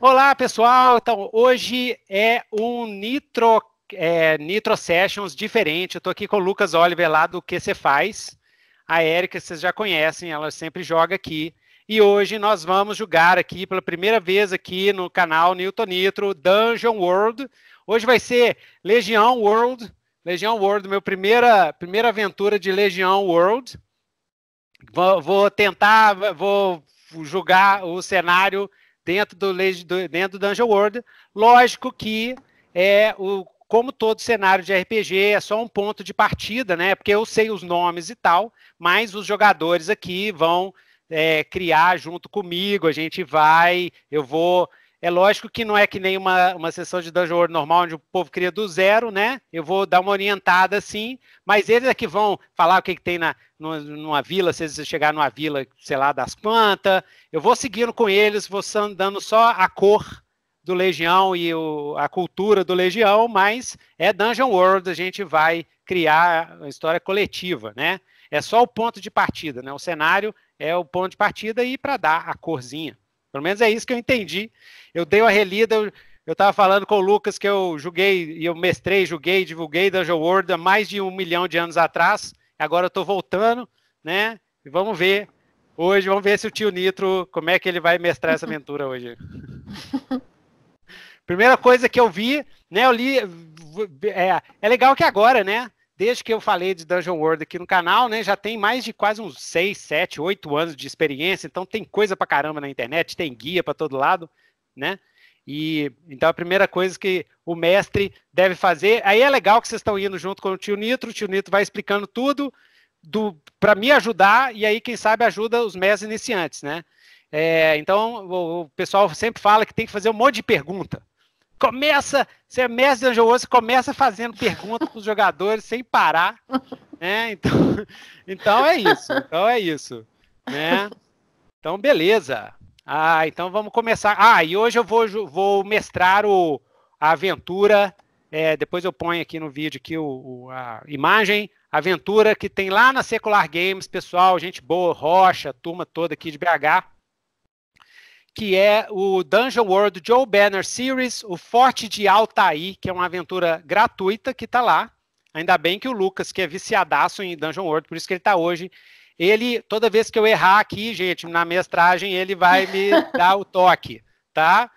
Olá, pessoal! Então, hoje é um Nitro, é, Nitro Sessions diferente. Eu estou aqui com o Lucas Oliver lá do Que Você Faz. A Érica, vocês já conhecem, ela sempre joga aqui. E hoje nós vamos jogar aqui, pela primeira vez aqui no canal Newton Nitro, Dungeon World. Hoje vai ser Legião World. Legião World, minha primeira, primeira aventura de Legião World. Vou, vou tentar, vou julgar o cenário dentro do, dentro do Dungeon World. Lógico que é o como todo cenário de RPG é só um ponto de partida, né? Porque eu sei os nomes e tal, mas os jogadores aqui vão é, criar junto comigo. A gente vai, eu vou é lógico que não é que nem uma, uma sessão de Dungeon World normal, onde o povo cria do zero, né? Eu vou dar uma orientada, sim, mas eles é que vão falar o que, que tem na, numa, vila, se eles chegar numa vila, sei lá, das plantas. Eu vou seguindo com eles, vou dando só a cor do Legião e o, a cultura do Legião, mas é Dungeon World, a gente vai criar uma história coletiva, né? É só o ponto de partida, né? O cenário é o ponto de partida e para dar a corzinha. Pelo menos é isso que eu entendi. Eu dei uma relida, eu, estava falando com o Lucas que eu julguei, e eu mestrei, julguei, divulguei Dungeon World há mais de um milhão de anos atrás. Agora eu voltando, né? E vamos ver hoje, vamos ver se o tio Nitro, como é que ele vai mestrar essa aventura hoje. Primeira coisa que eu vi, né? Eu li. É, é legal que agora, né? Desde que eu falei de Dungeon World aqui no canal, né, já tem mais de quase uns 6, 7, 8 anos de experiência, então tem coisa pra caramba na internet, tem guia para todo lado, né? E então a primeira coisa que o mestre deve fazer, aí é legal que vocês estão indo junto com o tio Nitro, o tio Nitro vai explicando tudo para me ajudar e aí quem sabe ajuda os mestres iniciantes, né? É, então o, o pessoal sempre fala que tem que fazer um monte de pergunta começa, você é mestre de Dungeon começa fazendo pergunta para os jogadores sem parar, né? Então, então é isso, então é isso, né? Então, beleza. Ah, então vamos começar. Ah, e hoje eu vou, vou mestrar o, a aventura, é, depois eu ponho aqui no vídeo aqui o, o, a imagem, aventura que tem lá na Secular Games, pessoal, gente boa, Rocha, turma toda aqui de BH, que é o Dungeon World Joe Banner Series, o Forte de Altaí, que é uma aventura gratuita que está lá. Ainda bem que o Lucas, que é viciadaço em Dungeon World, por isso que ele está hoje. Ele, toda vez que eu errar aqui, gente, na mestragem, ele vai me dar o toque, tá?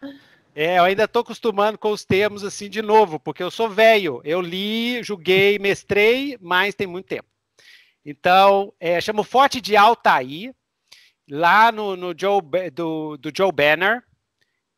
É, eu ainda estou acostumando com os termos assim de novo, porque eu sou velho. Eu li, julguei, mestrei, mas tem muito tempo. Então, é, Forte de Altaí, lá no, no Joe, do, do Joe Banner,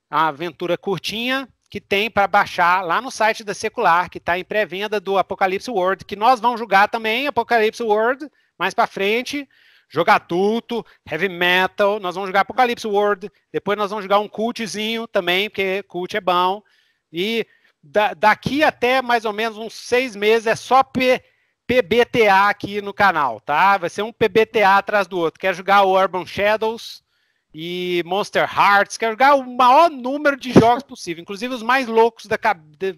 a aventura curtinha que tem para baixar lá no site da Secular, que está em pré-venda do Apocalipse World, que nós vamos jogar também Apocalipse World mais para frente, jogar adulto, heavy metal, nós vamos jogar Apocalipse World, depois nós vamos jogar um cultzinho também, porque cult é bom, e da, daqui até mais ou menos uns seis meses é só... P PBTA aqui no canal, tá? Vai ser um PBTA atrás do outro. Quer jogar o Urban Shadows e Monster Hearts, quer jogar o maior número de jogos possível, inclusive os mais loucos da,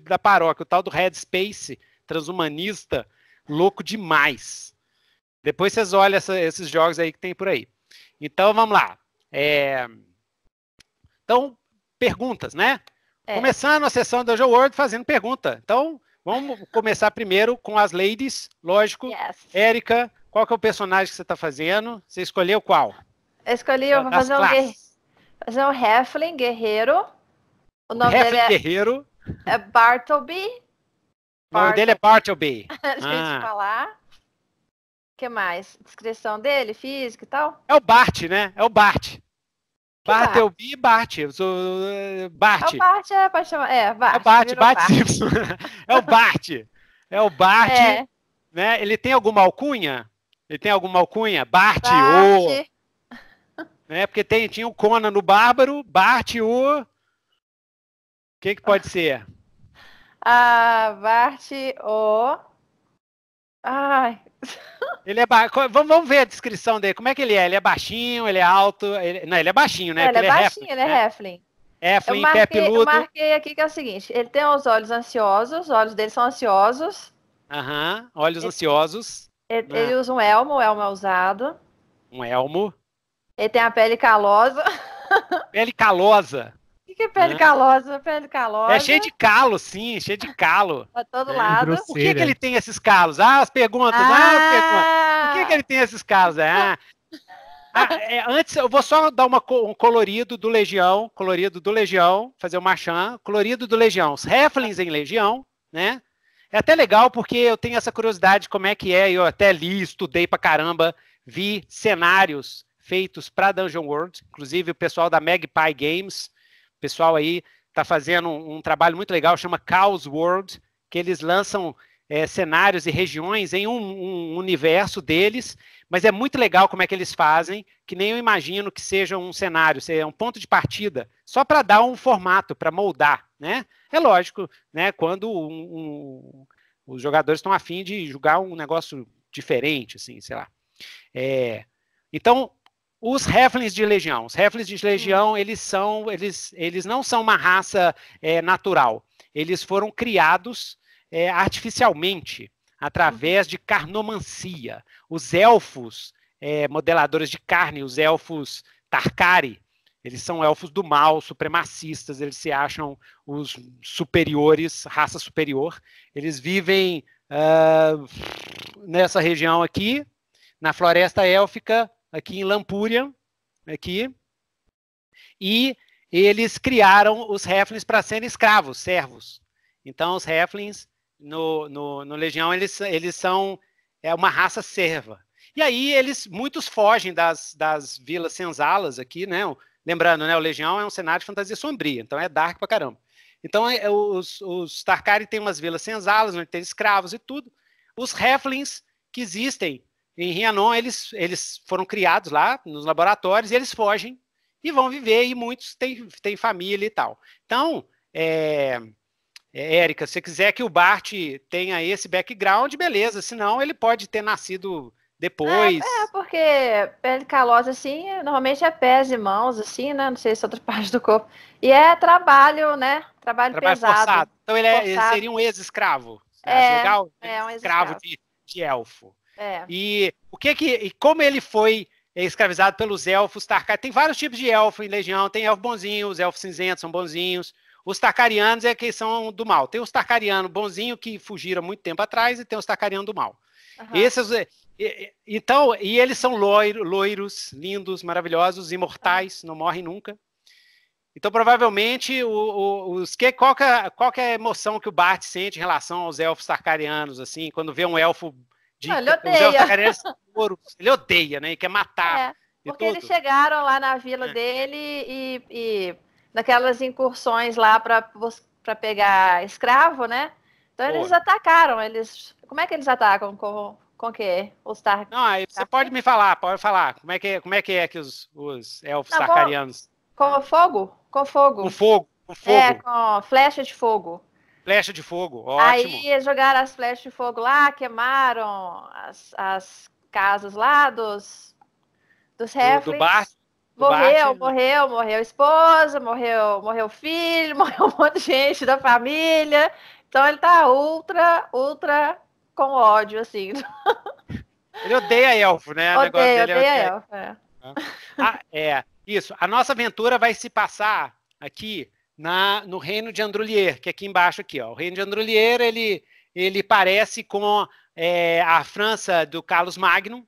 da paróquia, o tal do Red Space, transhumanista, louco demais. Depois vocês olham essa, esses jogos aí que tem por aí. Então vamos lá. É... Então, perguntas, né? É. Começando a sessão da Joe World fazendo pergunta. Então, Vamos começar primeiro com as ladies, lógico. Yes. Érica, qual que é o personagem que você está fazendo? Você escolheu qual? Eu escolhi, eu vou fazer um, guerre... fazer um Heflin, guerreiro. O nome dele é... guerreiro. É Bartleby. O nome dele é Bartleby. Deixa ah. eu falar. O que mais? Descrição dele, físico e tal? É o Bart, né? É o Bart. Bartleby e Bart. Eu sou eh, Bart. É o Bart, é pra chamar. É, Bart. É o Bart, Bart, Bart. Simpson. é o Bart. É o Bart. É. Né? Ele tem alguma alcunha? Ele tem alguma alcunha? Bart, Bart. o. Né? Porque tem, tinha o Conan no Bárbaro, Bart, o. Quem que pode ser? Ah, Bart, o. Ai, ele é ba... vamos, vamos ver a descrição dele. Como é que ele é? Ele é baixinho, ele é alto. Ele... Não, ele é baixinho, né? É, ele é baixinho, ele é né? Heflin. É, pé peludo. Eu marquei aqui que é o seguinte: ele tem os olhos ansiosos, os olhos dele são ansiosos. Aham, uhum, olhos ele, ansiosos. Ele, né? ele, usa um elmo, o elmo é usado. Um elmo. Ele tem a pele calosa. Pele calosa que pele é. calosa? Pele calosa. É cheio de calo, sim, cheio de calo. Pra tá todo é, lado. Grosseira. Por que, é que ele tem esses calos? Ah, as perguntas. Ah, ah as perguntas. Por que, é que ele tem esses calos? É, ah. ah é, antes, eu vou só dar uma, um colorido do Legião, colorido do Legião, fazer o um colorido do Legião. Os Heflings em Legião, né? É até legal porque eu tenho essa curiosidade de como é que é, eu até li, estudei pra caramba, vi cenários feitos para Dungeon World, inclusive o pessoal da Magpie Games pessoal aí está fazendo um, um, trabalho muito legal, chama Chaos World, que eles lançam é, cenários e regiões em um, um, universo deles, mas é muito legal como é que eles fazem, que nem eu imagino que seja um cenário, seja um ponto de partida, só para dar um formato, para moldar, né? É lógico, né? Quando um, os jogadores estão afim de jogar um negócio diferente, assim, sei lá. É, então, os Heflins de Legião. Os Heflins de Legião, hum. eles são, eles, eles não são uma raça é, natural. Eles foram criados é, artificialmente, através uhum. de carnomancia. Os elfos, é, modeladores de carne, os elfos Tarkari, eles são elfos do mal, supremacistas, eles se acham os superiores, raça superior. Eles vivem uh, nessa região aqui, na floresta élfica, aqui em Lampúria, aqui, e eles criaram os Heflins para serem escravos, servos. Então, os Heflins, no, no, no, Legião, eles, eles são é uma raça serva. E aí, eles, muitos fogem das, das vilas senzalas aqui, né? Lembrando, né, o Legião é um cenário de fantasia sombria, então é dark pra caramba. Então, é, é os, os Tarkari têm umas vilas senzalas, onde tem escravos e tudo. Os Heflins que existem em Rianon, eles, eles foram criados lá nos laboratórios e eles fogem e vão viver, e muitos têm, têm família e tal. Então, é, é Érica, se você quiser que o Bart tenha esse background, beleza, senão ele pode ter nascido depois. É, é porque pele calosa, assim, normalmente é pés e mãos, assim, né? Não sei se é outra parte do corpo. E é trabalho, né? Trabalho, trabalho pesado. Forçado. Então ele, é, ele seria um ex-escravo. Né? É, legal? -escravo, é um ex -escravo. escravo de, de elfo. É. E o que que e como ele foi escravizado pelos elfos Tarkarianos? Tem vários tipos de elfo em Legião, tem elfo bonzinho, os elfos cinzentos são bonzinhos. Os Tarkarianos é que são do mal. Tem os Tarkarianos bonzinho que fugiram muito tempo atrás e tem os Tarkarianos do mal. Uhum. Esses e, é, é, é, então, e eles são loiro, loiros, lindos, maravilhosos, imortais, uhum. não morrem nunca. Então, provavelmente, o, o, os que, qual, que, qual que é a emoção que o Bart sente em relação aos elfos tarcarianos, assim, quando vê um elfo ele odeia. ele odeia, né? Ele quer matar. É, porque eles chegaram lá na vila é. dele e, e naquelas incursões lá para pegar escravo, né? Então Porra. eles atacaram. Eles, como é que eles atacam? Com, com que os tar... Não, você pode me falar, pode falar. Como é que, como é, que é que os, os elfos Não, tarcarianos... Com, com fogo? Com fogo. Com fogo, com é, fogo. É, com flecha de fogo. Flecha de fogo, ótimo. Aí jogaram as flechas de fogo lá, queimaram as, as casas lá dos, dos Do, do bar, do morreu, bar, né? morreu, morreu esposa, morreu, morreu filho, morreu um monte de gente da família. Então ele tá ultra, ultra com ódio, assim. Ele odeia elfo, né? dele é odeia elfo, é. Ah, é. Isso. A nossa aventura vai se passar aqui na, no reino de Androulier, que é aqui embaixo aqui, ó. O reino de Androulier, ele, ele parece com é, a França do Carlos Magno,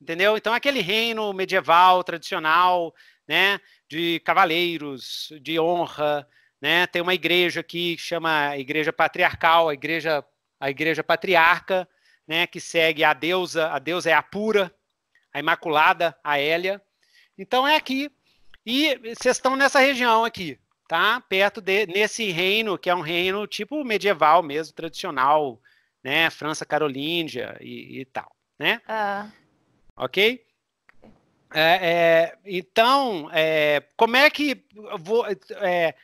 entendeu? Então aquele reino medieval tradicional, né, de cavaleiros, de honra, né? Tem uma igreja aqui que chama Igreja Patriarcal, a igreja a igreja patriarca, né, que segue a deusa, a deusa é a pura, a imaculada, a Hélia. Então é aqui e vocês estão nessa região aqui, tá perto de nesse reino que é um reino tipo medieval mesmo, tradicional, né? França Carolíndia e, e tal, né? Ah. Ok. É, é, então, é, como é que vou, é,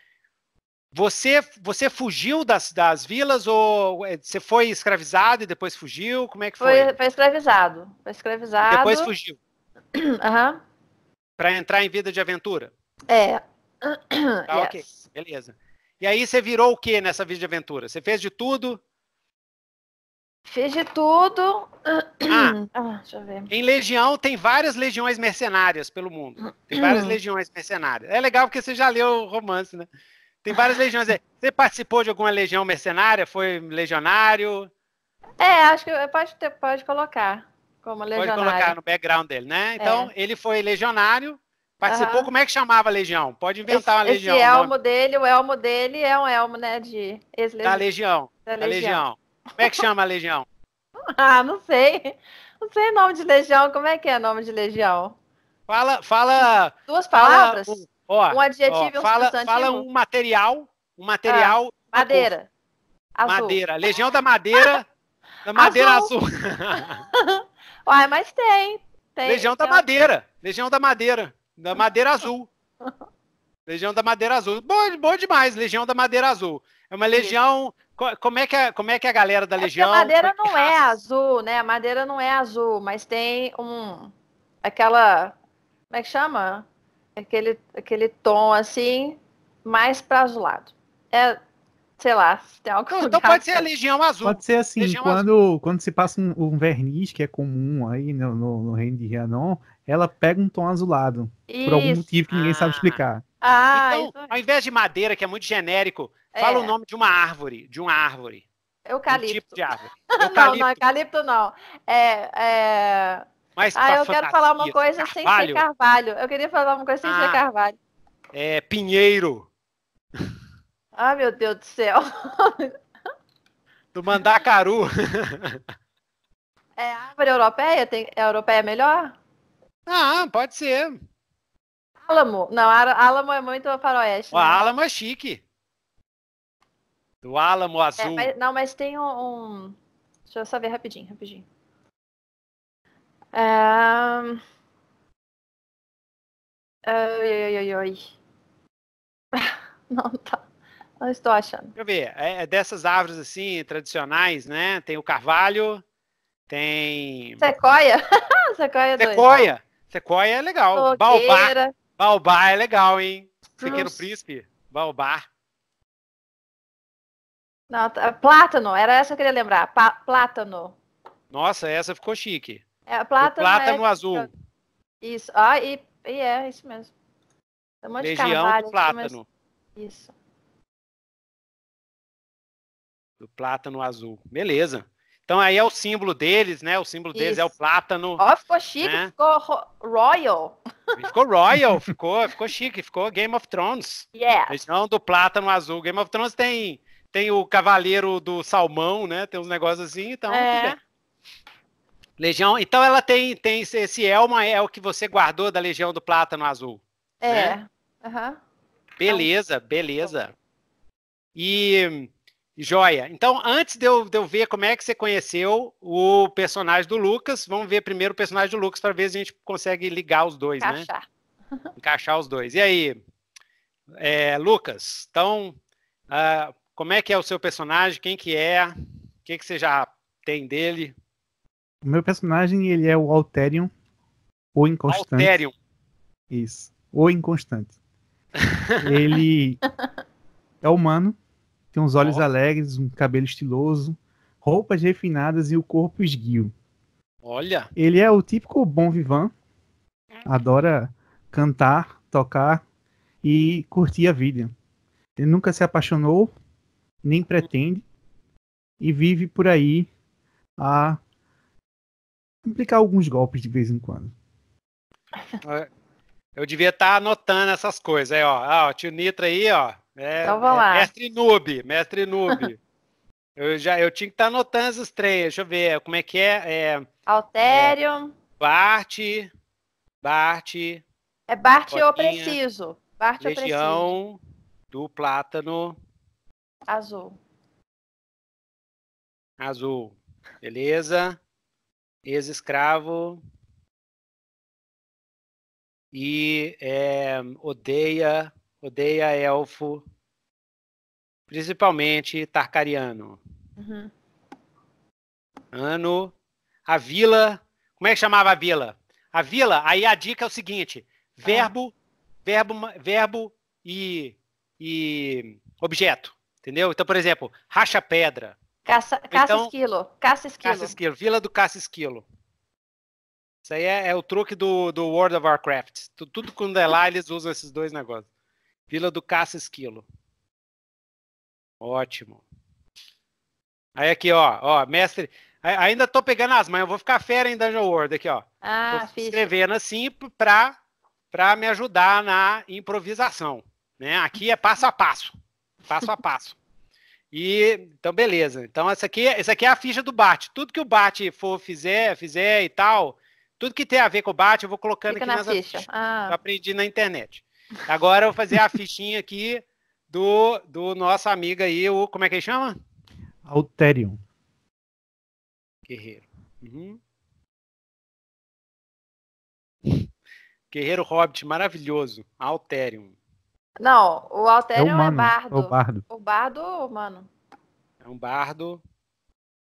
você você fugiu das, das vilas ou é, você foi escravizado e depois fugiu? Como é que foi? Foi, foi escravizado, foi escravizado. depois fugiu. Uhum. Para entrar em vida de aventura. É, Tá, ok. Beleza. E aí você virou o que nessa vida de aventura? Você fez de tudo? Fiz de tudo. Ah, ah, deixa eu ver. Em Legião tem várias legiões mercenárias pelo mundo. Tem várias legiões mercenárias. É legal porque você já leu o romance, né? Tem várias legiões. Você participou de alguma legião mercenária? Foi legionário? É, acho que pode, ter, pode colocar como legionário. Pode colocar no background dele, né? Então, é. ele foi legionário Participou, uhum. como é que chamava a legião? Pode inventar uma legião. Esse elmo nome. Né? dele, o elmo dele é um elmo, né, de... -legião. Da legião. Da, da legião. legião. Como é que chama a legião? ah, não sei. Não sei nome de legião. Como é que é nome de legião? Fala, fala... Duas palavras? Fala, ó, um adjetivo e um fala, substantivo. Fala um material, um material... Ah, madeira. Azul. Madeira. Legião da madeira... da madeira azul. azul. Uai, mas tem. tem Legião tem da uma... madeira. Legião da madeira da Madeira Azul. Legião da Madeira Azul. Boa, boa demais, Legião da Madeira Azul. É uma legião. Como é que é, como é, que é a galera da é Legião? a madeira é não é azul, né? A madeira não é azul, mas tem um. aquela. Como é que chama? Aquele, aquele tom assim, mais para azulado. É, sei lá, tem Então, pode ser a Legião Azul. Pode ser assim, quando, quando se passa um, um, verniz que é comum aí no, no, no reino de Rianon, ela pega um tom azulado. Isso. Por algum motivo que ninguém ah. sabe explicar. Ah, então, ao invés de madeira, que é muito genérico, é. fala o nome de uma árvore, de uma árvore. Eucalipto. Um tipo de árvore. não, não, eucalipto não. É, é... Mas ah, eu quero falar uma coisa carvalho. sem ser carvalho. Eu queria falar uma coisa sem ah, ser carvalho. É, pinheiro. Ah, meu Deus do céu. Do mandacaru. É árvore europeia? Tem, é europeia melhor? Ah, pode ser. Álamo. Não, Álamo é muito faroeste. O né? Álamo é chique. Do Álamo é, Azul. É, mas, não, mas tem um, um, Deixa eu só ver rapidinho, rapidinho. Um... Ah, ai, ai, ai, ai. Não tá. Não estou achando. Deixa eu ver. É, é dessas árvores assim, tradicionais, né? Tem o carvalho, tem. Sequoia? Sequoia dois. Sequoia é legal. Fogueira. Baobá. Baobá é legal, hein? Nossa. Pequeno Príncipe. Baobá. Não, tá, é plátano, era essa que eu queria lembrar. Pa plátano. Nossa, essa ficou chique. É, plátano, plátano é... azul. Isso. Ah, e, e é isso mesmo. Tem um Legião de carvalho, do plátano. Isso. Do plátano azul. Beleza. Então aí é o símbolo deles, né? O símbolo Isso. deles é o plátano. Ó, oh, ficou chique, né? ficou royal. Ficou royal, ficou, ficou chique, ficou Game of Thrones. Yeah. Não do plátano azul. Game of Thrones tem tem o cavaleiro do salmão, né? Tem uns negócios assim, então é. Legião, então ela tem tem esse elma é, é o que você guardou da Legião do Plátano Azul. É. Né? Uhum. Beleza, beleza. E Joia. Então, antes de eu, de eu, ver como é que você conheceu o personagem do Lucas, vamos ver primeiro o personagem do Lucas para ver se a gente consegue ligar os dois, né? Encaixar. né? Encaixar os dois. E aí, é, Lucas, então, uh, como é que é o seu personagem? Quem que é? O que, que você já tem dele? O meu personagem, ele é o Alterium, o Inconstante. Alterium. Isso, o Inconstante. ele é humano tem uns olhos oh. alegres, um cabelo estiloso, roupas refinadas e o corpo esguio. Olha! Ele é o típico bom vivan, adora cantar, tocar e curtir a vida. Ele nunca se apaixonou, nem pretende, e vive por aí a implicar alguns golpes de vez em quando. É, eu devia estar tá anotando essas coisas aí, ó. Ah, o tio Nitro aí, ó. É, então vamos é, lá. Mestre Noob, mestre Noob. eu, já, eu tinha que estar tá anotando esses três. Deixa eu ver é, como é que é. é Altério. É, Bart. Bart. É Bart ou eu preciso. Bart ou preciso. do plátano. Azul. Azul. Beleza. Ex-escravo. E é, odeia odeia elfo, principalmente Tarkariano. Uhum. Ano, a vila, como é que chamava a vila? A vila, aí a dica é o seguinte: verbo, ah. verbo, verbo e, e objeto, entendeu? Então, por exemplo, racha pedra. Caça, caça então, esquilo, caça esquilo. Caça esquilo, vila do caça esquilo. Isso aí é, é o truque do, do World of Warcraft. Tudo, tudo quando é lá, eles usam esses dois negócios. Vila do Caça Esquilo. Ótimo. Aí aqui, ó, ó, mestre. Ainda tô pegando as mães, eu vou ficar fera em Dungeon World aqui, ó. Ah, tô fixe. escrevendo assim pra, pra me ajudar na improvisação. Né? Aqui é passo a passo. Passo a passo. E então beleza. Então essa aqui, essa aqui é a ficha do bate. Tudo que o bate for fizer, fizer e tal, tudo que tem a ver com o bate eu vou colocando Fica aqui na nessa ficha. ficha. Ah. Eu aprendi na internet. Agora eu vou fazer a fichinha aqui do, do nosso amigo aí, o. Como é que ele chama? Alterion. Guerreiro. Uhum. Guerreiro Hobbit, maravilhoso. Alterion. Não, o é Alterion é, humano, é bardo. É o bardo. O bardo humano? É um bardo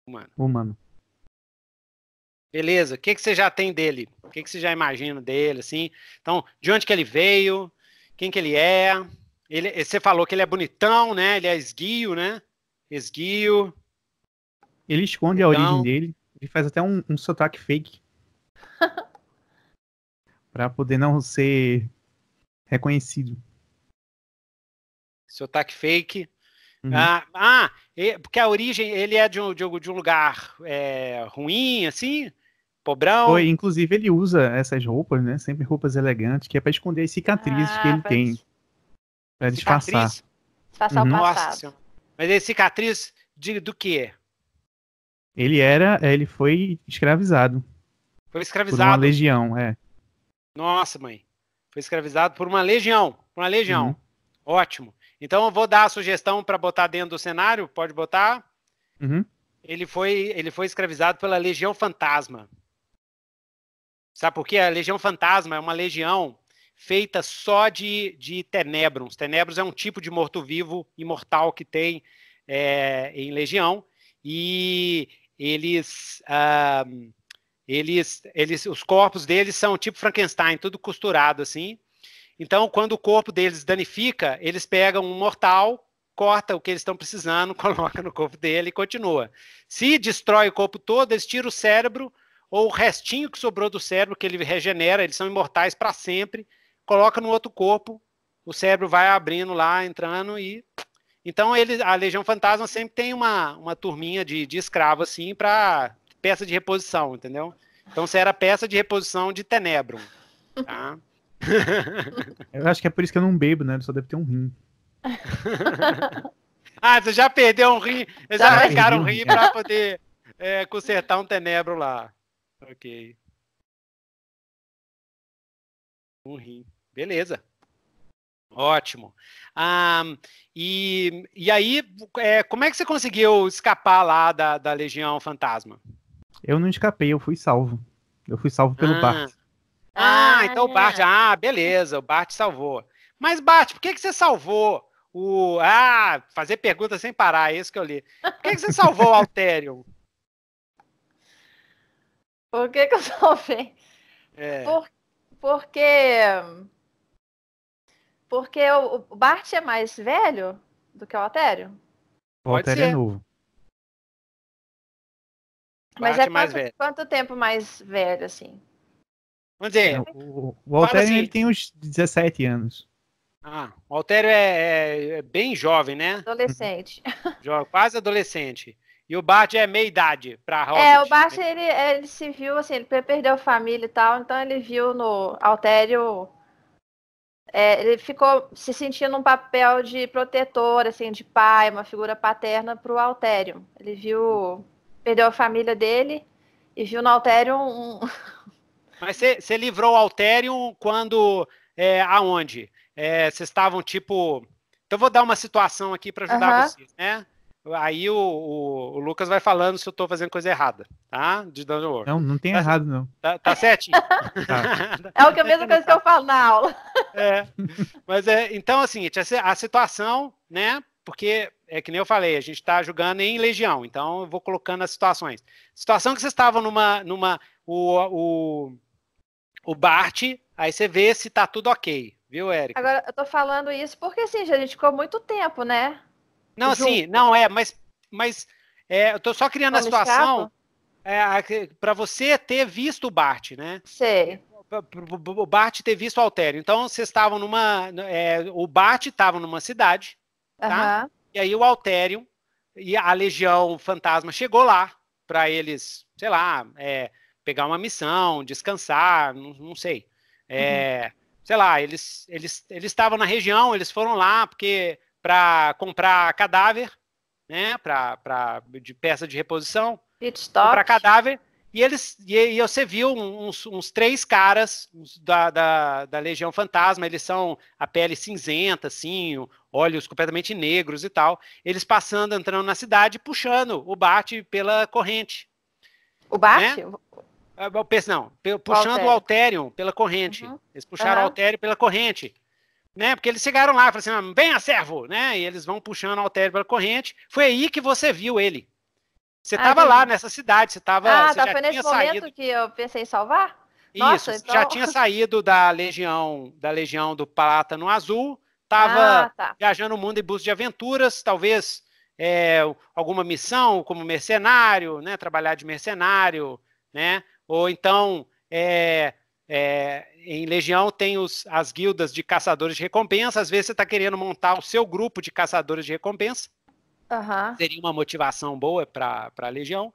humano. Humano. Beleza, o que, que você já tem dele? O que, que você já imagina dele, assim? Então, de onde que ele veio? quem que ele é. Ele, você falou que ele é bonitão, né? Ele é esguio, né? Esguio. Ele esconde então... a origem então. dele. Ele faz até um, um sotaque fake. para poder não ser reconhecido. Sotaque fake. Uhum. Ah, ah, porque a origem, ele é de um, de um lugar é, ruim, assim? Pobrão. Foi, inclusive ele usa essas roupas, né? Sempre roupas elegantes, que é para esconder as cicatrizes ah, que ele ah, pra... tem. Pra disfarçar. Disfarçar uhum. o passado. Nossa Mas é cicatriz de, do quê? Ele era, é, ele foi escravizado. Foi escravizado. Por uma legião, é. Nossa, mãe. Foi escravizado por uma legião. Por uma legião. Uhum. Ótimo. Então eu vou dar a sugestão para botar dentro do cenário, pode botar. Uhum. Ele, foi, ele foi escravizado pela Legião Fantasma. Sabe por quê? A Legião Fantasma é uma legião feita só de, de tenebrons. Tenebrons é um tipo de morto-vivo imortal que tem é, em Legião. E eles, ah, eles, eles, os corpos deles são tipo Frankenstein, tudo costurado assim. Então, quando o corpo deles danifica, eles pegam um mortal, corta o que eles estão precisando, coloca no corpo dele e continua. Se destrói o corpo todo, eles tiram o cérebro, ou o restinho que sobrou do cérebro, que ele regenera, eles são imortais para sempre, coloca no outro corpo, o cérebro vai abrindo lá, entrando e. Então ele, a Legião Fantasma sempre tem uma, uma turminha de, de escravo, assim, para peça de reposição, entendeu? Então você era peça de reposição de Tenebrum. Tá? eu acho que é por isso que eu não bebo, né? Ele só deve ter um rim. ah, você já perdeu um rim. Eles já arrancaram um rim é. para poder é, consertar um tenebro lá. Ok. Um Beleza. Ótimo. Ah, e, e aí, é, como é que você conseguiu escapar lá da, da Legião Fantasma? Eu não escapei, eu fui salvo. Eu fui salvo pelo ah. Bart. Ah, ah então é. o Bart. É. Ah, beleza, o Bart salvou. Mas, Bart, por que, que você salvou o. Ah, fazer perguntas sem parar, é isso que eu li. Por que, que você salvou o Alterium? Por que, que eu sou É. Por, porque. Porque o, o Bart é mais velho do que o Altério? O Altério é novo. Mas é Bart é mais quanto, velho. quanto tempo mais velho, assim? Vamos dizer. É, o, o Altério assim. ele tem uns 17 anos. Ah, o Altério é, é, é bem jovem, né? Adolescente. Jovem, quase adolescente. E o Bart é meia idade pra Hobbit. É, o Bart, ele, ele se viu, assim, ele perdeu família e tal, então ele viu no Altério... É, ele ficou se sentindo um papel de protetor, assim, de pai, uma figura paterna pro Altério. Ele viu... Perdeu a família dele e viu no Altério um... Mas você livrou o Altério quando... É, aonde? É, vocês é, estavam, tipo... Então, vou dar uma situação aqui para ajudar vocês, né? Aí o, o, o, Lucas vai falando se eu estou fazendo coisa errada, tá? De Dungeon World. Não, não tem tá, errado, não. Tá, tá certinho? tá. É, é a mesma coisa que eu falo na aula. É. Mas é, então, assim, a situação, né? Porque é que nem eu falei, a gente está jogando em legião, então eu vou colocando as situações. Situação que vocês estavam numa. numa o, o, o Bart, aí você vê se tá tudo ok, viu, Eric? Agora, eu tô falando isso porque assim, a gente ficou muito tempo, né? Não, junto. sim, não é, mas, mas é, eu tô só criando a situação é, para você ter visto o Bart, né? Sei. O Bart ter visto o Altério. Então, vocês estavam numa. É, o Bart estava numa cidade, tá? Uhum. E aí o Altério e a Legião Fantasma chegou lá para eles, sei lá, é, pegar uma missão, descansar, não, não sei. É, uhum. Sei lá, eles eles eles estavam na região, eles foram lá porque para comprar cadáver, né? Pra, pra, de peça de reposição. Para cadáver. E eles e, e você viu uns, uns três caras da, da, da, Legião Fantasma, eles são a pele cinzenta, assim, olhos completamente negros e tal. Eles passando, entrando na cidade, puxando o Bart pela corrente. O Bart? Né? Ah, não, puxando o Alterium pela corrente. Uhum. Eles puxaram uhum. o Alterium pela corrente né? Porque eles chegaram lá, falaram assim, bem ah, servo, né? E eles vão puxando o Altério pela corrente. Foi aí que você viu ele. Você estava ah, lá nessa cidade, você estava. Ah, você tá, foi nesse momento saído... que eu pensei em salvar? Nossa, Isso, então... já tinha saído da legião, da legião do palata no Azul, estava ah, tá. viajando o mundo em busca de aventuras, talvez é, alguma missão como mercenário, né? Trabalhar de mercenário, né? Ou então é, é, em Legião tem os, as guildas de caçadores de recompensa. Às vezes você está querendo montar o seu grupo de caçadores de recompensa. Uhum. Seria uma motivação boa para a Legião.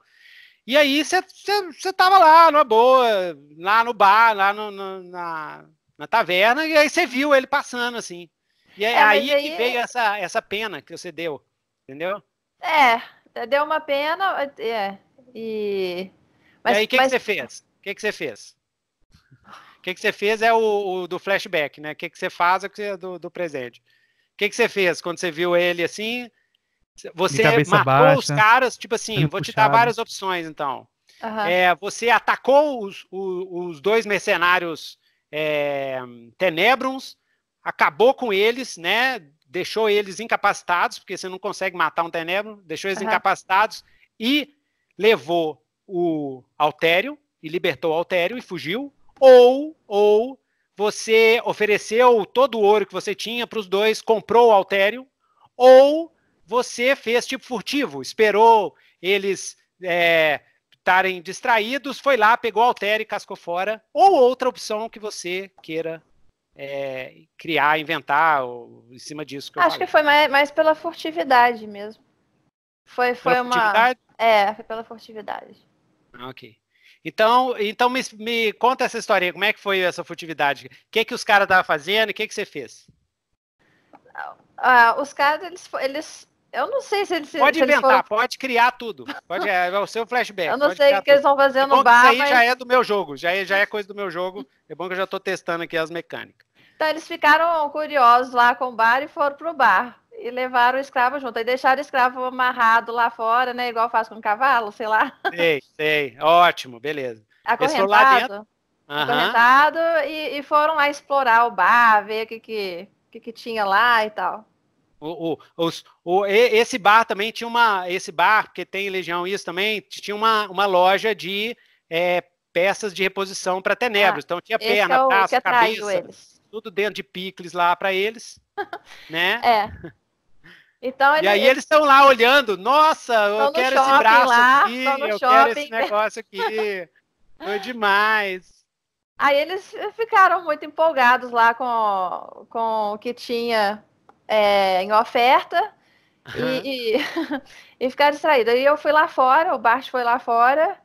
E aí você estava lá, numa boa, lá no bar, lá no, no, na, na taverna, e aí você viu ele passando, assim. E aí, é aí, aí, que veio essa, essa pena que você deu, entendeu? É, deu uma pena, é, e... Mas, e aí o que, mas... que você fez? O que, que você fez? O que, você fez é o, o do flashback, né? O que, você faz é você, do, do, presente. O que, você fez quando você viu ele assim? Você matou baixa, os caras, tipo assim, vou puxado. te dar várias opções, então. Uhum. É, você atacou os, os, os dois mercenários é, acabou com eles, né? Deixou eles incapacitados, porque você não consegue matar um Tenebron, deixou eles uhum. incapacitados e levou o Altério e libertou o Altério e fugiu ou, ou você ofereceu todo o ouro que você tinha para os dois, comprou o Altério, ou você fez tipo furtivo, esperou eles é, estarem é, distraídos, foi lá, pegou o Altério e cascou fora, ou outra opção que você queira é, criar, inventar, ou, em cima disso. Que Acho que foi mais, mais, pela furtividade mesmo. Foi, foi pela uma. É, foi pela furtividade. Ah, ok. Então, então me, me conta essa história, como é que foi essa furtividade? O que que os caras estavam fazendo? O que que você fez? Ah, os caras, eles, eles, eu não sei se eles pode se inventar, eles foram... pode criar tudo, pode é, é o seu flashback. Eu não sei o que tudo. eles vão fazer no bar. Isso aí mas... já é do meu jogo, já é, já é coisa do meu jogo. É bom que eu já estou testando aqui as mecânicas. Então eles ficaram curiosos lá com o bar e foram pro bar. E levaram o escravo junto. Aí deixaram o escravo amarrado lá fora, né? Igual faz com um cavalo, sei lá. Sei, sei. Ótimo, beleza. Acorrentado. Acorrentado uhum. e, e, foram lá explorar o bar, ver o que, que, que, que tinha lá e tal. O, o, os, o, esse bar também tinha uma. Esse bar, porque tem Legião isso também, tinha uma, uma loja de é, peças de reposição para tenebros. Ah, então tinha perna, é braço, cabeça, tudo dentro de picles lá para eles. né? É. Então, ele, e aí é eles estão lá olhando, nossa, eu quero esse braço lá, aqui, eu shopping. quero esse negócio aqui, foi demais. Aí eles ficaram muito empolgados lá com, com o que tinha é, em oferta uhum. e, e, e ficaram distraídos. Aí eu fui lá fora, o Bart foi lá fora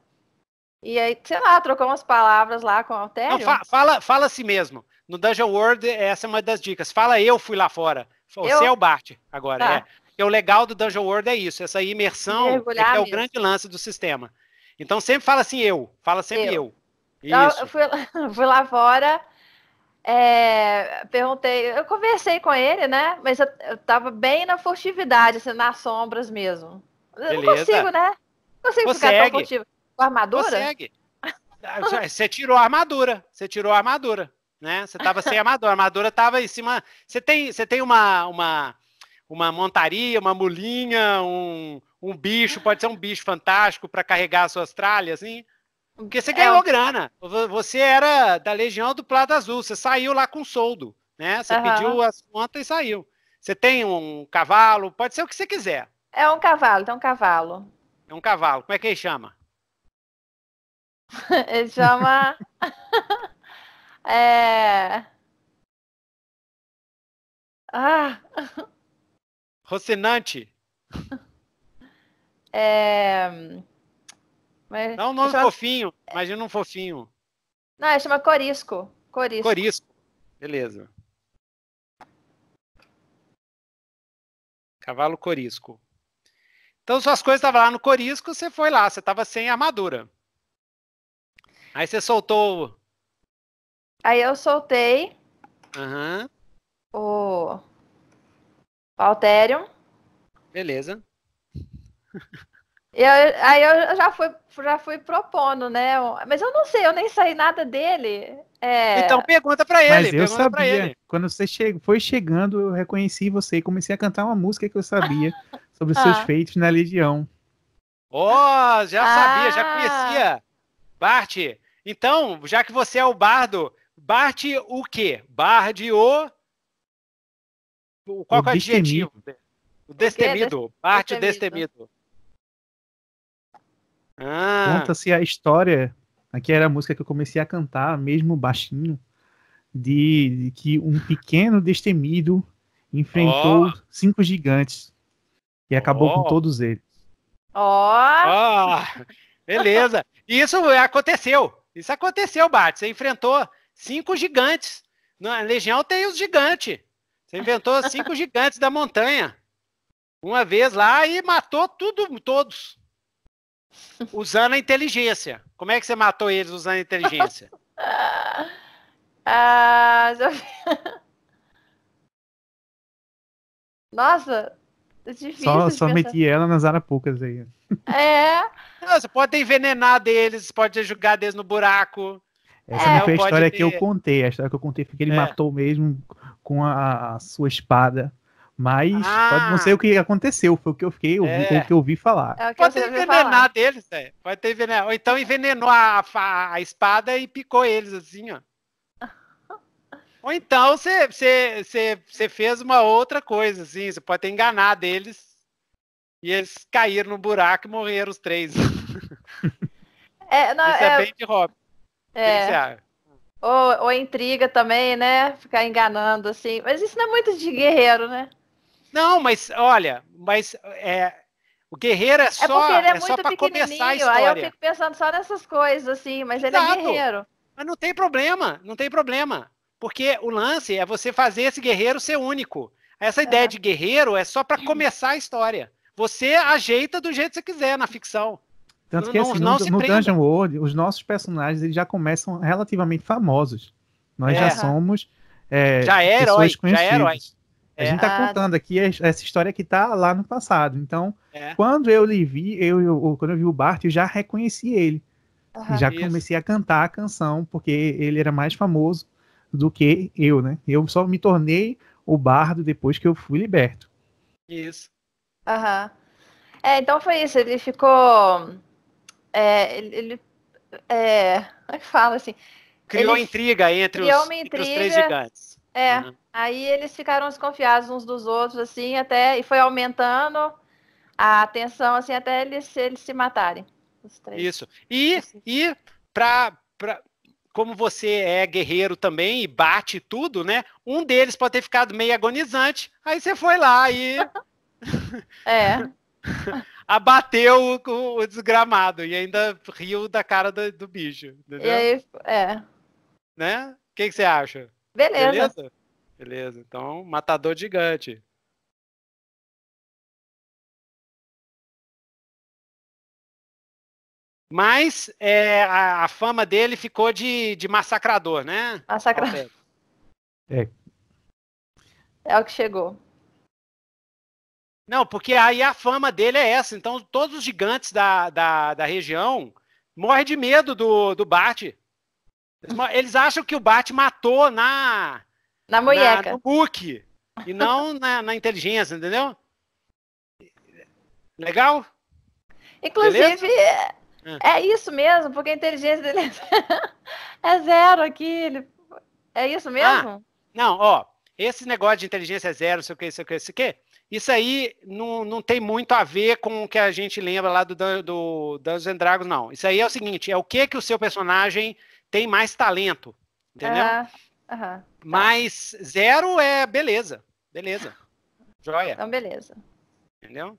e aí, sei lá, trocou umas palavras lá com o Altério. Não, fa fala, fala a si mesmo. No Dungeon World, essa é uma das dicas. Fala eu fui lá fora. Sou, eu... Você é o Bart agora. Tá. É. E o legal do Dungeon World é isso, essa imersão é é Mergulhar é, é o grande lance do sistema. Então sempre fala assim, eu. Fala sempre eu. eu. Então, eu fui, fui lá fora, é, perguntei, eu conversei com ele, né? Mas eu, eu tava bem na furtividade, assim, nas sombras mesmo. Eu Beleza. não consigo, né? Não consigo Consegue. ficar tão furtivo. Com armadura? Consegue. Ah, você tirou a armadura. Você tirou a armadura né? Você estava sem armadura, a armadura estava em cima. Você tem, você tem uma, uma, uma montaria, uma mulinha, um, um bicho, pode ser um bicho fantástico para carregar as suas tralhas, assim. Porque você é, ganhou é. grana. Você era da Legião do Plata Azul, você saiu lá com soldo, né? Você uhum. pediu as contas e saiu. Você tem um cavalo, pode ser o que você quiser. É um cavalo, tem um cavalo. É um cavalo. Como é que ele chama? ele chama. É... Ah. Rocinante. É... Mas... Não um nome chama... fofinho. Imagina um fofinho. Não, ele é, chama Corisco. Corisco. Corisco. Beleza. Cavalo Corisco. Então, suas coisas estavam lá no Corisco, você foi lá, você estava sem armadura. Aí você soltou Aí eu soltei uhum. o, o Alterium. Beleza. E eu, aí eu já fui, já fui propondo, né? Mas eu não sei, eu nem saí nada dele. É... Então pergunta para ele. Mas eu sabia. Quando você che foi chegando, eu reconheci você e comecei a cantar uma música que eu sabia sobre os ah. seus feitos na Legião. Oh, já ah. sabia, já conhecia. Bart, então, já que você é o bardo, Bate o quê? Barde o. Qual o é o adjetivo? O destemido. Bate o destemido. Ah. Conta-se a história. Aqui era a música que eu comecei a cantar, mesmo baixinho, de, de que um pequeno destemido enfrentou oh. cinco gigantes e acabou oh. com todos eles. Ó! Oh. Beleza! Isso é, aconteceu! Isso aconteceu, Bart. Você enfrentou cinco gigantes. Na Legião tem os gigantes. Você inventou cinco gigantes da montanha. Uma vez lá e matou tudo, todos. Usando a inteligência. Como é que você matou eles usando a inteligência? ah, já... Nossa, é difícil. Só, só meti ela nas arapucas aí. É. Não, você pode ter envenenado eles, pode ter jogado eles no buraco. Essa é, não foi a história ter. que eu contei. A história que eu contei foi que ele é. matou mesmo com a, a sua espada. Mas ah. pode não ser ah. o que aconteceu, foi o que eu fiquei, ouvi, é. o que eu ouvi falar. É pode envenenar deles, né? Pode ter envenenado. Ou então envenenou a, a, a, espada e picou eles assim, ó. Ou então você fez uma outra coisa, assim, você pode ter enganado eles e eles caíram no buraco e morreram os três. Né? É, não, Isso é, é bem de Robin. É. Ou, ou intriga também, né? Ficar enganando, assim. Mas isso não é muito de guerreiro, né? Não, mas olha, mas é, o guerreiro é, é só, é, é, é só pra começar a história. Aí eu fico pensando só nessas coisas, assim, mas Exato. ele é guerreiro. Mas não tem problema, não tem problema. Porque o lance é você fazer esse guerreiro ser único. Essa é. ideia de guerreiro é só para começar a história. Você ajeita do jeito que você quiser na ficção. Tanto que não, assim, não no, no Dungeon World, os nossos personagens eles já começam relativamente famosos. Nós é. já somos. É, já é herói, já é A gente está é. contando aqui essa história que está lá no passado. Então, é. quando eu lhe vi, eu, eu, quando eu vi o Bart, eu já reconheci ele. Uhum, já isso. comecei a cantar a canção, porque ele era mais famoso do que eu, né? Eu só me tornei o bardo depois que eu fui liberto. Isso. Aham. Uhum. É, então foi isso. Ele ficou é, ele. É, como é que fala assim? Criou intriga entre, criou os, intriga, entre os três gigantes. É. Uhum. Aí eles ficaram desconfiados uns dos outros, assim, até. E foi aumentando a tensão, assim, até eles, eles se matarem. Os três. Isso. E, assim. e pra, pra, como você é guerreiro também e bate tudo, né? Um deles pode ter ficado meio agonizante. Aí você foi lá e. é. abateu o, o, desgramado e ainda riu da cara do, do bicho. Entendeu? E aí, é. Né? O que, você acha? Beleza. Beleza. Beleza. Então, matador gigante. Mas é, a, a, fama dele ficou de, de massacrador, né? Massacrador. É. é o que chegou. Não, porque aí a fama dele é essa. Então, todos os gigantes da, da, da região morrem de medo do, do Bart. Eles acham que o Bart matou na. Na moieca. no book. E não na, na inteligência, entendeu? Legal? Inclusive, é, é isso mesmo, porque a inteligência dele é zero aqui. Ele... É isso ah, mesmo? Ah, não, ó. Esse negócio de inteligência é zero, não sei o que, sei o que, sei o que isso aí não, não tem muito a ver com o que a gente lembra lá do, do Dungeons and Dragons, não. Isso aí é o seguinte, é o que que o seu personagem tem mais talento, entendeu? Uh, uh -huh. Mas zero é beleza, beleza, joia. Então, beleza. Entendeu?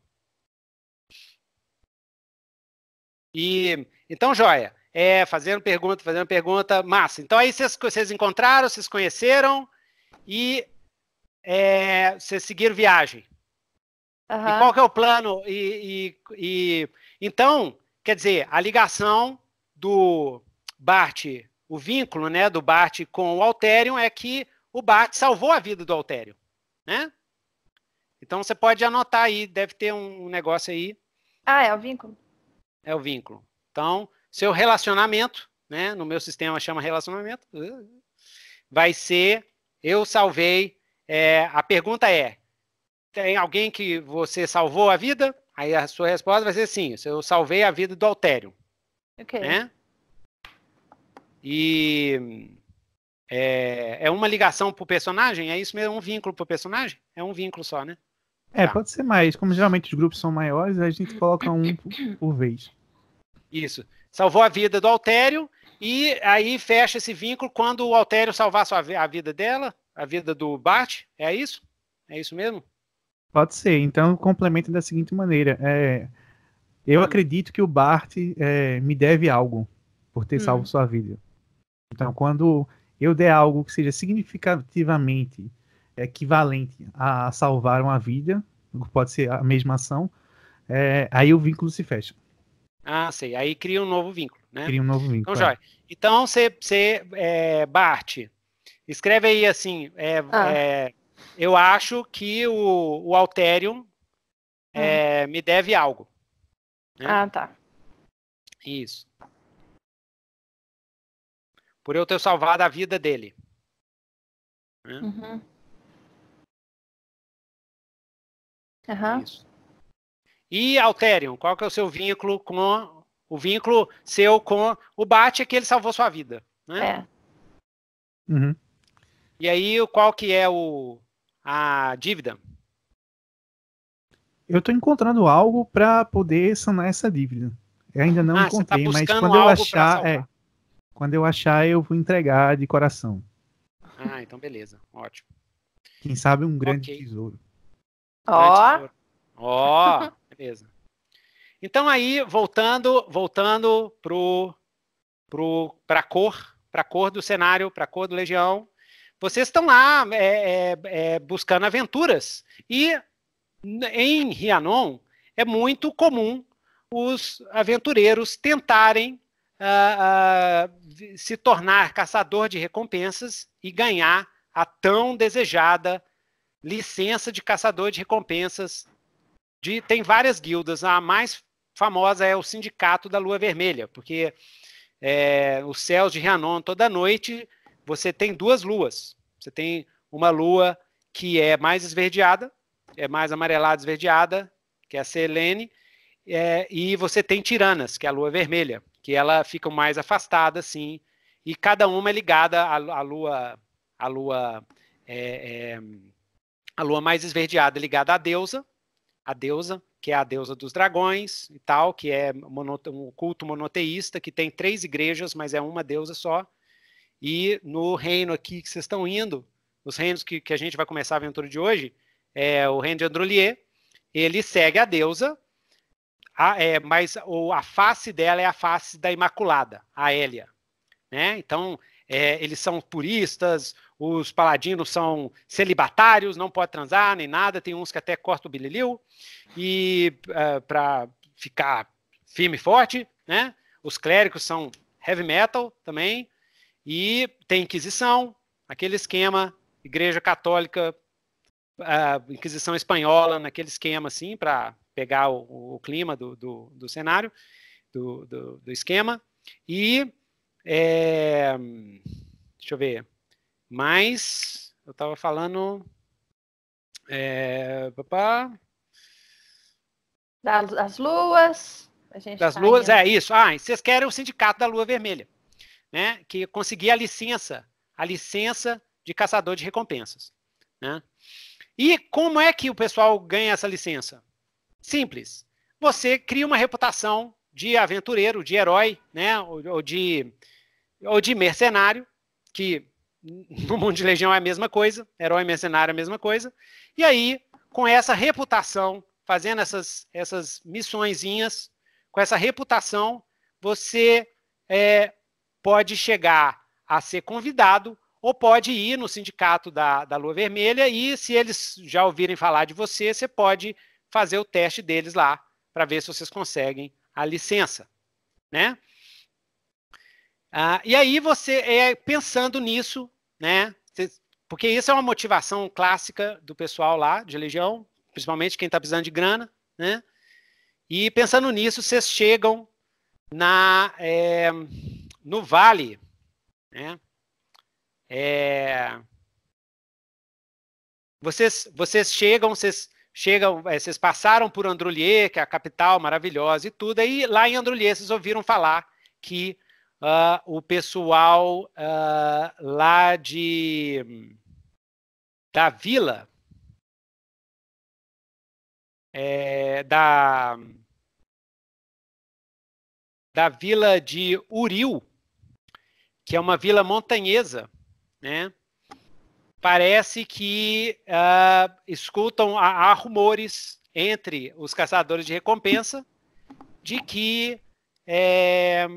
E, então, joia. É, fazendo pergunta, fazendo pergunta, massa. Então aí vocês, encontraram, vocês conheceram e é, vocês seguiram viagem. Uhum. E qual que é o plano? E, e, e, então, quer dizer, a ligação do Bart, o vínculo né, do Bart com o Alterion é que o Bart salvou a vida do Alterion, né? Então você pode anotar aí, deve ter um negócio aí. Ah, é o vínculo. É o vínculo. Então, seu relacionamento, né? No meu sistema chama relacionamento. Vai ser eu salvei. É, a pergunta é: tem alguém que você salvou a vida? Aí a sua resposta vai ser sim, eu salvei a vida do Altério. Ok. Né? E é, é uma ligação pro personagem? É isso mesmo? É um vínculo pro personagem? É um vínculo só, né? É, tá. pode ser mais. Como geralmente os grupos são maiores, a gente coloca um por vez. Isso. Salvou a vida do Altério e aí fecha esse vínculo quando o Altério salvar a vida dela, a vida do Bart. É isso? É isso mesmo? Pode ser. Então, complementa da seguinte maneira. É, eu acredito que o Bart é, me deve algo por ter hum. salvo sua vida. Então, quando eu der algo que seja significativamente equivalente a salvar uma vida, pode ser a mesma ação, é, aí o vínculo se fecha. Ah, sei. Aí cria um novo vínculo, né? Cria um novo vínculo. Então, Jorge, é. então você, você é, Bart, escreve aí assim, é, ah. É, eu acho que o, o Alterium hum. é, me deve algo. Né? Ah, tá. Isso. Por eu ter salvado a vida dele. Né? Uhum. Uhum. Isso. E Altérium, qual que é o seu vínculo com o vínculo seu com o Bate é que ele salvou sua vida, né? É. Uhum. E aí, qual que é o a dívida? Eu estou encontrando algo para poder sanar essa dívida. Eu ainda não ah, tá encontrei, tá mas quando eu achar, é, quando eu achar eu vou entregar de coração. Ah, então beleza, ótimo. Quem sabe um grande okay. tesouro. Ó. Ó, oh, beleza. Então aí, voltando, voltando pro pro para cor, para cor do cenário, para cor do legião. Vocês estão lá é, é, é, buscando aventuras. E em Rianon é muito comum os aventureiros tentarem ah, ah, se tornar caçador de recompensas e ganhar a tão desejada licença de caçador de recompensas. De, tem várias guildas, a mais famosa é o Sindicato da Lua Vermelha, porque é, os céus de Rianon toda noite você tem duas luas. Você tem uma lua que é mais esverdeada, é mais amarelada, esverdeada, que é a Selene, é, e você tem Tiranas, que é a lua vermelha, que ela fica mais afastada, assim, e cada uma é ligada à, à lua, à lua, é, é, lua mais esverdeada, ligada à deusa, a deusa que é a deusa dos dragões e tal, que é um culto monoteísta que tem três igrejas, mas é uma deusa só. E no reino aqui que vocês estão indo, os reinos que, que a gente vai começar a aventura de hoje, é o reino de Androlier, ele segue a deusa, a, é, mas a face dela é a face da Imaculada, a Hélia. Né? Então, é, eles são puristas, os paladinos são celibatários, não pode transar nem nada, tem uns que até cortam o bililil, e uh, é, para ficar firme e forte, né? Os clérigos são heavy metal também, e tem Inquisição, aquele esquema, Igreja Católica, Inquisição Espanhola, naquele esquema, assim, para pegar o, o clima do, do, do, cenário, do, do, do esquema. E. É, deixa eu ver. Mas. Eu estava falando. É, papá, das, luas. das tá luas, indo. é isso. Ah, vocês querem o sindicato da lua vermelha né, que conseguia a licença, a licença de caçador de recompensas. Né? E como é que o pessoal ganha essa licença? Simples. Você cria uma reputação de aventureiro, de herói, né, ou, ou de, ou de mercenário, que no mundo de Legião é a mesma coisa, herói e mercenário é a mesma coisa. E aí, com essa reputação, fazendo essas, essas missõezinhas, com essa reputação, você é, pode chegar a ser convidado ou pode ir no sindicato da, da Lua Vermelha e, se eles já ouvirem falar de você, você pode fazer o teste deles lá para ver se vocês conseguem a licença, né? Ah, e aí você é pensando nisso, né? Porque isso é uma motivação clássica do pessoal lá de Legião, principalmente quem está precisando de grana, né? E pensando nisso, vocês chegam na é, no Vale, né? É, vocês, vocês chegam, vocês chegam, é, vocês passaram por Androlier, que é a capital maravilhosa e tudo, e lá em Androlier vocês ouviram falar que uh, o pessoal uh, lá de da vila é, da da vila de Uril que é uma vila montanhesa, né? Parece que uh, escutam há, há rumores entre os caçadores de recompensa de que é,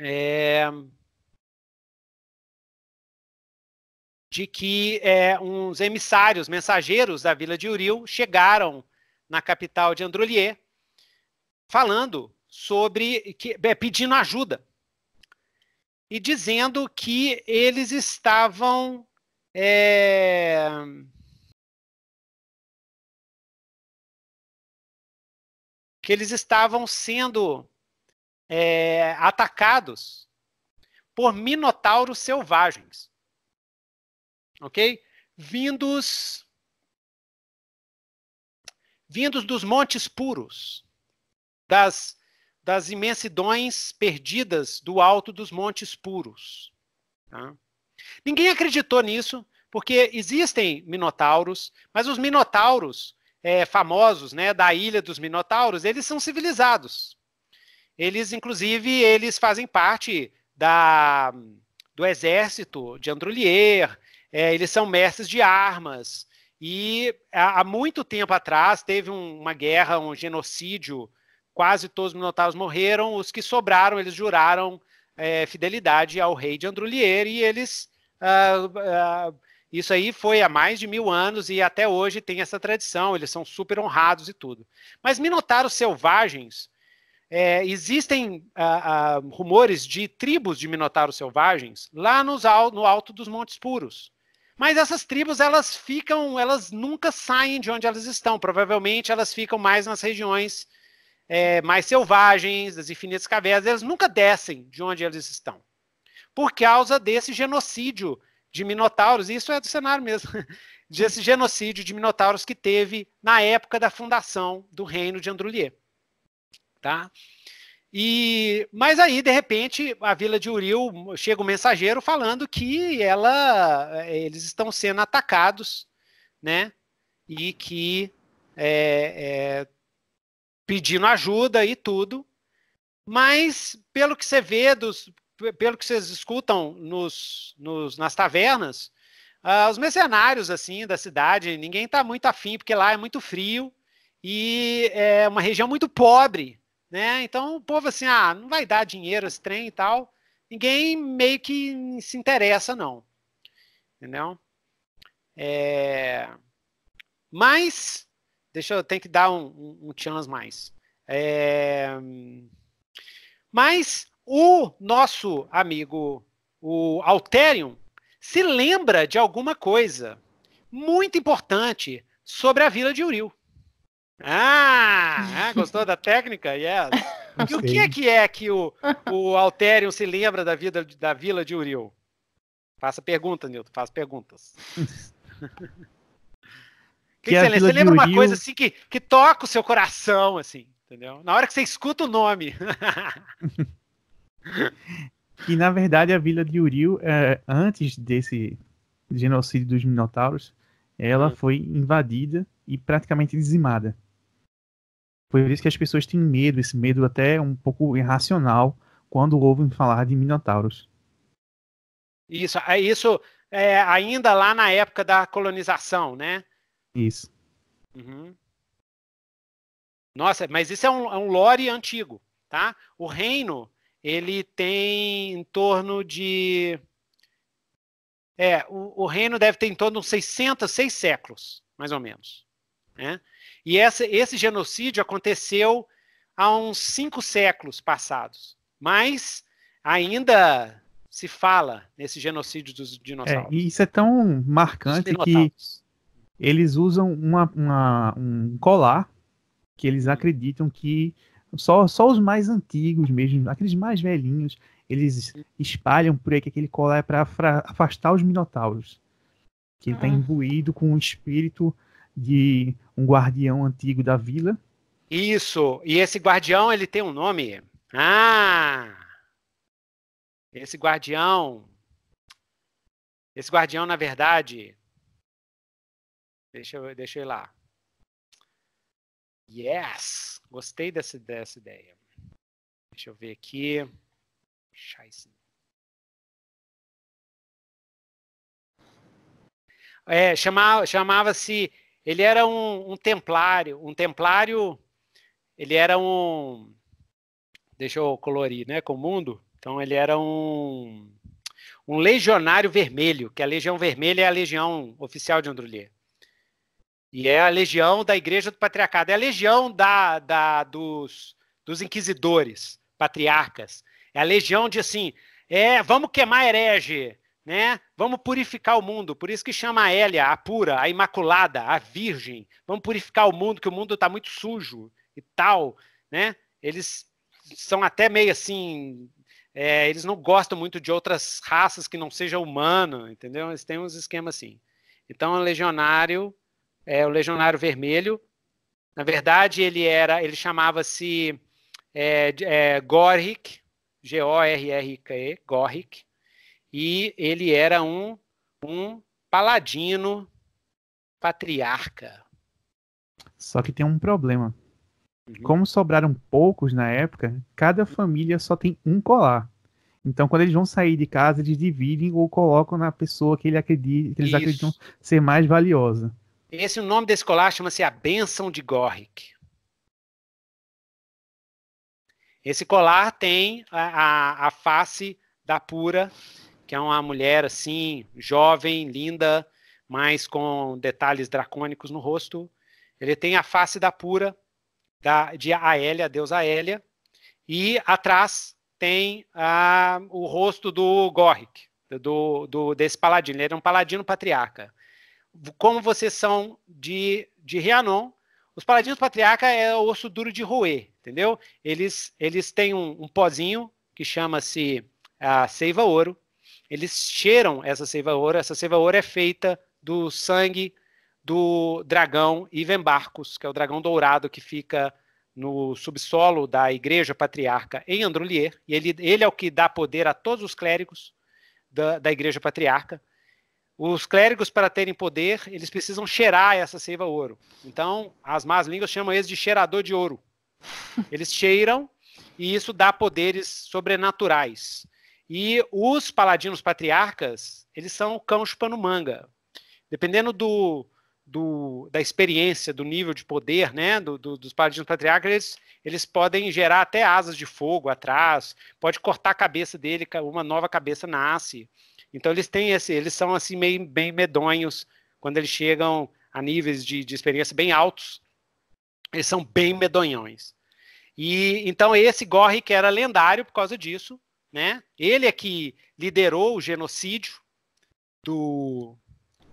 é, de que é, uns emissários, mensageiros da vila de Uriel chegaram na capital de Androlier, falando sobre que, é, pedindo ajuda e dizendo que eles estavam. É... que eles estavam sendo é, atacados por minotauros selvagens, ok? Vindos vindos dos montes puros, das das imensidões perdidas do alto dos montes puros. Tá? Ninguém acreditou nisso, porque existem minotauros, mas os minotauros é, famosos, né, da ilha dos minotauros, eles são civilizados. Eles, inclusive, eles fazem parte da, do exército de Androlier, é, eles são mestres de armas. E há, há muito tempo atrás teve um, uma guerra, um genocídio quase todos os minotauros morreram, os que sobraram, eles juraram é, fidelidade ao rei de Andrulier e eles. Uh, uh, isso aí foi há mais de mil anos e até hoje tem essa tradição, eles são super honrados e tudo. Mas minotauros selvagens, é, existem ah, rumores de tribos de minotauros selvagens lá nos, no alto dos Montes Puros. Mas essas tribos, elas ficam, elas nunca saem de onde elas estão. Provavelmente elas ficam mais nas regiões é, mais selvagens, das infinitas cavernas, eles nunca descem de onde eles estão. Por causa desse genocídio de minotauros, isso é do cenário mesmo, desse genocídio de minotauros que teve na época da fundação do reino de Andrulier. Tá? E, mas aí, de repente, a vila de Uriel chega um mensageiro falando que ela, é, eles estão sendo atacados, né? E que é, é, pedindo ajuda e tudo. Mas, pelo que você vê, dos, pelo que vocês escutam nos, nos nas tavernas, uh, os mercenários assim da cidade, ninguém está muito afim, porque lá é muito frio e é uma região muito pobre. Né? Então o povo assim, ah, não vai dar dinheiro esse trem e tal. Ninguém meio que se interessa, não. Entendeu? É... Mas Deixa eu tenho que dar um, um, um chance mais. É... Mas o nosso amigo, o Alterion, se lembra de alguma coisa muito importante sobre a vila de Uril. Ah, é? gostou da técnica? Yes. E o que é que é que o, o se lembra da, vida, da vila de Uril? Faça pergunta, Nilton, faça perguntas. Que, que, é você, lembra? você lembra uma Rio... coisa assim que, que toca o seu coração, assim, entendeu? Na hora que você escuta o nome. E na verdade a Vila de Uriu, é, antes desse genocídio dos Minotauros, ela hum. foi invadida e praticamente dizimada. Por isso que as pessoas têm medo, esse medo até um pouco irracional, quando ouvem falar de Minotauros. Isso, é isso é, ainda lá na época da colonização, né? Isso. Uhum. Nossa, mas isso é um, é um lore antigo, tá? O reino, ele tem em torno de... É, o, o reino deve ter em torno de 600, seis séculos, mais ou menos. Né? E essa, esse genocídio aconteceu há uns cinco séculos passados. Mas ainda se fala nesse genocídio dos é, dinossauros. É, e isso é tão marcante que eles usam uma, uma, um colar que eles acreditam que só, só os mais antigos mesmo, aqueles mais velhinhos, eles espalham por aí que aquele colar é para afastar os minotauros. Que ele está ah. imbuído com o espírito de um guardião antigo da vila. Isso, e esse guardião ele tem um nome. Ah! Esse guardião. Esse guardião, na verdade, Deixa eu, deixa eu ir lá. Yes! Gostei dessa, dessa ideia. Deixa eu ver aqui. Scheiße. É, chamava, chamava-se. Ele era um, um, templário. Um templário. Ele era um. Deixa eu colorir, né? Com o mundo. Então ele era um. Um legionário vermelho, que a Legião Vermelha é a legião oficial de andrulier e é a legião da Igreja do Patriarcado, é a legião da, da dos, dos inquisidores, patriarcas. É a legião de assim, é, vamos queimar herege, né? Vamos purificar o mundo. Por isso que chama a Hélia, a pura, a imaculada, a virgem. Vamos purificar o mundo, que o mundo está muito sujo e tal, né? Eles são até meio assim, é, eles não gostam muito de outras raças que não seja humano, entendeu? Eles têm uns esquemas assim. Então, o é legionário é, o Legionário Vermelho. Na verdade, ele era, ele chamava-se é, é, g o r r k e e ele era um, um paladino patriarca. Só que tem um problema. Uhum. Como sobraram poucos na época, cada família só tem um colar. Então, quando eles vão sair de casa, eles dividem ou colocam na pessoa que, ele acredita, que eles Isso. acreditam ser mais valiosa. Esse o nome desse colar chama-se a Benção de Gorrick. Esse colar tem a, a, a, face da Pura, que é uma mulher assim, jovem, linda, mas com detalhes dracônicos no rosto. Ele tem a face da Pura, da, de Aélia, a deusa Aélia. E atrás tem a, o rosto do Gorrick, do, do, desse paladino. Ele era um paladino patriarca como vocês são de, de Rianon, os paladinos patriarca é o osso duro de roer, entendeu? Eles, eles têm um, um pozinho que chama-se a seiva ouro. Eles cheiram essa seiva ouro. Essa seiva ouro é feita do sangue do dragão Barcos, que é o dragão dourado que fica no subsolo da igreja patriarca em Androlier. E ele, ele é o que dá poder a todos os clérigos da, da igreja patriarca. Os clérigos, para terem poder, eles precisam cheirar essa seiva ouro. Então, as más línguas chamam eles de cheirador de ouro. Eles cheiram e isso dá poderes sobrenaturais. E os paladinos patriarcas, eles são o cão chupando manga. Dependendo do, do, da experiência, do nível de poder né, do, do, dos paladinos patriarcas, eles, eles, podem gerar até asas de fogo atrás, pode cortar a cabeça dele, uma nova cabeça nasce. Então eles têm esse, eles são assim meio, bem medonhos quando eles chegam a níveis de, de experiência bem altos. Eles são bem medonhões. E então esse Gorre que era lendário por causa disso, né? Ele é que liderou o genocídio do,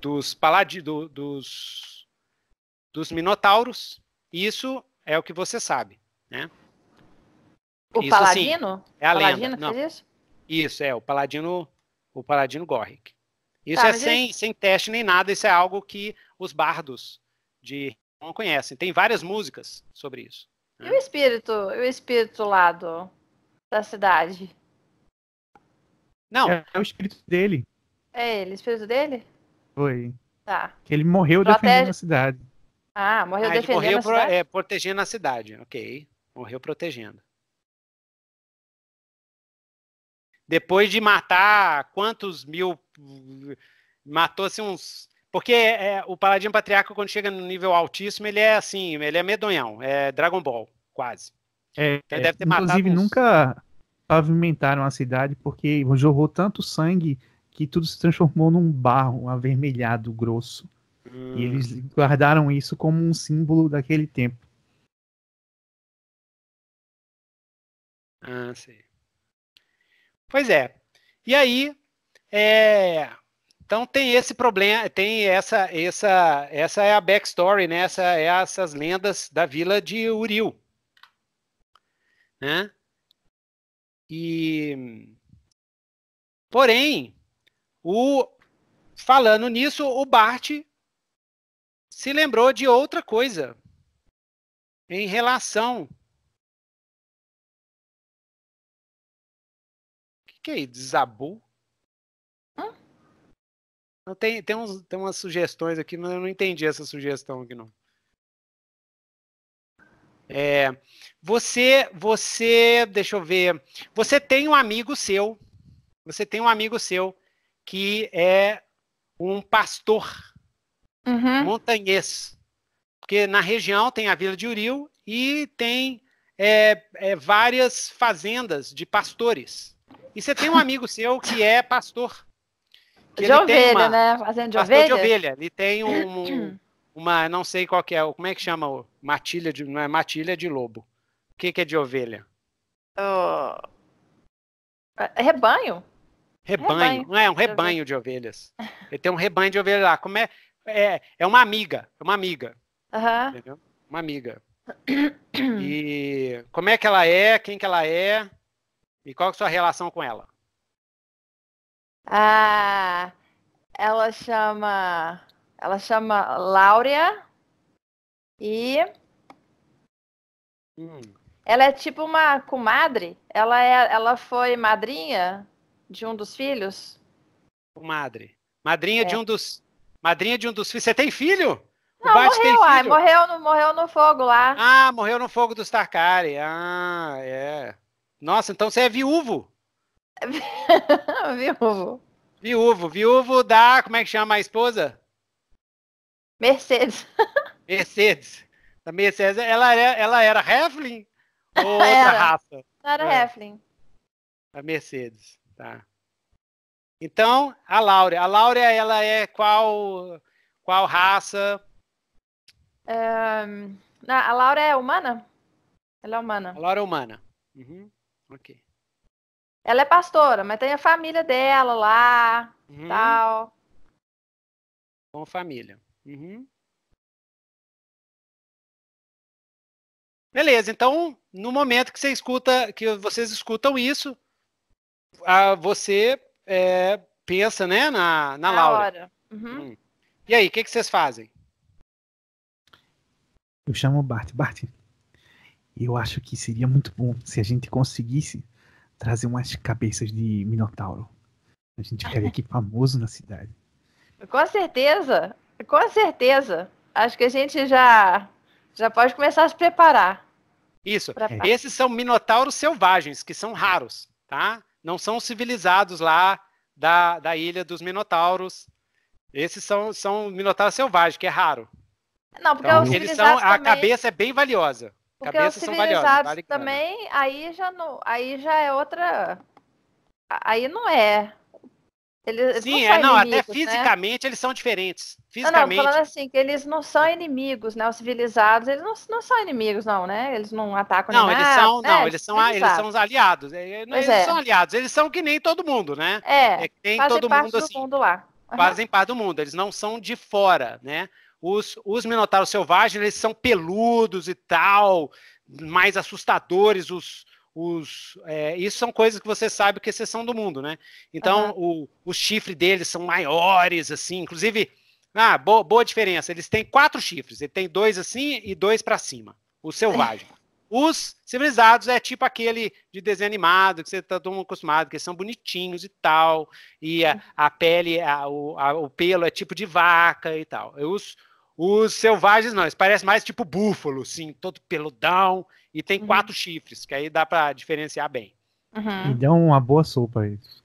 dos paladi, do, dos, dos minotauros. Isso é o que você sabe, né? O isso, assim, Paladino? é a Paladino lenda. isso? isso? é o Paladino o Paladino Gorrick. Isso tá, é sem, sem teste nem nada, isso é algo que os bardos de não conhecem. Tem várias músicas sobre isso. Né? E o espírito, e o espírito lá do, da cidade? Não. É, é o espírito dele. É ele, o espírito dele? Foi. Tá. Que ele morreu Protege... defendendo a cidade. Ah, morreu ah, defendendo morreu a cidade. Pro, é, protegendo a cidade, ok. Morreu protegendo. Depois de matar quantos mil. Matou-se assim, uns. Porque é, o Paladino Patriarca, quando chega no nível altíssimo, ele é assim, ele é medonhão, é Dragon Ball, quase. É, então, ele é, deve ter inclusive, nunca pavimentaram a cidade porque jorrou tanto sangue que tudo se transformou num barro avermelhado, grosso. Hum. E eles guardaram isso como um símbolo daquele tempo. Ah, sei. Pois é. E aí, é... então tem esse problema, tem essa, essa, essa é a backstory, né? Essa é essas lendas da vila de Uril, né? E porém, o falando nisso, o Bart se lembrou de outra coisa em relação que aí? Desabou? Hã? tem, tem, uns, tem umas sugestões aqui, mas eu não entendi essa sugestão aqui, não. É, você, você, deixa eu ver. Você tem um amigo seu, você tem um amigo seu que é um pastor uhum. montanhês, porque na região tem a Vila de Uril e tem é, é, várias fazendas de pastores. E você tem um amigo seu que é pastor. Que de ovelha, uma, né? Fazendo de ovelha. de ovelha. Ele tem um, uma, não sei qual que é, como é que chama? Matilha de, não é matilha é de lobo. O que, que é de ovelha? Uh, rebanho. Rebanho. rebanho. Não é um rebanho de ovelhas. Ele tem um rebanho de ovelhas lá. Como é, é, é uma amiga, é uma amiga. Uhum. Entendeu? Uma amiga. E como é que ela é? Quem que ela é? E qual é a sua relação com ela? Ah, ela chama. Ela chama Laura. E. Hum. Ela é tipo uma comadre. Ela, é, ela foi madrinha de um dos filhos. Comadre. Madrinha é. de um dos. Madrinha de um dos filhos. Você tem filho? Não, morreu, ai, morreu, no, morreu no fogo lá. Ah, morreu no fogo dos Tarkari. Ah, é. Nossa, então você é viúvo. viúvo. Viúvo. Viúvo da. Como é que chama a esposa? Mercedes. Mercedes. Da Mercedes. Ela, era, é, ela era Heflin? Ou outra era. raça? Era é. Heflin. A Mercedes, tá. Então, a Laura. A Laura, ela é qual, qual raça? Um, a Laura é humana? Ela é humana. A Laura é humana. Uhum. Ok. Ela é pastora, mas tem a família dela lá, uhum. tal. Com família. Uhum. Beleza, então, no momento que você escuta, que vocês escutam isso, a, você é, pensa, né, na, na, Laura. Uhum. Hum. E aí, o que, que vocês fazem? Eu chamo o Bart. Bart, eu acho que seria muito bom se a gente conseguisse trazer umas cabeças de Minotauro. A gente ficaria aqui famoso na cidade. Com certeza, com certeza. Acho que a gente já já pode começar a se preparar. Isso. É. Esses são minotauros selvagens, que são raros, tá? Não são civilizados lá da, da ilha dos minotauros. Esses são, são minotauros selvagens, que é raro. Não, porque então, eles são, também... a cabeça é bem valiosa. Porque Cabeças os civilizados são também, aí já, não, aí já é outra. Aí não é. Eles Sim, não, é, não até né? fisicamente né? eles são diferentes. Fisicamente. Não, não, falando assim, que eles não são inimigos, né? Os civilizados, eles não, não são inimigos, não, né? Eles não atacam Não, eles são, né? não, é, eles, são, eles são os aliados. É, é, eles é. são aliados, eles são que nem todo mundo, né? É, é que nem todo mundo assim. Mundo lá. Fazem parte do mundo, eles não são de fora, né? Os, os minotauros selvagens, eles são peludos e tal, mais assustadores. Os, os, é, isso são coisas que você sabe que vocês é são do mundo, né? Então, uhum. o, os chifres deles são maiores, assim. Inclusive, ah, boa, boa diferença. Eles têm quatro chifres. Ele tem dois assim e dois para cima. O selvagem. Os civilizados é tipo aquele de desenho animado que você está todo mundo acostumado, que são bonitinhos e tal, e a, a pele, a, o, a, o pelo é tipo de vaca e tal. Os, os selvagens não, eles parecem mais tipo búfalo, sim, todo peludão e tem uhum. quatro chifres, que aí dá para diferenciar bem. Uhum. E dão uma boa sopa isso.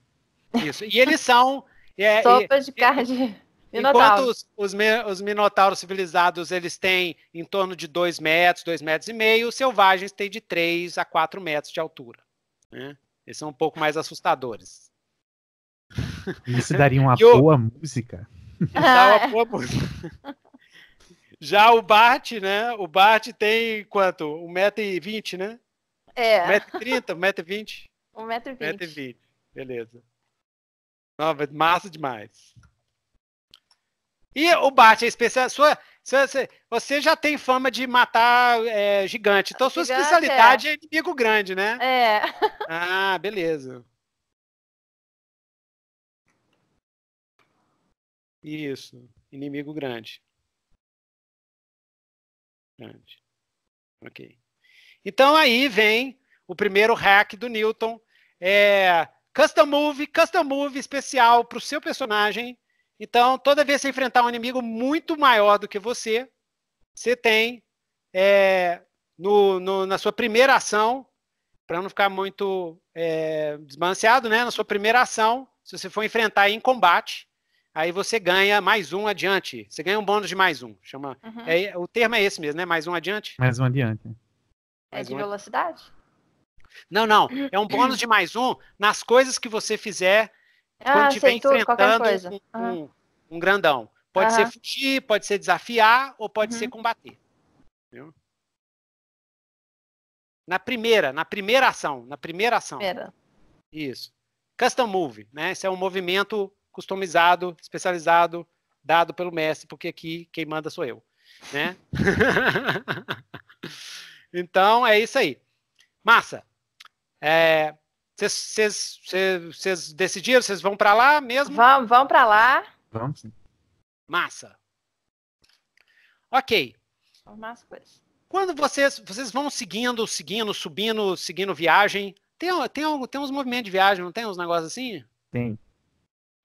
Isso. E eles são é, sopa de carne. Enquanto os, os, os, minotauros civilizados eles têm em torno de 2 metros, 2 metros e meio, os selvagens têm de 3 a 4 metros de altura. Né? Eles são um pouco mais assustadores. Isso daria uma eu... boa música. Dá uma boa música. Já o Bart, né? O Bart tem quanto? 1,20m, né? É. 1,30m, 1,20m? 1,20m. 1,20m, beleza. Não, massa demais. E o Bart é especial. Sua, sua, você já tem fama de matar é, gigante, então sua gigante, especialidade é. é inimigo grande, né? É. Ah, beleza. Isso, inimigo grande. Grande. Ok. Então aí vem o primeiro hack do Newton. É, custom move, custom move especial para o seu personagem então, toda vez que você enfrentar um inimigo muito maior do que você, você tem é, no, no, na sua primeira ação, para não ficar muito é, desbalanceado, né? Na sua primeira ação, se você for enfrentar em combate, aí você ganha mais um adiante. Você ganha um bônus de mais um. Chama, uhum. é, o termo é esse mesmo, né? Mais um adiante? Mais um adiante. É mais é de um... velocidade? Não, não. É um bônus de mais um nas coisas que você fizer ah, quando tiver tudo, enfrentando um, um, um, grandão. Pode ser fugir, pode ser desafiar ou pode uhum. ser combater. Entendeu? Na primeira, na primeira ação, na primeira ação. Primeira. Isso. Custom move, né? Esse é um movimento customizado, especializado, dado pelo mestre, porque aqui quem manda sou eu, né? então é isso aí. Massa. É, vocês decidiram? Vocês vão para lá mesmo? Vão, vão para lá. Vamos sim. Massa. Ok. Arrumar as coisas. Quando vocês, vocês vão seguindo, seguindo, subindo, seguindo viagem, tem, tem, tem uns movimentos de viagem, não tem uns negócios assim? Tem.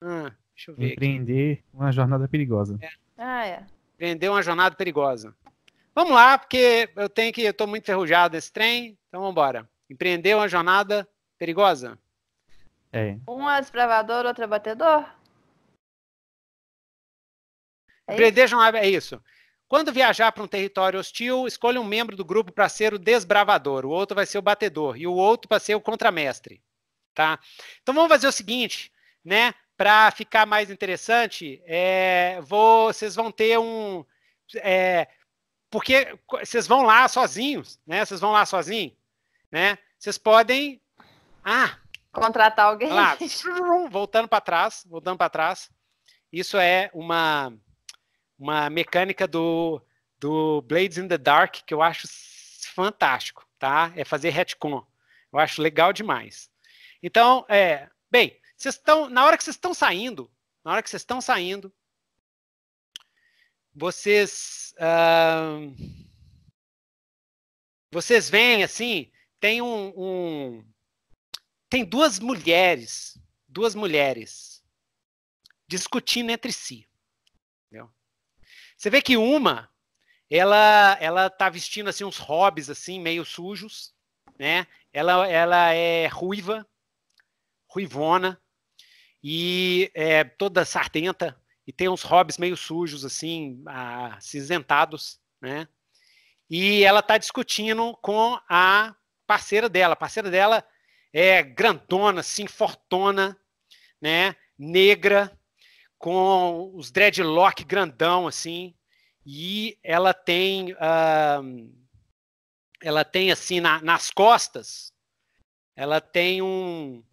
Ah, deixa eu ver. Empreender aqui. uma jornada perigosa. É. Ah, é. Empreender uma jornada perigosa. Vamos lá, porque eu tenho que, eu tô muito enferrujado nesse trem, então vamos embora. Empreender uma jornada Perigosa? É. Um é desbravador, outro é batedor? É Predejam isso? é isso. Quando viajar para um território hostil, escolha um membro do grupo para ser o desbravador, o outro vai ser o batedor e o outro para ser o contramestre, tá? Então vamos fazer o seguinte, né? Para ficar mais interessante, é, vou, vocês vão ter um, é, porque vocês vão lá sozinhos, né? Vocês vão lá sozinhos, né? Vocês podem ah! Contratar alguém. Lá, voltando para trás, voltando para trás. Isso é uma, uma mecânica do, do Blades in the Dark que eu acho fantástico, tá? É fazer retcon. Eu acho legal demais. Então, é, bem, vocês estão na hora que vocês estão saindo, na hora que vocês estão saindo, vocês uh, vocês veem assim, tem um, um tem duas mulheres, duas mulheres discutindo entre si. Entendeu? Você vê que uma, ela, ela tá vestindo assim uns hobbies assim meio sujos, né? Ela, ela é ruiva, ruivona e é toda sardenta e tem uns hobbies meio sujos assim, acinzentados, né? E ela tá discutindo com a parceira dela. A parceira dela é grandona, assim, fortona, né? Negra, com os dreadlock grandão, assim. E ela tem. Uh, ela tem, assim, na, nas costas, ela tem um,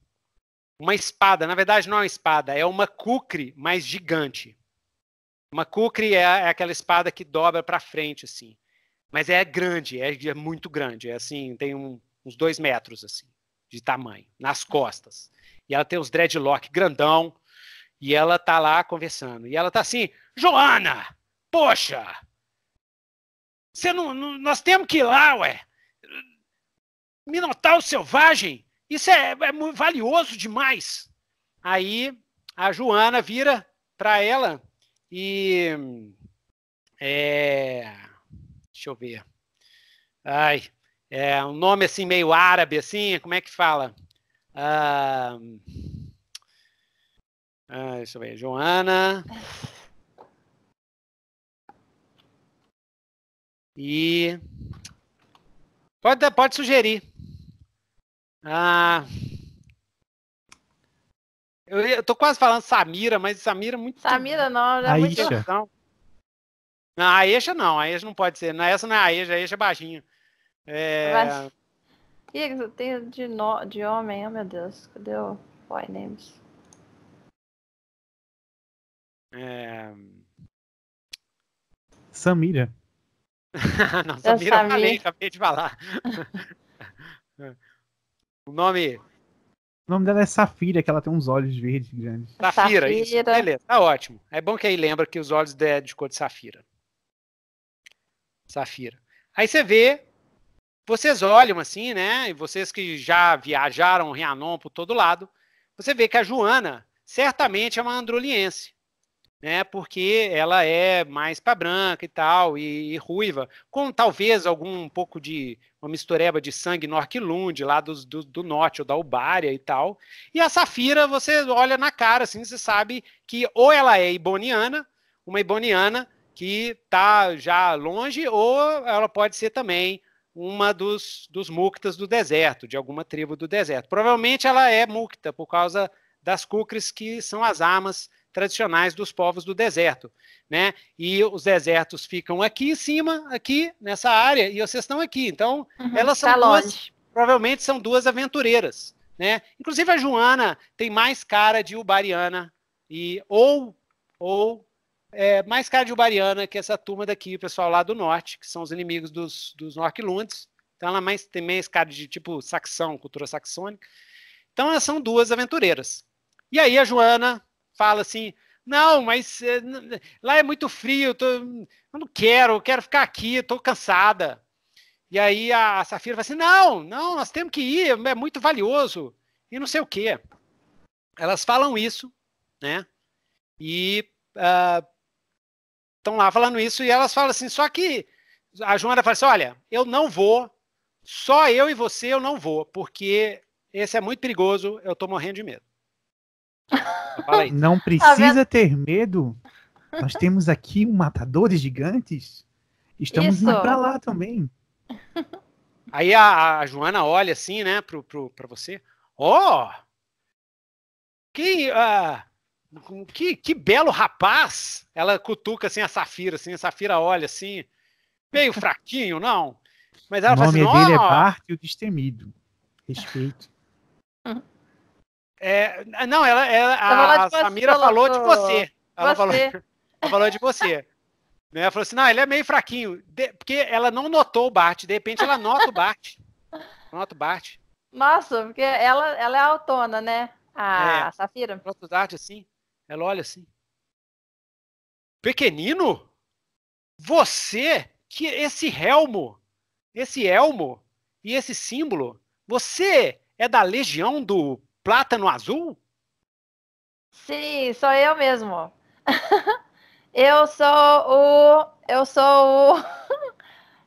uma espada. Na verdade, não é uma espada, é uma cucre mais gigante. Uma cucre é, é aquela espada que dobra para frente, assim. Mas é grande, é, é, muito grande. É assim, tem um, uns dois metros, assim de tamanho, nas costas. E ela tem uns dreadlock grandão, e ela tá lá conversando. E ela tá assim, Joana, poxa, você não, não nós temos que ir lá, ué. Minotauro selvagem, isso é, é valioso demais. Aí a Joana vira para ela e é, deixa eu ver. Ai, é, um nome assim meio árabe, assim, como é que fala? Ah, ah deixa eu ver, Joana. E pode, pode sugerir. Ah, eu, eu tô quase falando Samira, mas Samira é muito. Samira não, já é muito. Não, a Eixa não, a Eixa não pode ser. Não, essa não é a Aisha a Eixa é baixinho. É. Mas... tem de, no... de homem, oh meu Deus. Cadê o boy names? É... Samira. não, é Samira eu falei, acabei de falar. o nome. O nome dela é Safira, que ela tem uns olhos verdes grandes. Safira, safira. isso. Beleza, tá ótimo. É bom que aí lembra que os olhos é de cor de safira. Safira. Aí você vê vocês olham assim, né? E vocês que já viajaram Rianon por todo lado, você vê que a Joana certamente é uma androliense, né? Porque ela é mais para branca e tal, e, e, ruiva, com talvez algum um pouco de uma mistureba de sangue norquilunde lá do, do, do norte ou da Ubária e tal. E a Safira, você olha na cara assim, você sabe que ou ela é iboniana, uma iboniana que tá já longe, ou ela pode ser também uma dos, dos muktas do deserto, de alguma tribo do deserto. Provavelmente ela é mukta por causa das kukris, que são as armas tradicionais dos povos do deserto, né? E os desertos ficam aqui em cima, aqui nessa área, e vocês estão aqui. Então, uhum, elas são tá duas, provavelmente são duas aventureiras, né? Inclusive a Joana tem mais cara de ubariana e ou ou é, mais Ubariana que essa turma daqui, o pessoal lá do norte, que são os inimigos dos, dos Norquilundes. Então ela é mais, tem mais cara de tipo saxão, cultura saxônica. Então elas são duas aventureiras. E aí a Joana fala assim: não, mas é, lá é muito frio, eu, tô, eu não quero, eu quero ficar aqui, estou cansada. E aí a, a Safira fala assim: não, não, nós temos que ir, é muito valioso, e não sei o quê. Elas falam isso, né? E uh, estão lá falando isso e elas falam assim, só que a Joana fala assim, olha, eu não vou, só eu e você eu não vou, porque esse é muito perigoso, eu tô morrendo de medo. Não tá precisa ter medo. Nós temos aqui um matadores gigantes. Estamos Isso. indo pra lá também. Aí a, a Joana olha assim, né, pro, pro, pra você. Ó! Oh, quem... Uh, ah, que, que belo rapaz! Ela cutuca assim a Safira, assim, a Safira olha assim, meio fraquinho, não? Mas ela o nome fala assim, dele oh, é Bart o Destemido. Respeito. É, não, ela, ela a, a Samira falou, de você. Ela, você. Falou, ela falou de você. né? Ela falou assim, não, ele é meio fraquinho. De, porque ela não notou o Bart. De repente ela nota o Bart. Nota o Bart. Nossa, porque ela, ela é autona, né? A é, Safira. Pronto, Bart assim. Ela olha assim. Pequenino? Você? Que esse helmo, esse elmo e esse símbolo, você é da legião do plátano azul? Sim, sou eu mesmo. eu sou o eu sou o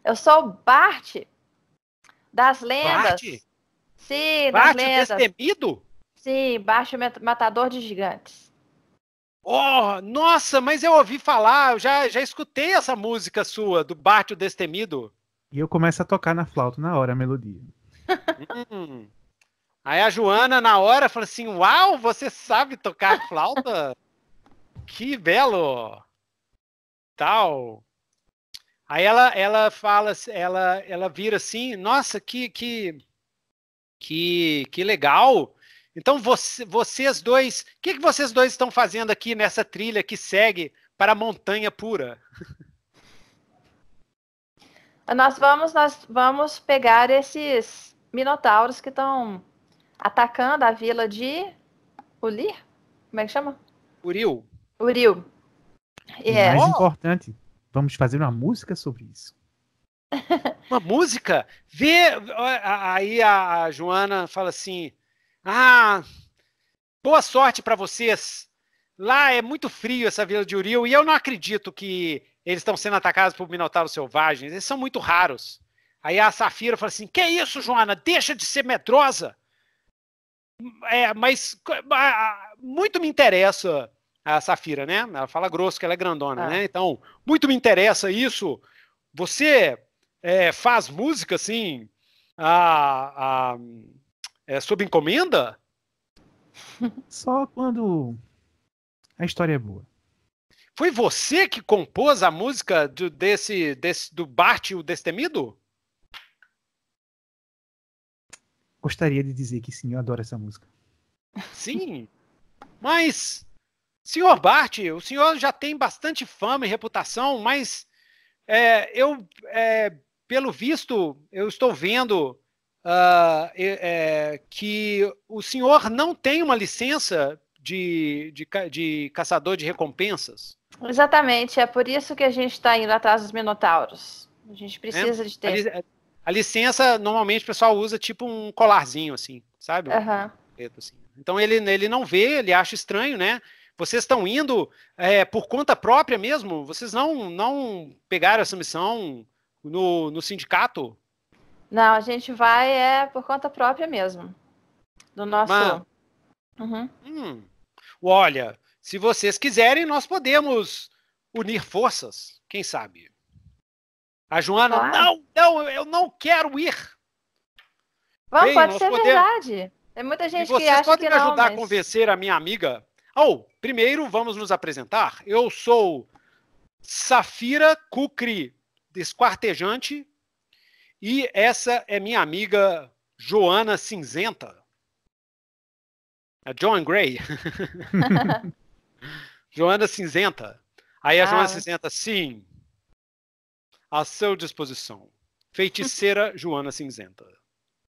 eu sou o Bart das lendas. Bart? Sim, Bart das lendas. Destemido? Sim, Bart matador de gigantes. Oh, nossa, mas eu ouvi falar, eu já, já escutei essa música sua, do Bate o Destemido. E eu começo a tocar na flauta na hora a melodia. hum. Aí a Joana, na hora, fala assim: Uau, você sabe tocar flauta? que belo! Tal. Aí ela, ela fala, ela, ela vira assim: Nossa, que, que, que, que legal! Então, você, vocês dois, o que, que vocês dois estão fazendo aqui nessa trilha que segue para a Montanha Pura? Nós vamos, nós vamos pegar esses minotauros que estão atacando a vila de Uli, Como é que chama? Uril. Uril. É. Mais oh! importante, vamos fazer uma música sobre isso. uma música? Vê. Aí a Joana fala assim: ah, boa sorte para vocês. Lá é muito frio essa vila de Uriel e eu não acredito que eles estão sendo atacados por minotauros selvagens. Eles são muito raros. Aí a Safira fala assim: Que isso, Joana? Deixa de ser medrosa. É, mas muito me interessa a Safira, né? Ela fala grosso que ela é grandona, é. né? Então, muito me interessa isso. Você é, faz música assim? A, a, é sob encomenda? Só quando a história é boa. Foi você que compôs a música do, desse, desse, do Bart o Destemido? Gostaria de dizer que sim, eu adoro essa música. Sim, mas, senhor Bart, o senhor já tem bastante fama e reputação, mas é, eu, é, pelo visto, eu estou vendo uh, é, que o senhor não tem uma licença de, de, de caçador de recompensas. Exatamente, é por isso que a gente está indo atrás dos minotauros. A gente é? precisa é? de ter. A, li a, licença, normalmente o pessoal usa tipo um colarzinho, assim, sabe? Uhum. assim. Então ele, ele não vê, ele acha estranho, né? Vocês estão indo é, por conta própria mesmo? Vocês não, não pegaram essa missão no, no sindicato? Não, a gente vai é por conta própria mesmo. Do nosso. uhum. hum, olha, se vocês quiserem, nós podemos unir forças, quem sabe? A Joana, claro. não, não, eu não quero ir. Vamos, Bem, pode ser verdade. É muita gente e acha que não. podem que me ajudar mas... a convencer a minha amiga? Oh, primeiro vamos nos apresentar. Eu sou Safira Kukri, desquartejante e essa é minha amiga Joana Cinzenta. A é Joan Gray. Joana Cinzenta. Aí a ah. Joana Cinzenta, sim. À sua disposição. Feiticeira Joana Cinzenta.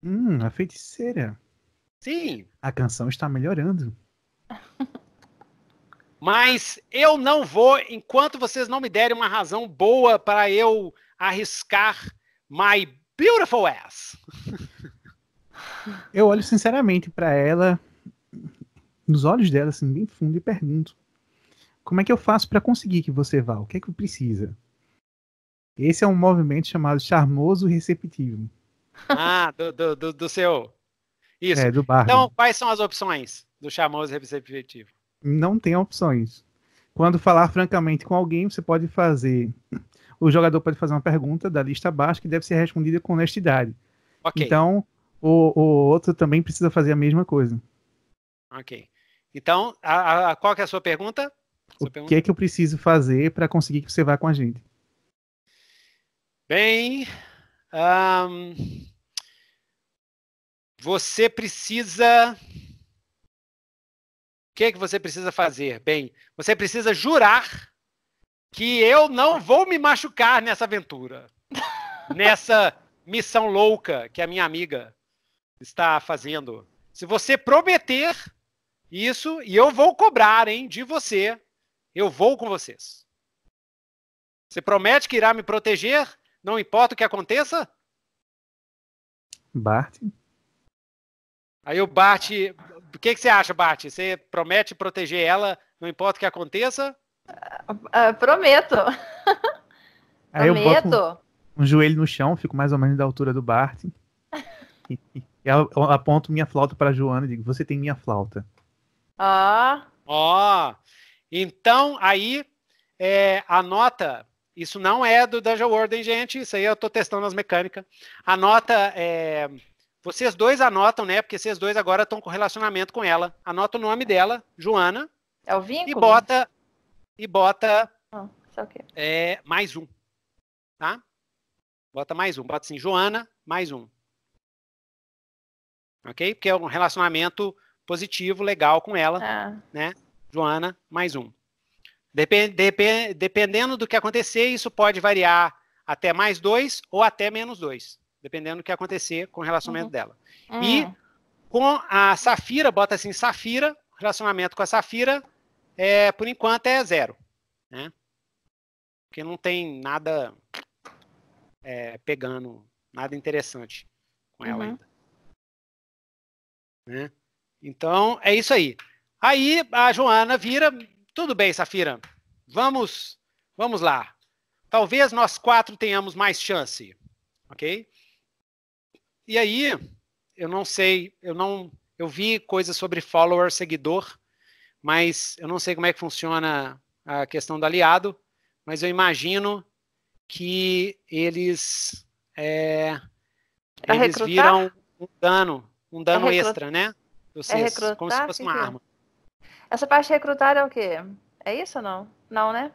Hum, a feiticeira. Sim. A canção está melhorando. Mas eu não vou enquanto vocês não me derem uma razão boa para eu arriscar My Beautiful Ass. Eu olho sinceramente para ela, nos olhos dela, assim, bem fundo, e pergunto: Como é que eu faço para conseguir que você vá? O que é que precisa? Esse é um movimento chamado charmoso receptivo. Ah, do, do, do, do seu. Isso. É, do bar. Então, quais são as opções do charmoso receptivo? Não tem opções. Quando falar francamente com alguém, você pode fazer o jogador pode fazer uma pergunta da lista abaixo que deve ser respondida com honestidade. Okay. Então, o, o, outro também precisa fazer a mesma coisa. Ok. Então, a, a, qual é a sua pergunta? O pergunta? que é que eu preciso fazer para conseguir que você vá com a gente? Bem, um, você precisa. O que é que você precisa fazer? Bem, você precisa jurar que eu não vou me machucar nessa aventura. nessa missão louca que a minha amiga está fazendo. Se você prometer isso, e eu vou cobrar, hein, de você, eu vou com vocês. Você promete que irá me proteger, não importa o que aconteça? Bart. Aí o Bart. O que, que você acha, Bart? Você promete proteger ela, não importa o que aconteça? Uh, prometo. Aí prometo. Eu boto um, um, joelho no chão, fico mais ou menos da altura do Bart. e, e eu, eu aponto minha flauta para Joana e digo: Você tem minha flauta. Ah. Ó. Oh. Então, aí, é, anota. Isso não é do Dungeon World, gente? Isso aí eu tô testando as mecânicas. Anota. É, vocês dois anotam, né? Porque vocês dois agora estão com relacionamento com ela. Anota o nome dela, Joana. É o vínculo? E bota e bota oh, é, mais um. Tá? Bota mais um. Bota assim, Joana, mais um. Ok? Porque é um relacionamento positivo, legal com ela. Tá. Né? Joana, mais um. Depend, depend, dependendo do que acontecer, isso pode variar até mais dois ou até menos dois. Dependendo do que acontecer com o relacionamento uhum. dela. Uhum. E hum. com a Safira, bota assim, Safira, relacionamento com a Safira, é, por enquanto é zero, né? Porque não tem nada é, pegando, nada interessante com ela uhum. ainda. Né? Então, é isso aí. Aí a Joana vira, tudo bem, Safira, vamos, vamos lá. Talvez nós quatro tenhamos mais chance, ok? E aí, eu não sei, eu não, eu vi coisas sobre follower, seguidor, mas eu não sei como é que funciona a questão do aliado, mas eu imagino que eles, é, eles viram um dano, um dano é extra, né? Vocês, é como se fosse uma é? arma. Essa parte de recrutar é o quê? É isso ou não? Não, né?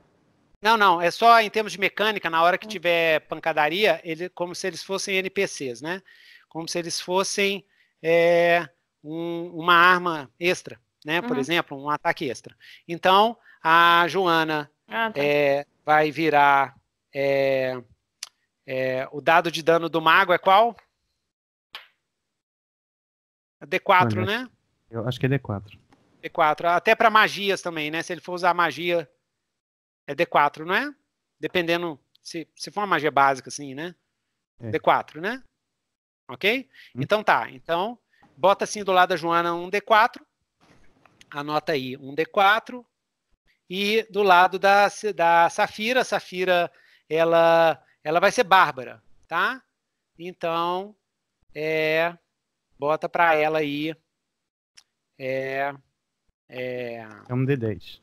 Não, não, é só em termos de mecânica, na hora que hum. tiver pancadaria, ele, como se eles fossem NPCs, né? Como se eles fossem é, um, uma arma extra né? Uhum. Por exemplo, um ataque extra. Então, a Joana ah, tá. é, vai virar. É, é, o dado de dano do mago é qual? É D4, Olha, né? Eu acho que é D4. D4. Até para magias também, né? Se ele for usar magia, é D4, não é? Dependendo. Se, se for uma magia básica, assim, né? É. D4, né? Ok? Hum. Então tá. Então, bota assim do lado da Joana um D4 anota aí um D4. E do lado da, da Safira, Safira ela, ela vai ser Bárbara, tá? Então, é, bota para ela aí. É, é, é um D10.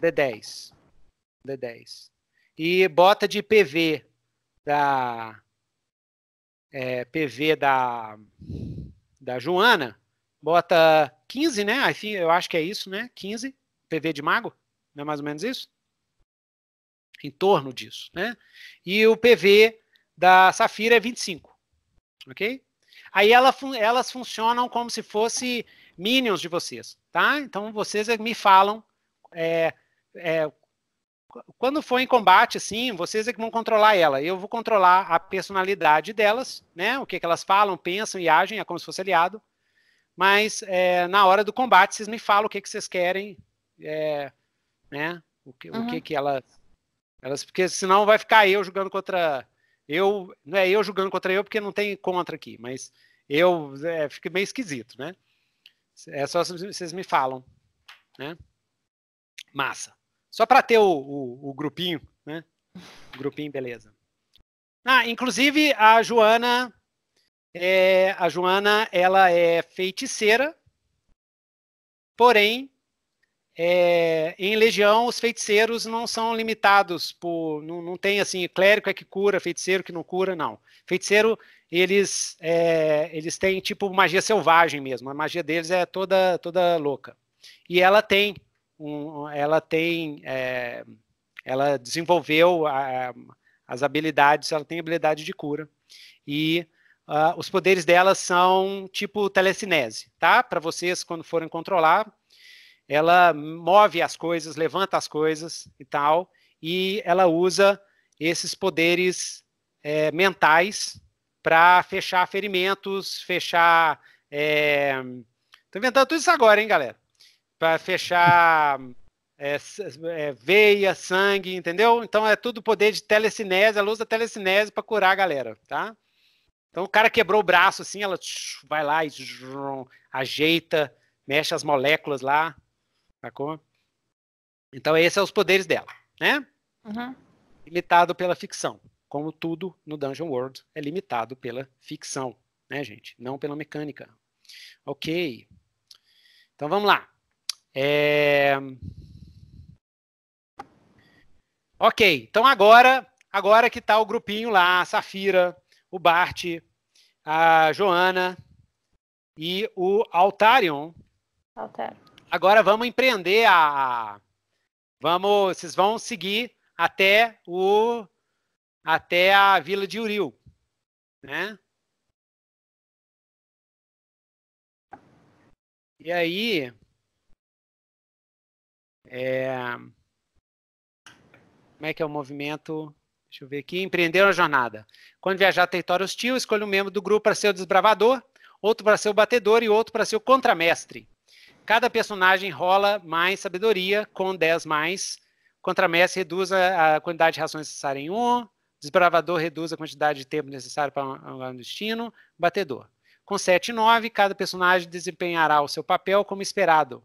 D10. D10. E bota de PV da. É, PV da. Da Joana bota 15, né? Eu acho que é isso, né? 15 PV de mago, não é mais ou menos isso? Em torno disso, né? E o PV da Safira é 25, ok? Aí ela, elas funcionam como se fosse minions de vocês, tá? Então vocês é me falam é, é, quando for em combate, assim, vocês é que vão controlar ela. Eu vou controlar a personalidade delas, né? O que, que elas falam, pensam e agem, é como se fosse aliado mas é, na hora do combate vocês me falam o que, que vocês querem, é, né? O que, uhum. o que que elas, elas, porque senão vai ficar eu jogando contra eu, não é eu jogando contra eu porque não tem contra aqui, mas eu é, fica meio esquisito, né? É só vocês me falam, né? Massa. Só para ter o, o, o, grupinho, né? O grupinho, beleza. Ah, inclusive a Joana é, a Joana ela é feiticeira, porém é, em Legião os feiticeiros não são limitados por não, não tem assim clérigo é que cura, feiticeiro que não cura não. Feiticeiro eles é, eles têm tipo magia selvagem mesmo, a magia deles é toda toda louca. E ela tem um, ela tem é, ela desenvolveu a, as habilidades, ela tem habilidade de cura e Uh, os poderes delas são tipo telecinese, tá? Para vocês, quando forem controlar, ela move as coisas, levanta as coisas e tal, e ela usa esses poderes é, mentais para fechar ferimentos, fechar. É... Tô inventando tudo isso agora, hein, galera? Para fechar é, é, veia, sangue, entendeu? Então é tudo poder de telecinese, a luz da telecinese para curar a galera, tá? Então o cara quebrou o braço assim, ela vai lá e ajeita, mexe as moléculas lá, sacou? Então esses são é os poderes dela, né? Uhum. Limitado pela ficção. Como tudo no Dungeon World é limitado pela ficção, né, gente? Não pela mecânica. Ok. Então vamos lá. É... Ok, então agora, agora que tá o grupinho lá, Safira, o Bart, a Joana e o Altarion. Altarion. Agora vamos empreender a. Vamos, vocês vão seguir até o até a vila de Uril, né? E aí, é... como é que é o movimento? Deixa eu ver aqui. Empreender uma jornada. Quando viajar a território hostil, escolha um membro do grupo para ser o desbravador, outro para ser o batedor e outro para ser o contramestre. Cada personagem rola mais sabedoria com 10 mais. Contramestre reduz a, quantidade de reações necessárias em 1. Um. Desbravador reduz a quantidade de tempo necessário para um, um destino. Batedor. Com 7 e 9, cada personagem desempenhará o seu papel como esperado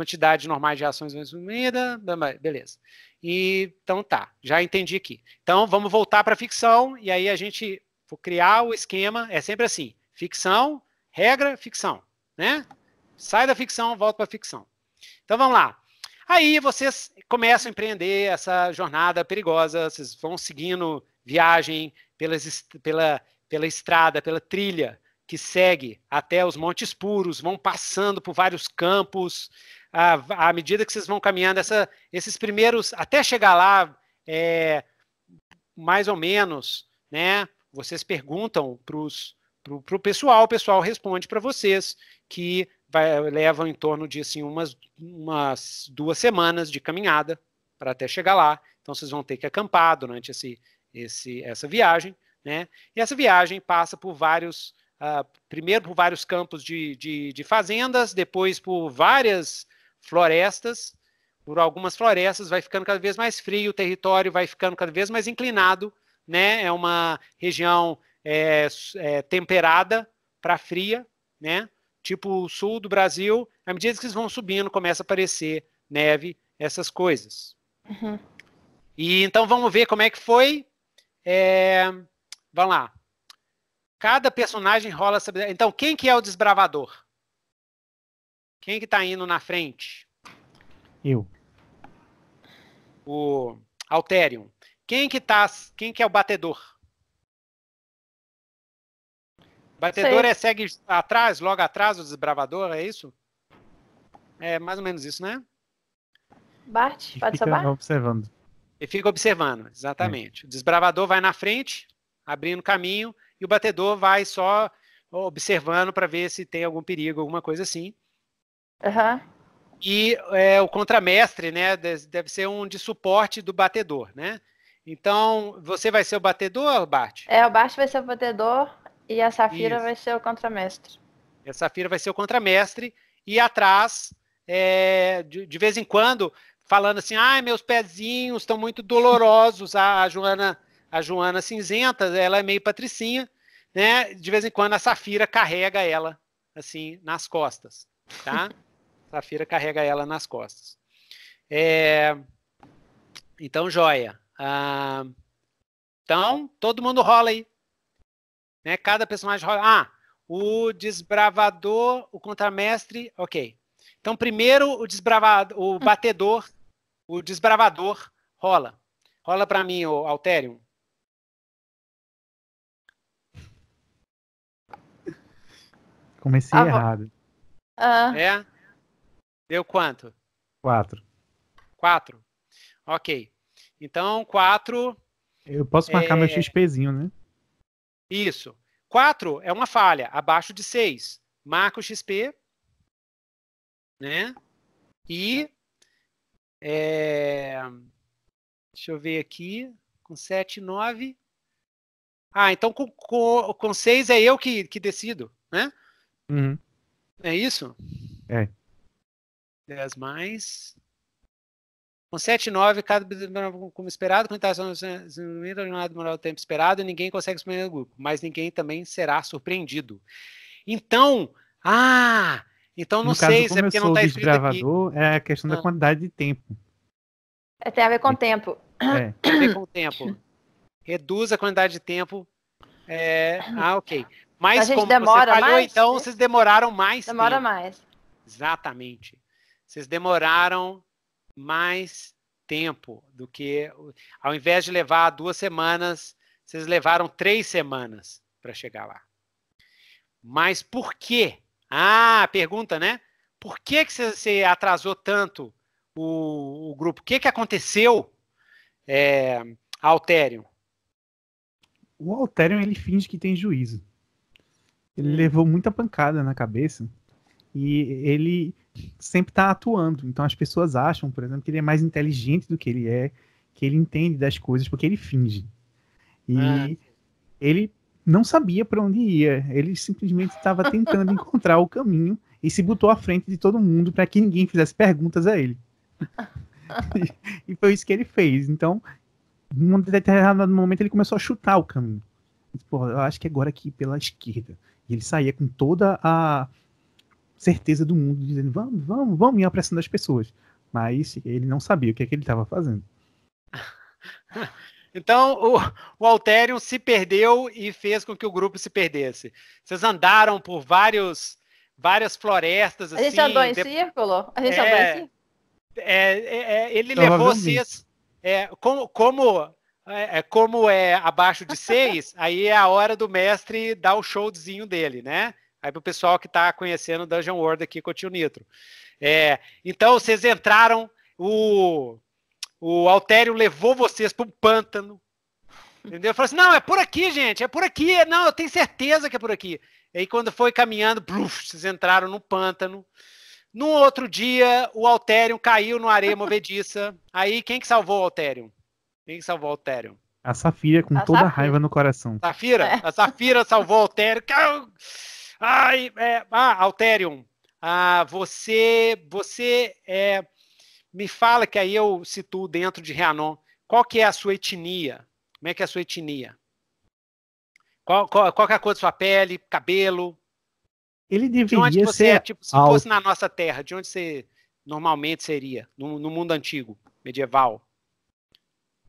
quantidade normais de reações resumida, beleza. E, então tá, já entendi aqui. Então vamos voltar para a ficção e aí a gente vou criar o esquema, é sempre assim, ficção, regra, ficção, né? Sai da ficção, volta para a ficção. Então vamos lá. Aí vocês começam a empreender essa jornada perigosa, vocês vão seguindo viagem pelas, pela, pela estrada, pela trilha que segue até os Montes Puros, vão passando por vários campos, à, à medida que vocês vão caminhando, essa, esses primeiros, até chegar lá, é, mais ou menos, né? Vocês perguntam para o pro, pessoal, o pessoal responde para vocês que vai, levam em torno de assim, umas, umas duas semanas de caminhada para até chegar lá. Então vocês vão ter que acampar durante esse, esse, essa viagem, né? E essa viagem passa por vários, uh, primeiro por vários campos de, de, de fazendas, depois por várias florestas, por algumas florestas, vai ficando cada vez mais frio, o território vai ficando cada vez mais inclinado, né? É uma região é, é, temperada para fria, né? Tipo o sul do Brasil, à medida que eles vão subindo, começa a aparecer neve, essas coisas. Uhum. E então vamos ver como é que foi. É, vamos lá. Cada personagem rola. Então, quem que é o desbravador? Quem que tá indo na frente? Eu. O Alterium. Quem que tá. Quem que é o batedor? Batedor Sei. é segue atrás, logo atrás, o desbravador, é isso? É mais ou menos isso, né? Bart, pode ser Bart? observando. E fica observando, exatamente. É. O desbravador vai na frente, abrindo caminho, e o batedor vai só observando para ver se tem algum perigo, alguma coisa assim. Uhum. E é, o contramestre, né? Deve ser um de suporte do batedor, né? Então, você vai ser o batedor, Bart? É, o Bart vai ser o batedor e a Safira Isso. vai ser o contramestre. E a Safira vai ser o contramestre e atrás, é, de, de vez em quando, falando assim, ai, meus pezinhos estão muito dolorosos, a, a Joana a Joana Cinzenta, ela é meio patricinha, né? De vez em quando a Safira carrega ela assim nas costas, tá? Safira carrega ela nas costas. É... Então, joia. Ah, então, todo mundo rola aí. Né? Cada personagem rola. Ah, o desbravador, o contramestre, ok. Então, primeiro o desbravador, o batedor, o desbravador rola. Rola para mim, o Alterium. Comecei ah, errado. Uh... É? Deu quanto? Quatro. Quatro? Ok. Então, quatro. Eu posso marcar meu é, XPzinho, né? Isso. Quatro é uma falha, abaixo de seis. Marco o XP. Né? E. É, deixa eu ver aqui. Com sete, nove. Ah, então com, seis é eu que, decido, né? Uhum. É isso? É. 10 mais. Com 7 9, cada como esperado, com diminuindo a moral do tempo esperado, ninguém consegue surpreender o grupo, mas ninguém também será surpreendido. Então, ah, então não no sei caso, se é porque não está escrito gravador, aqui. É a questão ah. da quantidade de tempo. É, tem a ver com é. o tempo. É. Tem a ver com o tempo. Reduz a quantidade de tempo. É... Ah, ok. Mas então, a gente como demora você falhou, mais, então vocês demoraram mais. Demora tempo. mais. Exatamente. Vocês demoraram mais tempo do que. Ao invés de levar duas semanas, vocês levaram três semanas para chegar lá. Mas por quê? Ah, pergunta, né? Por que, que você atrasou tanto o, o grupo? O que, que aconteceu, é, Alterium? O Alterium, ele finge que tem juízo. Ele hum. levou muita pancada na cabeça e ele sempre está atuando. Então as pessoas acham, por exemplo, que ele é mais inteligente do que ele é, que ele entende das coisas porque ele finge. E ah. ele não sabia para onde ia, ele simplesmente estava tentando encontrar o caminho e se botou à frente de todo mundo para que ninguém fizesse perguntas a ele. e, e foi isso que ele fez. Então, num determinado momento, ele começou a chutar o caminho. Pô, eu acho que é agora aqui pela esquerda. E ele saía com toda a certeza do mundo, dizendo vamos, vamos, vamos, e apressando as pessoas. Mas ele não sabia o que, é que ele estava fazendo. Então o, o Alterium se perdeu e fez com que o grupo se perdesse. Vocês andaram por vários, várias florestas. Assim, a gente andou em de... círculo? A gente é, andou em círculo? É, é, é ele levou vocês. É, como como, é, como é abaixo de seis, aí é a hora do mestre dar o showzinho dele, né? Aí para o pessoal que está conhecendo o Dungeon World aqui com o tio Nitro. É, então vocês entraram, o, o Altério levou vocês para um pântano. Entendeu? Falou assim: não, é por aqui, gente, é por aqui. Não, eu tenho certeza que é por aqui. Aí quando foi caminhando, bluf, vocês entraram no pântano. No outro dia, o Altério caiu no areia movediça. Aí quem que salvou o Altério? Quem que salvou o Altério? A Safira com a toda Safira. a raiva no coração. Safira? É. A Safira salvou o Altério. Ah, é, ah Alterium, ah, você, você é, me fala que aí eu situo dentro de Reanon. Qual que é a sua etnia? Como é que é a sua etnia? Qual, qual, qual é a cor da sua pele, cabelo? Ele deveria de você, é, ser... Tipo, se alto. fosse na nossa terra, de onde você normalmente seria? No, no mundo antigo, medieval.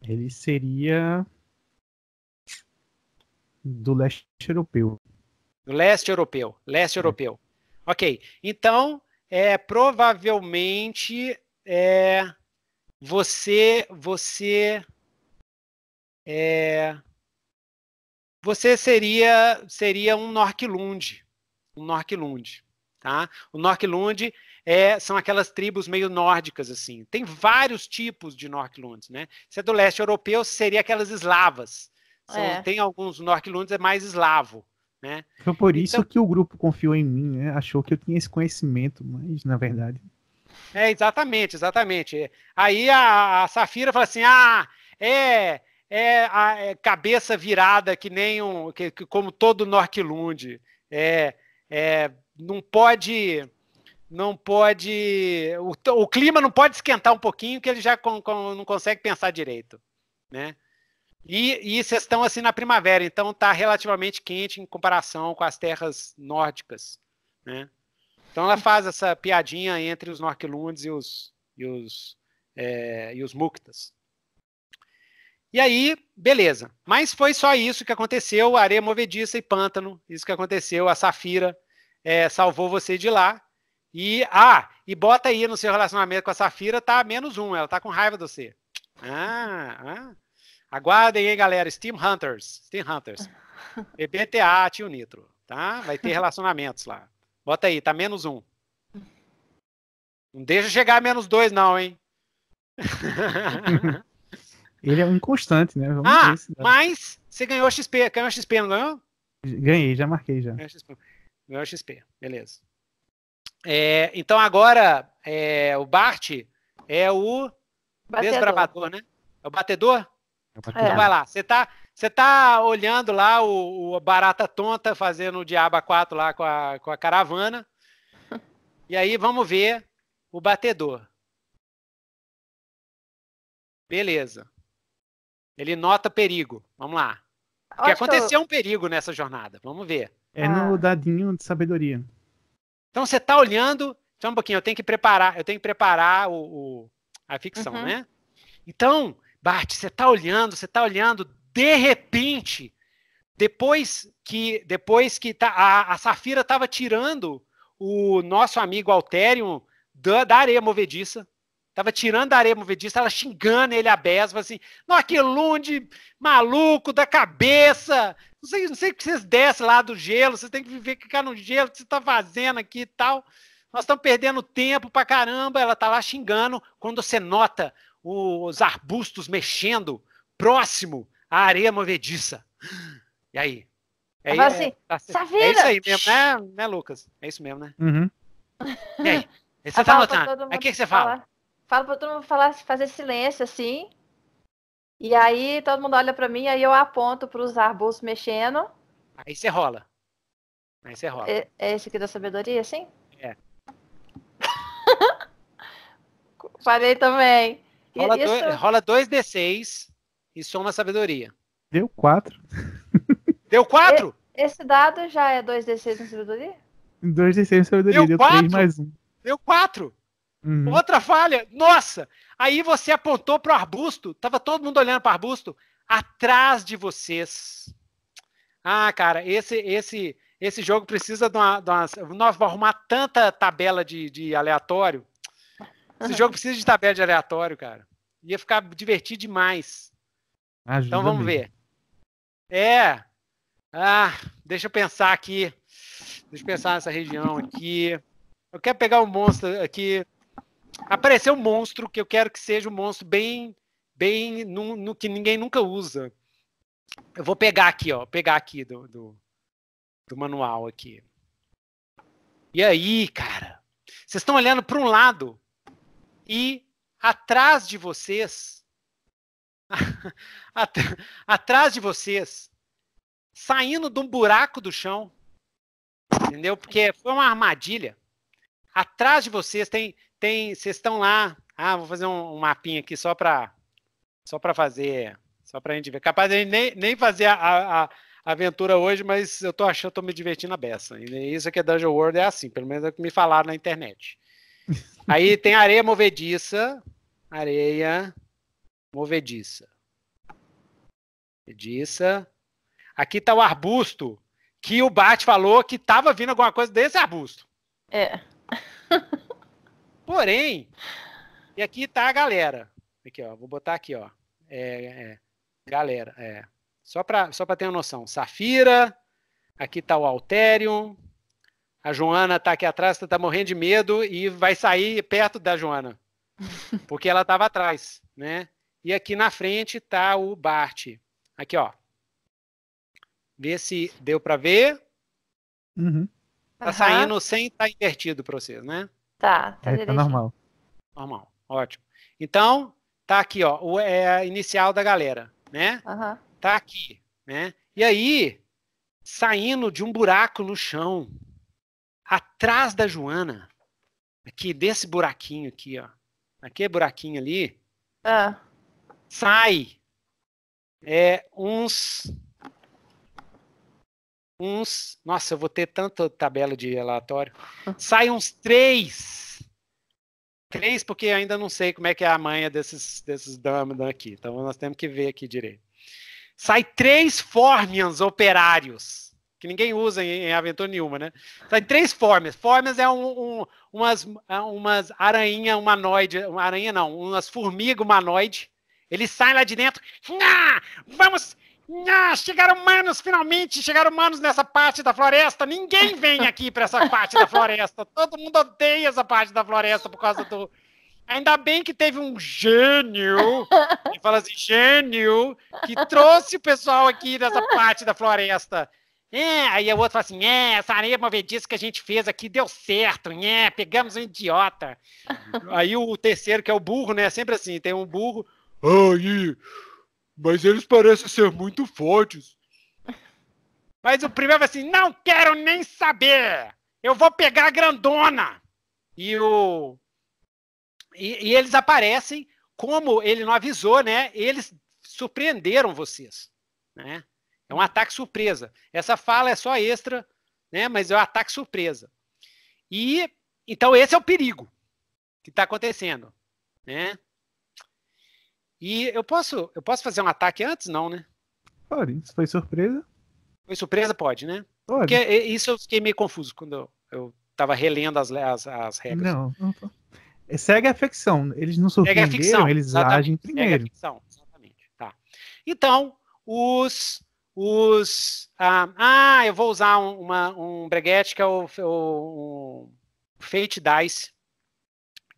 Ele seria do leste europeu. Leste europeu, leste uhum. europeu. Ok, então é provavelmente é, você você é, você seria seria um Norklund, um Norklund, tá? O Norklund é, são aquelas tribos meio nórdicas assim. Tem vários tipos de Norquilunds, né? Se é do leste europeu, seria aquelas eslavas. São, é. tem alguns Norquilunds é mais eslavo. Né? Foi por isso então, que o grupo confiou em mim, né? achou que eu tinha esse conhecimento, mas na verdade. É, exatamente, exatamente. Aí a, a Safira fala assim: ah, é, é, a, é cabeça virada que nem um, que, que, como todo Norquilund. É, é, não pode não pode. O, o, clima não pode esquentar um pouquinho, que ele já com, com, não consegue pensar direito. Né? E, e vocês estão assim na primavera, então está relativamente quente em comparação com as terras nórdicas, né? Então ela faz essa piadinha entre os Norquilundes e os e os é, e os Muktas. E aí, beleza. Mas foi só isso que aconteceu, areia movediça e pântano, isso que aconteceu, a Safira é, salvou você de lá. E, ah, e bota aí no seu relacionamento com a Safira, tá menos um, ela tá com raiva de você. Ah, ah. Aguardem aí, galera. Steam Hunters. Steam Hunters. BBTA, tio Nitro. Tá? Vai ter relacionamentos lá. Bota aí, tá menos um. Não deixa chegar a menos dois, não, hein? Ele é um inconstante, né? Vamos ah, mas você ganhou XP. Ganhou XP, não ganhou? Ganhei, já marquei já. Ganhou XP. Ganhou XP, beleza. É, então agora é, o Bart é o batedor. desbravador, né? É o batedor? Então vai lá, você tá, você tá olhando lá o, o Barata Tonta fazendo o Diaba 4 lá com a, com a caravana. e aí vamos ver o batedor. Beleza. Ele nota perigo. Vamos lá. Porque aconteceu um perigo nessa jornada. Vamos ver. É no dadinho de sabedoria. Então você tá olhando. Só um pouquinho, eu tenho que preparar, eu tenho que preparar o, o a ficção, uhum. né? Então, Bart, você está olhando, você está olhando, de repente, depois que depois que tá, a, a Safira estava tirando o nosso amigo Alterium da, da areia movediça, Tava tirando a areia movediça, ela xingando ele a besma, assim, não, aquele Lund maluco da cabeça, não sei, não sei que vocês descem lá do gelo, vocês têm que viver, ficar no gelo, o que você tá fazendo aqui e tal. Nós estamos perdendo tempo pra caramba, ela tá lá xingando, quando você nota os arbustos mexendo próximo à areia movediça. E aí? É, é, assim, tá, tá é isso aí mesmo, né, né, Lucas? É isso mesmo, né? Uhum. E aí? E você tá notando? Aí o que, você fala? fala pra todo mundo falar, fazer silêncio assim. E aí todo mundo olha pra mim, aí eu aponto pros arbustos mexendo. Aí você rola. Aí você rola. É, é esse aqui da sabedoria, assim? É. Parei também. Rola, isso... dois, rola dois D6 e soma sabedoria. Deu 4. Deu 4? Esse dado já é 2D6 em sabedoria? 2D6 em sabedoria, deu, 3 mais 1. Um. Deu 4. Uhum. Outra falha. Nossa! Aí você apontou para o arbusto, tava todo mundo olhando para o arbusto, atrás de vocês. Ah, cara, esse esse esse jogo precisa de uma. De uma... Nossa, vou arrumar tanta tabela de, de aleatório esse jogo precisa de tabela de aleatório, cara. Ia ficar divertido demais. Ajuda então vamos mesmo. ver. É. Ah, deixa eu pensar aqui. Deixa eu pensar nessa região aqui. Eu quero pegar um monstro aqui. Apareceu um monstro que eu quero que seja um monstro bem, bem no, no que ninguém nunca usa. Eu vou pegar aqui, ó, pegar aqui do, do, do manual aqui. E aí, cara, vocês estão olhando para um lado e atrás de vocês, atrás de vocês, saindo de um buraco do chão, entendeu? Porque foi uma armadilha. Atrás de vocês tem, tem, vocês estão lá. Ah, vou fazer um, um mapinha aqui só para, só para fazer, só para a gente ver. Capaz de nem, nem fazer a, a, a aventura hoje, mas eu tô achando, tô me divertindo a beça. E isso aqui é Dungeon World, é assim, pelo menos é o que me falaram na internet. Aí tem areia movediça. Areia movediça. Movediça. Aqui tá o arbusto que o Bart falou que tava vindo alguma coisa desse arbusto. É. Porém, e aqui tá a galera. Aqui, ó. Vou botar aqui, ó. É, é, galera, é. Só para só ter uma noção. Safira. Aqui tá o Alterium. A Joana está aqui atrás, você está morrendo de medo e vai sair perto da Joana, porque ela estava atrás, né? E aqui na frente está o Bart. Aqui, ó. Vê se deu para ver. Uhum. Tá uhum. saindo sem estar tá invertido para vocês, né? Tá, tá, é, tá normal. Normal, ótimo. Então, tá aqui, ó, o, é a inicial da galera, né? Uhum. Tá aqui, né? E aí, saindo de um buraco no chão, atrás da Joana, aqui desse buraquinho aqui, ó, naquele buraquinho ali, ah. sai é, uns uns, nossa, eu vou ter tanta tabela de relatório, sai uns três, três porque ainda não sei como é que é a manha desses desses damas aqui, então nós temos que ver aqui direito. Sai três formians operários que ninguém usa em, em aventura nenhuma, né? Tá três formas. Formas é um, um, umas, é umas aranha humanoide, uma aranha não, umas formiga humanoide. Ele sai lá de dentro. Ah, vamos! Ah, chegaram humanos, finalmente chegaram humanos nessa parte da floresta. Ninguém vem aqui para essa parte da floresta. Todo mundo odeia essa parte da floresta por causa do. Ainda bem que teve um gênio, ele fala assim, gênio, que trouxe o pessoal aqui dessa parte da floresta. É, aí o outro fala assim: é, essa areia movediça que a gente fez aqui deu certo, é, pegamos um idiota. aí o terceiro, que é o burro, né? Sempre assim: tem um burro. Aí, mas eles parecem ser muito fortes. Mas o primeiro fala assim: não quero nem saber, eu vou pegar a grandona. E o. E, e eles aparecem, como ele não avisou, né? Eles surpreenderam vocês, né? É um ataque surpresa. Essa fala é só extra, né? Mas é um ataque surpresa. E então esse é o perigo que está acontecendo, né? E eu posso, eu posso fazer um ataque antes, não, né? Pode, isso foi surpresa. Foi surpresa, pode, né? Pode. Porque é, é, isso eu fiquei meio confuso quando eu estava relendo as, as, as, regras. Não, é, Segue a ficção. Eles não surpreenderam, ficção, eles exatamente. agem primeiro. Segue a ficção, exatamente. Tá. Então, os os. Ah, ah eu vou usar um, uma, um breguete que é o, o, Fate Dice,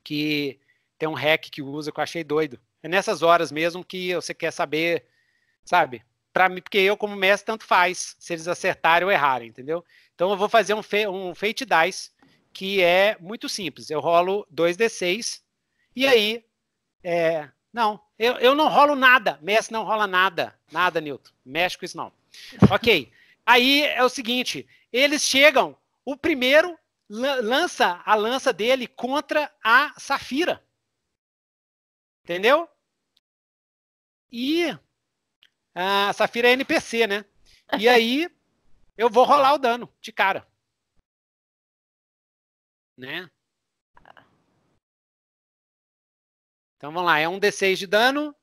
que tem um hack que usa que eu achei doido. É nessas horas mesmo que você quer saber, sabe? Para mim, porque eu, como mestre, tanto faz se eles acertarem ou errarem, entendeu? Então eu vou fazer um, fe, um Fate Dice que é muito simples. Eu rolo 2d6 e aí. É, não, eu, eu não rolo nada. Messi não rola nada. Nada, Newton. Mexe com isso, não. Ok. Aí é o seguinte: eles chegam, o primeiro lança a lança dele contra a Safira. Entendeu? E a ah, Safira é NPC, né? E aí eu vou rolar o dano de cara. Né? Então vamos lá, é um D6 de dano.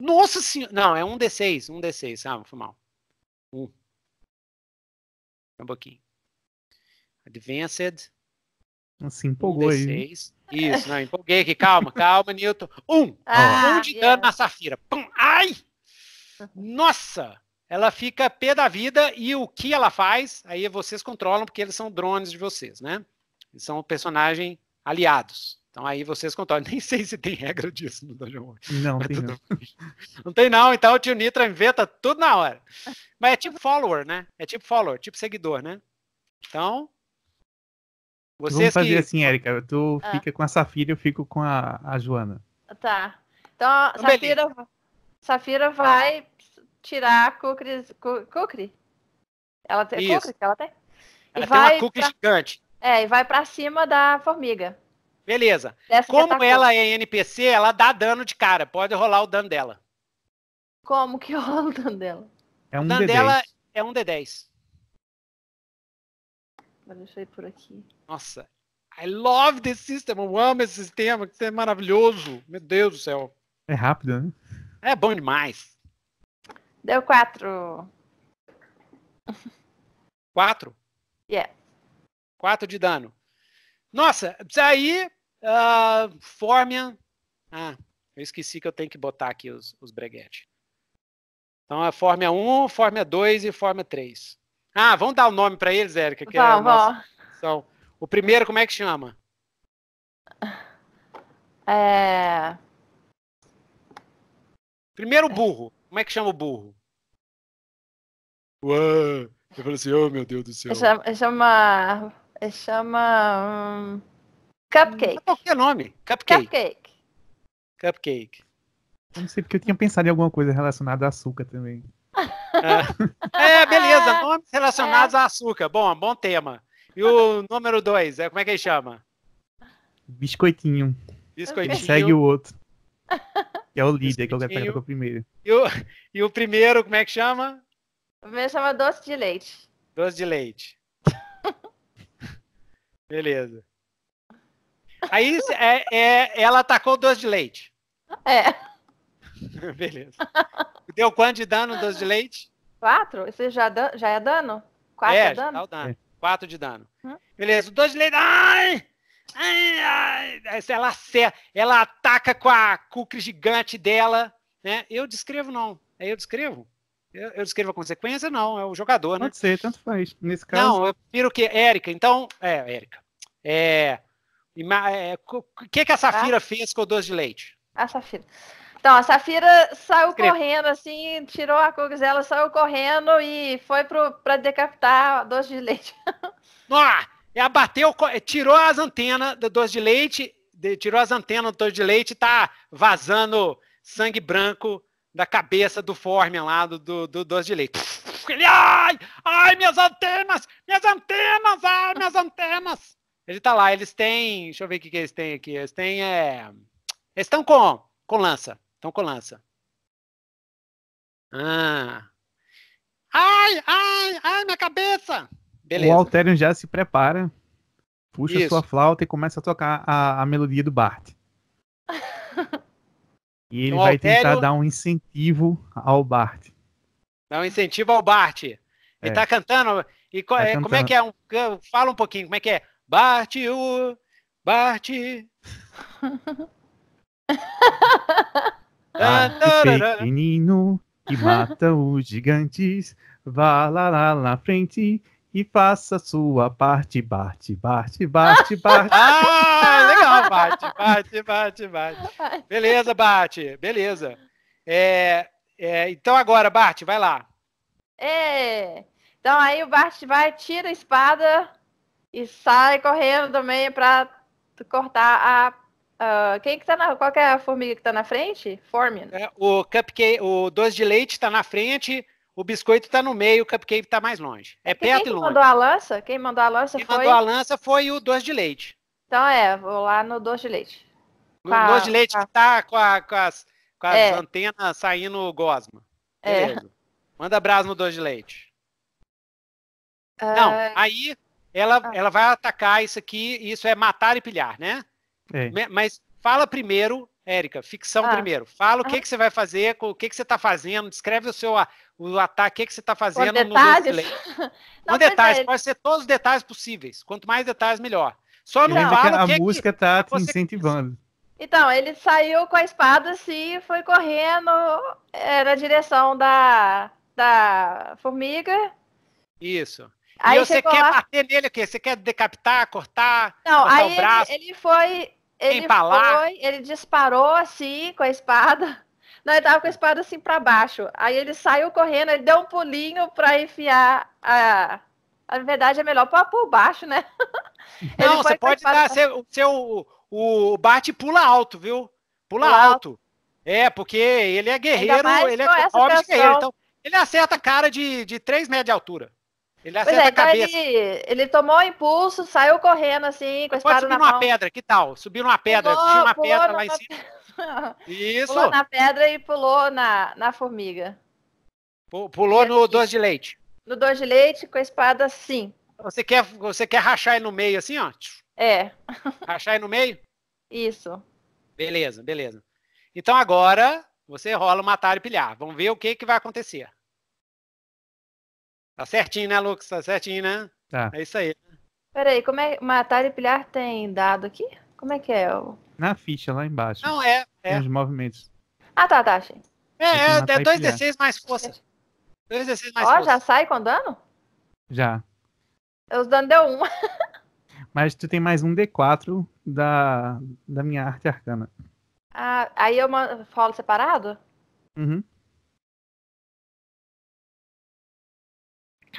Nossa senhora! Não, é um D6, um D6, ah, foi mal. Um. Um pouquinho. Advanced. Assim, empolgou um aí. Isso, não, empolguei aqui. Calma, calma, Newton. Um! Ah, um de yeah. dano na Safira. Pum! Ai! Nossa! Ela fica pé da vida e o que ela faz, aí vocês controlam, porque eles são drones de vocês, né? Eles são personagem aliados. Então aí vocês controlam. Nem sei se tem regra disso no Dungeon World. Não, tem tudo... não. não tem não, então o tio Nitro inventa tudo na hora. Mas é tipo follower, né? É tipo follower, tipo seguidor, né? Então, vocês Vamos fazer que... assim, Érica. Tu ah. fica com a Safira, eu fico com a, a Joana. Tá. Então, a então Safira, Safira vai tirar a Kukri. Kukri? Ela tem é Isso. Kukri ela tem? Ela e tem vai uma Kukri pra... gigante. É, e vai pra cima da formiga. Beleza. Dessa Como tá ela é NPC, ela dá dano de cara. Pode rolar o dano dela. Como que rola o dano dela? É um o dano D10. dela é um D10. deixa eu ir por aqui. Nossa. I love this system. Eu amo esse sistema. Que é maravilhoso. Meu Deus do céu. É rápido, né? É bom demais. Deu quatro. Quatro? Yeah. Quatro de dano. Nossa, aí Uh, Formian. Ah, eu esqueci que eu tenho que botar aqui os, os breguetes. Então é Fórmia 1, Fórmia 2 e Fórmia 3. Ah, vamos dar o um nome para eles, Érica? Que é nossa... Então, o primeiro, como é que chama? É... Primeiro burro. Como é que chama o burro? Ué, eu falei assim, oh meu Deus do céu. Chama. Chama. chama hum, Cupcake. É qualquer nome. Cupcake. Cupcake. Cupcake. Não sei porque eu tinha pensado em alguma coisa relacionada a açúcar também. é, é beleza. Nomes relacionados é. a açúcar. Bom, bom tema. E o número dois, é, como é que ele chama? Biscoitinho. Biscoitinho. Segue o outro. Que é o líder, que eu quero pegar o primeiro. E o, e o primeiro, como é que chama? O primeiro chama doce de leite. Doce de leite. beleza. Aí é, é, ela atacou o doce de leite. É. Beleza. Deu quanto de dano o doce de leite? Quatro? Isso já, já é dano? Quatro é, é dano? Já dá o dano. É. Quatro de dano. Hum? Beleza, o doce de leite. Ai! Ai, ai! Ela, ela ataca com a cucre gigante dela. Né? Eu descrevo, não. Eu descrevo. Eu, eu, descrevo a consequência? Não, é o jogador, Pode né? Pode ser, tanto faz. Nesse caso. Não, eu o que. Érica, então. É, Érica. É, é, o que, que a Safira ah. fez com o doce de leite? A Safira. Então, a Safira saiu correndo, assim, tirou a cogzela, saiu correndo e foi para decapitar doce de leite. Ó, ela bateu, tirou as antenas do doce de leite, de, tirou as antenas do doce de leite e tá vazando sangue branco da cabeça do Formian lá, do, do, do doce de leite. Ele, ai, ai, minhas antenas, minhas antenas, ai, minhas antenas. Ele tá lá, eles têm. Deixa eu ver o que, que eles têm aqui. Eles têm. É, eles estão com, com lança. Estão com lança. Ah. Ai, ai, ai, minha cabeça! Beleza. O Alterion já se prepara, puxa Isso. sua flauta e começa a tocar a, a melodia do Bart. e ele o vai tentar dar um incentivo ao Bart. Dá um incentivo ao Bart. Ele é. tá cantando. E co tá cantando. É, como é que é? Um, fala um pouquinho, como é que é? Bate o bate. ah, pequenino que mata os gigantes, vá lá, lá na frente e faça sua parte, bate, bate, bate, bate. ah, legal, bate, bate, bate, bate. Beleza, bate, beleza. É, é, então agora, bate, vai lá. É. Então aí o Bart vai, tira a espada, e sai correndo também pra cortar a. Uh, quem que tá na. Qual é a formiga que tá na frente? Formin. É, o cupcake, o doce de leite tá na frente, o biscoito tá no meio, o cupcake tá mais longe. É Porque perto quem e longe. Quem mandou a lança? Quem mandou a lança quem foi. mandou a lança foi o doce de leite. Então é, vou lá no doce de leite. No a, doce de leite a... que tá com, a, com as, com as é. antenas saindo gosma. É. Beleza. É. Manda abraço no doce de leite. Ah. Não, aí ela, ah. ela vai atacar isso aqui, isso é matar e pilhar, né? É. Mas fala primeiro, Érica, ficção ah. primeiro. Fala o que, ah. que você vai fazer, o que, que você está fazendo, descreve o seu o ataque, o que, que você está fazendo. Com detalhes. Não, Com é. detalhes, é. pode ser todos os detalhes possíveis. Quanto mais detalhes, melhor. Só não fala que a música está te incentivando. Então, ele saiu com a espada assim e foi correndo é, na direção da, da formiga. Isso. Aí e você quer lá... bater nele o quê? Você quer decapitar, cortar, Não, aí o braço? Ele, ele foi. Ele empalar. foi, ele disparou assim com a espada. Não, ele tava com a espada assim para baixo. Aí ele saiu correndo, ele deu um pulinho para enfiar a. Na verdade, é melhor pôr por baixo, né? Não, você pode dar seu, seu, o bate pula alto, viu? Pula, pula alto. alto. É, porque ele é guerreiro, ele é óbvio guerreiro. Então, ele acerta a cara de, de 3 metros de altura. Ele acerta é, então a cabeça. Ele, ele tomou o impulso, saiu correndo assim, com a espada na subir numa pedra, que tal? Subir numa pedra, pulou, tinha uma pedra lá em cima. Isso. Pulou na pedra e pulou na, na formiga. Pulou no doce de leite. No doce de leite, com a espada assim. Você quer, você quer rachar ele no meio assim, ó? É. Rachar ele no meio? Isso. Beleza, beleza. Então agora você rola matar e pilhar. Vamos ver o que, que vai acontecer. Tá certinho, né, Lucas? Tá certinho, né? Tá. É isso aí. Peraí, como é. Matar e pilhar tem dado aqui? Como é que é? O... Na ficha, lá embaixo. Não, é. é. Tem os movimentos. Ah, tá, tá, achei. É, é, é 2d6 mais força. 2d6 mais força. Ó, já sai com dano? Já. Os dano deu 1. Um. Mas tu tem mais um D4 da, da minha arte arcana. Ah, aí eu falo separado? Uhum.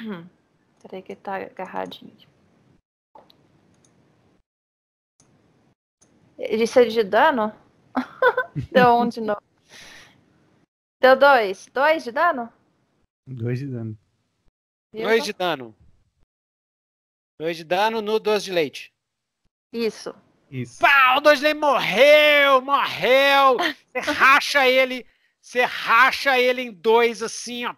Peraí uhum. que ele tá agarradinho. Isso é de dano? Deu um de novo. Deu dois. Dois de dano? Dois de dano. Viu? Dois de dano. Dois de dano no doce de leite. Isso. Isso. Pau, o doce de leite morreu, morreu. Você racha ele você racha ele em dois, assim, ó.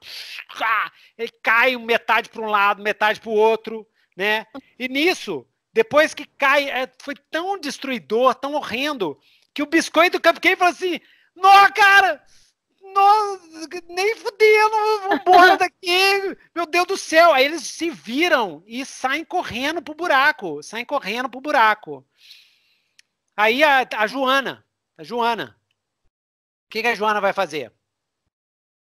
Ele cai metade para um lado, metade para o outro, né? E nisso, depois que cai, é, foi tão destruidor, tão horrendo, que o biscoito do Cupcake falou assim: Nó, cara! Nó, nem fudendo, vambora daqui! Meu Deus do céu! Aí eles se viram e saem correndo pro buraco saem correndo pro buraco. Aí a, a Joana, a Joana, que, que a Joana vai fazer?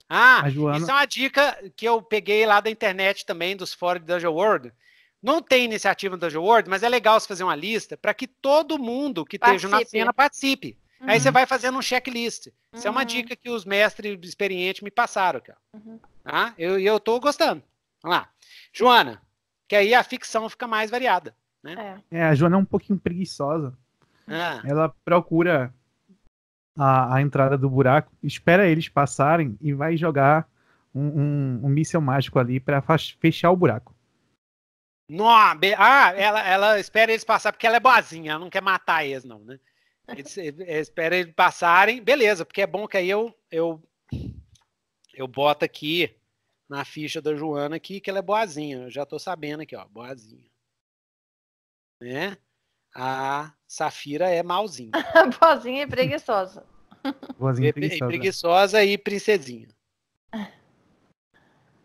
Ah, Joana... isso é uma dica que eu peguei lá da internet também, dos fóruns de Dungeon World. Não tem iniciativa no Dungeon World, mas é legal você fazer uma lista para que todo mundo que participe. esteja na cena participe. Uhum. Aí você uhum. vai fazendo um checklist. Uhum. Isso é uma uhum. dica que os mestres experientes me passaram, cara. Uhum. Ah, eu, eu gostando. Vamos lá. Joana, que aí a ficção fica mais variada. Né? É. é a Joana é um pouquinho preguiçosa. Ah. Ela procura a, a entrada do buraco, espera eles passarem e vai jogar um, um, um míssel mágico ali para fechar o buraco. Não, ah, ela, ela espera eles passarem porque ela é boazinha, ela não quer matar eles, não, né? Eles, espera eles passarem, beleza, porque é bom que aí eu, eu, eu boto aqui na ficha da Joana aqui que ela é boazinha. Eu já tô sabendo aqui, ó, boazinha. Né? A Safira é mauzinha. Boazinha e preguiçosa. Boazinha e preguiçosa. E preguiçosa e princesinha.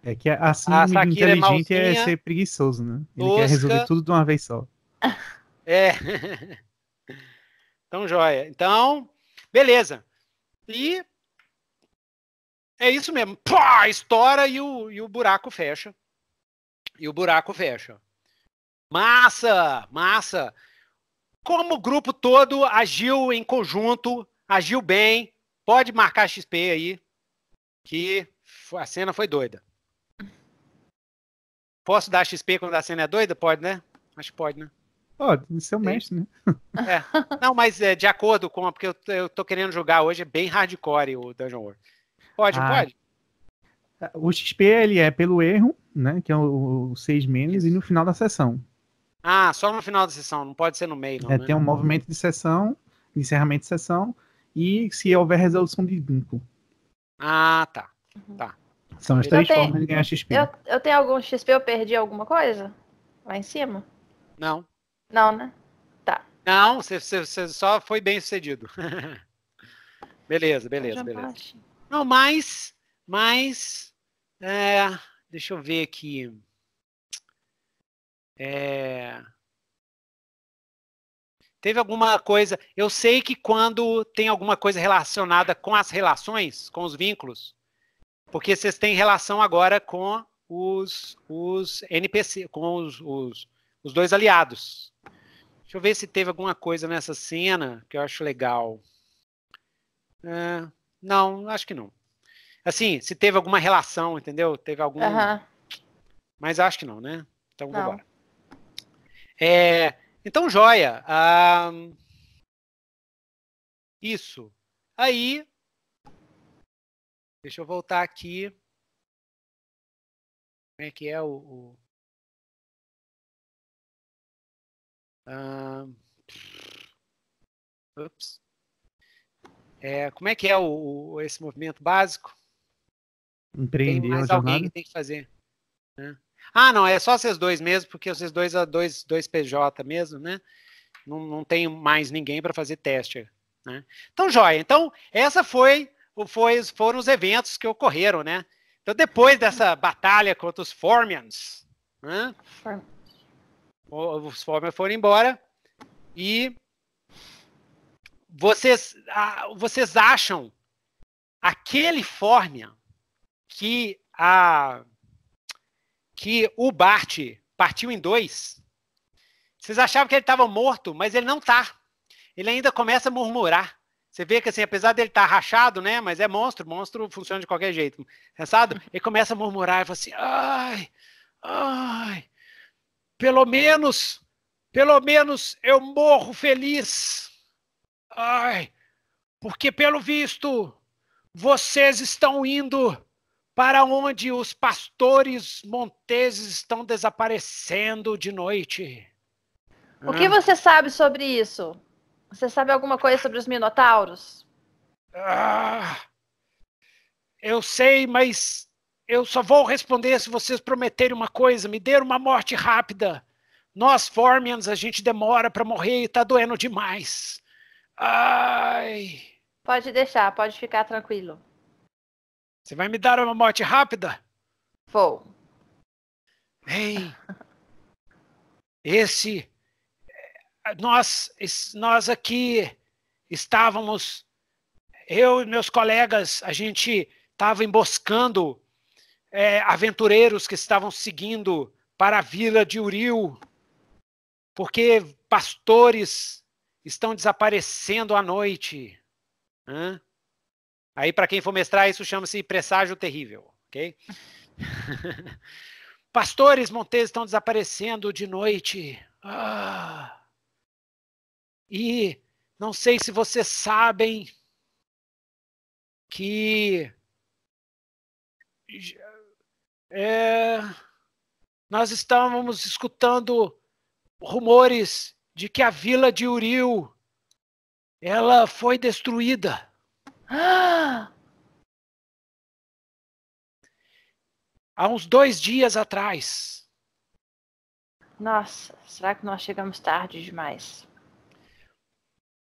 É que a assim, é inteligente é, é, ser preguiçoso, né? Ele tosca. quer resolver tudo de uma vez só. É. Então, joia. Então, beleza. E é isso mesmo. Pô, estoura e o, e o buraco fecha. E o buraco fecha. Massa! Massa! como o grupo todo agiu em conjunto, agiu bem, pode marcar XP aí, que a cena foi doida. Posso dar XP quando a cena é doida? Pode, né? Acho que pode, né? Pode, oh, seu mestre, né? É. Não, mas é, de acordo com. Porque eu, eu tô querendo jogar hoje, é bem hardcore o Dungeon World. Pode, ah. pode? O XP ele é pelo erro, né? Que é o, o seis menos, e no final da sessão. Ah, só no final da sessão, não pode ser no meio, não, é, né? Tem um movimento de sessão, encerramento de sessão, e se houver resolução de vínculo. Ah, tá. Uhum. Tá. São as três eu formas tenho, de ganhar XP. Eu, eu, tenho algum XP, eu perdi alguma coisa? Lá em cima? Não. Não, né? Tá. Não, você, você só foi bem sucedido. beleza, beleza, beleza. Baixo. Não, mas. Mas. É, deixa eu ver aqui. É... Teve alguma coisa. Eu sei que quando tem alguma coisa relacionada com as relações, com os vínculos, porque vocês têm relação agora com os, os NPC, com os, os, os dois aliados. Deixa eu ver se teve alguma coisa nessa cena que eu acho legal. É... não, acho que não. Assim, se teve alguma relação, entendeu? Teve algum. Mas acho que não, né? Então não. vamos embora. É, então, joia. Ah, isso. Aí, deixa eu voltar aqui. Como é que é o... o... Ah, ups. É, como é que é o, o, esse movimento básico? Empreender tem mais alguém jornada? que tem que fazer. Né? Ah, não, é só vocês dois mesmo, porque vocês dois são dois, dois PJ mesmo, né? Não, não tem mais ninguém para fazer teste. Né? Então, joia. Então, essa foi, foi, foram os eventos que ocorreram, né? Então, depois dessa batalha contra os Formians, né? os Formians foram embora e vocês, vocês acham aquele Formian que a que o Bart partiu em dois. Vocês achavam que ele estava morto, mas ele não tá. Ele ainda começa a murmurar. Você vê que assim, apesar dele estar tá rachado, né? Mas é monstro, monstro funciona de qualquer jeito. Cansado? Ele começa a murmurar e fala assim: ai, ai, pelo menos, pelo menos eu morro feliz. Ai, porque pelo visto vocês estão indo para onde os pastores monteses estão desaparecendo de noite. O que ah. você sabe sobre isso? Você sabe alguma coisa sobre os minotauros? Ah, eu sei, mas eu só vou responder se vocês prometerem uma coisa, me der uma morte rápida. Nós, Formians, a gente demora para morrer e tá doendo demais. Ai. Pode deixar, pode ficar tranquilo. Você vai me dar uma morte rápida? Vou. Ei, Esse. Nós, nós aqui estávamos. Eu e meus colegas, a gente estava emboscando é, aventureiros que estavam seguindo para a vila de Uriu porque pastores estão desaparecendo à noite. Hã? Aí, para quem for mestrar, isso chama-se presságio terrível, ok? Pastores monteses estão desaparecendo de noite. Ah. E não sei se vocês sabem que é, nós estávamos escutando rumores de que a vila de Uriu ela foi destruída. Há uns dois dias atrás. Nossa, será que nós chegamos tarde demais?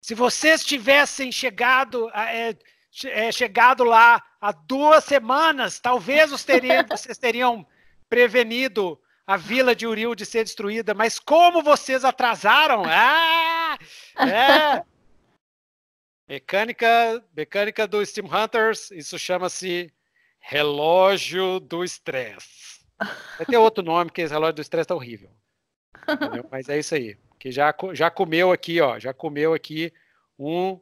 Se vocês tivessem chegado, é, é, chegado lá há duas semanas, talvez teriam, vocês teriam prevenido a vila de Uriel de ser destruída, mas como vocês atrasaram? Ah! É, Mecânica, mecânica do Steam Hunters, isso chama-se relógio do estresse. Vai ter outro nome, porque esse relógio do estresse tá horrível. Entendeu? Mas é isso aí. Que já, já comeu aqui, ó. Já comeu aqui um,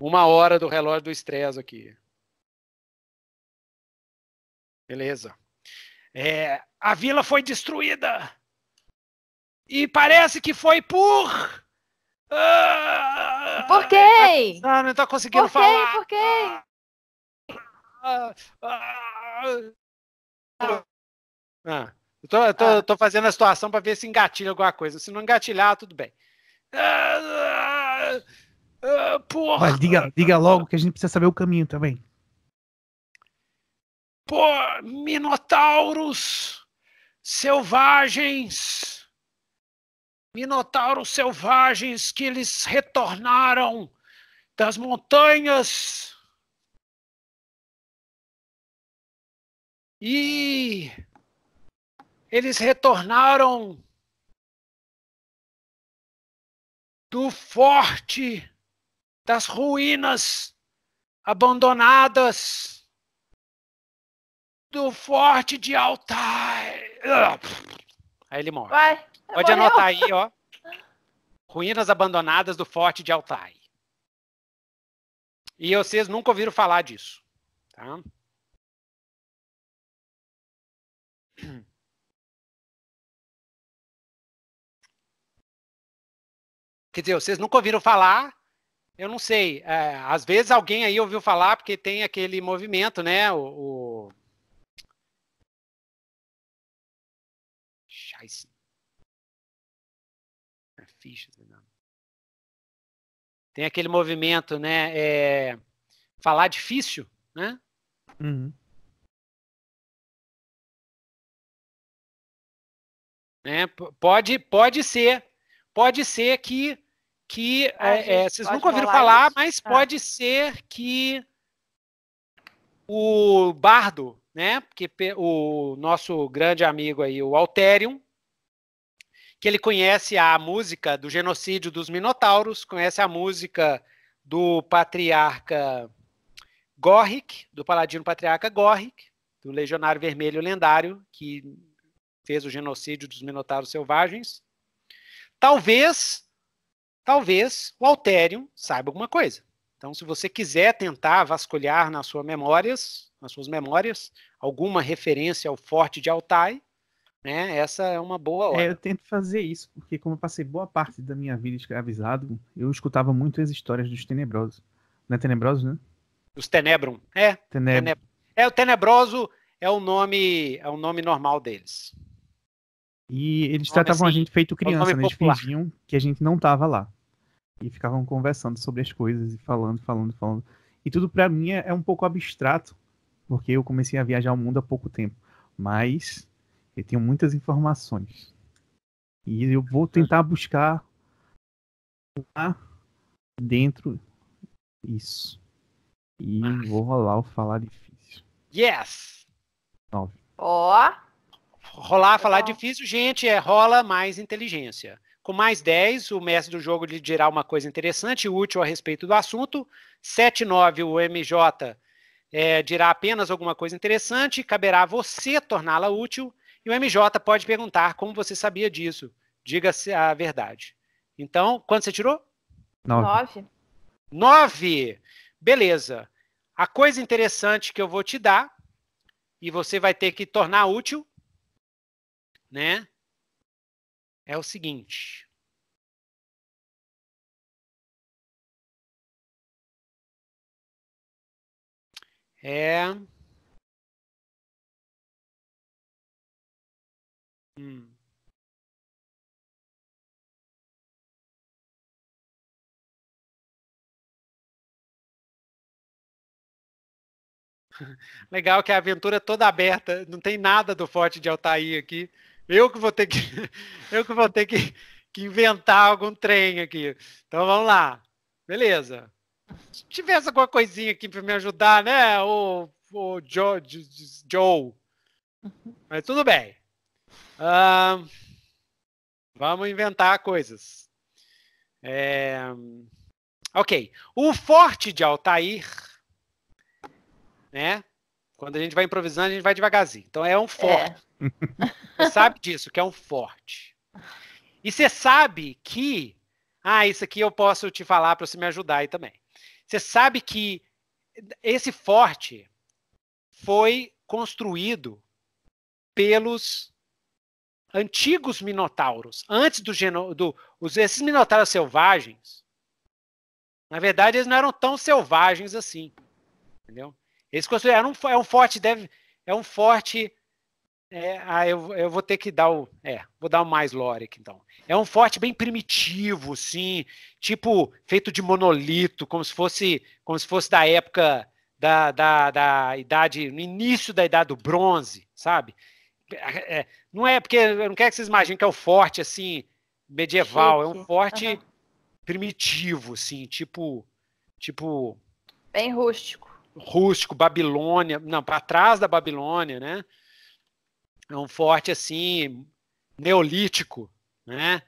uma hora do relógio do estresse aqui. Beleza. É, a vila foi destruída. E parece que foi por ah! por quê? Ah, não tá conseguindo por quê? falar. Por quê? Ah, ah, ah. eu tô, eu tô, ah. tô fazendo a situação para ver se engatilha alguma coisa. Se não engatilhar, tudo bem. porra. Mas diga, diga logo que a gente precisa saber o caminho também. Pô, Minotauros selvagens minotauros selvagens que eles retornaram das montanhas e eles retornaram do forte, das ruínas abandonadas, do forte de Altai. Aí ele morre. Vai. Pode anotar aí, ó. Ruínas abandonadas do Forte de Altai. E vocês nunca ouviram falar disso, tá? Quer dizer, vocês nunca ouviram falar, eu não sei. É, às vezes alguém aí ouviu falar, porque tem aquele movimento, né? O. o... Scheiße. Né, Tem aquele movimento, né? É... Falar difícil, né? Uhum. né? Pode, pode ser, pode ser que que é, é, vocês nunca ouviram falar, mas ah. pode ser que o Bardo, né? Porque o nosso grande amigo aí, o Alterium, que ele conhece a música do genocídio dos minotauros, conhece a música do patriarca Gorrick, do paladino patriarca Gorrick, do legionário vermelho lendário que fez o genocídio dos minotauros selvagens. Talvez, talvez o Alterium saiba alguma coisa. Então, se você quiser tentar vasculhar nas suas memórias, nas suas memórias, alguma referência ao Forte de Altai, né? Essa é uma boa é, hora. É, eu tento fazer isso, porque como eu passei boa parte da minha vida escravizado, eu escutava muito as histórias dos tenebrosos. Não é tenebroso, né? Os tenebrum. É. Tenebrum. É, o tenebroso é o nome, é o nome normal deles. E eles tratavam assim, a gente feito é criança, né? Eles fingiam que a gente não tava lá. E ficavam conversando sobre as coisas e falando, falando, falando. E tudo para mim é, é um pouco abstrato, porque eu comecei a viajar o mundo há pouco tempo. Mas eu tenho muitas informações. E eu vou tentar buscar lá dentro isso. E vou rolar o falar difícil. Yes! Nove. Ó! Oh. Rolar, falar oh. difícil, gente, é rola mais inteligência. Com mais 10, o mestre do jogo lhe dirá uma coisa interessante e útil a respeito do assunto. 7, 9, o MJ é, eh, dirá apenas alguma coisa interessante, caberá a você torná-la útil. E o MJ pode perguntar como você sabia disso. Diga-se a verdade. Então, quanto você tirou? Nove. Nove! Beleza. A coisa interessante que eu vou te dar, e você vai ter que tornar útil, né? É o seguinte. É. Hum. Legal que a aventura é toda aberta, não tem nada do Forte de Altair aqui. Eu que vou ter que, eu que vou ter que, que inventar algum trem aqui. Então vamos lá, beleza? Se tivesse alguma coisinha aqui para me ajudar, né? O, o Joe, Joe, uhum. mas tudo bem. Uh, vamos inventar coisas. É, ok. O forte de Altair, né? Quando a gente vai improvisando, a gente vai devagarzinho. Então é um forte. É. Você sabe disso, que é um forte. E você sabe que. Ah, isso aqui eu posso te falar para você me ajudar aí também. Você sabe que esse forte foi construído pelos antigos minotauros, antes do, os, esses minotauros selvagens. Na verdade, eles não eram tão selvagens assim, entendeu? Eles construíram um, é um forte deve é um forte é, ah, eu, eu vou ter que dar o é, vou dar o mais lore aqui, então. É um forte bem primitivo, sim, tipo feito de monolito, como se fosse como se fosse da época da, da, da idade, no início da idade do bronze, sabe? É, é, não é porque eu não quero que vocês imaginem que é o um forte assim medieval, Chique. é um forte uhum. primitivo, assim, tipo, tipo bem rústico. Rústico, Babilônia, não, para trás da Babilônia, né? É um forte assim neolítico, né?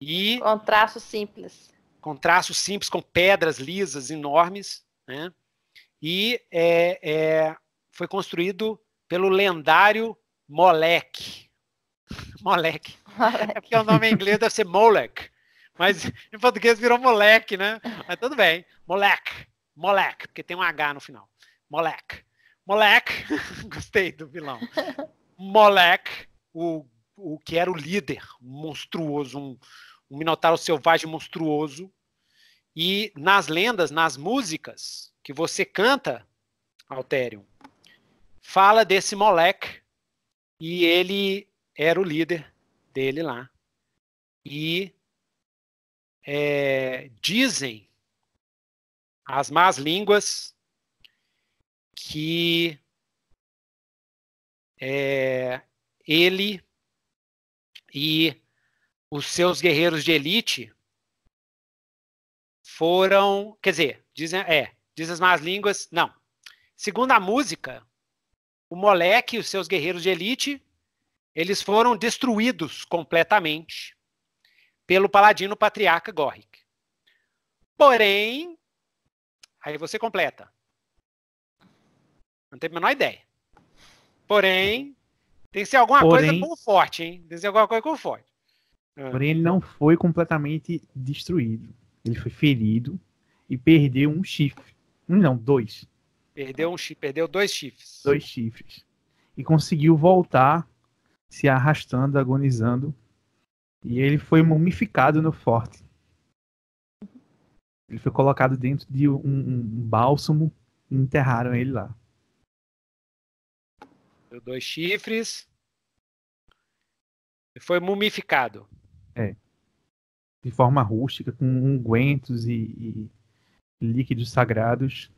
E com traços simples. Com traços simples, com pedras lisas enormes, né? E é, é, foi construído pelo lendário Moleque. Moleque. moleque. É porque o nome em inglês deve ser moleque. Mas em português virou moleque, né? Mas tudo bem. Moleque. Moleque, porque tem um H no final. Moleque. Moleque. Gostei do vilão. Moleque, o, o que era o líder monstruoso, um, um minotauro selvagem monstruoso. E nas lendas, nas músicas que você canta, Altério, fala desse moleque e ele era o líder dele lá. E é, dizem as más línguas que é, ele e os seus guerreiros de elite foram, quer dizer, dizem, é, diz as más línguas, não. Segundo a música, o moleque e os seus guerreiros de elite, eles foram destruídos completamente pelo paladino patriarca Gorrick. Porém, aí você completa. Não tem a menor ideia. Porém, tem que ser alguma Porém... coisa com forte, hein? Tem que ser alguma coisa com forte. Ah. Porém, ele não foi completamente destruído. Ele foi ferido e perdeu um chifre. Um não, dois. Perdeu um perdeu dois chifres. Dois chifres. E conseguiu voltar, se arrastando, agonizando. E ele foi mumificado no forte. Ele foi colocado dentro de um, um bálsamo e enterraram ele lá. Deu dois chifres. E foi mumificado. É. De forma rústica, com ungüentos e, e líquidos sagrados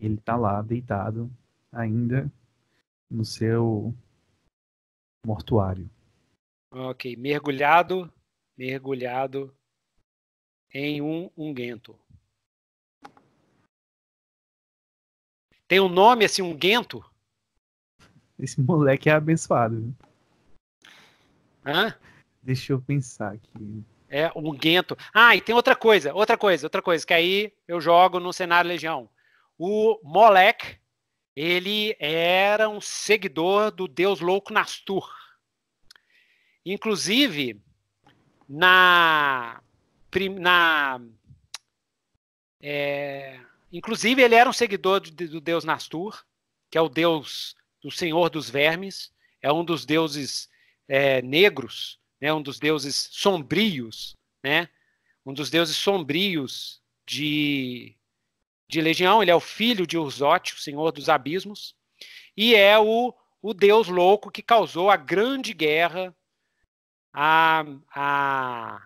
ele tá lá, deitado, ainda no seu mortuário. Ok, mergulhado, mergulhado em um unguento. Tem um nome assim, unguento? Esse moleque é abençoado. Hã? Deixa eu pensar aqui é Muguento. Ah, e tem outra coisa, outra coisa, outra coisa, que aí eu jogo no cenário Legião. O Molek, ele era um seguidor do deus louco Nastur. Inclusive, na. na é, inclusive, ele era um seguidor do, do deus Nastur, que é o deus do senhor dos vermes, é um dos deuses é, negros né, um dos deuses sombrios, né, um dos deuses sombrios de, de Legião. Ele é o filho de Urzote, o senhor dos abismos, e é o, o deus louco que causou a grande guerra há, há,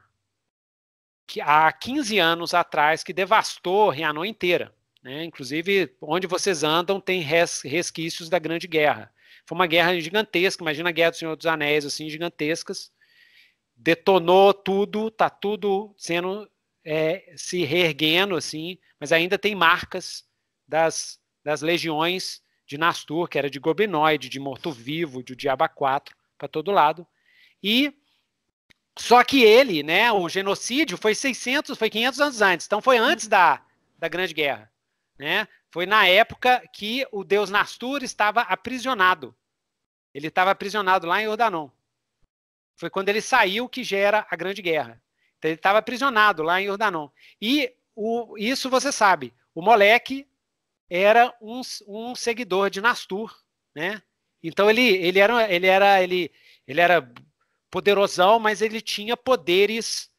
há 15 anos atrás, que devastou Rianon inteira. Né? Inclusive, onde vocês andam tem res, resquícios da Grande Guerra. Foi uma guerra gigantesca, imagina a Guerra do Senhor dos Anéis, assim, gigantescas detonou tudo, está tudo sendo é, se reerguendo assim, mas ainda tem marcas das, das legiões de Nastur, que era de goblinoide, de morto-vivo, de Diaba 4, para todo lado. E só que ele, né, o genocídio foi 600, foi 500 anos antes, então foi antes da, da Grande Guerra, né? Foi na época que o deus Nastur estava aprisionado. Ele estava aprisionado lá em Urdanon. Foi quando ele saiu que gera a Grande Guerra. Então ele estava aprisionado lá em Urdanon. E o, isso você sabe, o Moleque era um, um seguidor de Nastur, né? Então ele, ele era ele era ele, ele era poderosão, mas ele tinha poderes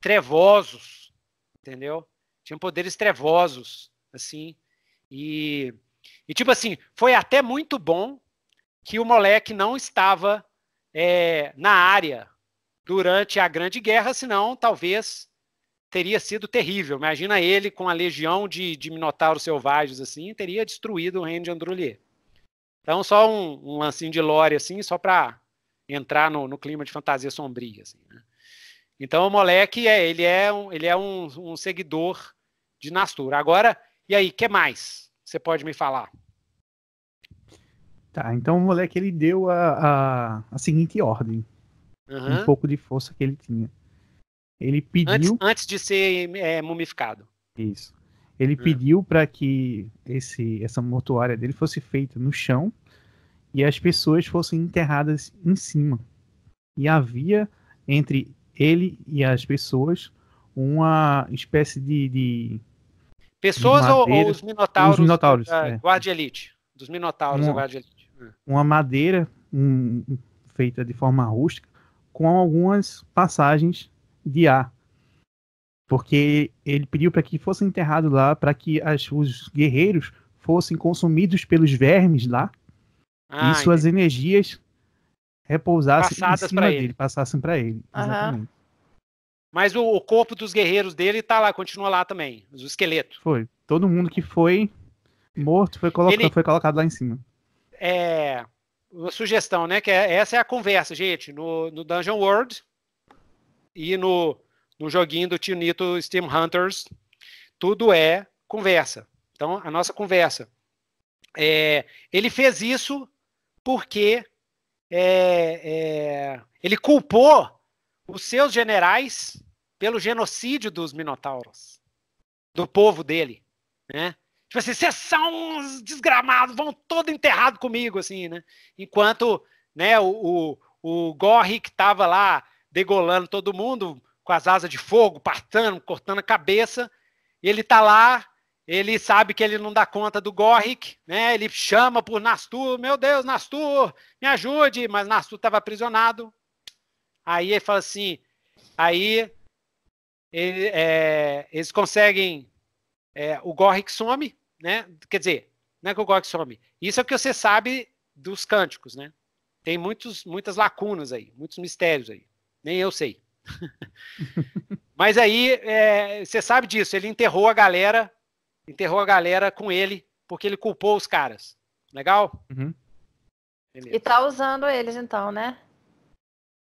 trevosos, entendeu? Tinha poderes trevosos, assim. E, e tipo assim, foi até muito bom que o moleque não estava é, na área durante a Grande Guerra, senão talvez teria sido terrível. Imagina ele com a legião de, de minotauros selvagens assim, teria destruído o reino de Androlier. Então, só um, um lancinho de lore, assim, só para entrar no, no, clima de fantasia sombria. Assim, né? Então, o moleque é, ele é, um, ele é um, um seguidor de Nastur. Agora, e aí, que mais você pode me falar? Tá, então o moleque ele deu a, a, a seguinte ordem. Uhum. Um pouco de força que ele tinha. Ele pediu. Antes, antes de ser é, mumificado. Isso. Ele uhum. pediu para que esse, essa mortuária dele fosse feita no chão e as pessoas fossem enterradas em cima. E havia entre ele e as pessoas uma espécie de. de pessoas de madeira, ou, ou, os minotauros? Os minotauros. Da, é. Elite. Dos minotauros um, da Elite uma madeira um, feita de forma rústica com algumas passagens de ar. Porque ele pediu para que fosse enterrado lá, para que as, os guerreiros fossem consumidos pelos vermes lá ah, e suas entendi. energias repousassem Passadas em cima dele, ele. passassem para ele. Mas o, o, corpo dos guerreiros dele tá lá, continua lá também, o esqueleto. Foi. Todo mundo que foi morto foi, coloca, ele... foi colocado lá em cima é, uma sugestão, né? Que é, essa é a conversa, gente, no, no Dungeon World e no, no joguinho do Tio Nito Steam Hunters, tudo é conversa. Então, a nossa conversa. É, ele fez isso porque é, é, ele culpou os seus generais pelo genocídio dos minotauros, do povo dele, né? Tipo assim, vocês são uns desgramados, vão todo enterrado comigo, assim, né? Enquanto né, o, o, o Gorri, que estava lá degolando todo mundo, com as asas de fogo, partando, cortando a cabeça, ele tá lá, ele sabe que ele não dá conta do Gorrick, né? Ele chama por Nastur, meu Deus, Nastur, me ajude, mas Nastur estava aprisionado. Aí ele fala assim, aí ele, é, eles conseguem é, o Gorrick some, né? Quer dizer, não é que o Gorrick some. Isso é o que você sabe dos cânticos, né? Tem muitos, muitas lacunas aí, muitos mistérios aí. Nem eu sei. Mas aí é, você sabe disso, ele enterrou a galera, enterrou a galera com ele, porque ele culpou os caras. Legal? Uhum. E tá usando eles então, né?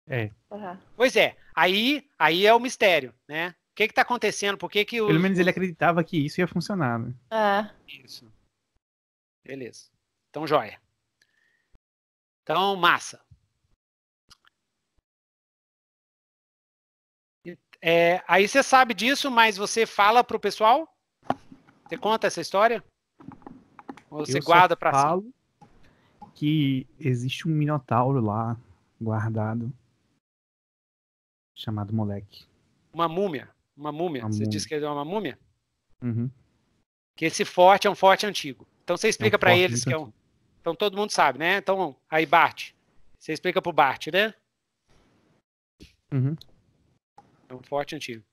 É. Uhum. Pois é, aí, aí é o mistério, né? O que está acontecendo? Por que que o Pelo menos ele acreditava que isso ia funcionar, né? É. Isso. Beleza. Então, joia. Então, massa. É, aí você sabe disso, mas você fala pro pessoal? Você conta essa história? Ou você Eu guarda para falo que existe um minotauro lá guardado chamado moleque. Uma múmia. Uma múmia. Uma você disse que ele é uma múmia? Uhum. Que esse forte é um forte antigo. Então você explica é um para eles que é um. Antigo. Então todo mundo sabe, né? Então, aí Bart. Você explica pro Bart, né? Uhum. É um forte antigo.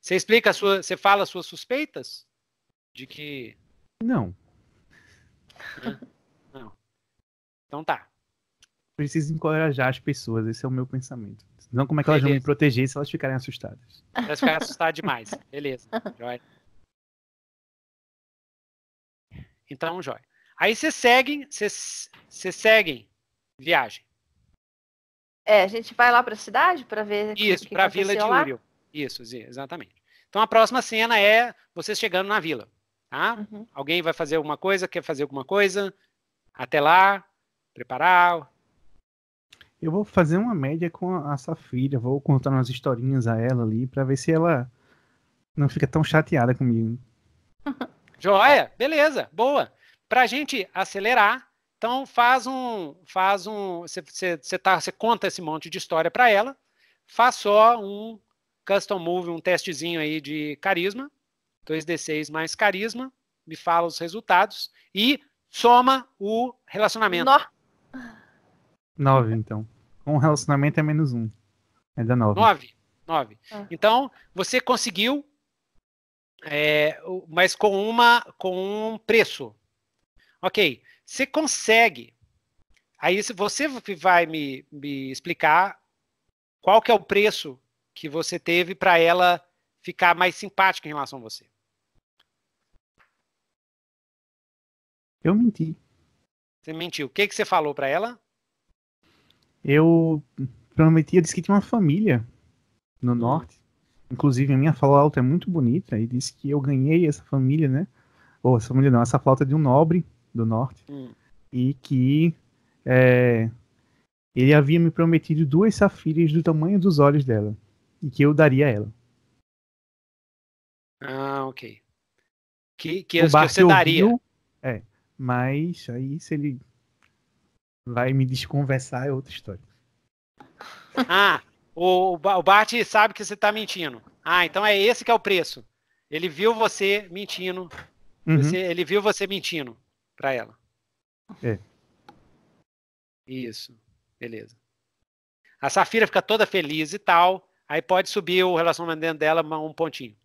Você explica a sua. Você fala as suas suspeitas? De que. Não. Né? Não. Então tá preciso encorajar as pessoas, esse é o meu pensamento. Não como é que elas Beleza. vão me proteger se elas ficarem assustadas. Elas ficarem assustadas demais. Beleza, joia. Então, joia. Aí vocês seguem, vocês seguem viagem. É, a gente vai lá para a cidade para ver Isso, para a vila de Uriel. Isso, exatamente. Então a próxima cena é vocês chegando na vila, tá? Uhum. Alguém vai fazer alguma coisa, quer fazer alguma coisa? Até lá, preparar, eu vou fazer uma média com a Safira, vou contar umas historinhas a ela ali para ver se ela não fica tão chateada comigo. Joia, beleza, boa. Pra gente acelerar, então faz um, faz um, você tá, você conta esse monte de história para ela, faz só um custom move, um testezinho aí de carisma, 2d6 mais carisma, me fala os resultados e soma o relacionamento. No... Nove, então. Com um relacionamento é menos um. Ainda é nove. Nove. Nove. Ah. Então, você conseguiu, é, mas com, uma, com um preço. Ok. Você consegue. Aí você vai me, me explicar qual que é o preço que você teve para ela ficar mais simpática em relação a você. Eu menti. Você mentiu. O que, que você falou para ela? Eu prometi, eu disse que tinha uma família no uhum. norte. Inclusive, a minha flauta é muito bonita e disse que eu ganhei essa família, né? Ou oh, essa família não, essa flauta é de um nobre do norte. Hum. E que é, ele havia me prometido duas safiras do tamanho dos olhos dela. E que eu daria a ela. Ah, ok. Que, que, que você daria. É, mas aí se ele vai me desconversar é outra história. Ah, o, o Bart sabe que você tá mentindo. Ah, então é esse que é o preço. Ele viu você mentindo. Uhum. Você, ele viu você mentindo pra ela. É. Isso. Beleza. A Safira fica toda feliz e tal. Aí pode subir o relacionamento dela um pontinho.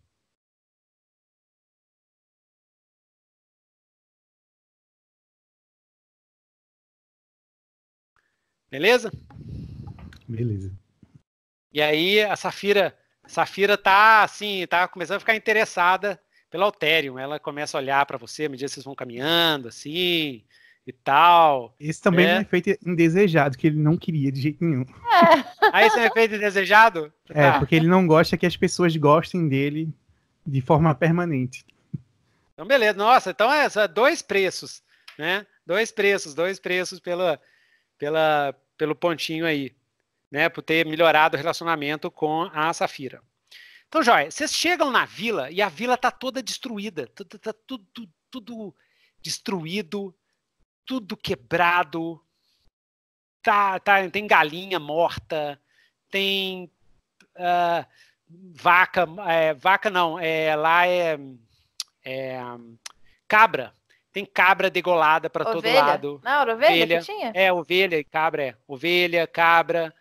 Beleza? Beleza. E aí a Safira, Safira tá assim, tá começando a ficar interessada pelo Alterium. Ela começa a olhar para você à medida que vocês vão caminhando, assim, e tal. Esse também né? é, é um efeito indesejado, que ele não queria de jeito nenhum. É. Ah, esse é um efeito indesejado? É, tá. porque ele não gosta que as pessoas gostem dele de forma permanente. Então, beleza. Nossa, então é dois preços, né? Dois preços, dois preços pela, pela, pelo pontinho aí, né? Por ter melhorado o relacionamento com a Safira. Então, Joia, vocês chegam na vila e a vila está toda destruída, tudo, tá tudo, tudo destruído, tudo quebrado, tá, tá, tem galinha morta, tem uh, vaca, é, vaca não, é, lá é, é cabra tem cabra degolada para todo lado. Não, era ovelha, ovelha. que tinha? É, ovelha e cabra, é. Ovelha, cabra,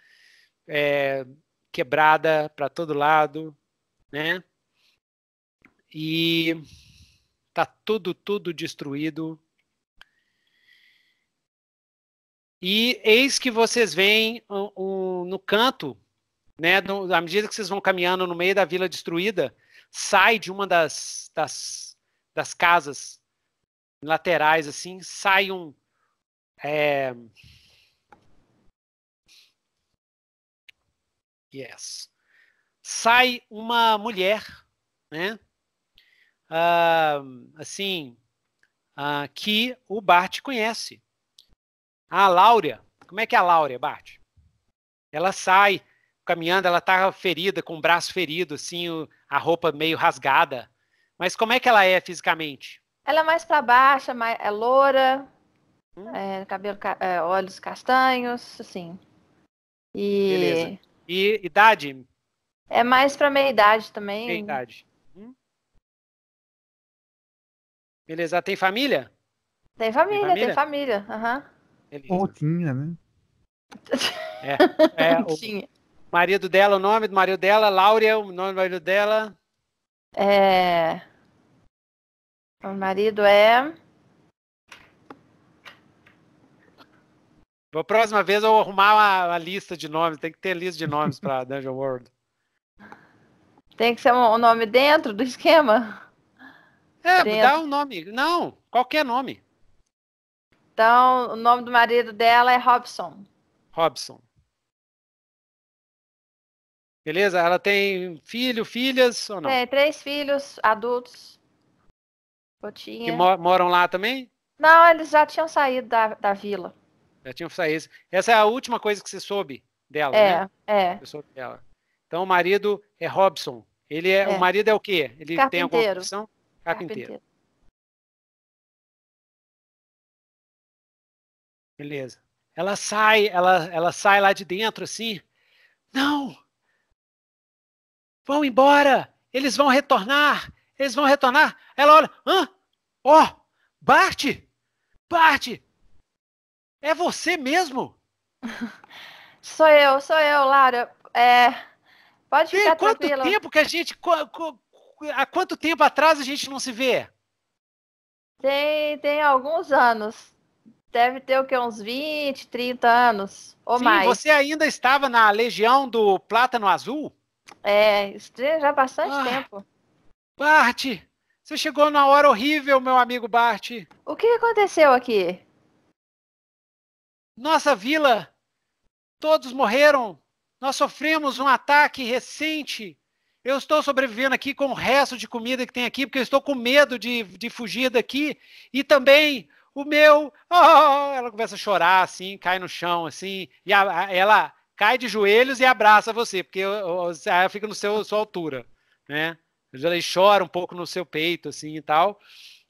é, quebrada para todo lado, né? E tá tudo, tudo destruído. E eis que vocês veem um, um, no canto, né, no, à medida que vocês vão caminhando no meio da vila destruída, sai de uma das, das, das casas laterais, assim, sai um. É... Yes. Sai uma mulher, né? Ah, assim, ah, que o Bart conhece. A Laura. Como é que é a Laura, Bart? Ela sai caminhando, ela tá ferida, com o braço ferido, assim, a roupa meio rasgada. Mas como é que ela é fisicamente? Ela é mais para baixo, é, mais, é loura, hum. é, cabelo, é, olhos castanhos, assim. E... Beleza. E idade? É mais para meia idade também. Meia idade. Hum. Beleza, tem família? Tem família, tem família. Tem família. Uhum. Ou tinha, né? É, é tinha. marido dela, o nome do marido dela, Laura, o nome do marido dela. É. O marido é. A próxima vez eu vou arrumar a lista de nomes. Tem que ter lista de nomes para Dungeon World. Tem que ser um, um nome dentro do esquema? É, dentro. dá um nome. Não, qualquer nome. Então, o nome do marido dela é Robson. Robson. Beleza? Ela tem filho, filhas ou não? Tem três filhos adultos. Que moram lá também? Não, eles já tinham saído da, da vila. Já tinham saído. Essa é a última coisa que você soube dela, é, né? É, é. Então o marido é Robson. Ele é, é. o marido é o quê? Ele tem alguma profissão? Carpinteiro. Carpinteiro. Beleza. Ela sai, ela, ela sai lá de dentro assim. Não! Vão embora! Eles vão retornar! Eles vão retornar! Ela olha, hã? Ó, oh, Bart! Bart! É você mesmo? sou eu, sou eu, Lara. É, pode ficar ficar quanto tempo que a gente... Há quanto tempo atrás a gente não se vê? Tem, tem alguns anos. Deve ter o quê? uns 20, 30 anos ou Sim, mais. Você ainda estava na Legião do Plátano Azul? É, já há é bastante ah, tempo. Bart, você chegou na hora horrível, meu amigo Bart. O que aconteceu aqui? Nossa vila, todos morreram. Nós sofremos um ataque recente. Eu estou sobrevivendo aqui com o resto de comida que tem aqui, porque eu estou com medo de, de fugir daqui. E também o meu. Oh, ela começa a chorar assim, cai no chão assim, e a, a, ela cai de joelhos e abraça você, porque eu, eu, ela fica no seu sua altura, né? Angela chora um pouco no seu peito, assim e tal.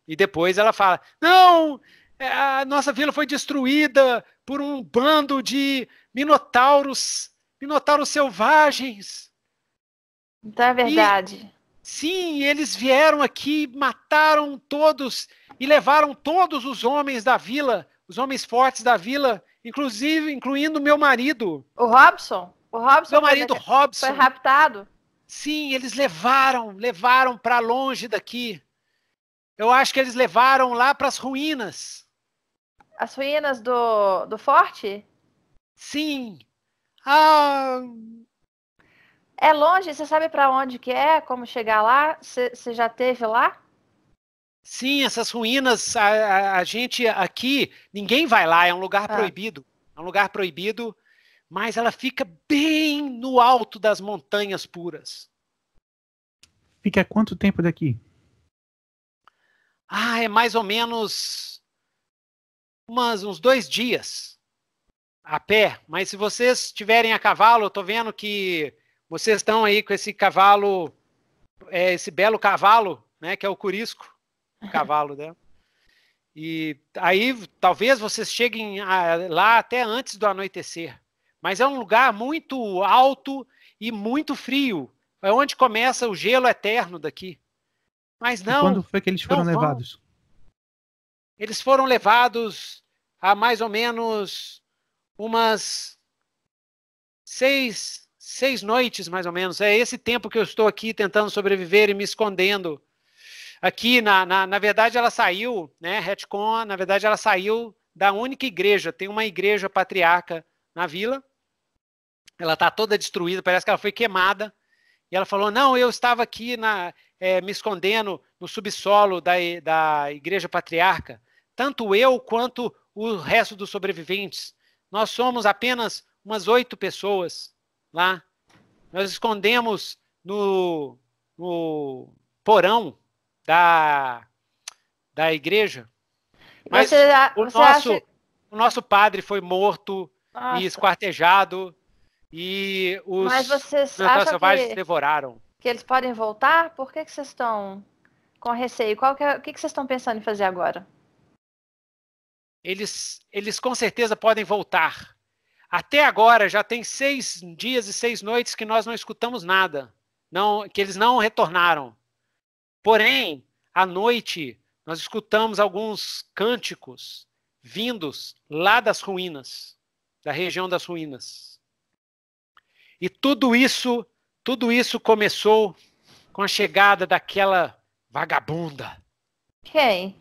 E depois ela fala: Não, é, a nossa vila foi destruída por um bando de minotauros, minotauros selvagens. Então é verdade. E, sim, eles vieram aqui, mataram todos e levaram todos os homens da vila, os homens fortes da vila, inclusive incluindo meu marido. O Robson? O Robson meu marido foi, Robson. Foi raptado? Sim, eles levaram, levaram para longe daqui. Eu acho que eles levaram lá para as ruínas. As ruínas do, do forte? Sim. Ah... É longe? Você sabe para onde que é? Como chegar lá? Você já teve lá? Sim, essas ruínas, a, a, a, gente aqui, ninguém vai lá, é um lugar ah. proibido. É um lugar proibido mas ela fica bem no alto das montanhas puras. Fica quanto tempo daqui? Ah, é mais ou menos umas, uns dois dias a pé. Mas se vocês estiverem a cavalo, eu estou vendo que vocês estão aí com esse cavalo, é, esse belo cavalo, né, que é o Curisco, o cavalo dela. E aí talvez vocês cheguem a, ah, lá até antes do anoitecer. Mas é um lugar muito alto e muito frio. É onde começa o gelo eterno daqui. Mas não. E quando foi que eles foram levados? Eles foram levados há mais ou menos umas seis, seis noites, mais ou menos. É esse tempo que eu estou aqui tentando sobreviver e me escondendo. Aqui, na, na, na verdade, ela saiu, né? Retcon, na verdade, ela saiu da única igreja. Tem uma igreja patriarca na vila. Ela está toda destruída, parece que ela foi queimada. E ela falou: Não, eu estava aqui na, é, me escondendo no subsolo da, da Igreja Patriarca. Tanto eu quanto o resto dos sobreviventes. Nós somos apenas umas oito pessoas lá. Nós escondemos no, no porão da, da igreja. Mas você, o, nosso, acha... o nosso padre foi morto Nossa. e esquartejado. E os Mas vocês acham selvagens que, devoraram. Que eles podem voltar? Por que, que vocês estão com receio? Qual que é, o que, que vocês estão pensando em fazer agora? Eles, eles com certeza podem voltar. Até agora já tem seis dias e seis noites que nós não escutamos nada, não que eles não retornaram. Porém, à noite nós escutamos alguns cânticos vindos lá das ruínas, da região das ruínas. E tudo isso, tudo isso começou com a chegada daquela vagabunda. Quem?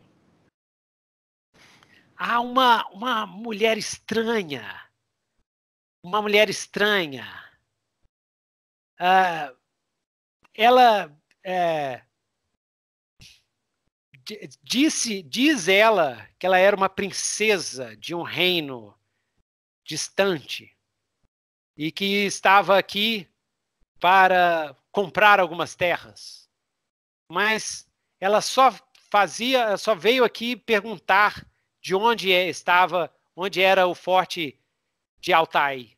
Ah, uma, uma mulher estranha. Uma mulher estranha. Ah, ela é, disse, diz ela que ela era uma princesa de um reino distante e que estava aqui para comprar algumas terras. Mas ela só fazia, ela só veio aqui perguntar de onde é, estava, onde era o forte de Altai,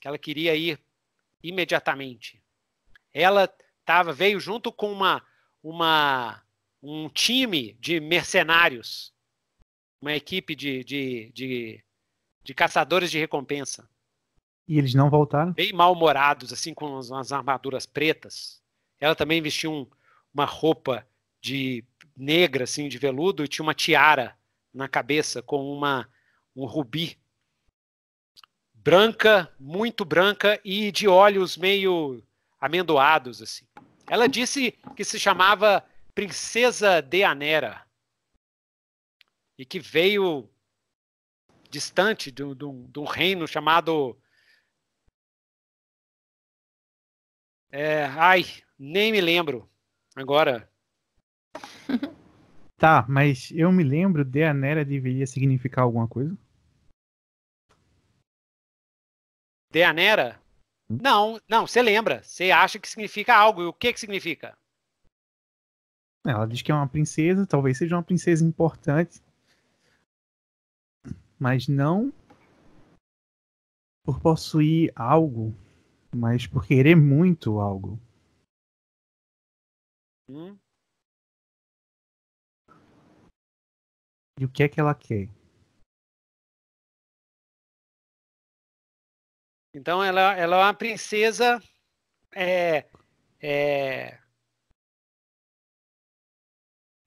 que ela queria ir imediatamente. Ela tava, veio junto com uma, uma um time de mercenários, uma equipe de, de, de, de caçadores de recompensa. E eles não voltaram? Bem mal-humorados, assim, com umas armaduras pretas. Ela também vestia um, uma roupa de negra, assim, de veludo, e tinha uma tiara na cabeça com uma, um rubi. Branca, muito branca e de olhos meio amendoados, assim. Ela disse que se chamava Princesa Deanera e que veio distante de um reino chamado É, ai, nem me lembro. Agora. Tá, mas eu me lembro de Anera deveria significar alguma coisa? De Anera? Hum? Não, não, você lembra. Você acha que significa algo. E o que que significa? Ela diz que é uma princesa, talvez seja uma princesa importante. Mas não por possuir algo mas por querer muito algo. Hum? E o que é que ela quer? Então ela, ela é uma princesa é, é,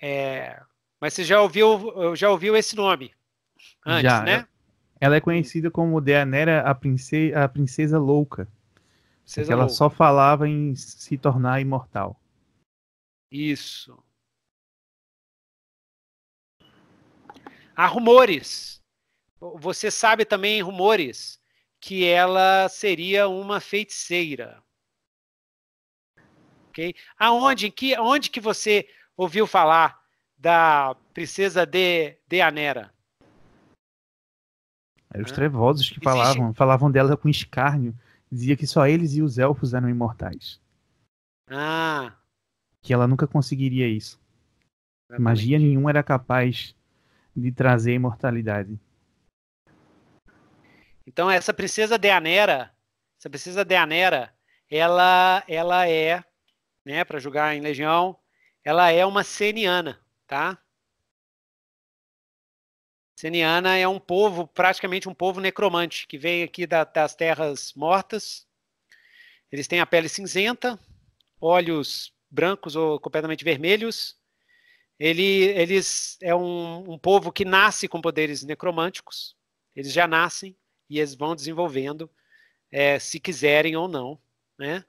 é, mas você já ouviu já ouviu esse nome antes, já. né? É. Ela é conhecida como Deanera, a princesa, a princesa louca. Que ela só falava em se tornar imortal. Isso. Há rumores. Você sabe também rumores que ela seria uma feiticeira. OK? Aonde que onde que você ouviu falar da princesa de Deanera? Eram os trevosos que falavam, Existe... falavam dela com escárnio dizia que só eles e os elfos eram imortais. Ah! Que ela nunca conseguiria isso. Exatamente. Magia nenhuma era capaz de trazer imortalidade. Então essa princesa Deanera, essa princesa Deanera, ela ela é, né, para jogar em Legião, ela é uma Seniana, tá? Seniana é um povo, praticamente um povo necromante, que vem aqui da, das terras mortas. Eles têm a pele cinzenta, olhos brancos ou completamente vermelhos. Ele, eles é um, um povo que nasce com poderes necromânticos. Eles já nascem e eles vão desenvolvendo, é, se quiserem ou não, né?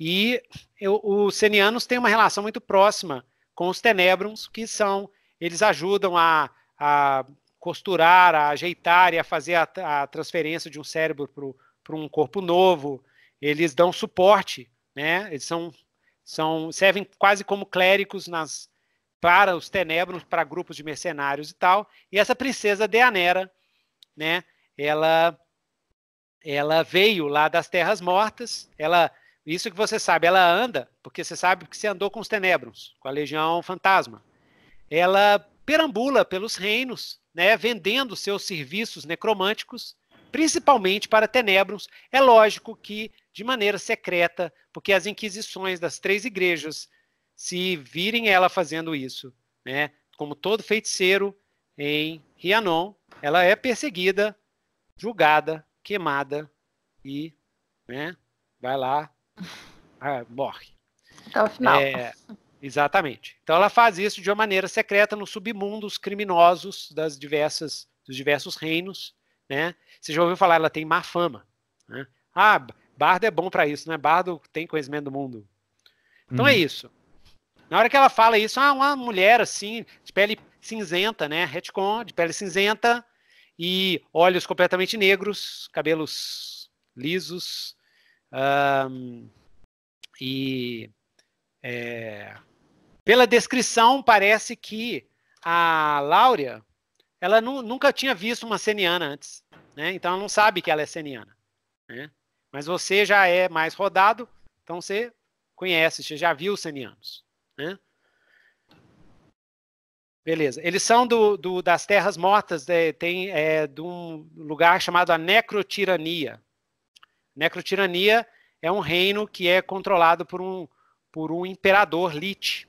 E eu, os senianos têm uma relação muito próxima com os tenebrums, que são eles ajudam a, a costurar, a ajeitar e a fazer a, a transferência de um cérebro para um corpo novo. Eles dão suporte, né? Eles são, são servem quase como clérigos nas para os tenebros, para grupos de mercenários e tal. E essa princesa Deanera, né? Ela ela veio lá das terras mortas. Ela isso que você sabe, ela anda, porque você sabe que você andou com os tenebros, com a legião fantasma. Ela perambula pelos reinos né, vendendo seus serviços necromânticos, principalmente para Tenebros. É lógico que de maneira secreta, porque as inquisições das três igrejas, se virem ela fazendo isso, né, como todo feiticeiro em Rianon, ela é perseguida, julgada, queimada e né, vai lá, ah, morre. Até o final. É, Exatamente. Então ela faz isso de uma maneira secreta nos submundos criminosos das diversas, dos diversos reinos, né? Você já ouviu falar? Ela tem má fama. Né? Ah, Bardo é bom para isso, né? Bardo tem conhecimento do mundo. Então é uhum. isso. Na hora que ela fala isso, ah, uma mulher assim, de pele cinzenta, né? Retcon, de pele cinzenta e olhos completamente negros, cabelos lisos um, e é, pela descrição, parece que a Laura, ela nu, nunca tinha visto uma ceniana antes, né? Então ela não sabe que ela é ceniana, né? Mas você já é mais rodado, então você conhece, você já viu os cenianos, né? Beleza. Eles são do, do, das terras mortas, é, tem é, de um lugar chamado a necrotirania. Necrotirania é um reino que é controlado por um, por um imperador Lich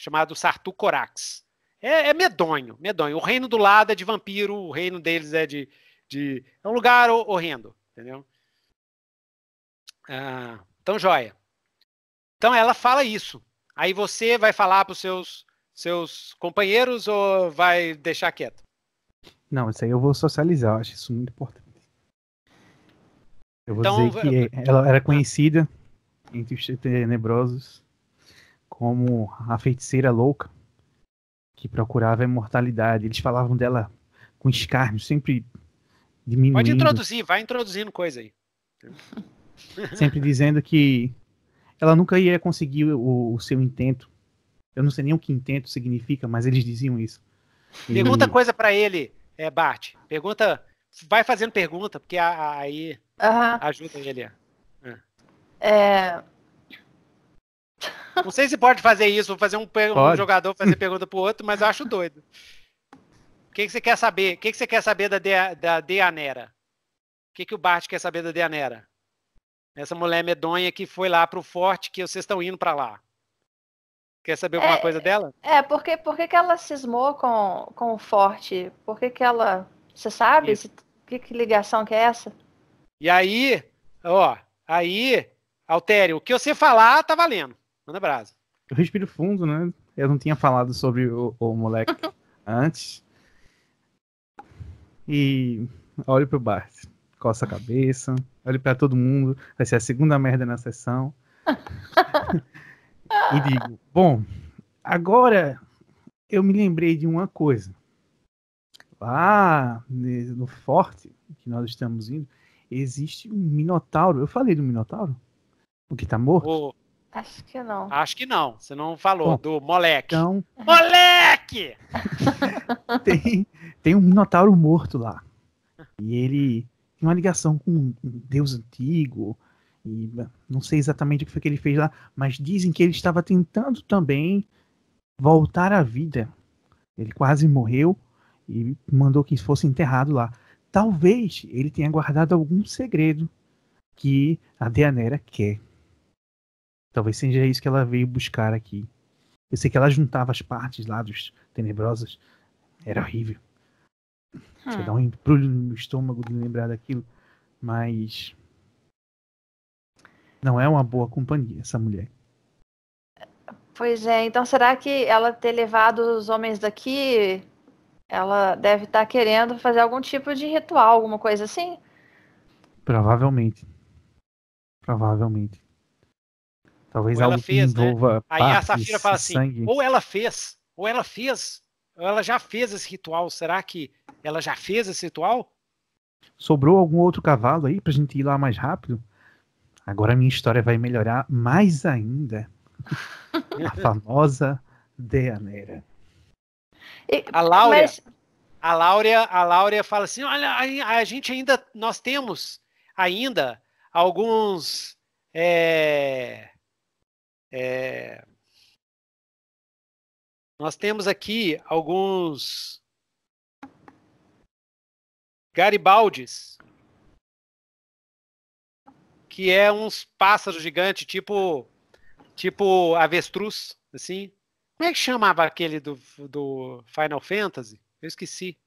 chamado Sartu Corax. É, é, medonho, medonho. O reino do lado é de vampiro, o reino deles é de. de é um lugar horrendo, entendeu? Ah, então, joia. Então ela fala isso. Aí você vai falar para os seus, seus companheiros ou vai deixar quieto? Não, isso aí eu vou socializar, eu acho isso muito importante. Eu vou então, dizer que ela era conhecida entre os tenebrosos como a feiticeira louca que procurava a imortalidade. Eles falavam dela com escárnio, sempre diminuindo. Pode introduzir, vai introduzindo coisa aí. Sempre dizendo que ela nunca ia conseguir o, o, seu intento. Eu não sei nem o que intento significa, mas eles diziam isso. E... Pergunta coisa para ele, é, Bart. Pergunta, vai fazendo pergunta, porque aí uhum. ajuda ele. É. é não sei se pode fazer isso, vou fazer um, um jogador fazer pergunta pro outro, mas eu acho doido. O que, que você quer saber? O que, que você quer saber da, de, da Deanera? O que, que o Bart quer saber da Deanera? Essa mulher medonha que foi lá pro forte, que vocês estão indo para lá. Quer saber alguma é, coisa dela? É, porque por que ela cismou com, com o forte? Por que, ela. Você sabe? que, que ligação que é essa? E aí, ó, aí, Altério, o que você falar tá valendo. Manda brasa. Eu respiro fundo, né? Eu não tinha falado sobre o, o moleque antes. E olho pro Bart. Coça a cabeça. Olho para todo mundo. Vai ser a segunda merda na sessão. e digo: Bom, agora eu me lembrei de uma coisa. Lá no forte que nós estamos indo, existe um minotauro. Eu falei do minotauro? O que tá morto? Acho que não. Acho que não. Você não falou Bom, do moleque. Então... Moleque! tem, tem um minotauro morto lá. E ele tem uma ligação com um deus antigo. E não sei exatamente o que foi que ele fez lá, mas dizem que ele estava tentando também voltar à vida. Ele quase morreu e mandou que fosse enterrado lá. Talvez ele tenha guardado algum segredo que a Deanera quer Talvez seja isso que ela veio buscar aqui. Eu sei que ela juntava as partes lá dos Tenebrosas. Era horrível. Hum. Você dá um embrulho no meu estômago de lembrar daquilo. Mas. Não é uma boa companhia essa mulher. Pois é, então será que ela ter levado os homens daqui, ela deve estar tá querendo fazer algum tipo de ritual, alguma coisa assim? Provavelmente. Provavelmente. Talvez ou algo ela fez, né? envolva né? Aí a Safira fala assim, sangue. ou ela fez, ou ela fez, ou ela já fez esse ritual. Será que ela já fez esse ritual? Sobrou algum outro cavalo aí pra gente ir lá mais rápido? Agora minha história vai melhorar mais ainda. a famosa Deanera. E, a Laura. Mas... A Laura, a Laura fala assim: "Olha, a, a gente ainda nós temos ainda alguns é, é... Nós temos aqui alguns Garibaldes, que é uns pássaros gigantes, tipo, tipo avestruz, assim. Como é que chamava aquele do, do Final Fantasy? Eu esqueci.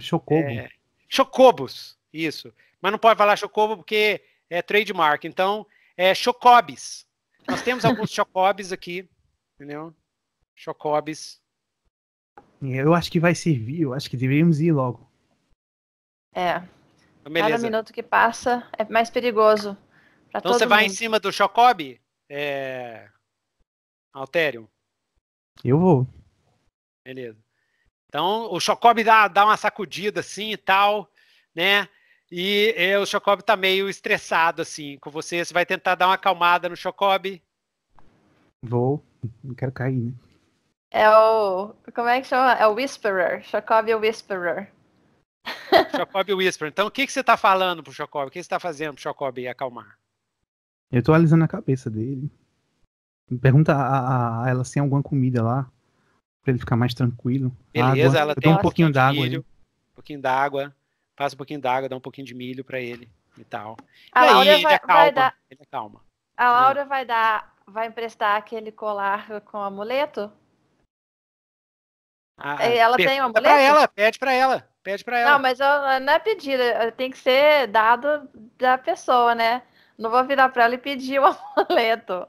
Chocobo. É, chocobos, isso. Mas não pode falar chocobo porque é trademark. Então, é chocobes. Nós temos alguns chocobes aqui, entendeu? Chocobes. Eu acho que vai servir, eu acho que deveríamos ir logo. É. Então, beleza. Cada minuto que passa é mais perigoso. Então você mundo. vai em cima do chocobe? É... Altério? Eu vou. Beleza. Então o chocobe dá, dá uma sacudida assim e tal, né? E o Chocob tá meio estressado, assim, com você. Você vai tentar dar uma acalmada no Chocob? Vou. Não quero cair, né? É o. Como é que chama? É o Whisperer. Chocob Whisperer. Chocob Whisperer. Então, o que, que você tá falando pro Chocob? O que você tá fazendo pro Chocob acalmar? Eu tô alisando a cabeça dele. Pergunta a, a ela se tem alguma comida lá. Pra ele ficar mais tranquilo. Ah, Beleza, água. ela eu tem um pouquinho d'água. Um pouquinho d'água passa um pouquinho d'água, dá um pouquinho de milho para ele e tal. A e Laura aí, vai, ele acalma, dar... ele acalma. A hum. Laura é. vai dar, vai emprestar aquele colar com amuleto? A, ah, ah, ela tem um é amuleto? Pra ela, pede para ela, pede para ela. Não, mas eu, não é pedida, tem que ser dado da pessoa, né? Não vou virar para ela e pedir o amuleto.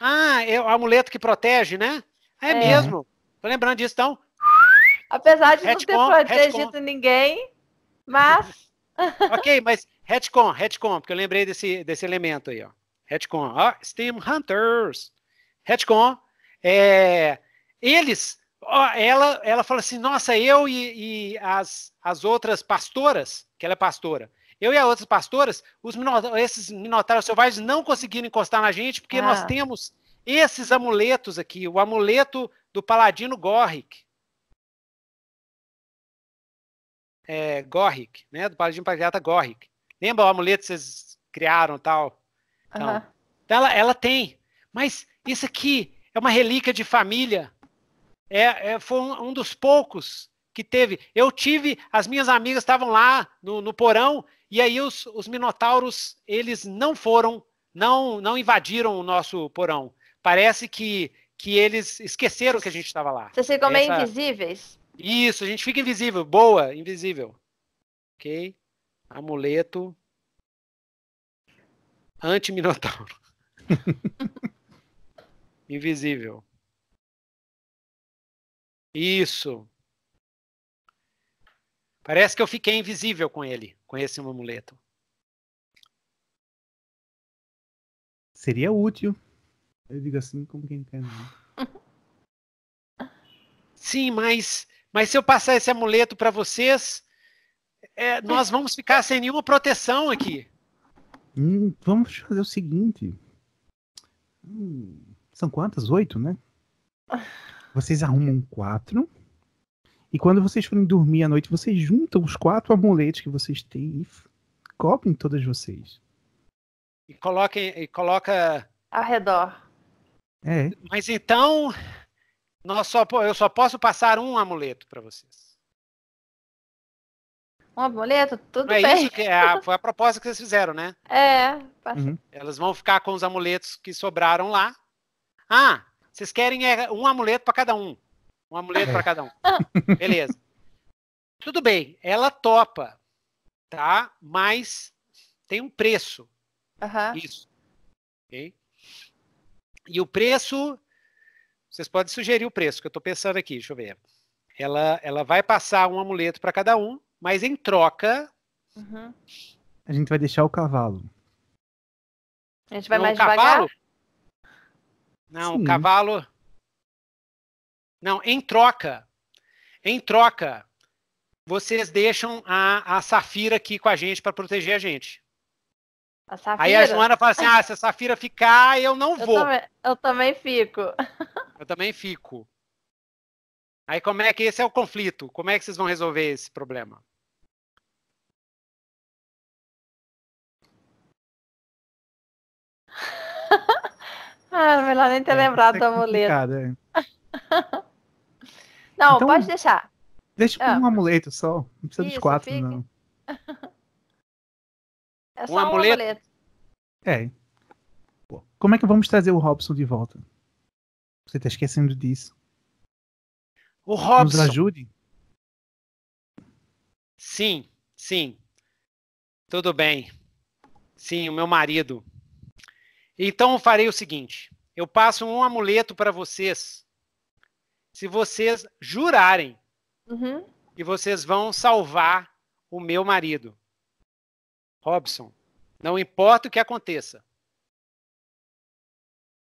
Ah, é o amuleto que protege, né? É, é. mesmo. Tô lembrando disso, então. Apesar de não ter com, protegido ninguém, mas. ok, mas retcon, retcon, porque eu lembrei desse, desse elemento aí, ó. Retcon. Ah, Steam Hunters. Retcon. É, eles. Ó, ela, ela fala assim: nossa, eu e, e as, as outras pastoras, que ela é pastora, eu e as outras pastoras, os esses minotauros selvagens não conseguiram encostar na gente porque ah. nós temos esses amuletos aqui, o amuleto do paladino Gorrick, é, Gorrick, né? Do Paladino Patriarca Gorrick. Lembra o amuleto que vocês criaram tal? Então, então, ela, ela tem. Mas isso aqui é uma relíquia de família. É, é foi um, um, dos poucos que teve. Eu tive, as minhas amigas estavam lá no, no porão, e aí os, os minotauros, eles não foram, não, não invadiram o nosso porão. Parece que, que eles esqueceram que a gente estava lá. Vocês ficam Essa... meio invisíveis? Isso, a gente fica invisível. Boa, invisível. Ok? Amuleto. Anti-minotauro. invisível. Isso. Parece que eu fiquei invisível com ele, com esse amuleto. Seria útil. Eu digo assim como quem quer. Né? Sim, mas mas se eu passar esse amuleto para vocês, é, é, nós vamos ficar sem nenhuma proteção aqui. Hum, vamos fazer o seguinte. Hum, são quantas? Oito, né? Vocês arrumam quatro. E quando vocês forem dormir à noite, vocês juntam os quatro amuletos que vocês têm e cobrem todas vocês. E, coloquem, e coloca. Ao redor. É. Mas então, nós só, eu só posso passar um amuleto para vocês. Um amuleto? Tudo é bem. Isso que é foi a proposta que vocês fizeram, né? É. Uhum. Elas vão ficar com os amuletos que sobraram lá. Ah, vocês querem é, um amuleto para cada um. Um amuleto para cada um. Beleza. Tudo bem, ela topa, tá? Mas tem um preço. Uhum. Isso. Ok? E o preço vocês podem sugerir o preço, que eu estou pensando aqui, deixa eu ver. Ela, ela vai passar um amuleto para cada um, mas em troca. Uhum. A gente vai deixar o cavalo. A gente vai Não, mais o cavalo? devagar? Não, Sim. o cavalo. Não, em troca. Em troca, vocês deixam a, a Safira aqui com a gente para proteger a gente. A Aí a Joana fala assim: ah, se a Safira ficar, eu não vou. Eu também, eu também fico. Eu também fico. Aí como é que esse é o conflito? Como é que vocês vão resolver esse problema? ah, melhor nem ter é, lembrado do amuleto. É. é. não, então, pode deixar. Deixa ah. um amuleto só. Não precisa Isso, dos quatro, fica. não. É só um, um amuleto. amuleto. É. Como é que vamos trazer o Robson de volta? Você tá esquecendo disso. O Robson. Nos ajude. Sim, sim. Tudo bem. Sim, o meu marido. Então eu farei o seguinte: eu passo um amuleto para vocês. Se vocês jurarem uhum. que vocês vão salvar o meu marido. Robson, não importa o que aconteça,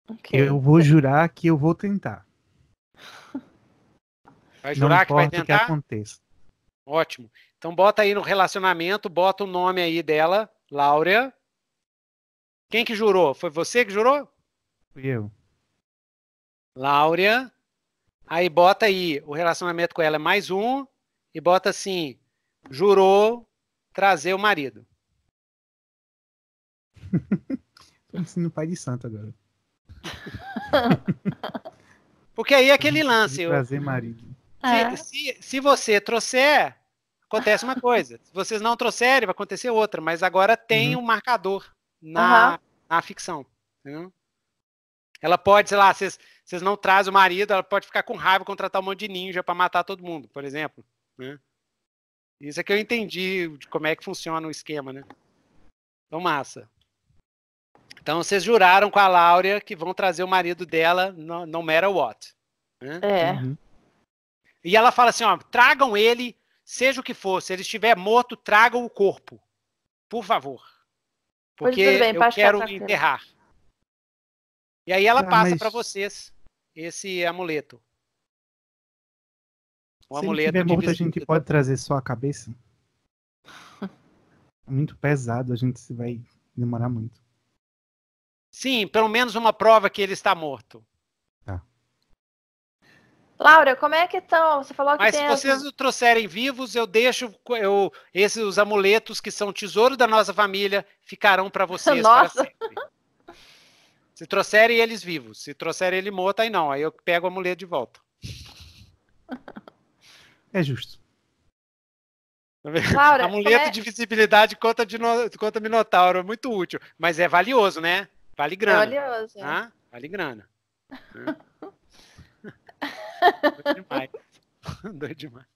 Okay. Eu vou jurar que eu vou tentar. Vai jurar Não que vai tentar? Que aconteça. Ótimo. Então bota aí no relacionamento, bota o nome aí dela, Laura. Quem que jurou? Foi você que jurou? Fui eu. Laura. Aí bota aí o relacionamento com ela é mais um e bota assim: jurou trazer o marido. Tô o pai de santo agora. Porque aí é aquele lance. Trazer marido. Se, é. se, se, você trouxer, acontece uma coisa. Se vocês não trouxerem, vai acontecer outra. Mas agora tem uhum. um marcador na, uhum. na ficção. Entendeu? Ela pode, sei lá, vocês, vocês não trazem o marido, ela pode ficar com raiva e contratar um monte de ninja para matar todo mundo, por exemplo. Né? Isso é que eu entendi de como é que funciona o esquema, né? Então, massa. Então vocês juraram com a Laura que vão trazer o marido dela, no, no matter what. Né? É. Uhum. E ela fala assim: ó, tragam ele, seja o que for, se ele estiver morto, tragam o corpo. Por favor. Porque bem, eu quero enterrar. E aí ela ah, passa mas... para vocês esse amuleto. O se amuleto. Se ele morto, a gente pode trazer só a cabeça? É muito pesado, a gente vai demorar muito. Sim, pelo menos uma prova que ele está morto. Tá. Laura, como é que estão? Você falou que Mas tem se vocês o trouxerem vivos, eu deixo eu, esses os amuletos que são tesouro da nossa família ficarão para vocês nossa. para sempre. Se trouxerem eles vivos, se trouxerem ele morto, aí não, aí eu pego o amuleto de volta. É justo. Tá Laura, amuleto é... de visibilidade contra, de no... contra Minotauro, muito útil, mas é valioso, né? Vale grana. É valioso. Tá? Vale grana. Né? Doido demais. Doido demais.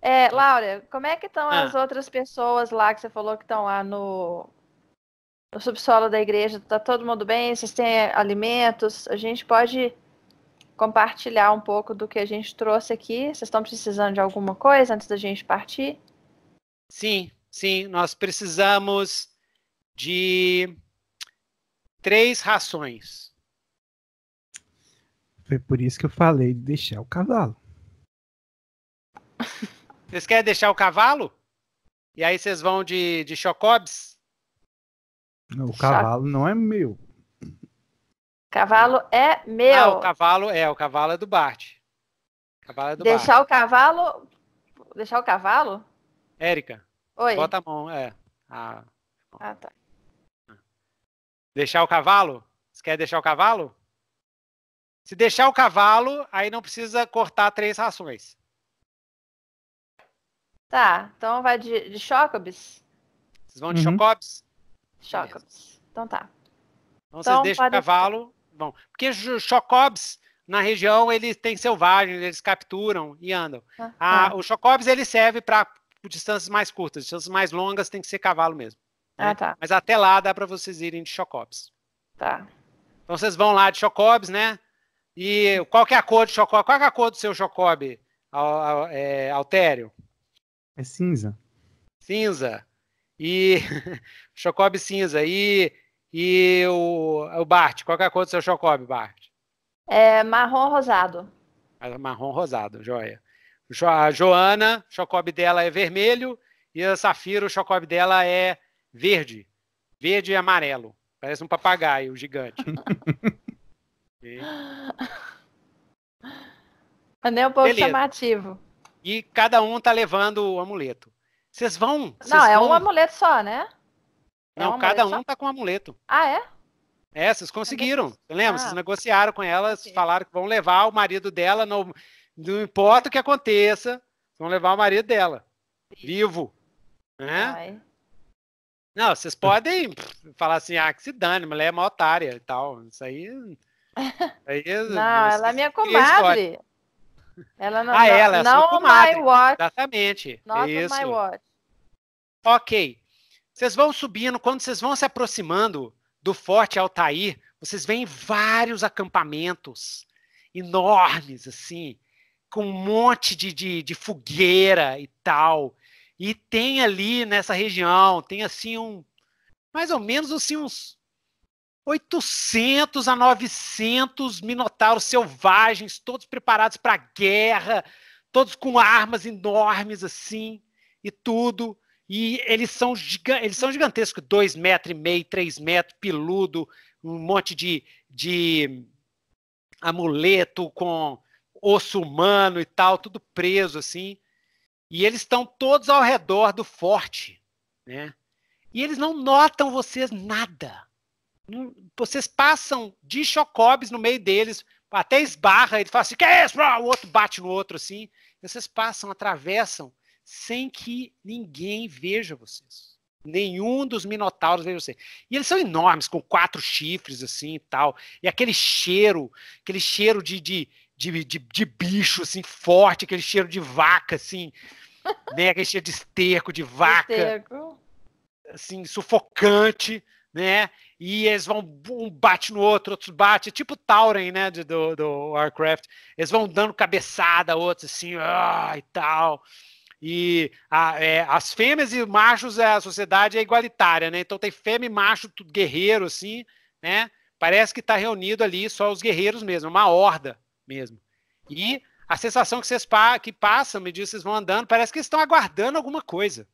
É, Laura, como é que estão ah. as outras pessoas lá que você falou que estão lá no, no subsolo da igreja? Tá todo mundo bem? Vocês têm alimentos? A gente pode compartilhar um pouco do que a gente trouxe aqui. Vocês estão precisando de alguma coisa antes da gente partir? Sim, sim. Nós precisamos de três rações. Foi por isso que eu falei de deixar o cavalo. Vocês querem deixar o cavalo? E aí vocês vão de, de chocobs? Não, o cavalo não é meu. Cavalo é meu. Ah, o cavalo é, o cavalo é do Bart. Cavalo é do deixar Bart. o cavalo. Deixar o cavalo? Érica. Oi. Bota a mão, é. Ah, ah tá. Deixar o cavalo? Você quer deixar o cavalo? Se deixar o cavalo, aí não precisa cortar três rações. Tá, então vai de, de Chocobis? Vocês vão de uhum. Chocobis? Chocobis. Então tá. Então, então vocês deixam o cavalo. Bom, porque Chocobis, na região, eles têm selvagens, eles capturam e andam. Ah, ah. Tá. o Chocobis, ele serve para distâncias mais curtas, distâncias mais longas tem que ser cavalo mesmo. Ah, né? tá. Mas até lá dá para vocês irem de Chocobs. Tá. Então vocês vão lá de Chocobs, né? E qual que é a cor do Qual é a cor do seu Chocob, é, Altério? É cinza. Cinza. E Chocob cinza. E, e o, o Bart, qual é a cor do seu Chocob, Bart? É marrom rosado. Ah, marrom rosado, joia. A Joana, o chocob dela é vermelho e a Safira, o chocob dela é Verde. Verde e amarelo. Parece um papagaio gigante. Anel é pouco Beleza. chamativo. E cada um tá levando o amuleto. Vocês vão. Cês não, vão... é um amuleto só, né? É não, um cada um só? tá com um amuleto. Ah, é? É, vocês conseguiram. Você Lembra? Ah. Vocês negociaram com elas, falaram que vão levar o marido dela, não, não importa o que aconteça, vão levar o marido dela. Vivo. Né? Não, vocês podem falar assim, ah, que se dane, mulher é uma otária e tal. Isso aí. aí é não, ela é minha comadre. Ela não, ah, não, ela é não comadre. my watch. Exatamente. Not isso. my watch. Ok. Vocês vão subindo, quando vocês vão se aproximando do Forte Altair, vocês veem vários acampamentos enormes, assim, com um monte de, de, de fogueira e tal. E tem ali nessa região, tem assim um mais ou menos assim uns 800 a 900 minotauros selvagens, todos preparados para a guerra, todos com armas enormes assim e tudo. E eles são, eles são gigantescos, dois metros e meio, 3 metros, peludo, um monte de, de amuleto com osso humano e tal, tudo preso assim. E eles estão todos ao redor do forte, né? E eles não notam vocês nada. vocês passam de chocobes no meio deles, até esbarra, ele fala assim, que é isso? O outro bate no outro assim. Vocês passam, atravessam, sem que ninguém veja vocês. Nenhum dos minotauros veja vocês. E eles são enormes, com quatro chifres assim e tal. E aquele cheiro, aquele cheiro de, de, de, de, de bicho, assim, forte, aquele cheiro de vaca, assim, né? Aquele cheiro de esterco, de vaca. Esterco. Assim, sufocante, né? E eles vão, um bate no outro, outro bate, é tipo Tauren, né? Do, do Warcraft. Eles vão dando cabeçada, outros assim, ah, e tal. E a, é, as fêmeas e machos, a sociedade é igualitária, né? Então tem fêmea e macho guerreiro, assim, né? Parece que está reunido ali só os guerreiros mesmo, é uma horda, mesmo. E a sensação que vocês pa que passam, me diz, vocês vão andando, parece que estão aguardando alguma coisa.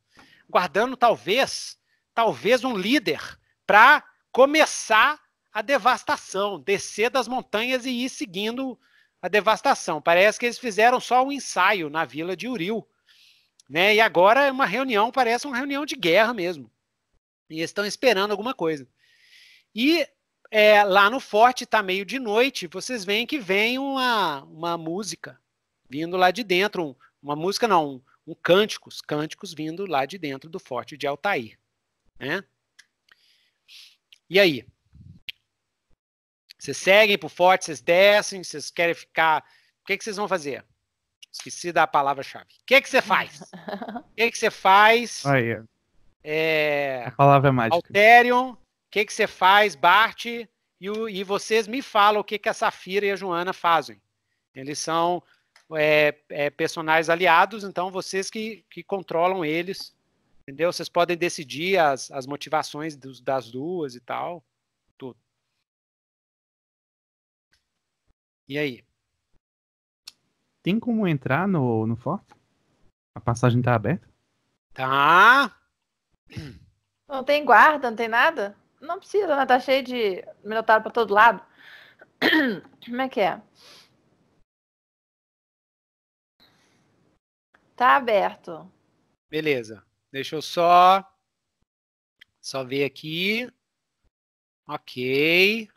Guardando talvez, talvez um líder para começar a devastação, descer das montanhas e ir seguindo a devastação. Parece que eles fizeram só um ensaio na vila de Uriel né? E agora é uma reunião, parece uma reunião de guerra mesmo. E eles estão esperando alguma coisa. E é, lá no forte está meio de noite, vocês veem que vem uma, uma música vindo lá de dentro, uma música não, um, um cânticos, cânticos vindo lá de dentro do forte de Altair, né? E aí? Vocês seguem pro forte, vocês descem, vocês querem ficar, o que, que vocês vão fazer? Esqueci da palavra-chave. O que que você faz? O que que você faz? Aí, é... A palavra é mágica. Alterion, que, que você faz, Bart, e, o, e vocês me falam o que, que a Safira e a Joana fazem. Eles são é, é, personagens aliados, então vocês que, que controlam eles, entendeu? Vocês podem decidir as, as motivações dos, das duas e tal, tudo. E aí? Tem como entrar no, no forte? A passagem tá aberta? Tá. Não tem guarda, não tem nada? Não precisa, né? Tá cheio de Minotauro pra todo lado. Como é que é? Tá aberto. Beleza. Deixa eu só. Só ver aqui. Ok.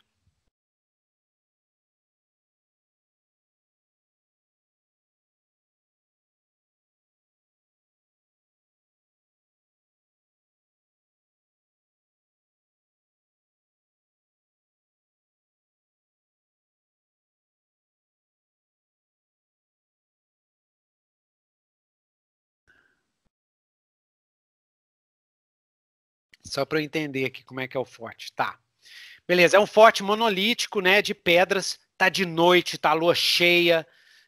só para eu entender aqui como é que é o forte. Tá. Beleza, é um forte monolítico, né, de pedras. Tá de noite, tá a lua cheia,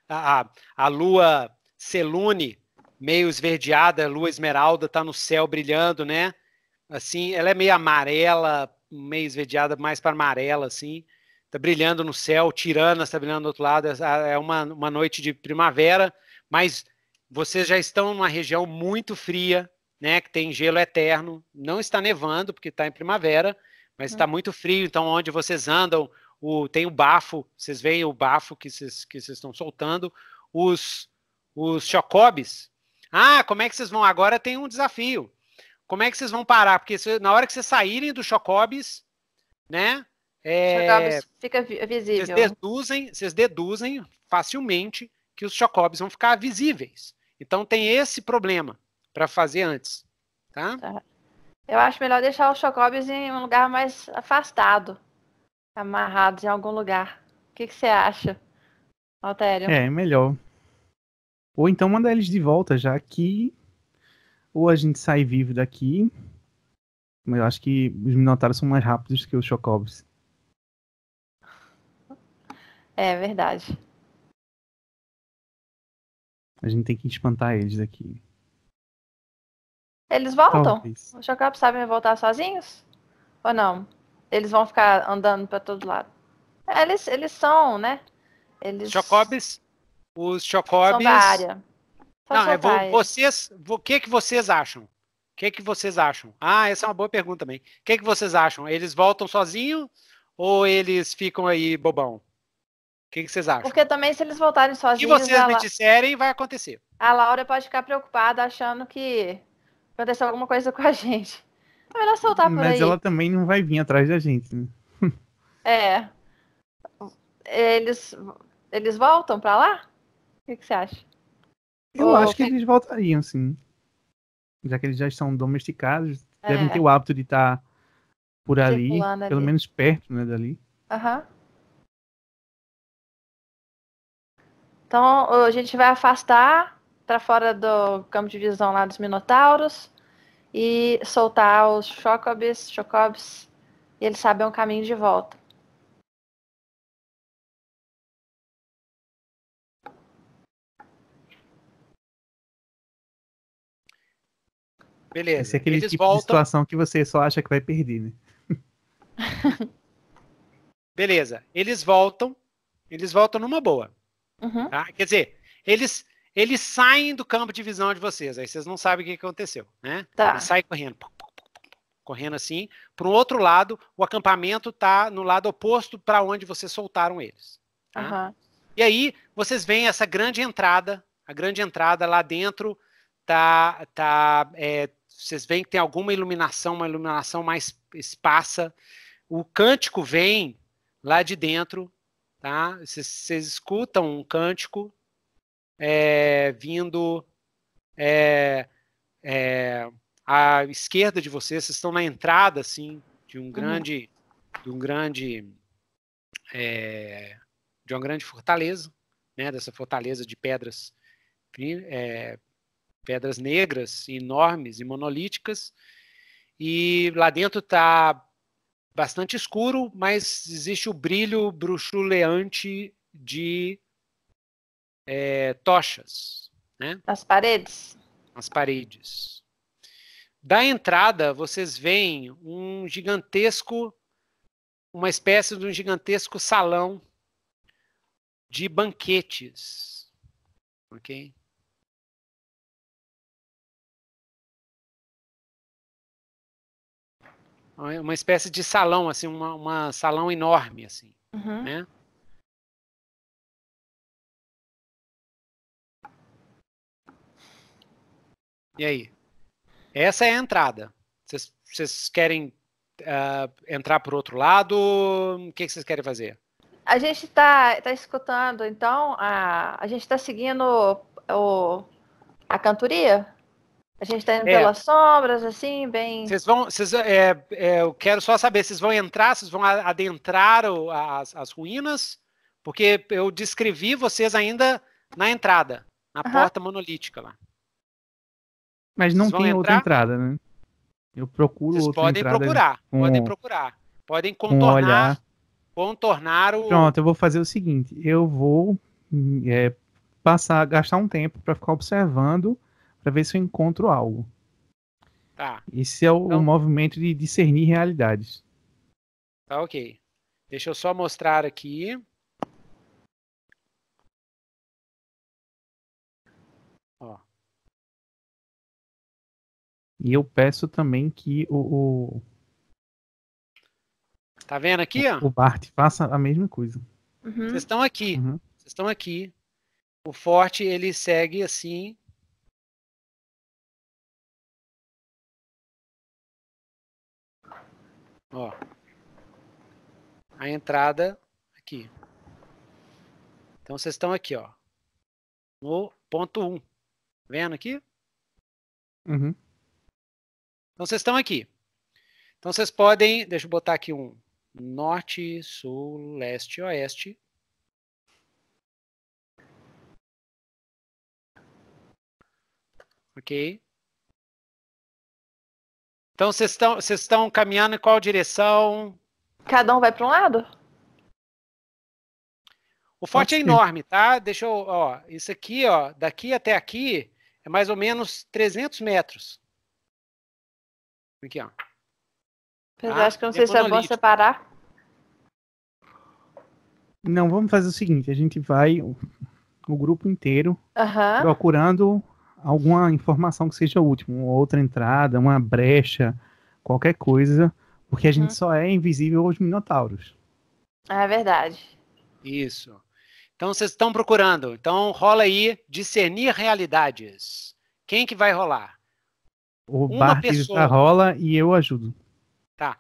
a, a lua Celune, meio esverdeada, lua esmeralda, tá no céu brilhando, né? Assim, ela é meio amarela, meio esverdeada, mais para amarela, assim. Tá brilhando no céu, Tiranas está brilhando do outro lado. É uma, uma noite de primavera, mas vocês já estão numa região muito fria, né, que tem gelo eterno. Não está nevando, porque está em primavera, mas está hum. muito frio. Então, onde vocês andam, o, tem o bafo, vocês veem o bafo que vocês que vocês estão soltando. Os, os chocobes. Ah, como é que vocês vão? Agora tem um desafio. Como é que vocês vão parar? Porque na hora que vocês saírem do chocobes, né? É, fica visível. Vocês deduzem, vocês deduzem facilmente que os chocobes vão ficar visíveis. Então tem esse problema para fazer antes, tá? tá? Eu acho melhor deixar os chocobes em um lugar mais afastado, amarrados em algum lugar. O que, você acha, Altério? É, melhor. Ou então mandar eles de volta, já aqui, ou a gente sai vivo daqui, mas eu acho que os Minotauros são mais rápidos que os chocobis. É verdade. A gente tem que espantar eles daqui. Eles voltam? Talvez. Os Shockups sabem voltar sozinhos? Ou não? Eles vão ficar andando para todo lado. É, eles, eles são, né? Eles. Chocobes. Os Chocobes. São da área. Só não, é, vocês. O que, que vocês acham? O que, que vocês acham? Ah, essa é uma boa pergunta também. O que, que vocês acham? Eles voltam sozinhos ou eles ficam aí bobão? O que, que vocês acham? Porque também, se eles voltarem sozinhos. Se vocês me La... disserem, vai acontecer. A Laura pode ficar preocupada achando que Aconteceu alguma coisa com a gente. É melhor soltar por Mas aí. Mas ela também não vai vir atrás da gente, né? É. Eles, eles voltam pra lá? O que, que você acha? Eu Ou... acho que eles voltariam, sim. Já que eles já estão domesticados, é. devem ter o hábito de estar tá por ali, ali, pelo menos perto, né, dali. Aham. Uhum. Então, a gente vai afastar para fora do campo de visão lá dos Minotauros e soltar os Chocobis, Chocobis, e eles sabem um caminho de volta. Beleza. Esse é aquele eles tipo voltam... de situação que você só acha que vai perder, né? Beleza. Eles voltam. Eles voltam numa boa. Uhum. Tá? Quer dizer, eles eles saem do campo de visão de vocês, aí vocês não sabem o que aconteceu, né? Tá. Eles saem correndo, correndo assim. Para o outro lado, o acampamento tá no lado oposto para onde vocês soltaram eles. Tá? Uhum. E aí, vocês veem essa grande entrada, a grande entrada lá dentro tá, tá, é, vocês veem que tem alguma iluminação, uma iluminação mais esparsa. O cântico vem lá de dentro, tá? Vocês escutam um cântico, é, vindo é, é, à esquerda de vocês, vocês estão na entrada assim de um uhum. grande, de um grande, é, de uma grande fortaleza, né? Dessa fortaleza de pedras, é, pedras negras, enormes e monolíticas. E lá dentro está bastante escuro, mas existe o brilho bruxuleante de é, tochas. Né? As paredes? As paredes. Da entrada, vocês veem um gigantesco, uma espécie de um gigantesco salão de banquetes. Ok? Uma espécie de salão, assim, uma, uma salão enorme, assim, uhum. né? E aí? Essa é a entrada. Vocês querem uh, entrar por outro lado? O que vocês que querem fazer? A gente está tá escutando, então, a, a gente está seguindo o, a cantoria? A gente está indo é. pelas sombras, assim, bem. Vocês vão. Cês, é, é, eu quero só saber, vocês vão entrar, vocês vão adentrar o, as, as ruínas? Porque eu descrevi vocês ainda na entrada, na porta monolítica lá. Mas não tem entrar, outra entrada, né? Eu procuro Vocês outra podem entrada. Procurar, com, podem procurar, podem contornar, contornar o... Pronto, eu vou fazer o seguinte, eu vou é, passar, gastar um tempo para ficar observando para ver se eu encontro algo. Tá. Esse é o, então... o movimento de discernir realidades. Tá ok. Deixa eu só mostrar aqui. E eu peço também que o. o tá vendo aqui, o, ó? O Bart faça a mesma coisa. Uhum. Vocês uhum. estão aqui. Uhum. Vocês estão aqui. O forte, ele segue assim. Ó. A entrada aqui. Então vocês estão aqui, ó. No ponto 1. Um. Vendo aqui? Uhum. Então vocês estão aqui. Então vocês podem, deixa eu botar aqui um norte, sul, leste, oeste. Ok? Então vocês estão, vocês estão caminhando em qual direção? Cada um vai para um lado? O forte é enorme, tá? Deixa eu, ó, isso aqui, ó, daqui até aqui é mais ou menos 300 metros. Aqui, ó. Apesar ah, acho que não sei se é bom separar. Não, vamos fazer o seguinte: a gente vai o, o grupo inteiro uhum. procurando alguma informação que seja útil, uma outra entrada, uma brecha, qualquer coisa, porque a uhum. gente só é invisível aos minotauros. Ah, é verdade. Isso. Então vocês estão procurando. Então rola aí discernir realidades. Quem que vai rolar? O uma Bart pessoa... rola e eu ajudo. Tá.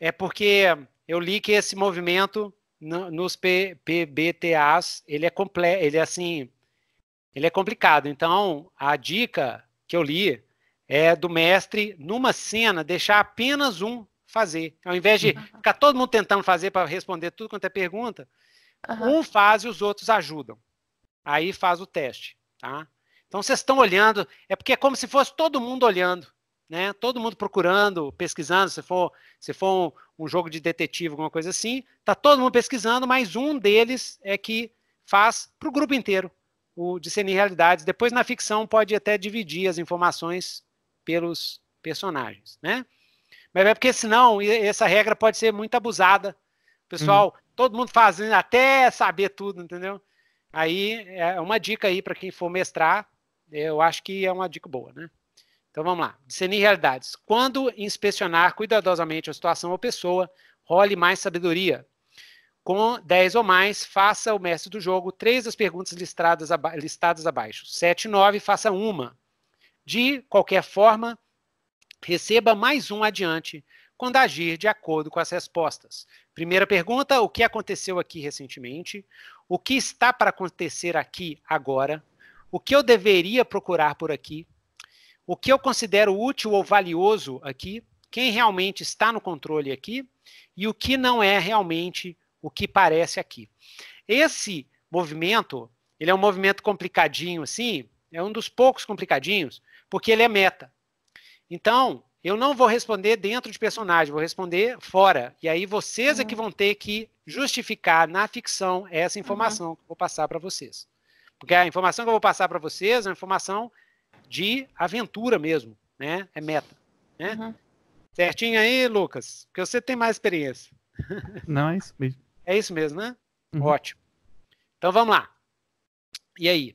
É porque eu li que esse movimento nos PBTAs, ele é comple, ele é assim, ele é complicado. Então, a dica que eu li é do mestre numa cena deixar apenas um fazer, ao invés de ficar todo mundo tentando fazer para responder tudo quanto é pergunta, uhum. um faz e os outros ajudam. Aí faz o teste, tá? Então vocês estão olhando, é porque é como se fosse todo mundo olhando, né? Todo mundo procurando, pesquisando. Se for, se for um, um jogo de detetive, alguma coisa assim, tá todo mundo pesquisando, mas um deles é que faz para o grupo inteiro o discernir realidades. Depois na ficção pode até dividir as informações pelos personagens, né? Mas é porque senão essa regra pode ser muito abusada. Pessoal, uhum. todo mundo fazendo até saber tudo, entendeu? Aí é uma dica aí para quem for mestrar, eu acho que é uma dica boa, né? Então vamos lá. Discernir realidades. Quando inspecionar cuidadosamente a situação ou pessoa, role mais sabedoria. Com 10 ou mais, faça o mestre do jogo três das perguntas listadas, aba listadas abaixo. 7 e 9, faça uma. De qualquer forma, receba mais um adiante quando agir de acordo com as respostas. Primeira pergunta: o que aconteceu aqui recentemente? O que está para acontecer aqui agora? o que eu deveria procurar por aqui, o que eu considero útil ou valioso aqui, quem realmente está no controle aqui e o que não é realmente o que parece aqui. Esse movimento, ele é um movimento complicadinho assim, é um dos poucos complicadinhos, porque ele é meta. Então, eu não vou responder dentro de personagem, vou responder fora. E aí vocês é que uhum. vão ter que justificar na ficção essa uhum. informação uhum. que eu vou passar para vocês. Porque a informação que eu vou passar para vocês é uma informação de aventura mesmo, né? É meta, né? Uhum. Certinho aí, Lucas? Porque você tem mais experiência. Não, é isso mesmo. É isso mesmo, né? Uhum. Ótimo. Então vamos lá. E aí?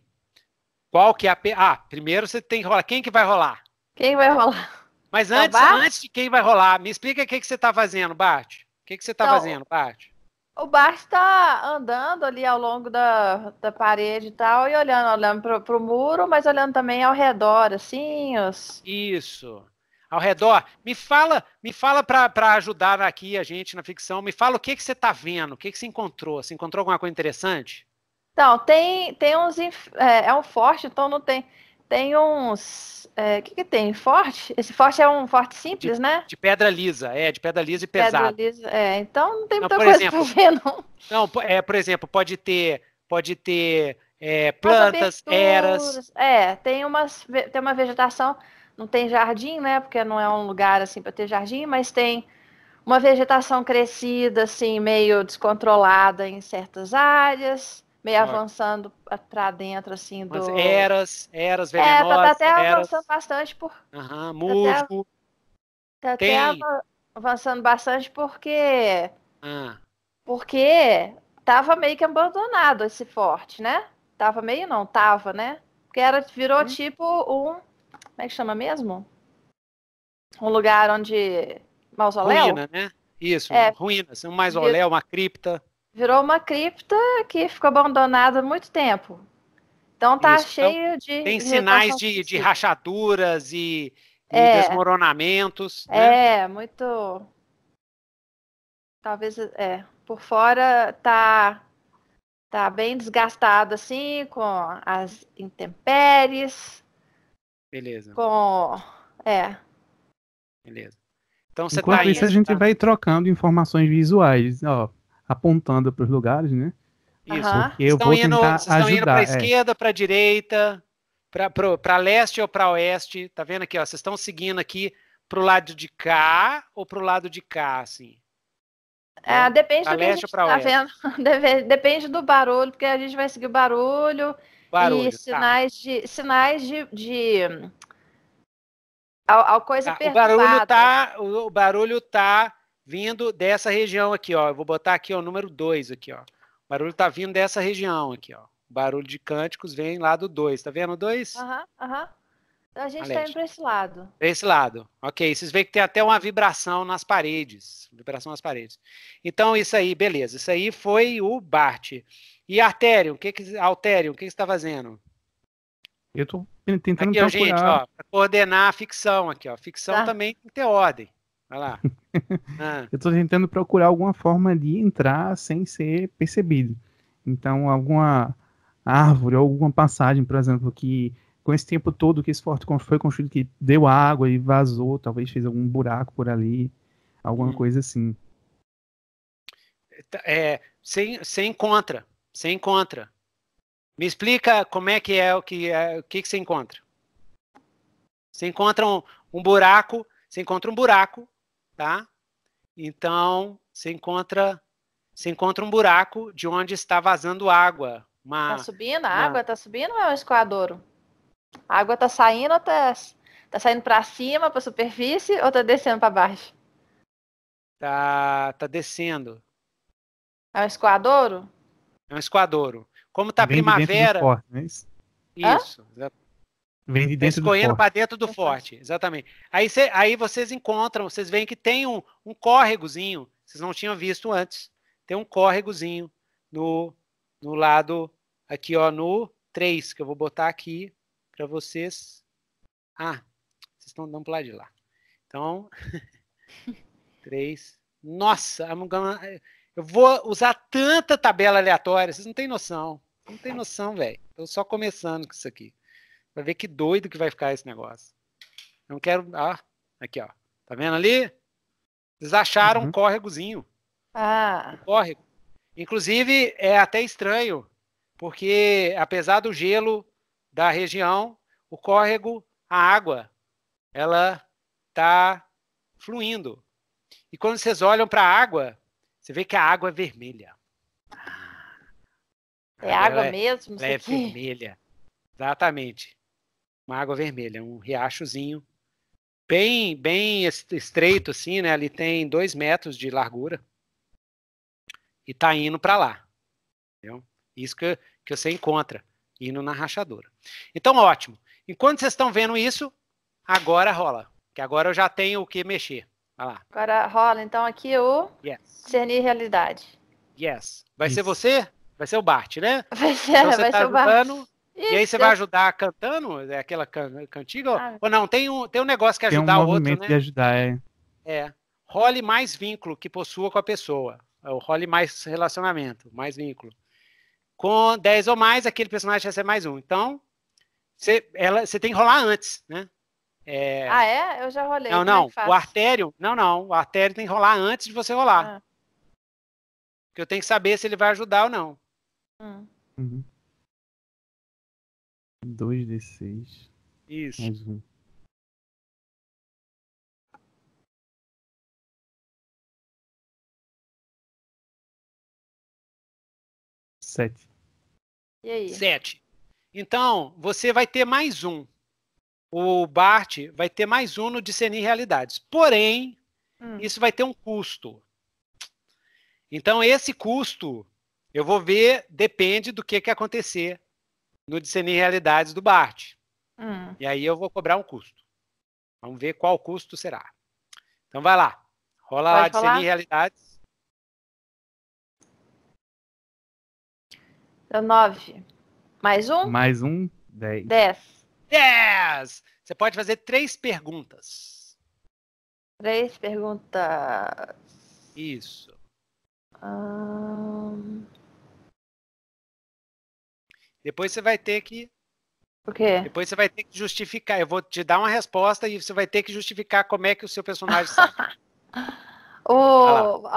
Qual que é a. Ah, primeiro você tem que rolar. Quem que vai rolar? Quem vai rolar? Mas é antes, antes de quem vai rolar, me explica o que, que você está fazendo, Bart. O que, que você está então, fazendo, Bart? O Bart está andando ali ao longo da, da parede e tal, e olhando, olhando pro, pro muro, mas olhando também ao redor, assim. Os... Isso. Ao redor. Me fala, me fala para ajudar aqui a gente na ficção, me fala o que, que você está vendo, o que, que você encontrou. Você encontrou alguma coisa interessante? Não, tem, tem uns. É, é um forte, então não tem tem uns. O é, que, que tem? Forte? Esse forte é um forte simples, de, né? De pedra lisa, é, de pedra lisa e pesado. Pedra lisa, é. Então não tem muita não, coisa exemplo, pra ver, não. Não, é, por exemplo, pode ter. Pode ter é, plantas, eras. É, tem, umas, tem uma vegetação. Não tem jardim, né? Porque não é um lugar assim para ter jardim, mas tem uma vegetação crescida, assim, meio descontrolada em certas áreas meio avançando para dentro, assim, do... Mas eras, eras venenosas, É, tá, tá até eras... avançando bastante por... Aham, uhum, musgo. Tá até, tá até avançando bastante porque... Ah. Porque tava meio que abandonado esse forte, né? Tava meio não, tava, né? Porque era, virou hum. tipo um... Como é que chama mesmo? Um lugar onde... Mausoléu? Ruína, né? Isso, é, ruínas. Um mausoléu, uma cripta virou uma cripta que ficou abandonada há muito tempo. Então tá Isso. Então, cheio de. Tem sinais de, de, rachaduras e, é. desmoronamentos. Né? É, muito. Talvez é. Por fora tá, tá bem desgastado assim, com as intempéries. Beleza. Com. É. Beleza. Então você tá Enquanto tá isso, a gente tá... vai trocando informações visuais. Ó, apontando para os lugares, né? Isso. Uhum. Eu vou indo, vocês ajudar. indo para a esquerda, é. para a direita, para leste ou para oeste. Tá vendo aqui? Ó, vocês estão seguindo aqui para o lado de cá ou para o lado de cá, assim? É, tá? depende pra do que a gente tá oeste. vendo. Depende do barulho, porque a gente vai seguir o barulho, barulho e tá. sinais tá. de sinais de, de hum, a coisa tá, O barulho tá, o, o barulho tá vindo dessa região aqui, ó. Eu vou botar aqui, ó, o número 2 aqui, ó. O barulho tá vindo dessa região aqui, ó. O barulho de cânticos vem lá do 2, tá vendo o 2? Aham, aham. A gente está indo para esse lado. Esse lado, ok. Vocês veem que tem até uma vibração nas paredes. Vibração nas paredes. Então, isso aí, beleza. Isso aí foi o BART. E artério, o que que, Altério, o que, que você está fazendo? Eu estou tentando aqui, ó, procurar... gente, ó, coordenar a ficção aqui, ó. Ficção tá. também tem que ter ordem. Vai lá. Ah. eu estou tentando procurar alguma forma de entrar sem ser percebido. Então, alguma árvore, alguma passagem, por exemplo, que com esse tempo todo que esse forte foi construído, que deu água e vazou, talvez fez algum buraco por ali, alguma hum. coisa assim. Tá, é, sem, sem encontra, sem encontra. Me explica como é que é o que é, o que, que você encontra. Você encontra um, um buraco, você encontra um buraco tá? Então, você encontra você encontra um buraco de onde está vazando água. Uma, tá subindo a uma... água? Tá subindo ou é um escoadouro? A água tá saindo ou tá, tá saindo para cima, para superfície, ou tá descendo para baixo? Tá, tá descendo. É um escoadouro? É um escoadouro. Como tá Bem primavera. De de porta, é isso, isso Vem de dentro escorrendo para dentro do forte, exatamente. Aí, cê, aí vocês encontram, vocês veem que tem um, um córregozinho, vocês não tinham visto antes. Tem um córregozinho no, no lado aqui, ó, no 3, que eu vou botar aqui para vocês. Ah, vocês estão dando para lá de lá. Então, 3. Nossa, eu vou usar tanta tabela aleatória, vocês não têm noção. Não tem noção, velho. Estou só começando com isso aqui. Vai ver que doido que vai ficar esse negócio. Não quero. Ah, aqui, ó. Tá vendo ali? Eles acharam uhum. um córregozinho. Ah. Um córrego. Inclusive, é até estranho, porque apesar do gelo da região, o córrego, a água, ela tá fluindo. E quando vocês olham para a água, você vê que a água é vermelha. É água mesmo? Ela é aqui? É vermelha. Exatamente uma água vermelha, um riachozinho bem bem estreito assim, né? ele tem dois metros de largura e tá indo para lá. Entendeu? Isso que, que você encontra indo na rachadura. Então ótimo. Enquanto vocês estão vendo isso, agora rola. Que agora eu já tenho o que mexer. Vai lá. Agora rola então aqui o yes. discernir realidade. Yes. Vai isso. ser você? Vai ser o Bart, né? Vai ser, então, vai tá ser o Bart. Isso. E aí você vai ajudar cantando? É aquela can cantiga? Ah. Ou não? Tem um, tem um negócio que ajudar tem um o outro. Né? de ajudar, é. É. Role mais vínculo que possua com a pessoa. É o role mais relacionamento, mais vínculo. Com 10 ou mais, aquele personagem ser mais um. Então, você, você tem que rolar antes, né? É... Ah, é? Eu já rolei. Não, é não. É o artério. Não, não. O artério tem que rolar antes de você rolar. Ah. Porque eu tenho que saber se ele vai ajudar ou não. Hum. Uhum. 2d6. Isso. Mais um. Sete. E aí? Sete. Então, você vai ter mais um. O Bart vai ter mais um no discernir realidades. Porém, hum. isso vai ter um custo. Então, esse custo, eu vou ver, depende do que, que acontecer no discernir realidades do BART. Hum. E aí eu vou cobrar um custo. Vamos ver qual custo será. Então vai lá. Rola Pode lá, discernir realidades. Deu nove. Mais um? Mais um, dez. Dez. Dez! Você pode fazer três perguntas. Três perguntas. Isso. Um... Depois você vai ter que. O quê? Depois você vai ter que justificar. Eu vou te dar uma resposta e você vai ter que justificar como é que o seu personagem sabe. o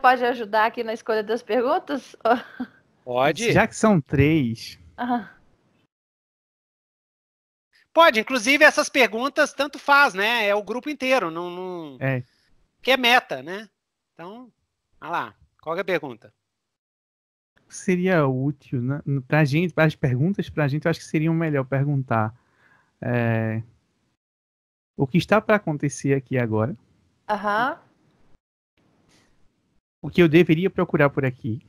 pode ajudar aqui na escolha das perguntas? Pode. Já que são três. Pode, inclusive essas perguntas tanto faz, né? É o grupo inteiro, não. não... É. Que é meta, né? Então, olha lá. Qual é a pergunta? seria útil, né? para gente, para as perguntas para a gente, eu acho que seria melhor perguntar é, o que está para acontecer aqui agora. Aham. Uhum. O que eu deveria procurar por aqui.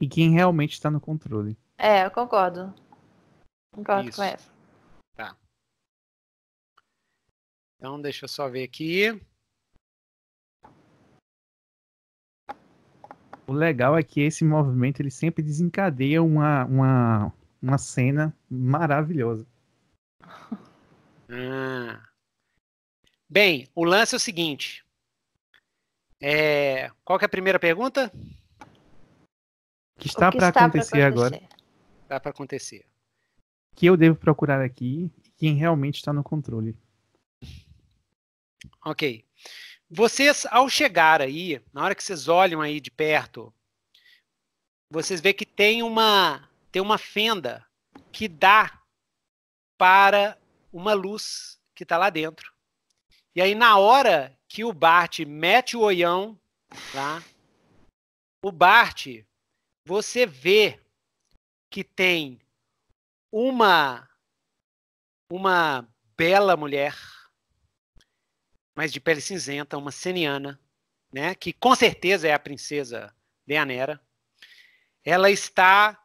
E quem realmente está no controle. É, eu concordo. Concordo Isso. com essa. Tá. Então, deixa eu só ver aqui. O legal é que esse movimento ele sempre desencadeia uma, uma, uma cena maravilhosa. Ah. Bem, o lance é o seguinte. É... Qual é a primeira pergunta? Que está para acontecer, acontecer, agora. Está para acontecer. Que eu devo procurar aqui quem realmente está no controle. Ok. Vocês, ao chegar aí, na hora que vocês olham aí de perto, vocês vê que tem uma tem uma fenda que dá para uma luz que está lá dentro. E aí na hora que o Bart mete o oião, tá? O Bart, você vê que tem uma uma bela mulher mas de pele cinzenta, uma seniana, né, que com certeza é a princesa Deanera. Ela está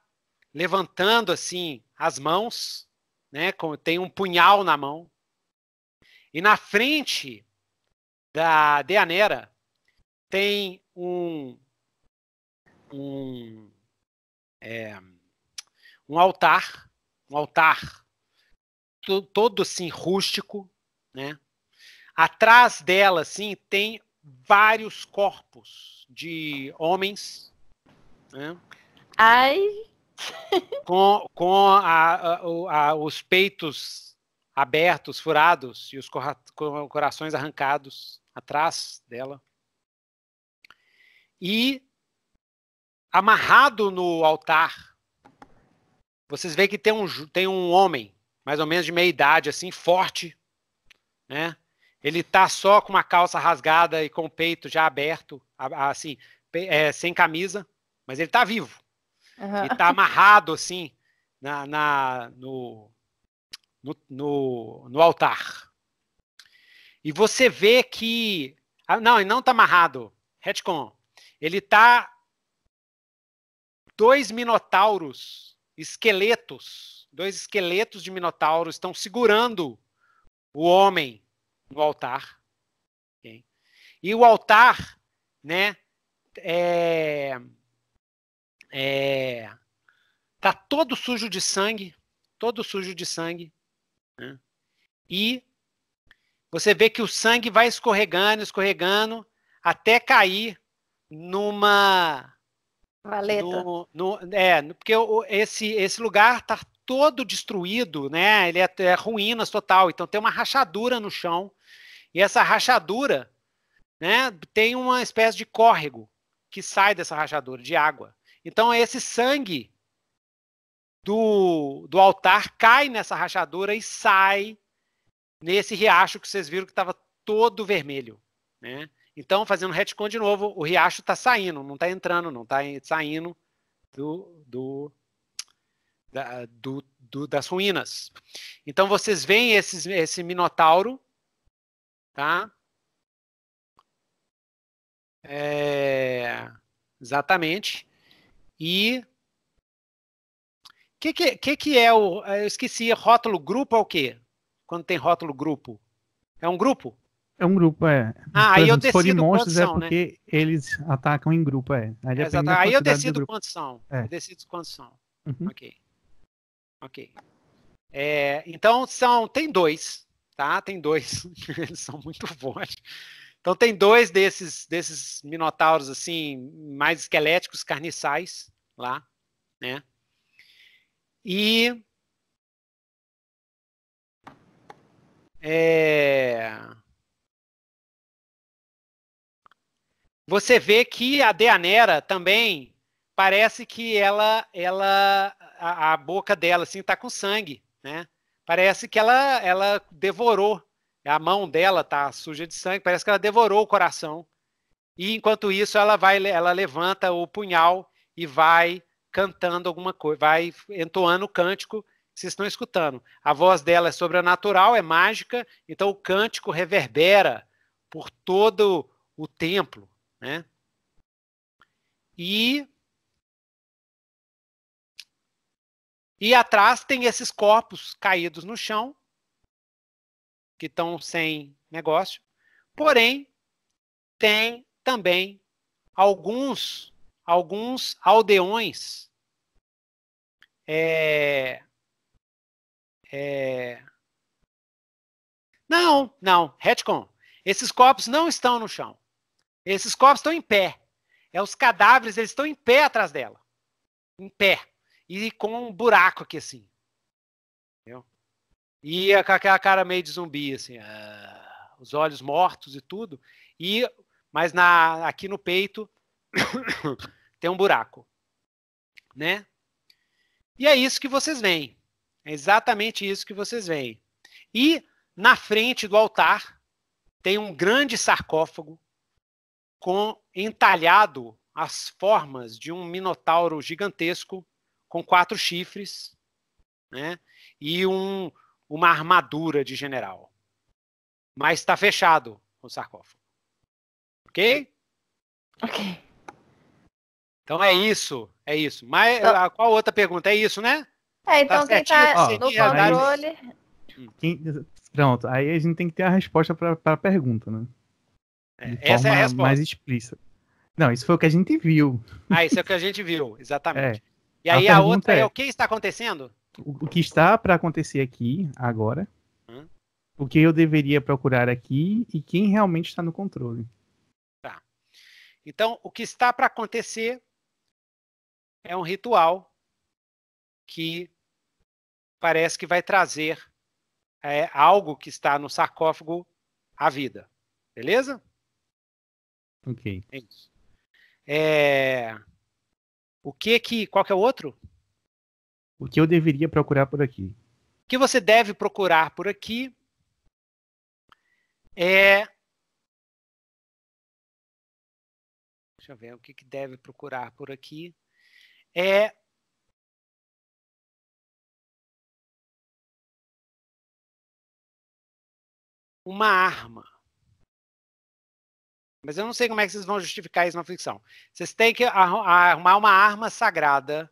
levantando assim as mãos, né, com, tem um punhal na mão. E na frente da Deanera tem um um, é, um altar, um altar todo, todo assim rústico, né? Atrás dela, assim, tem vários corpos de homens. Né? Ai! com, com a, a, a, os peitos abertos, furados, e os corações arrancados atrás dela. E amarrado no altar, vocês veem que tem um, tem um homem, mais ou menos de meia idade, assim, forte, né? Ele tá só com uma calça rasgada e com o peito já aberto, assim, é, sem camisa, mas ele tá vivo. Uhum. tá amarrado, assim, na, na no, no, no, no, altar. E você vê que. Ah, não, ele não tá amarrado. Retcon. Ele tá. Dois minotauros, esqueletos, dois esqueletos de minotauros estão segurando o homem no altar. Okay? E o altar, né, é, é, tá todo sujo de sangue, todo sujo de sangue. Né? E você vê que o sangue vai escorregando, escorregando, até cair numa valeta. No, no, é, porque esse, esse lugar tá todo destruído, né? Ele é, é ruínas total. Então tem uma rachadura no chão e essa rachadura né, tem uma espécie de córrego que sai dessa rachadura de água. Então, esse sangue do, do altar cai nessa rachadura e sai nesse riacho que vocês viram que estava todo vermelho. Né? Então, fazendo retcon de novo, o riacho está saindo, não está entrando, não está saindo do, do, da, do, do, das ruínas. Então, vocês veem esses, esse minotauro Tá? É, exatamente. E o que, que, que, é o. É, eu esqueci, rótulo grupo é o quê? Quando tem rótulo grupo? É um grupo? É um grupo, é. Ah, aí eu decido quantos monstros é né? porque né? eles atacam em grupo, é. Aí, é, aí eu decido quantos são. É. Eu decido quantos são. Uhum. Ok. Ok. É, então são. Tem dois tá? Tem dois, eles são muito bons. Então tem dois desses desses minotauros assim mais esqueléticos, carniçais lá, né? E é... Você vê que a Deanera também parece que ela ela a, a boca dela assim tá com sangue, né? parece que ela, ela devorou. A mão dela tá suja de sangue, parece que ela devorou o coração. E enquanto isso, ela vai, ela levanta o punhal e vai cantando alguma coisa, vai entoando o cântico. Vocês estão escutando. A voz dela é sobrenatural, é mágica, então o cântico reverbera por todo o templo, né? E E atrás tem esses corpos caídos no chão, que estão sem negócio. Porém, tem também alguns alguns aldeões é, é, não, não, retcon. Esses corpos não estão no chão. Esses corpos estão em pé. É os cadáveres, eles estão em pé atrás dela. Em pé e com um buraco aqui assim. Entendeu? E com aquela cara meio de zumbi, assim, ah, os olhos mortos e tudo. E mas na aqui no peito tem um buraco, né? E é isso que vocês veem. É exatamente isso que vocês veem. E na frente do altar tem um grande sarcófago com entalhado as formas de um minotauro gigantesco com quatro chifres né, e um, uma armadura de general. Mas está fechado o sarcófago. Ok? Ok. Então é isso, é isso. Mas então, ah, qual outra pergunta? É isso, né? É, tá então tá quem está é no controle. Hum. Quem, pronto, aí a gente tem que ter a resposta para a pergunta, né? É, essa é a resposta. Mais explícita. Não, isso foi o que a gente viu. Ah, isso é o que a gente viu, exatamente. É. E aí a, a outra é... é, o que está acontecendo? O, que está para acontecer aqui agora? Hum? O que eu deveria procurar aqui e quem realmente está no controle? Tá. Então, o que está para acontecer é um ritual que parece que vai trazer é, algo que está no sarcófago à vida. Beleza? Ok. É isso. É... O que que. Qual que é o outro? O que eu deveria procurar por aqui? O que você deve procurar por aqui é. Deixa eu ver o que, que deve procurar por aqui. É uma arma. Mas eu não sei como é que vocês vão justificar isso na ficção. Vocês têm que arrumar uma arma sagrada.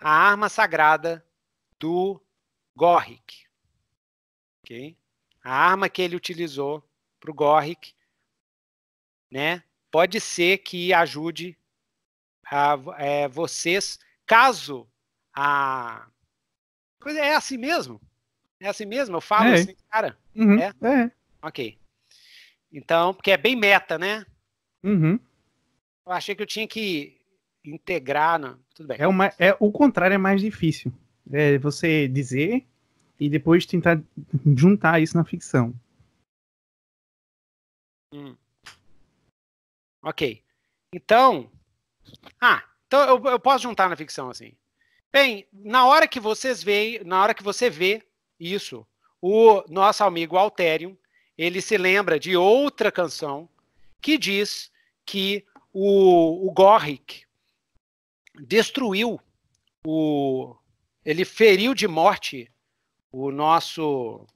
A arma sagrada do Gorrick. ok? A arma que ele utilizou para o Gorrick. Né? Pode ser que ajude a, é, vocês, caso a. É assim mesmo? É assim mesmo? Eu falo é. assim, cara? Uhum. É? é. Ok. Então, porque é bem meta, né? Uhum. Eu achei que eu tinha que integrar. Não. Tudo bem. É, uma, é O contrário é mais difícil. É você dizer e depois tentar juntar isso na ficção. Hum. Ok. Então. Ah, então eu, eu posso juntar na ficção assim. Bem, na hora que vocês veem, na hora que você vê isso, o nosso amigo Alterium ele se lembra de outra canção que diz que o, o Gorrick destruiu o. Ele feriu de morte o nosso.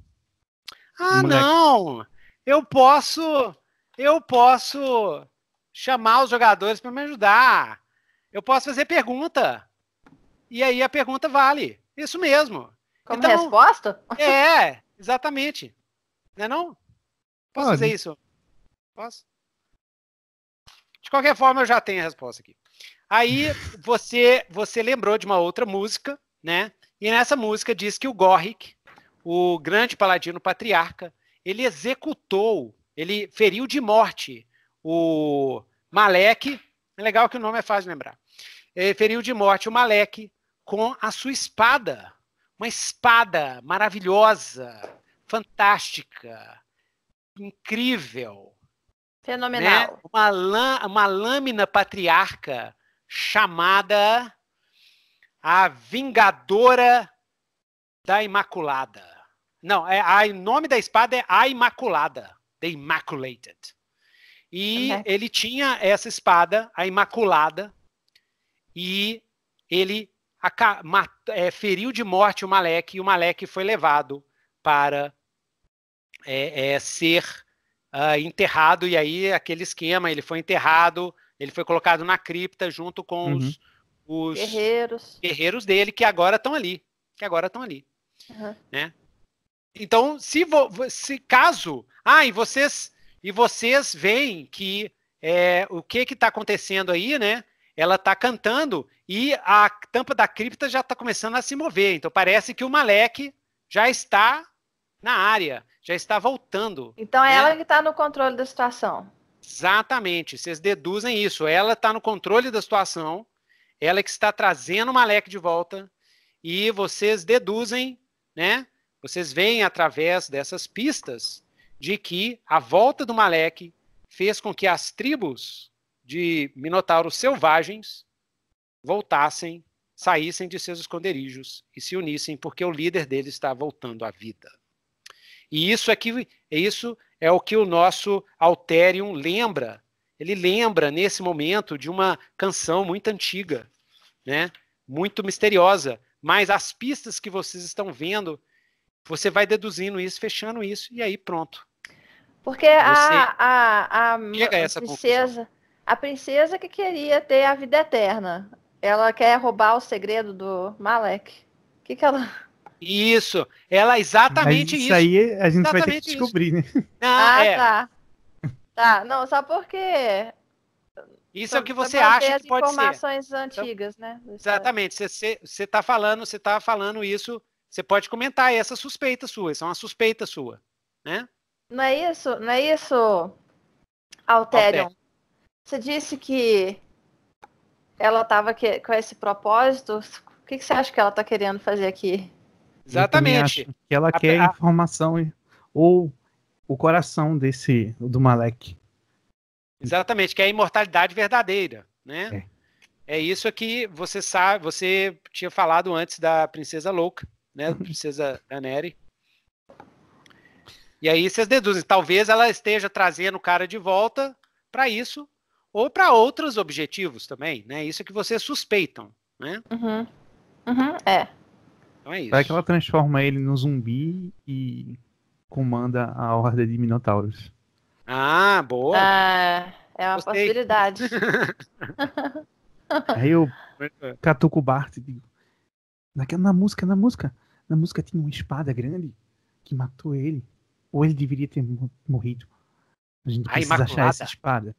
Ah, Moleque. não! Eu posso. Eu posso chamar os jogadores para me ajudar. Eu posso fazer pergunta. E aí a pergunta vale. Isso mesmo. Como então, resposta? É, exatamente. Não é não? Posso Pode. fazer isso? Posso? De qualquer forma, eu já tenho a resposta aqui. Aí você você lembrou de uma outra música, né? E nessa música diz que o Gorrick, o grande paladino patriarca, ele executou, ele feriu de morte o Malek. É legal que o nome é fácil de lembrar. Ele feriu de morte o Malek com a sua espada. Uma espada maravilhosa, fantástica, incrível. Fenomenal. Né? Uma, lã, uma lâmina patriarca chamada a Vingadora da Imaculada. Não, é, a, o nome da espada é a Imaculada, The Immaculated. E uhum. ele tinha essa espada, a Imaculada, e ele a, mat, é, feriu de morte o Malek, e o Malek foi levado para é, é ser uh, enterrado, e aí aquele esquema, ele foi enterrado, ele foi colocado na cripta junto com uhum. os, os guerreiros. guerreiros dele, que agora estão ali, que agora estão ali. Uhum. Né? Então, se, se, caso, ah, e vocês e vocês veem que é, o que que está acontecendo aí, né? Ela está cantando e a tampa da cripta já está começando a se mover. Então parece que o Malek já está na área, já está voltando. Então é né? ela que está no controle da situação. Exatamente, vocês deduzem isso. Ela está no controle da situação, ela que está trazendo o Malek de volta, e vocês deduzem, né? Vocês veem através dessas pistas de que a volta do Malek fez com que as tribos de minotauros selvagens voltassem, saíssem de seus esconderijos e se unissem porque o líder deles está voltando à vida. E isso é que é isso é o que o nosso Alterium lembra. Ele lembra nesse momento de uma canção muito antiga, né? Muito misteriosa, mas as pistas que vocês estão vendo, você vai deduzindo isso, fechando isso e aí pronto. Porque a, a, a, a, princesa, a princesa que queria ter a vida eterna, ela quer roubar o segredo do Malek. O que, que ela isso, ela é exatamente isso. Isso aí a gente exatamente vai ter que descobrir, isso. né? ah, é. tá. Tá, não, só porque. Isso só, é o que você acha que pode ser. informações então, antigas, então, né? Exatamente, você está falando, você tá falando isso, você pode comentar essa suspeita sua, isso é uma suspeita sua, né? Não é isso, não é isso, Alterion. Alterion. Você disse que ela estava com esse propósito. O que, que você acha que ela está querendo fazer aqui? Exatamente. Que ela a, quer a... informação ou o coração desse do Malek. Exatamente, que é a imortalidade verdadeira, né? É. é isso que você sabe, você tinha falado antes da princesa louca, né? Da princesa Aneri. E aí vocês deduzem, talvez ela esteja trazendo o cara de volta para isso ou para outros objetivos também, né? Isso é que vocês suspeitam, né? Uhum. Uhum, é. Então é isso. Vai que ela transforma ele no zumbi e comanda a horda de Minotauros. Ah, boa! Ah, é uma Gostei. possibilidade. Aí eu catuco o Bart e digo: Naquela, na música, na música, na música tinha uma espada grande que matou ele. Ou ele deveria ter morrido. A gente precisa a achar essa espada.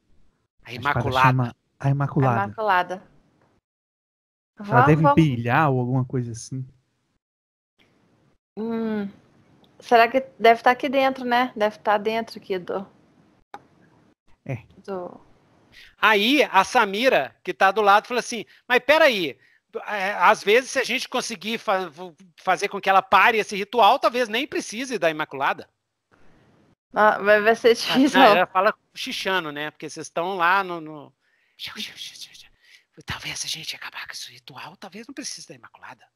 A Imaculada. A, a Imaculada. A Imaculada. Vamos, ela deve vamos. brilhar ou alguma coisa assim. Hum, será que deve estar tá aqui dentro, né? Deve estar tá dentro aqui do. É. Do... Aí a Samira, que está do lado, fala assim: Mas peraí, é, às vezes, se a gente conseguir fa fazer com que ela pare esse ritual, talvez nem precise da Imaculada. Ah, vai ser difícil. Ah, ela fala xixando, né? Porque vocês estão lá no, no. Talvez se a gente acabar com esse ritual, talvez não precise da Imaculada.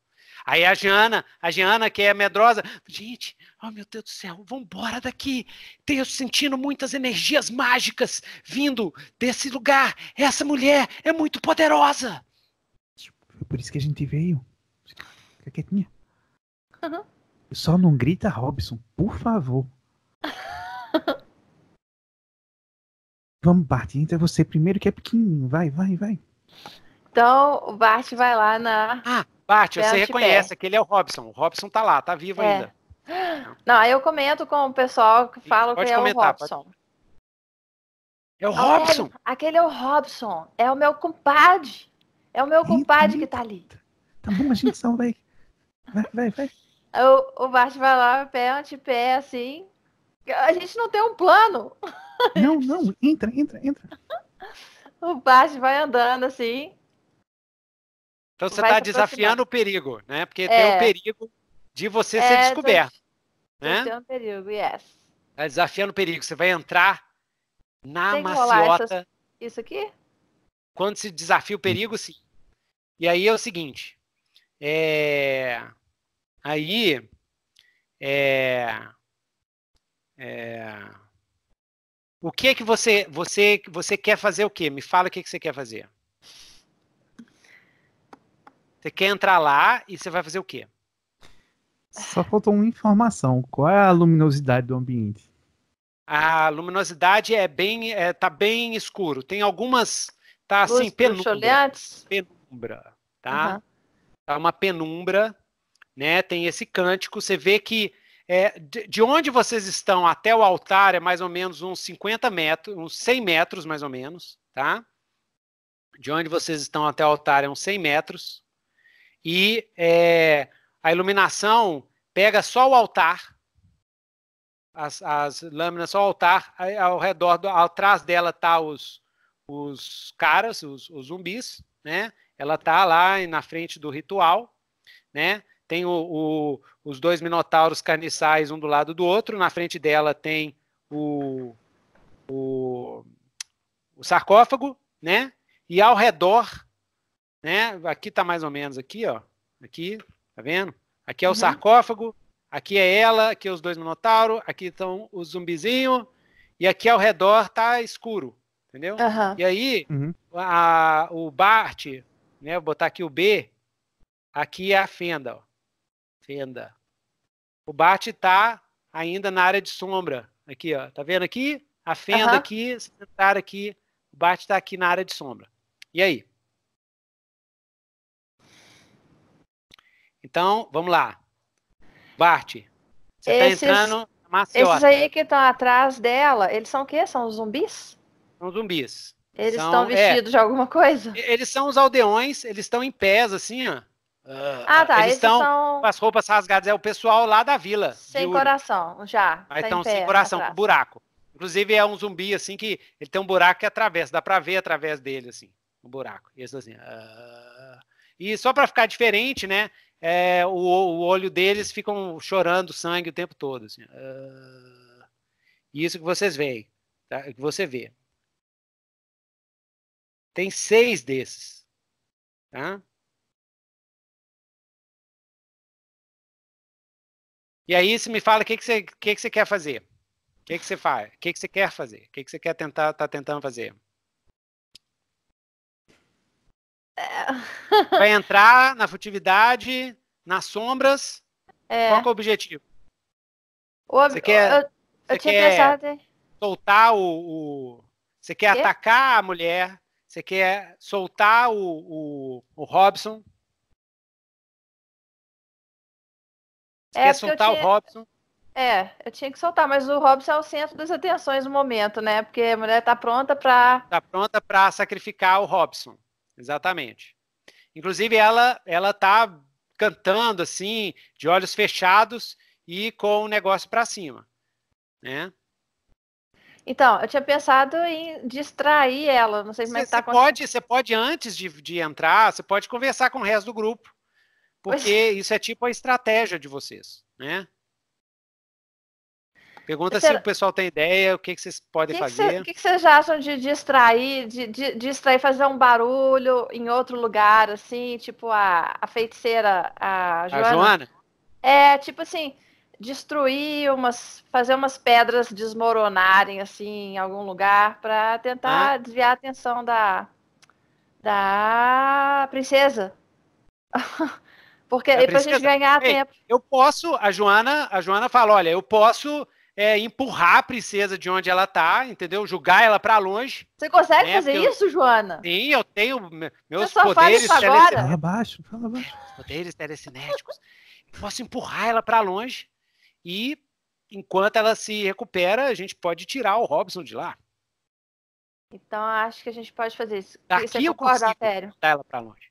Aí a Jana, a Jana que é medrosa, gente, oh meu Deus do céu, vamos embora daqui. Tenho sentindo muitas energias mágicas vindo desse lugar. Essa mulher é muito poderosa. Tipo, por isso que a gente veio. Fica quietinha. Uhum. Só não grita, Robson, por favor. Vamos, Bart, entra você primeiro que é pequenininho. Vai, vai, vai. Então, o Bart vai lá na. Ah, Bart, você reconhece, que aquele é o Robson. O Robson tá lá, tá vivo é. ainda. Não, aí eu comento com o pessoal que fala que é comentar, o Robson. Pode... É o Robson! Aquele, é aquele, é o Robson. É o meu compadre. É o meu compadre que tá ali. Tá bom, a gente só vai. Vai, vai, vai. O, o Bart vai lá, pé ante pé, assim. A gente não tem um plano. Não, não, entra, entra, entra. O Bart vai andando assim. Então você está desafiando o perigo, né? Porque é. tem o perigo de você é, ser descoberto. Tô... Né? Tem um perigo, yes. Está desafiando o perigo. Você vai entrar na tem maciota. Essas... Isso aqui? Quando se desafia o perigo, sim. E aí é o seguinte. É... Aí. É... é o que é que você, você, você quer fazer o quê? Me fala o que, é que você quer fazer. Você quer entrar lá e você vai fazer o quê? Só faltou uma informação. Qual é a luminosidade do ambiente? A luminosidade é bem, é, tá bem escuro. Tem algumas, tá assim, Luz assim penumbra, penumbra, tá? Uhum. Tá uma penumbra, né? Tem esse cântico. Você vê que é, de, de, onde vocês estão até o altar é mais ou menos uns 50 metros, uns 100 metros mais ou menos, tá? De onde vocês estão até o altar é uns 100 metros e é, a iluminação pega só o altar, as, as lâminas só o altar, ao redor, do, atrás dela tá os, os caras, os, os zumbis, né? Ela tá lá na frente do ritual, né? Tem o, o, os dois minotauros carniçais um do lado do outro, na frente dela tem o, o, o sarcófago, né? E ao redor né? Aqui tá mais ou menos aqui, ó. Aqui, tá vendo? Aqui é o uhum. sarcófago, aqui é ela, aqui é os dois minotauro, aqui estão os zumbizinhos, e aqui ao redor tá escuro, entendeu? Uhum. E aí uhum. a, o Bart, né? Vou botar aqui o B, aqui é a fenda, ó. Fenda. O Bart tá ainda na área de sombra, aqui, ó. Tá vendo aqui? A fenda aqui, sentar aqui, o Bart tá aqui na área de sombra. E aí? Então, vamos lá. Bart, você está entrando maciota. Esses aí que estão atrás dela, eles são o quê? São zumbis? São zumbis. Eles estão é. vestidos é, de alguma coisa? Eles são os aldeões, eles estão em pés, assim, ó. ah, ah tá. Eles estão são... com as roupas rasgadas. É o pessoal lá da vila. Sem coração, já. Aí então, sem coração, com buraco. Inclusive, é um zumbi, assim, que ele tem um buraco que atravessa. Dá pra ver através dele, assim, um buraco. E assim... Uh... E só para ficar diferente, né? é, o, o, olho deles ficam chorando sangue o tempo todo. Assim. Uh, isso que vocês veem, tá? que você vê. Tem seis desses. Tá? E aí você me fala o que, que, você, que, que você quer fazer. O que, que você faz? O que, que você quer fazer? O que, que você quer tentar, tá tentando fazer? Vai entrar na furtividade, nas sombras. É. Qual é o objetivo? O ob... Você quer, eu, eu você quer pensado... soltar o, o... Você quer atacar a mulher? Você quer soltar o, o, o Robson? Você é, quer soltar tinha... o Robson? É, eu tinha que soltar, mas o Robson é o centro das atenções no momento, né? Porque a mulher tá pronta para. Tá pronta para sacrificar o Robson. Exatamente. Inclusive, ela ela tá cantando assim, de olhos fechados e com o negócio para cima, né? Então, eu tinha pensado em distrair ela, não sei como vai é que acontecendo. Tá pode, você pode, antes de, de entrar, você pode conversar com o resto do grupo, porque pois... isso é tipo a estratégia de vocês, né? Pergunta Será... se o pessoal tem ideia, o que, que vocês podem que fazer. O que, que, vocês acham de distrair, de, de, de, distrair, fazer um barulho em outro lugar, assim, tipo a, a feiticeira, a Joana. a Joana? É, tipo assim, destruir umas, fazer umas pedras desmoronarem, assim, em algum lugar, para tentar ah. desviar a atenção da, da princesa. Porque aí depois a gente ganhar Ei, tempo. Eu posso, a Joana, a Joana fala, olha, eu posso é, empurrar a princesa de onde ela tá, entendeu? Julgar ela para longe. Você consegue né? fazer isso, Joana? Sim, eu tenho meus poderes telecinéticos. Fala abaixo, fala abaixo. Poderes telecinéticos. Posso empurrar ela para longe e enquanto ela se recupera, a gente pode tirar o Robson de lá. Então acho que a gente pode fazer isso. Daqui eu consigo Altério? ela para longe.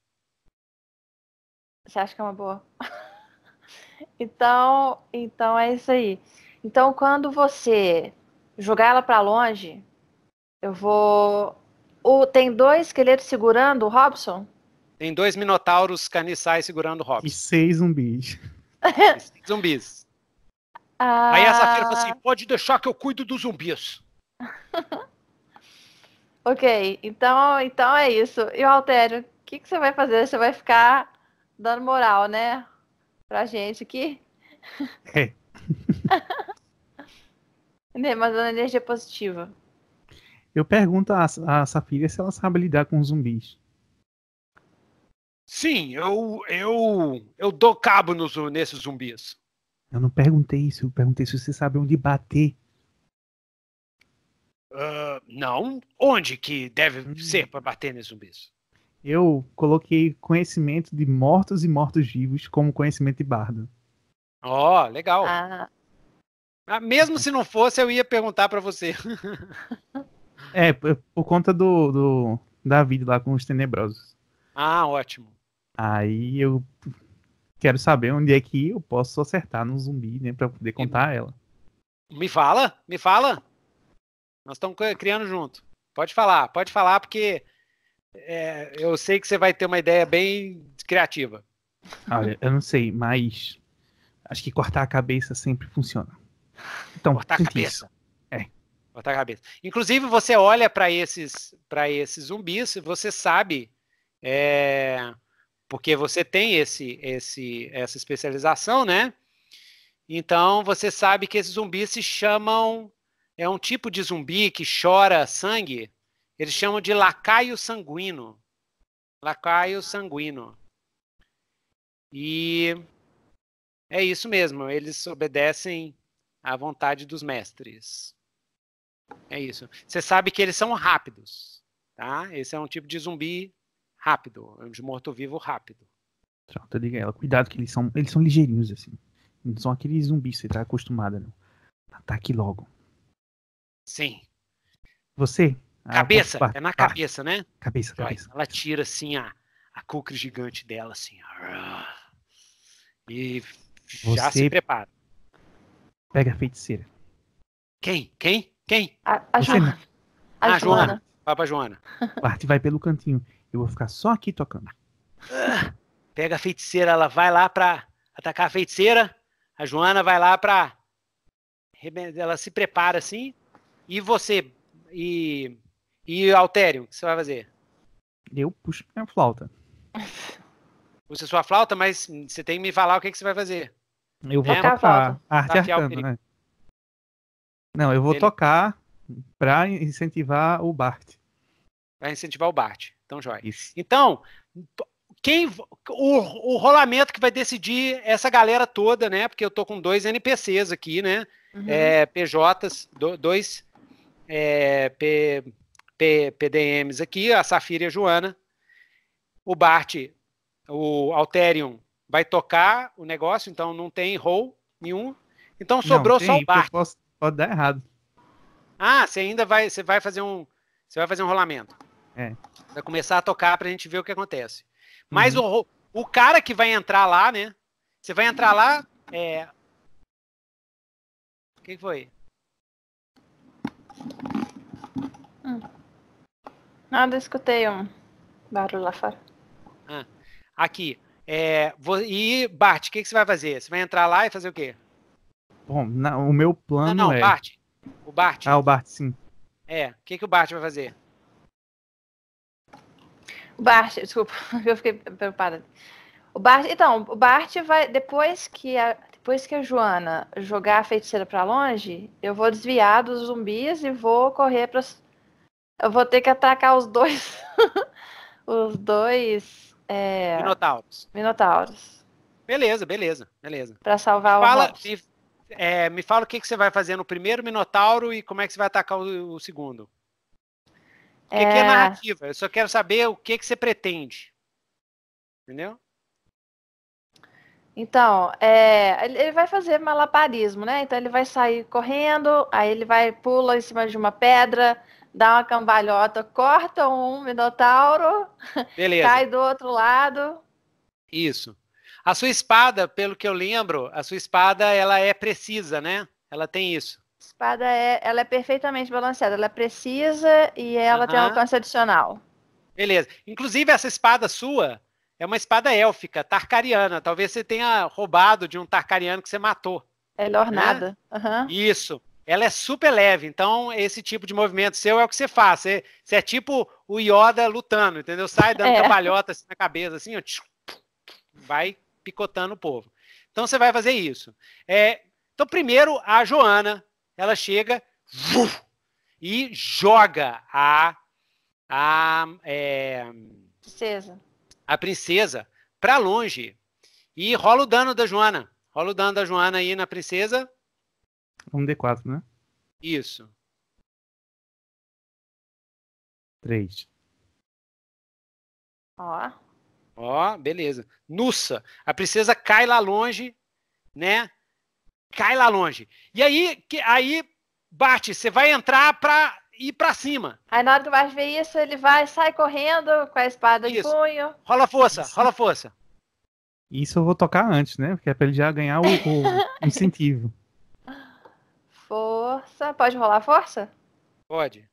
Você acha que é uma boa? então, então é isso aí. Então, quando você jogar ela para longe, eu vou. O, tem dois esqueletos segurando o Robson? Tem dois minotauros caniçais segurando o Robson. E seis zumbis. e seis zumbis. Ah... Aí essa feira assim: pode deixar que eu cuido dos zumbis. ok, então, então é isso. E o Altério, o que, que você vai fazer? Você vai ficar dando moral, né? Pra gente aqui? É. Né, mas dando energia positiva. Eu pergunto a, a Safira se ela sabe lidar com zumbis. Sim, eu eu eu dou cabo nos, nesses zumbis. Eu não perguntei isso, eu perguntei se você sabe onde bater. Uh, não, onde que deve hum. ser para bater nesses zumbis? Eu coloquei conhecimento de mortos e mortos-vivos como conhecimento de bardo. Ó, oh, legal. Ah, ah, mesmo se não fosse, eu ia perguntar para você. é, por conta do, do David lá com os Tenebrosos. Ah, ótimo. Aí eu quero saber onde é que eu posso acertar no zumbi, né, para poder contar ela. Me fala, me fala. Nós estamos criando junto. Pode falar, pode falar, porque é, eu sei que você vai ter uma ideia bem criativa. Olha, eu não sei, mas acho que cortar a cabeça sempre funciona. Então, cortar a cabeça. Isso. É. Cortar a cabeça. Inclusive, você olha para esses, esses zumbis, você sabe. É, porque você tem esse, esse, essa especialização, né? Então você sabe que esses zumbis se chamam. É um tipo de zumbi que chora sangue. Eles chamam de lacaio sanguíneo. Lacaio sanguíneo. E é isso mesmo. Eles obedecem à vontade dos mestres. É isso. Você sabe que eles são rápidos, tá? Esse é um tipo de zumbi rápido, de morto-vivo rápido. Tá ela Cuidado que eles são, eles são ligeirinhos assim. Não são aqueles zumbis que você tá acostumado, não. Ataque logo. Sim. Você? Ah, cabeça, ah, é na cabeça, né? Ah, cabeça, cabeça. Ela tira assim a, a cucre gigante dela, assim. E já você, se prepara pega a feiticeira. Quem? Quem? Quem? A, a Joana. A, ah, Joana. Vai pra Joana. Parte vai pelo cantinho. Eu vou ficar só aqui tocando. Ah, pega a feiticeira, ela vai lá pra atacar a feiticeira. A Joana vai lá pra. Ela se prepara assim. E você? E. E Altério, o que você vai fazer? Eu puxo minha flauta. Usa sua flauta, mas você tem que me falar o que, é que você vai fazer. Eu vou é, tá tocar arte Tatear arcana, né? Não, eu vou Ele... tocar para incentivar o Bart. Para incentivar o Bart. Então, joia. Isso. Então, quem o, o rolamento que vai decidir essa galera toda, né? Porque eu tô com dois NPCs aqui, né? Uhum. É, PJs, do, dois é, P, P, PDMs aqui, a Safira e a Joana. O Bart, o Alterion vai tocar o negócio, então não tem roll nenhum. Então sobrou não, só o Bart. Posso, pode dar errado. Ah, você ainda vai, você vai fazer um, você vai fazer um rolamento. É. Vai começar a tocar pra gente ver o que acontece. Mas uhum. o, o cara que vai entrar lá, né? Você vai entrar lá, é... O que foi? Hum. Nada, escutei um barulho lá fora. Ah, aqui. É, vou, e, Bart, o que, que você vai fazer? Você vai entrar lá e fazer o quê? Bom, na, o meu plano não, não, é... Bart. O Bart. Ah, o Bart, sim. É, o que, que o Bart vai fazer? O Bart, desculpa, eu fiquei preocupada. O Bart, então, o Bart vai, depois que a, depois que a Joana jogar a feiticeira para longe, eu vou desviar dos zumbis e vou correr para eu vou ter que atacar os dois os dois é... Minotauros. Minotauros. Beleza, beleza, beleza. Pra salvar o Hobbs. Me, é, me fala o que, que você vai fazer no primeiro Minotauro e como é que você vai atacar o, o segundo. O que é... que é narrativa? Eu só quero saber o que, que você pretende. Entendeu? Então, é, ele vai fazer malabarismo, né? Então ele vai sair correndo, aí ele vai pula em cima de uma pedra, dá uma cambalhota, corta um minotauro, Beleza. cai do outro lado. Isso. A sua espada, pelo que eu lembro, a sua espada ela é precisa, né? Ela tem isso. A espada é, ela é perfeitamente balanceada, ela é precisa e ela uh -huh. tem um alcance adicional. Beleza. Inclusive essa espada sua é uma espada élfica, tarcariana. Talvez você tenha roubado de um tarcariano que você matou. Melhor é ornada. Né? Uh -huh. Isso ela é super leve. Então, esse tipo de movimento seu é o que você faz. Você, você é tipo o Yoda lutando, entendeu? Sai dando é. cabalhota assim, na cabeça, assim, ó, vai picotando o povo. Então, você vai fazer isso. É, então, primeiro, a Joana, ela chega e joga a, a, é, princesa. a princesa pra longe. E rola o dano da Joana. Rola o dano da Joana aí na princesa. Um D4, né? Isso. Três. Ó. Ó, beleza. Nussa, a princesa cai lá longe, né? Cai lá longe. E aí, que, aí Bart, você vai entrar pra ir pra cima. Aí na hora que o Bart vê isso, ele vai, sai correndo com a espada isso. em punho. Rola força, isso. rola força. Isso eu vou tocar antes, né? Porque é pra ele já ganhar o, o incentivo força. Pode rolar a força? Pode.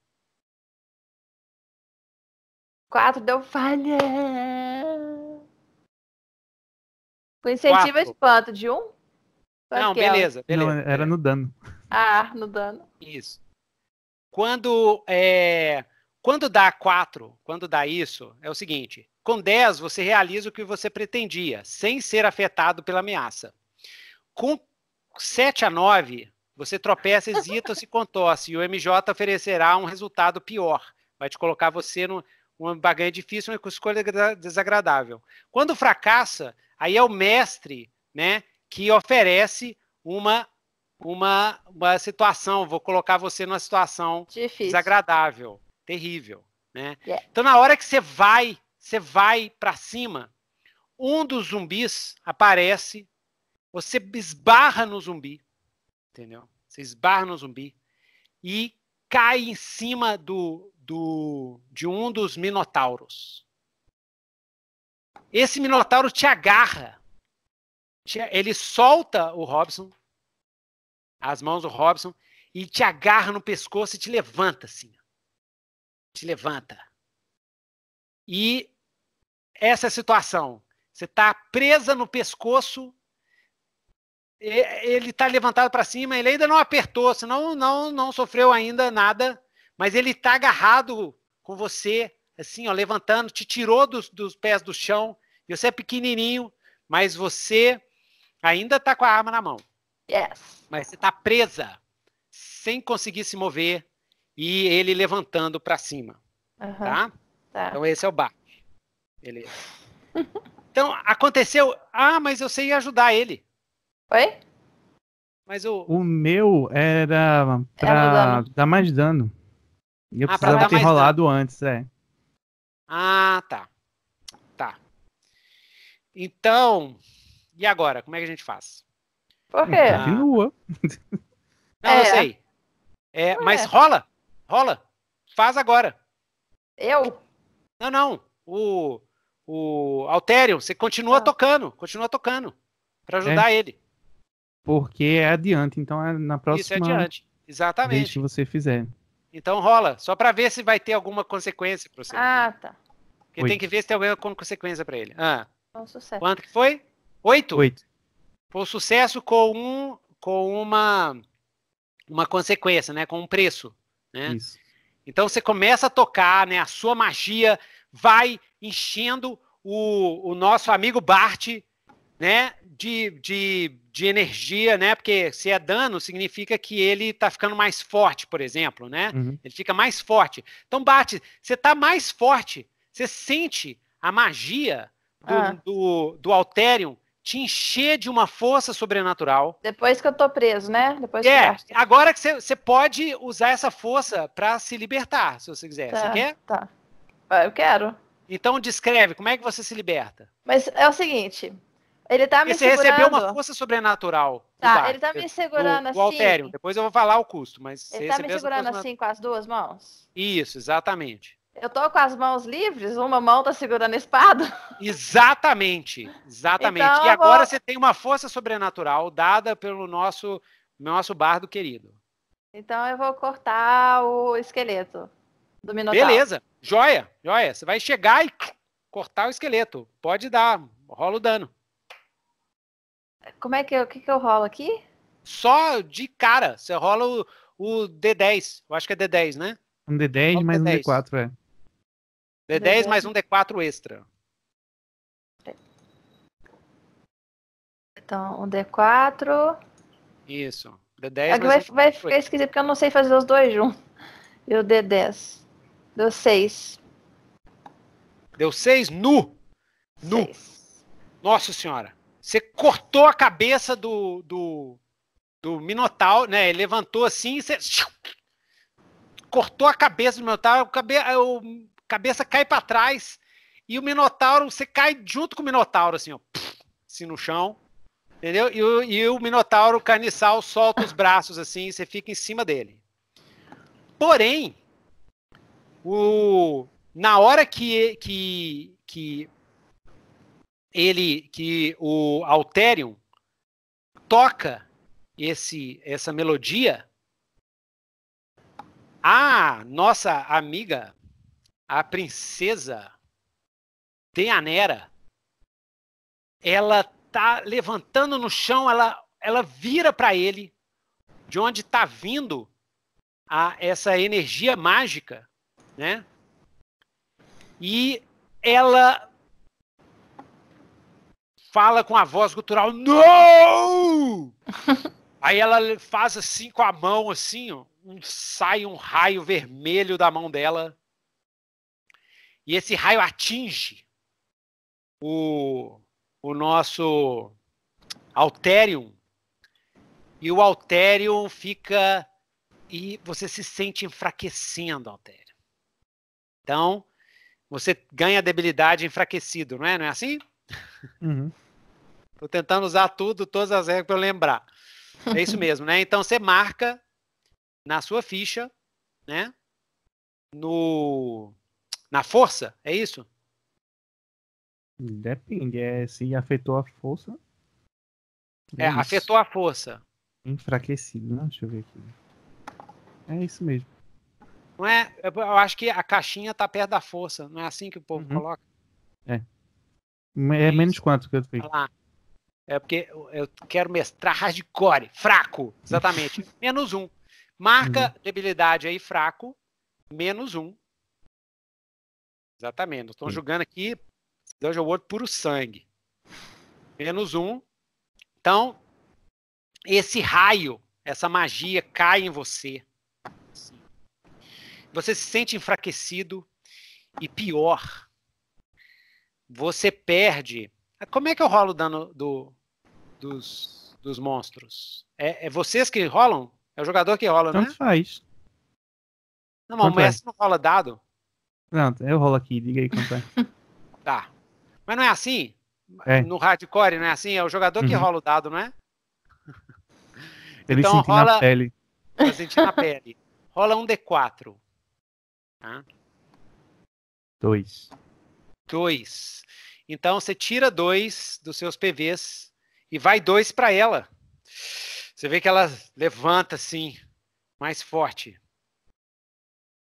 Quatro deu falha. Com incentivo Quatro. espanto de um? É? Não, beleza, beleza. Não, era no dano. Ah, no dano. Isso. Quando é, quando dá 4, quando dá isso, é o seguinte: com 10 você realiza o que você pretendia, sem ser afetado pela ameaça. Com 7 a 9, você tropeça, hesita se contorce, e o MJ oferecerá um resultado pior. Vai te colocar você numa baganha difícil difícil, uma escolha desagradável. Quando fracassa, aí é o mestre né, que oferece uma, uma, uma situação, vou colocar você numa situação difícil. desagradável, terrível. Né? Yeah. Então, na hora que você vai, você vai para cima, um dos zumbis aparece, você esbarra no zumbi, entendeu? Você esbarra no zumbi e cai em cima do, do de um dos minotauros. Esse minotauro te agarra. Te, ele solta o Robson, as mãos do Robson, e te agarra no pescoço e te levanta assim. Te levanta. E essa é a situação. Você está presa no pescoço ele está levantado para cima, ele ainda não apertou, senão não, não sofreu ainda nada, mas ele está agarrado com você, assim, ó, levantando, te tirou dos, dos pés do chão, e você é pequenininho, mas você ainda está com a arma na mão. Yes. Mas você está presa, sem conseguir se mover, e ele levantando para cima. Uhum. Tá? tá? Então esse é o bar. Beleza. então, aconteceu. Ah, mas eu sei ajudar ele. Oi? Mas o... o meu era pra dar mais dano. E eu ah, precisava ter rolado dano. antes, é. Ah, tá. Tá. Então, e agora? Como é que a gente faz? Por quê? Continua. Ah, não, é. eu sei. É, é, mas rola! Rola! Faz agora! Eu? Não, não. O, o Altério, você continua ah. tocando, continua tocando. para é. ajudar é. ele porque é adiante. Então é na próxima. Isso é adiante. Exatamente. Se que você fizer. Então rola, só para ver se vai ter alguma consequência para você. Ah, tá. Porque Oito. tem que ver se tem alguma consequência para ele. Ah. Um sucesso. Quanto que foi? Oito? Oito. Foi um sucesso com um, com uma uma consequência, né? Com um preço, né? Isso. Então você começa a tocar, né? A sua magia vai enchendo o, o nosso amigo Bart né, de, de, de energia, né? Porque se é dano, significa que ele tá ficando mais forte, por exemplo, né? Uhum. Ele fica mais forte. Então bate, você tá mais forte, você sente a magia do, ah. do, do Alterium te encher de uma força sobrenatural. Depois que eu tô preso, né? Depois é, que agora que você pode usar essa força para se libertar, se você quiser. Você tá, quer? Tá. Ah, eu quero. Então descreve, como é que você se liberta? Mas é o seguinte, ele tá me Porque segurando. Você recebeu uma força sobrenatural. Tá, ele tá me segurando assim. O Altério, depois eu vou falar o custo, mas. Ele tá me segurando assim na... com as duas mãos? Isso, exatamente. Eu tô com as mãos livres, uma mão tá segurando a espada. Exatamente, exatamente. Então, e agora vou... você tem uma força sobrenatural dada pelo nosso, nosso bardo querido. Então eu vou cortar o esqueleto do Minotauro. Beleza, joia, joia. Você vai chegar e cortar o esqueleto. Pode dar, rola o dano. Como é que eu, que, que eu rolo aqui? Só de cara. Você rola o, o D10. Eu acho que é D10, né? Um D10 mais D10. um D4, é. D10, D10 mais um D4 é. extra. Então, um D4. Isso. D10 é, vai, um vai ficar esquisito porque eu não sei fazer os dois juntos. E o D10. Deu 6. Deu 6 nu. Nu. Seis. Nossa senhora. Você cortou a cabeça do, do, do Minotauro, né? Ele levantou assim e você. Cortou a cabeça do Minotauro, cabe, cabeça cai para trás e o Minotauro, você cai junto com o Minotauro, assim, ó. Assim no chão. Entendeu? E o, e o Minotauro carniçal solta os braços assim e você fica em cima dele. Porém, o, na hora que, que, que ele que o Alterion toca esse essa melodia, a nossa amiga, a princesa Deanera, ela tá levantando no chão, ela ela vira para ele de onde está vindo a essa energia mágica, né? E ela fala com a voz gutural, não! Aí ela faz assim com a mão, assim, ó, um, sai um raio vermelho da mão dela. E esse raio atinge o, o nosso Alterium. E o Alterium fica. E você se sente enfraquecendo, Alterium. Então, você ganha debilidade enfraquecido, não é? Não é assim? Uhum. Estou tentando usar tudo, todas as regras para eu lembrar. É isso mesmo, né? Então você marca na sua ficha, né? No na força, é isso? Depende, é se afetou a força. É, é afetou a força. Enfraquecido, né? Deixa eu ver aqui. É isso mesmo. Não é? Eu acho que a caixinha tá perto da força, não é assim que o povo uhum. coloca? É. É, é menos quanto que eu fiz. Olha lá. É porque eu quero mestrar hardcore, fraco, exatamente. menos um. Marca uhum. debilidade aí, fraco, menos um. Exatamente. Estão jogando aqui Dungeon World puro sangue. Menos um. Então, esse raio, essa magia cai em você. Você se sente enfraquecido e pior, você perde. Como é que eu rolo o dano do, dos, dos monstros? É, é, vocês que rolam? É o jogador que rola, Tanto né? faz. Não, mas o é? mestre é? não rola dado. pronto eu rolo aqui, diga aí quanto é. Tá. Mas não é assim? É. No hardcore não é assim? É o jogador que uhum. rola o dado, não é? Ele então, sentir rola... na pele. Eu na pele. Rola um D4. Tá? Dois. Dois. Então você tira dois dos seus PVs e vai dois para ela. Você vê que ela levanta assim, mais forte.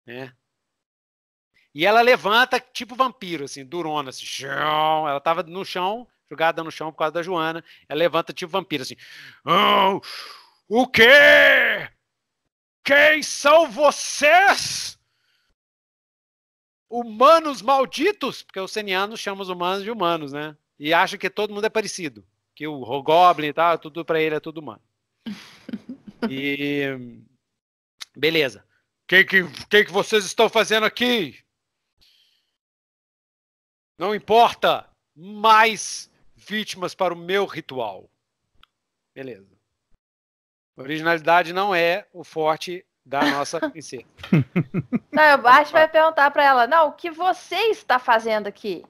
Né? E ela levanta tipo vampiro, assim, durona, assim. Ela tava no chão, jogada no chão por causa da Joana. Ela levanta tipo vampiro, assim. Oh, o quê? Quem são vocês? Humanos malditos? Porque os senianos chamam os humanos de humanos, né? E acham que todo mundo é parecido que o Rogoblin e tal, tudo para ele é tudo humano. E beleza. O que, que, que, que vocês estão fazendo aqui? Não importa. Mais vítimas para o meu ritual. Beleza. Originalidade não é o forte da nossa princesa. Não, eu acho que vai perguntar para ela, não, o que você está fazendo aqui?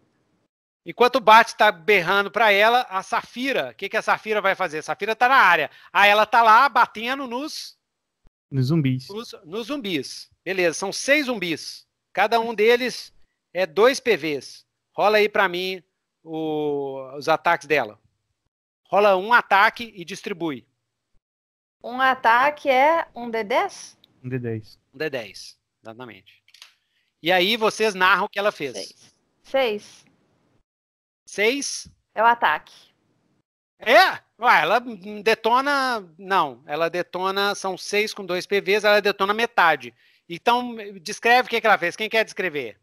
Enquanto o Bart está berrando para ela, a Safira, o que, que a Safira vai fazer? A Safira está na área. Aí ela está lá batendo nos. Nos zumbis. Nos, nos, zumbis. Beleza, são seis zumbis. Cada um deles é dois PVs. Rola aí para mim o, os ataques dela. Rola um ataque e distribui. Um ataque é um D10? Um D10. Um D10, exatamente. E aí vocês narram o que ela fez. Seis. Seis. Seis? É o ataque. É? Ué, ela detona. Não, ela detona. São seis com dois PVs, ela detona metade. Então, descreve o que, que ela fez. Quem quer descrever?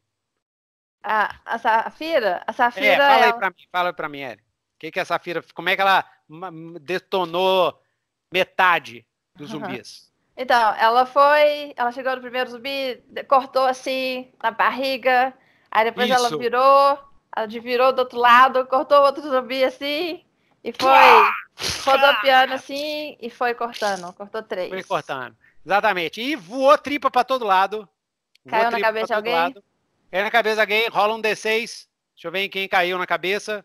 A, a Safira? A Safira. É, fala ela... É aí pra mim, fala pra mim, Eri. O que, que a Safira. Como é que ela detonou metade dos uhum. zumbis? Então, ela foi. Ela chegou no primeiro zumbi, cortou assim, na barriga. Aí depois Isso. ela virou ela virou do outro lado, cortou outro zumbi assim, e foi rodopiando assim, e foi cortando. Cortou três. Foi cortando. Exatamente. E voou tripa para todo lado. Caiu voou na cabeça de alguém? Lado. Caiu na cabeça de alguém, rola um D6. Deixa eu ver quem caiu na cabeça.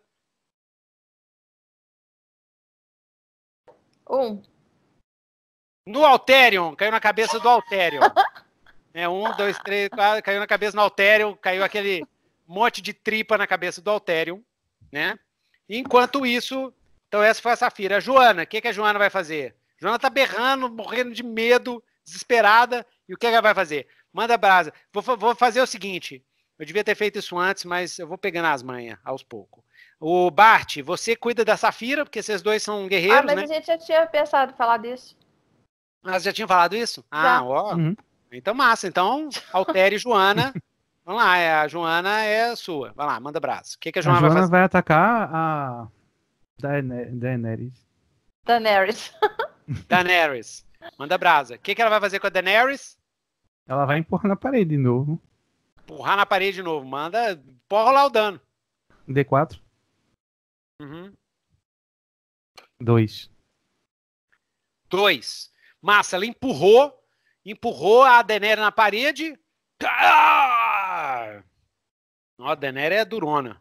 Um. No Alterion, caiu na cabeça do Alterion. é, um, dois, três, quatro, caiu na cabeça do Alterion, caiu aquele um monte de tripa na cabeça do Altério, né? Enquanto isso, então essa foi a Safira. A Joana, o que, que a Joana vai fazer? Joana tá berrando, morrendo de medo, desesperada. E o que, que ela vai fazer? Manda brasa. Vou, vou, fazer o seguinte. Eu devia ter feito isso antes, mas eu vou pegando as manhas aos poucos. O Bart, você cuida da Safira, porque vocês dois são guerreiros. Ah, mas né? a gente já tinha pensado em falar disso. Ah, já tinha falado isso? Ah, já. Ah, ó. Uhum. Então, massa. Então, Altere e Joana Vamos lá, é, a Joana é sua. Vai lá, manda abraço. O que, que a Joana, a Joana vai fazer? vai atacar a Daenerys. Daenerys. Daenerys. Manda brasa. O que, que ela vai fazer com a Daenerys? Ela vai empurrar na parede de novo. Empurrar na parede de novo. Manda. Porra lá o dano. D4. Uhum. Dois. Dois. Massa, ela empurrou. Empurrou a Daenerys na parede. Ah! tá. a Daenerys é durona.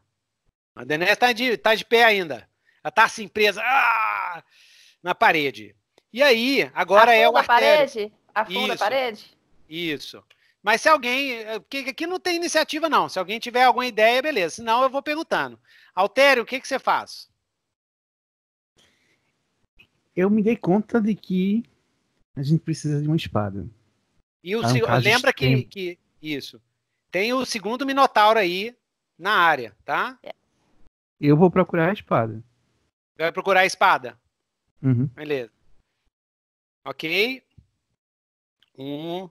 A Daenerys tá de, tá de pé ainda. Ela tá assim presa ah! na parede. E aí, agora Afunda é o artério. parede? Afunda Isso. a parede? Isso. Mas se alguém. Eh, porque aqui não tem iniciativa, não. Se alguém tiver alguma ideia, beleza. Senão eu vou perguntando. Altério, o que, que você faz? Eu me dei conta de que a gente precisa de uma espada. E o, tá, senhor um lembra que, que, Isso. Tem o segundo Minotauro aí na área, tá? Eu vou procurar a espada. Vai procurar a espada? Uhum. Beleza. Ok. Um,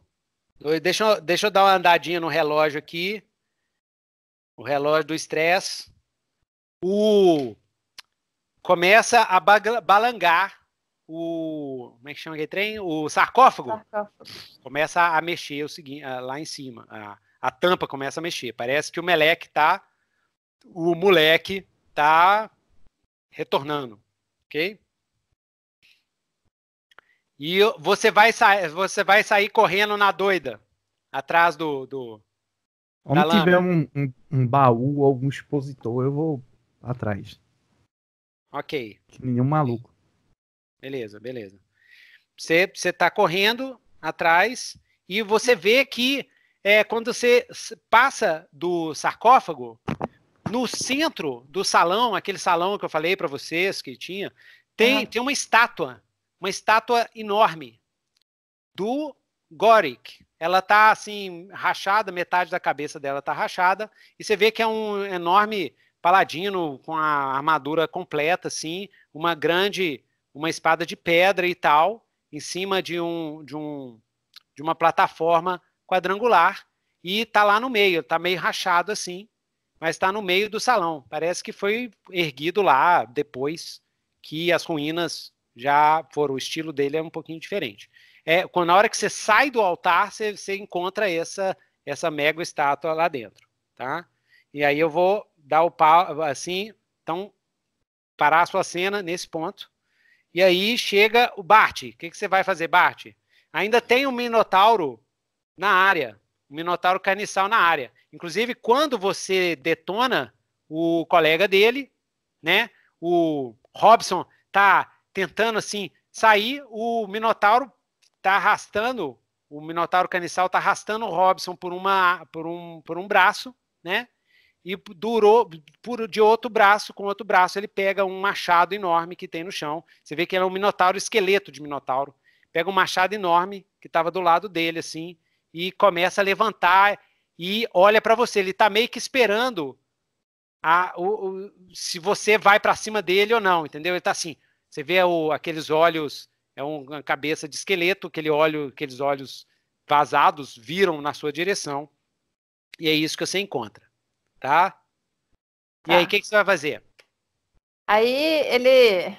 dois. Deixa, eu, deixa eu dar uma andadinha no relógio aqui. O relógio do estresse. O. Começa a balangar o. Como é que chama aquele trem? O sarcófago. sarcófago. Começa a mexer o seguinte, ah, lá em cima. A, a tampa começa a mexer. Parece que o moleque tá. O moleque tá retornando. Ok? E você vai, sa você vai sair correndo na doida. Atrás do. do Onde tiver um, um, um baú ou algum expositor, eu vou atrás. Ok. Que nenhum maluco. Beleza, beleza. Você, você tá correndo atrás e você vê que é quando você passa do sarcófago, no centro do salão, aquele salão que eu falei para vocês que tinha, tem, uhum. tem uma estátua, uma estátua enorme do Goric. Ela tá assim rachada, metade da cabeça dela tá rachada, e você vê que é um enorme paladino com a armadura completa assim, uma grande uma espada de pedra e tal, em cima de um de um de uma plataforma quadrangular e tá lá no meio, tá meio rachado assim, mas está no meio do salão. Parece que foi erguido lá depois que as ruínas já foram. O estilo dele é um pouquinho diferente. É, quando, na hora que você sai do altar, você, você encontra essa essa mega estátua lá dentro, tá? E aí eu vou dar o pau assim, então parar a sua cena nesse ponto. E aí chega o Bart. O que, que você vai fazer, Bart? Ainda tem o um Minotauro na área. O Minotauro carniçal na área. Inclusive, quando você detona o colega dele, né? O Robson tá tentando assim sair, o Minotauro tá arrastando, o Minotauro Canissal tá arrastando o Robson por uma por um por um braço, né? E durou por de outro braço, com outro braço ele pega um machado enorme que tem no chão. Você vê que ele é um minotauro esqueleto de minotauro. Pega um machado enorme que estava do lado dele assim e começa a levantar e olha para você. Ele está meio que esperando a, o, o, se você vai para cima dele ou não, entendeu? Ele está assim. Você vê o, aqueles olhos, é uma cabeça de esqueleto, aquele olho, aqueles olhos vazados viram na sua direção. E é isso que você encontra, tá? tá. E aí, o que, que você vai fazer? Aí ele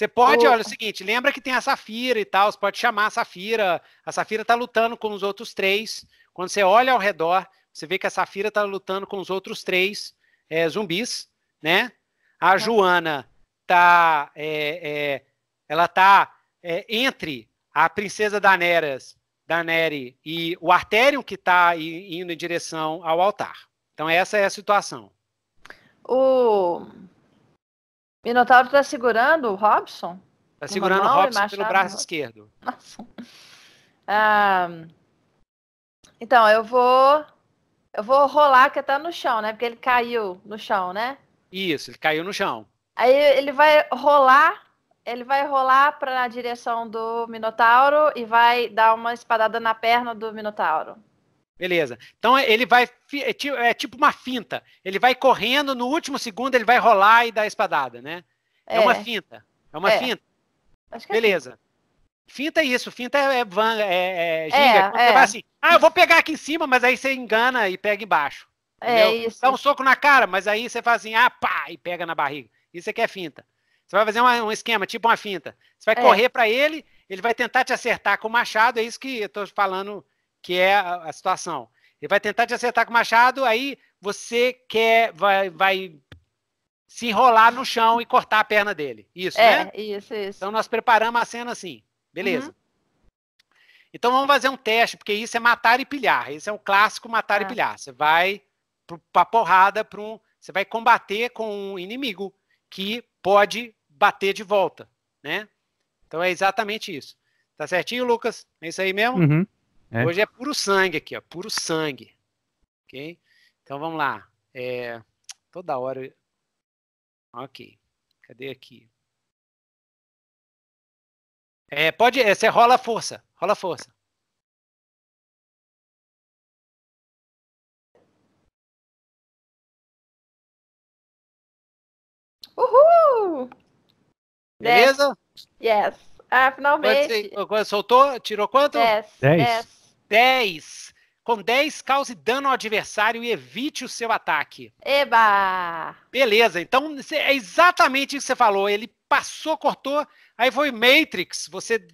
você pode, oh. olha, é o seguinte, lembra que tem a Safira e tal, você pode chamar a Safira. A Safira tá lutando com os outros três. Quando você olha ao redor, você vê que a Safira tá lutando com os outros três é, zumbis, né? A tá. Joana tá. É, é ela tá é, entre a princesa Daneras, Daneri e o Artério que tá indo em direção ao altar. Então essa é a situação. O. Oh Minotauro tá segurando o Robson? Tá segurando o Robson pelo braço né? esquerdo. Nossa. Ah, então, eu vou. Eu vou rolar que tá no chão, né? Porque ele caiu no chão, né? Isso, ele caiu no chão. Aí ele vai rolar. Ele vai rolar para na direção do Minotauro e vai dar uma espadada na perna do Minotauro. Beleza. Então é, ele vai. É, é tipo uma finta. Ele vai correndo, no último segundo ele vai rolar e dar a espadada, né? É, é uma finta. É uma é. finta. É Beleza. É finta é isso, finta é, van é, ginga. Você vai assim, ah, eu vou pegar aqui em cima, mas aí você engana e pega embaixo. É isso. Dá um soco na cara, mas aí você faz assim, ah, pá, e pega na barriga. Isso é que é finta. Você vai fazer uma, um esquema, tipo uma finta. Você vai correr para ele, ele vai tentar te acertar com o machado, é isso que eu tô falando que é a, situação. Ele vai tentar te acertar com o machado, aí você quer, vai, vai se enrolar no chão e cortar a perna dele. Isso, é, né? Isso, isso. Então nós preparamos a cena assim. Beleza. Uhum. Então vamos fazer um teste, porque isso é matar e pilhar. Isso é um clássico matar e é. pilhar. Você vai pra porrada, pra um, você vai combater com um inimigo que pode bater de volta, né? Então é exatamente isso. Tá certinho, Lucas? É isso aí mesmo? Uhum. É. Hoje é puro sangue aqui, ó, puro sangue. Ok? Então vamos lá. É, toda hora. Ok. Cadê aqui? É, pode. É, você rola a força. Rola a força. Uhul! Beleza? Yes. yes. Ah, finalmente. soltou? Tirou quanto? 10. 10. 10. Com 10, cause dano ao adversário e evite o seu ataque. Eba! Beleza, então é exatamente isso que você falou. Ele passou, cortou, aí foi Matrix. Você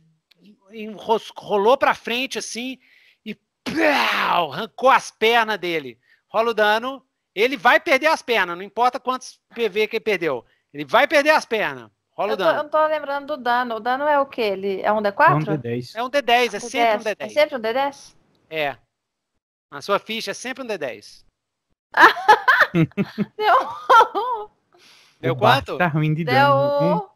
rolou pra frente assim e pau, arrancou as pernas dele. Rola o dano. Ele vai perder as pernas, não importa quantos PV que ele perdeu. Ele vai perder as pernas. Rola eu o dano. Eu não tô lembrando do dano. O dano é o quê? Ele é um D4? É um D10. É um D10, é sempre D10. um D10. É sempre um D10? É. A sua ficha é sempre um D10. Deu Deu quanto? Tá ruim de Deu dano. Um...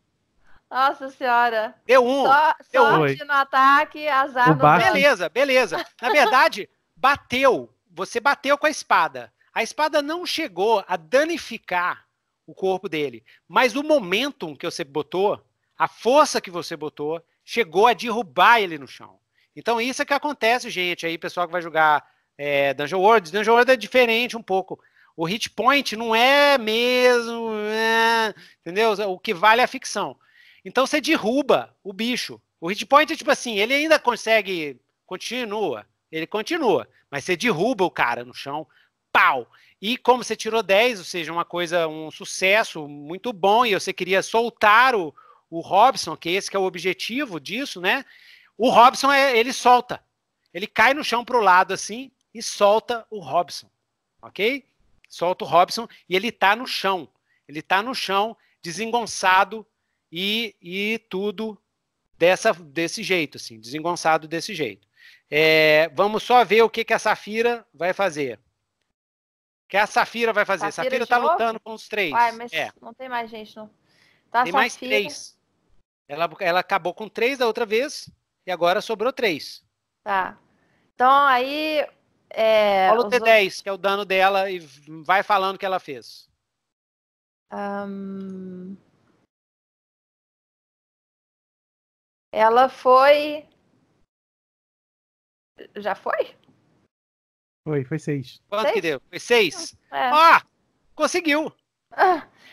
Nossa senhora. Deu um. Só, Deu sorte um. no ataque, azar o no dano. Beleza, beleza. Na verdade, bateu. Você bateu com a espada. A espada não chegou a danificar o corpo dele. Mas o momento que você botou, a força que você botou, chegou a derrubar ele no chão. Então isso é que acontece, gente, aí pessoal que vai jogar é, Dungeon World. Dungeon World é diferente um pouco. O hit point não é mesmo, é, entendeu? O que vale é a ficção. Então você derruba o bicho. O hit point é tipo assim, ele ainda consegue, continua, ele continua, mas você derruba o cara no chão, pau. E como você tirou 10, ou seja, uma coisa, um sucesso muito bom, e você queria soltar o, o Robson, que esse que é o objetivo disso, né? O Robson, é, ele solta. Ele cai no chão para o lado assim e solta o Robson, ok? Solta o Robson e ele está no chão. Ele está no chão, desengonçado e, e tudo dessa, desse jeito, assim, desengonçado desse jeito. É, vamos só ver o que, que a Safira vai fazer. Que é a Safira vai fazer. Safira, Safira tá lutando com os três. Uai, mas é. não tem mais gente, não. Tá tem Safira... mais três. Ela, ela acabou com três da outra vez e agora sobrou três. Tá. Então aí. É, o T10, outros... que é o dano dela, e vai falando o que ela fez. Um... Ela foi. Já foi? Foi, foi seis. Quanto seis? que deu? Foi seis? É. Ah, conseguiu!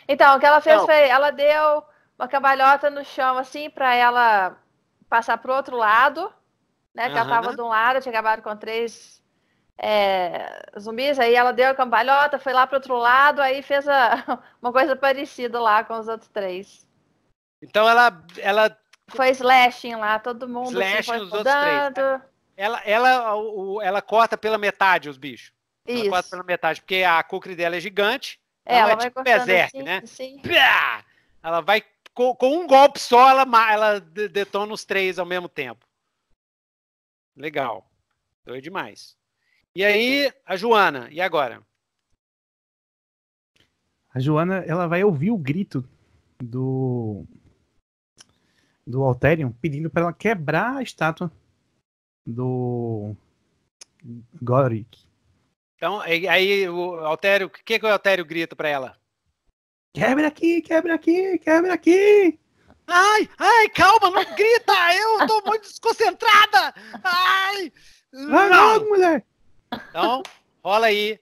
então, o que ela fez foi, ela deu uma cambalhota no chão, assim, para ela passar pro outro lado, né? Que uhum. ela tava de um lado, tinha acabado com três é, zumbis, aí ela deu a cambalhota, foi lá pro outro lado, aí fez a, uma coisa parecida lá com os outros três. Então ela. ela... Foi slashing lá, todo mundo slashing foi os outros três. Ela, ela, o, ela corta pela metade os bichos. Isso. Ela corta pela metade, porque a cucre dela é gigante. É, ela é tipo berserk, assim, né? Sim. Ela vai, com, com, um golpe só, ela, ela detona os três ao mesmo tempo. Legal. Doido demais. E aí, a Joana, e agora? A Joana, ela vai ouvir o grito do do Alterion pedindo para ela quebrar a estátua do Goric. Então, aí o Altério, o que, que o Altério grita para ela? Quebra aqui, quebra aqui, quebra aqui! Ai, ai, calma, não grita! Eu tô muito desconcentrada! Ai! Vai não. logo, mulher! Então, rola aí.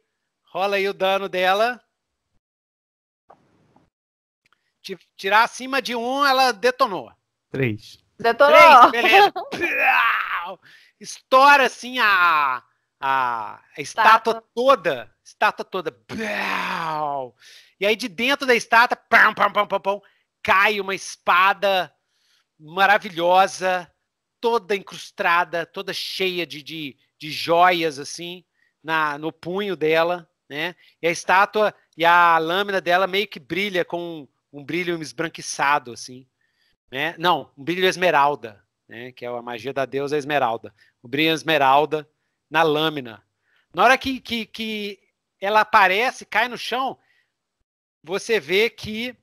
Rola aí o dano dela. Tirar acima de um, ela detonou. Três. Detonou! Três, beleza! estoura assim a, a, a estátua. toda, estátua toda. E aí de dentro da estátua, pam, pam, pam, pam, pam, cai uma espada maravilhosa, toda incrustada, toda cheia de, de, de joias assim, na, no punho dela, né? E a estátua e a lâmina dela meio que brilha com um, um brilho esbranquiçado assim, né? Não, um brilho esmeralda né, que é a magia da deusa Esmeralda. O brilho Esmeralda na lâmina. Na hora que, que, que ela aparece, cai no chão, você vê que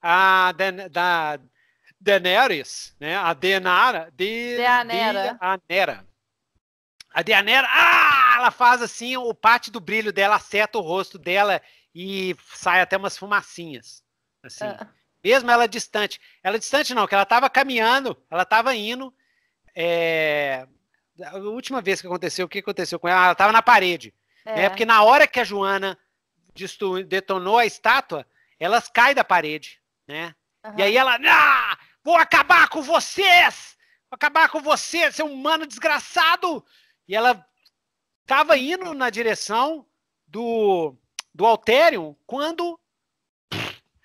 a da, da Daenerys, né, a Denara, de, Deanera. Deanera. A Deanera, ah, ela faz assim, o parte do brilho dela acerta o rosto dela e sai até umas fumacinhas, assim. Ah. Mesmo ela distante. Ela distante não, que ela estava caminhando, ela estava indo. É... A última vez que aconteceu, o que aconteceu com ela? Ah, ela estava na parede. É. Né? Porque na hora que a Joana detonou a estátua, elas caem da parede, né? Uhum. E aí ela, ah, vou acabar com vocês! Vou acabar com vocês, seu humano desgraçado! E ela estava indo na direção do, do Alterium quando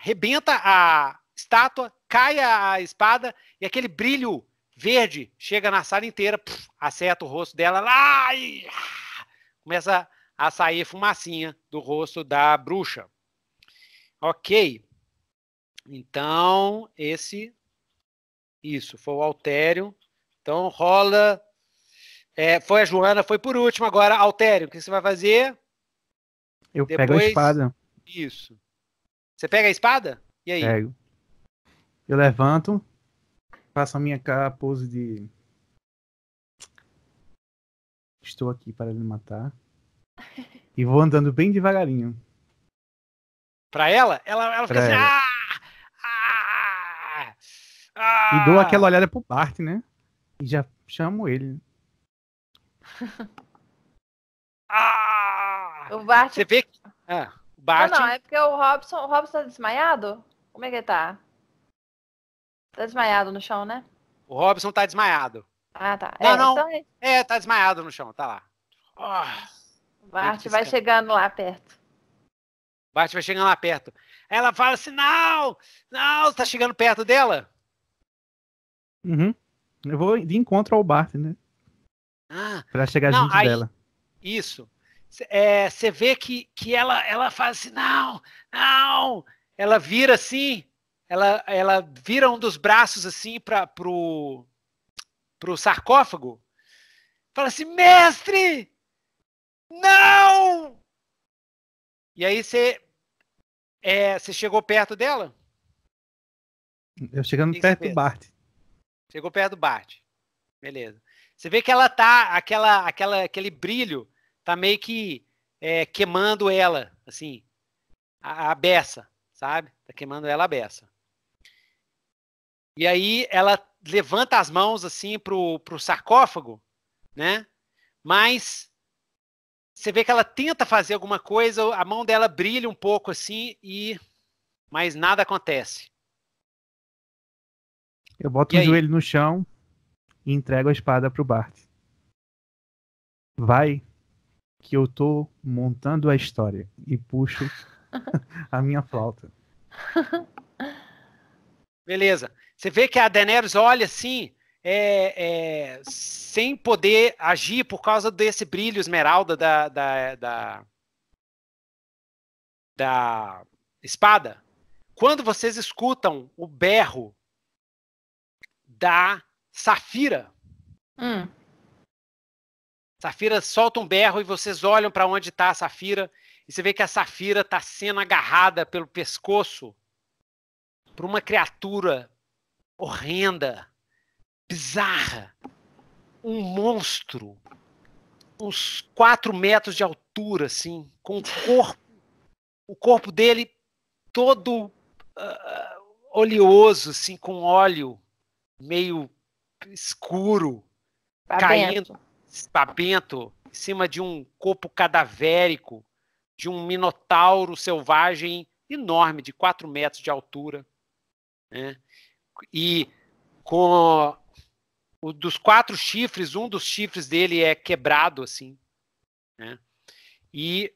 rebenta a estátua, cai a espada e aquele brilho verde chega na sala inteira, puf, acerta o rosto dela lá e ah, começa a sair fumacinha do rosto da bruxa. Ok. Então, esse. Isso, foi o Altério. Então, rola. É, foi a Joana, foi por último agora. Altério, o que você vai fazer? Eu Depois... pego a espada. Isso. Você pega a espada? E aí? Pego. Eu levanto, faço a minha pose de. Estou aqui para me matar. E vou andando bem devagarinho. Pra ela? Ela, ela fica assim. Ela. Ah! Ah! Ah! E dou aquela olhada pro Bart, né? E já chamo ele. ah! O Bart. Você vê que. Ah bate. Não, não, é porque o Robson, o Robson tá desmaiado? Como é que ele tá? Tá desmaiado no chão, né? O Robson tá desmaiado. Ah, tá. Não, é, não. Então é... é tá desmaiado no chão, tá lá. Oh, Bart vai chegando lá perto. Bart vai chegando lá perto. Ela fala assim: não, não, você tá chegando perto dela? Uhum. Eu vou de encontro ao Bart, né? Ah, pra chegar não, junto aí, dela. Isso é, você vê que, que ela, ela faz assim, não, não. Ela vira assim, ela, ela vira um dos braços assim para pro, pro sarcófago. Fala assim, mestre, não! E aí você, é, você chegou perto dela? Eu chegando perto do Bart. Chegou perto do Bart. Beleza. Você vê que ela tá, aquela, aquela, aquele brilho tá meio que é, queimando ela, assim, a, a beça, sabe? Tá queimando ela a beça. E aí ela levanta as mãos assim pro, pro sarcófago, né? Mas você vê que ela tenta fazer alguma coisa, a mão dela brilha um pouco assim e mas nada acontece. Eu boto e o aí? joelho no chão e entrego a espada pro Bart. Vai, que eu tô montando a história e puxo a minha flauta. Beleza. Você vê que a Daenerys olha assim, é, é, sem poder agir por causa desse brilho esmeralda da, da, da, da espada. Quando vocês escutam o berro da Safira, hum Safira solta um berro e vocês olham para onde está a Safira e você vê que a Safira está sendo agarrada pelo pescoço por uma criatura horrenda, bizarra, um monstro, uns quatro metros de altura, assim, com o corpo, o corpo dele todo uh, oleoso, assim, com óleo meio escuro, tá caindo. Dentro Sabento, em cima de um corpo cadavérico, de um minotauro selvagem enorme, de 4 metros de altura. Né? E com o dos quatro chifres, um dos chifres dele é quebrado, assim. Né? E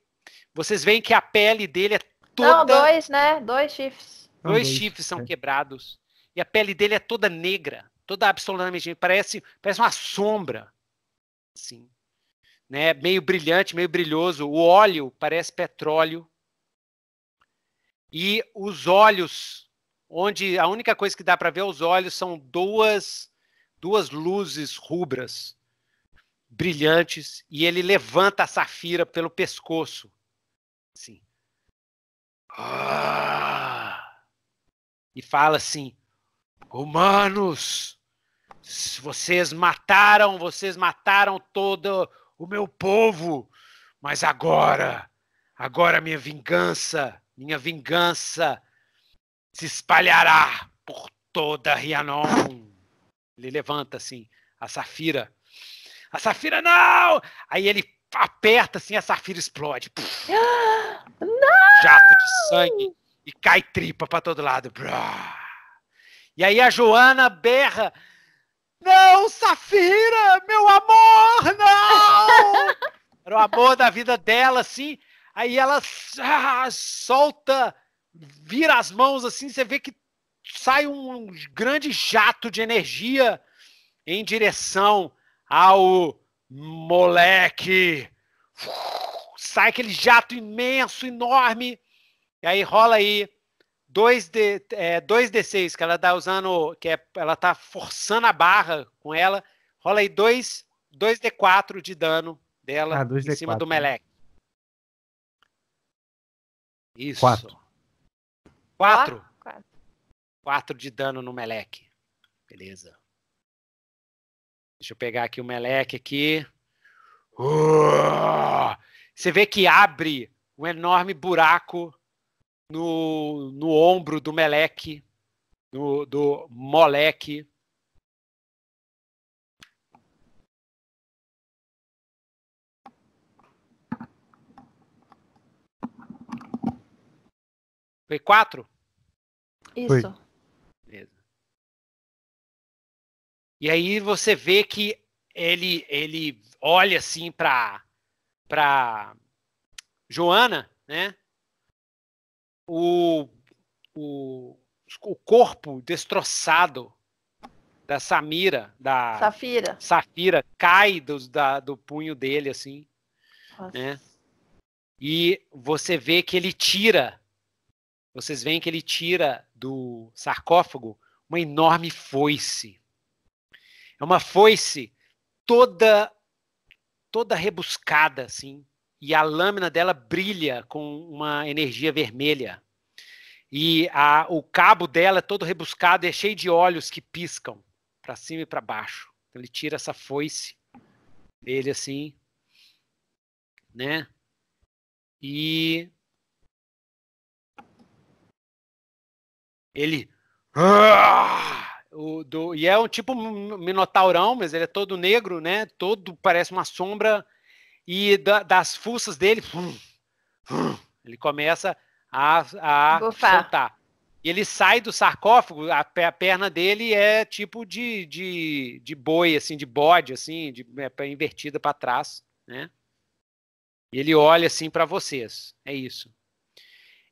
vocês veem que a pele dele é toda. Não, dois, né? Dois chifres. Dois, chifres são é. quebrados. E a pele dele é toda negra, toda absolutamente. Parece, parece uma sombra assim. Né? Meio brilhante, meio brilhoso. O óleo parece petróleo. E os olhos, onde a única coisa que dá para ver os olhos são duas duas luzes rubras, brilhantes, e ele levanta a safira pelo pescoço. sim Ah! E fala assim: Humanos, vocês mataram, vocês mataram todo o meu povo, mas agora, agora minha vingança, minha vingança se espalhará por toda Rianon. Ele levanta assim a Safira. A Safira não! Aí ele aperta assim, a Safira explode. Puf, não! Jato de sangue e cai tripa para todo lado. E aí a Joana berra não, Safira, meu amor, não! Era o amor da vida dela, assim. Aí ela ah, solta, vira as mãos, assim. Você vê que sai um grande jato de energia em direção ao moleque. Sai aquele jato imenso, enorme. E aí rola aí 2D, é, 2D6, que ela tá usando, que é, ela tá forçando a barra com ela. Rola aí 2, 2D4 de dano dela ah, em D4. cima do né? Melec. Isso. 4. 4? 4 de dano no Melec. Beleza. Deixa eu pegar aqui o Melec aqui. Você vê que abre um enorme buraco no, no ombro do Meleque, no, do Moleque. Foi quatro? Isso. Beleza. E aí você vê que ele ele olha assim para para Joana, né? o, o, o corpo destroçado da Samira, da Safira, Safira cai do, da, do punho dele assim, Nossa. né? E você vê que ele tira, vocês veem que ele tira do sarcófago uma enorme foice. É uma foice toda toda rebuscada assim, e a lâmina dela brilha com uma energia vermelha. E a, o cabo dela é todo rebuscado e é cheio de olhos que piscam para cima e para baixo. Então ele tira essa foice dele assim, né? E ele ah!", o, do, e é um tipo minotaurão, mas ele é todo negro, né? Todo parece uma sombra e da, das fuças dele, ele começa a, a e Ele sai do sarcófago, a, a perna dele é tipo de, de, de, boi, assim, de bode, assim, de, é, invertida para trás, né? E ele olha assim para vocês, é isso.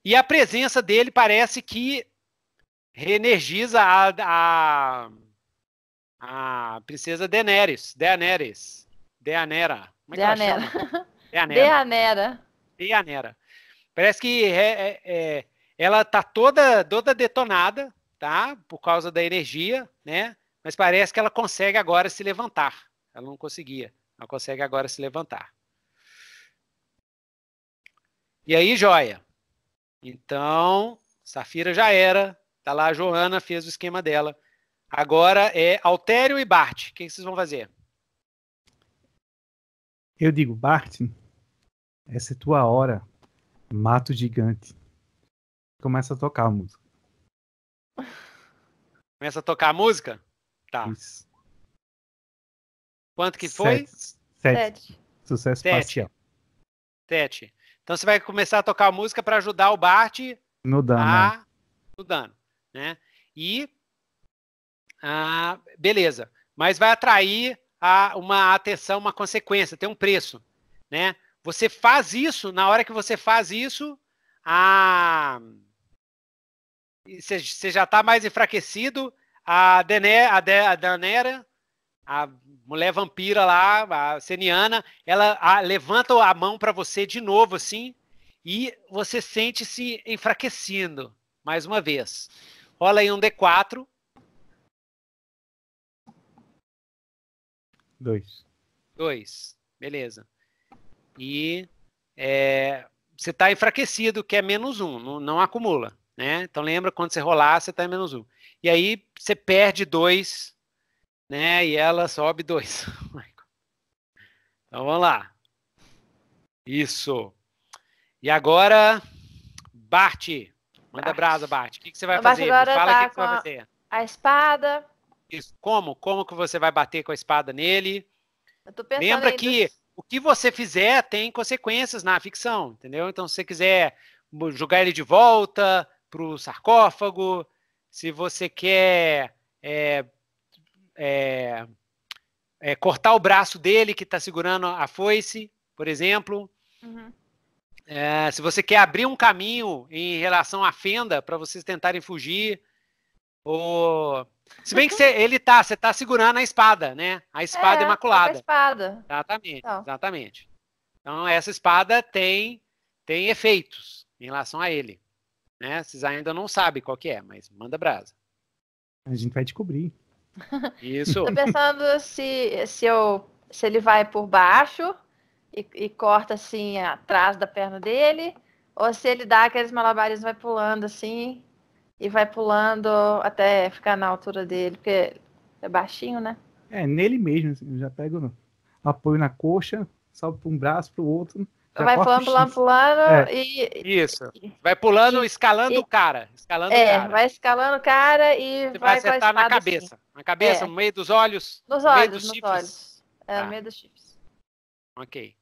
E a presença dele parece que reenergiza a, a, a princesa Daenerys, Daenerys, Deanera. Como é Deanera. Deanera. Deanera. Parece que é, é, é, ela tá toda, toda detonada, tá? Por causa da energia, né? Mas parece que ela consegue agora se levantar. Ela não conseguia. Ela consegue agora se levantar. E aí, joia? Então, Safira já era. Tá lá a Joana, fez o esquema dela. Agora é Altério e Bart. O que vocês vão fazer? Eu digo, Bart, essa é tua hora. Mato gigante. Começa a tocar a música. Começa a tocar a música? Tá. Isso. Quanto que foi? Sete. Sete. Sete. Sucesso Sete. parcial. Sete. Então você vai começar a tocar a música para ajudar o Bart no dano, a... Né? no dano, né? E ah, beleza. Mas vai atrair a uma atenção, uma consequência, tem um preço, né? Você faz isso, na hora que você faz isso, a você já está mais enfraquecido, a, Dené, a, De, a Danera, a mulher vampira lá, a Seniana, ela a, levanta a mão para você de novo, assim, e você sente se enfraquecendo mais uma vez. Rola aí um D4 Dois. Dois. Beleza. E é, você está enfraquecido, que é menos um, não, não acumula. Né? Então lembra, quando você rolar, você está em menos um. E aí você perde dois, né? E ela sobe dois. Oh então vamos lá. Isso. E agora, Bart. Manda Bart. brasa, Bart. O que, que você vai Bart fazer? Agora Fala tá o que, que você vai fazer. A espada isso. Como? Como que você vai bater com a espada nele? Lembra que dos... o que você fizer tem consequências na ficção, entendeu? Então, se você quiser jogar ele de volta para o sarcófago, se você quer é, é, é, cortar o braço dele que está segurando a foice, por exemplo. Uhum. É, se você quer abrir um caminho em relação à fenda para vocês tentarem fugir, ou se bem que você, ele tá, você tá segurando a espada, né? A espada é, tá imaculada. A espada. Exatamente, então. exatamente. Então essa espada tem tem efeitos em relação a ele, né? Vocês ainda não sabem qual que é, mas manda brasa. A gente vai descobrir. Isso. Tô pensando se se eu se ele vai por baixo e, e corta assim atrás da perna dele, ou se ele dá aqueles malabarismos vai pulando assim e vai pulando até ficar na altura dele, porque é baixinho, né? É, nele mesmo, assim, já pego apoio na coxa, sobe para um braço, para o outro. Vai pulando, pulando, pulando é. e. Isso. Vai pulando, e, escalando e, o cara. Escalando é, o cara. vai escalando o cara e Você vai. Vai acertar na assim. cabeça. Assim. Na cabeça, é. no meio dos olhos. Nos no olhos, nos chips. olhos. É, tá. no meio dos chips. Ok.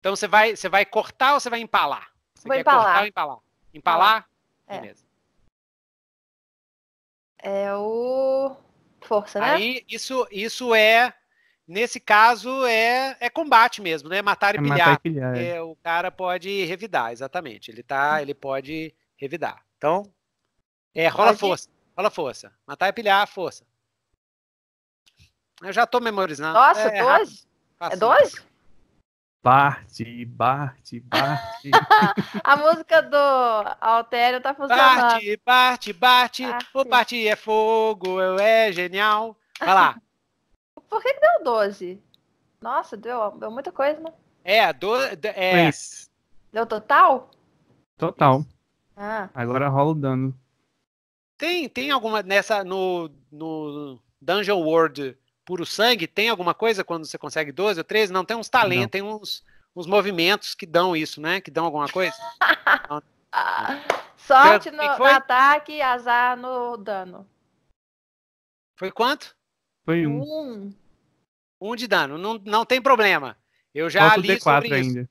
Então você vai, você vai cortar ou você vai empalar? Você vai empalar. cortar ou empalar? Empalar? É. Beleza. É o. Força, né? Aí isso, isso é. Nesse caso é, é combate mesmo, né? Matar e é pilhar. Matar e pilhar é. O cara pode revidar, exatamente. Ele tá, ele pode revidar. Então, é, rola pode... força. Rola força. Matar e pilhar, força. Eu já tô memorizando. Nossa, é, 12? É, é 12? Bart, Bart, Bart. a música do Altério tá funcionando. Bart, Bart, Bart, o Bart é fogo, eu é genial. Vai lá. Por que, que deu 12? Nossa, deu, deu muita coisa, né? É, do, é... Deu total? Total. Ah. Agora rola o dano. Tem, tem alguma nessa no, no Dungeon World puro sangue, tem alguma coisa quando você consegue 12 ou 13? Não, tem uns talentos, tem uns, uns movimentos que dão isso, né? Que dão alguma coisa. Ah, sorte no, no ataque, azar no dano. Foi quanto? Foi um. Um, um de dano. Não, não tem problema. Eu já falta li D4 sobre ainda.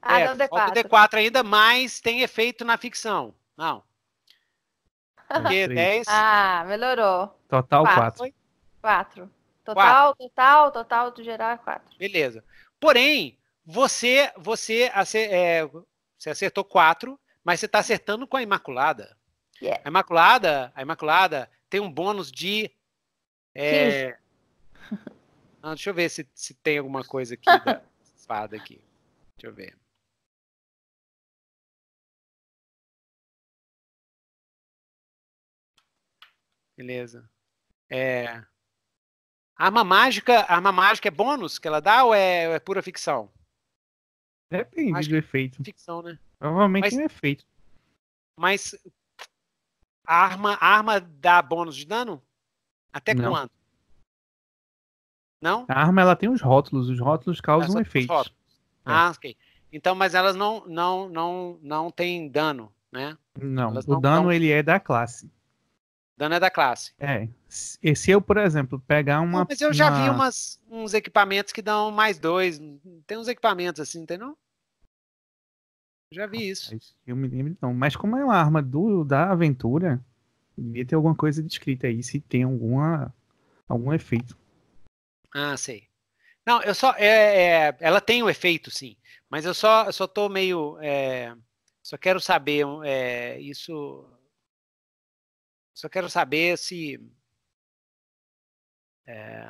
Ah, é, não, D4. Falta o D4 ainda, mas tem efeito na ficção. Não. Ah, Porque 10... Ah, melhorou. Total 4. 4. 4. Total, quatro. total, total do geral é quatro. Beleza. Porém, você você, acer, é, você acertou quatro mas você está acertando com a Imaculada. Yeah. A Imaculada, a Imaculada tem um bônus de é... ah, deixa eu ver se, se tem alguma coisa aqui da espada aqui. Deixa eu ver. Beleza. É, Arma mágica, arma mágica é bônus que ela dá ou é, é pura ficção? Depende do é efeito. É ficção, né? Provavelmente é um efeito. Mas a arma, a arma dá bônus de dano? Até Não. quando? Não? A arma ela tem os rótulos, os rótulos causam efeitos. É. Ah, ok. Então, mas elas não não não não têm dano, né? Não, elas o não, dano ele é da classe. Dano então, é da classe. É. E se eu, por exemplo, pegar uma. Não, mas eu já uma... vi umas, uns equipamentos que dão mais dois. Tem uns equipamentos assim, não tem não? Já vi isso. Eu me lembro então. Mas como é uma arma do, da aventura, devia ter alguma coisa descrita aí, se tem alguma, algum efeito. Ah, sei. Não, eu só. É, é, ela tem o um efeito, sim. Mas eu só, eu só tô meio. É, só quero saber é, isso só quero saber se. É,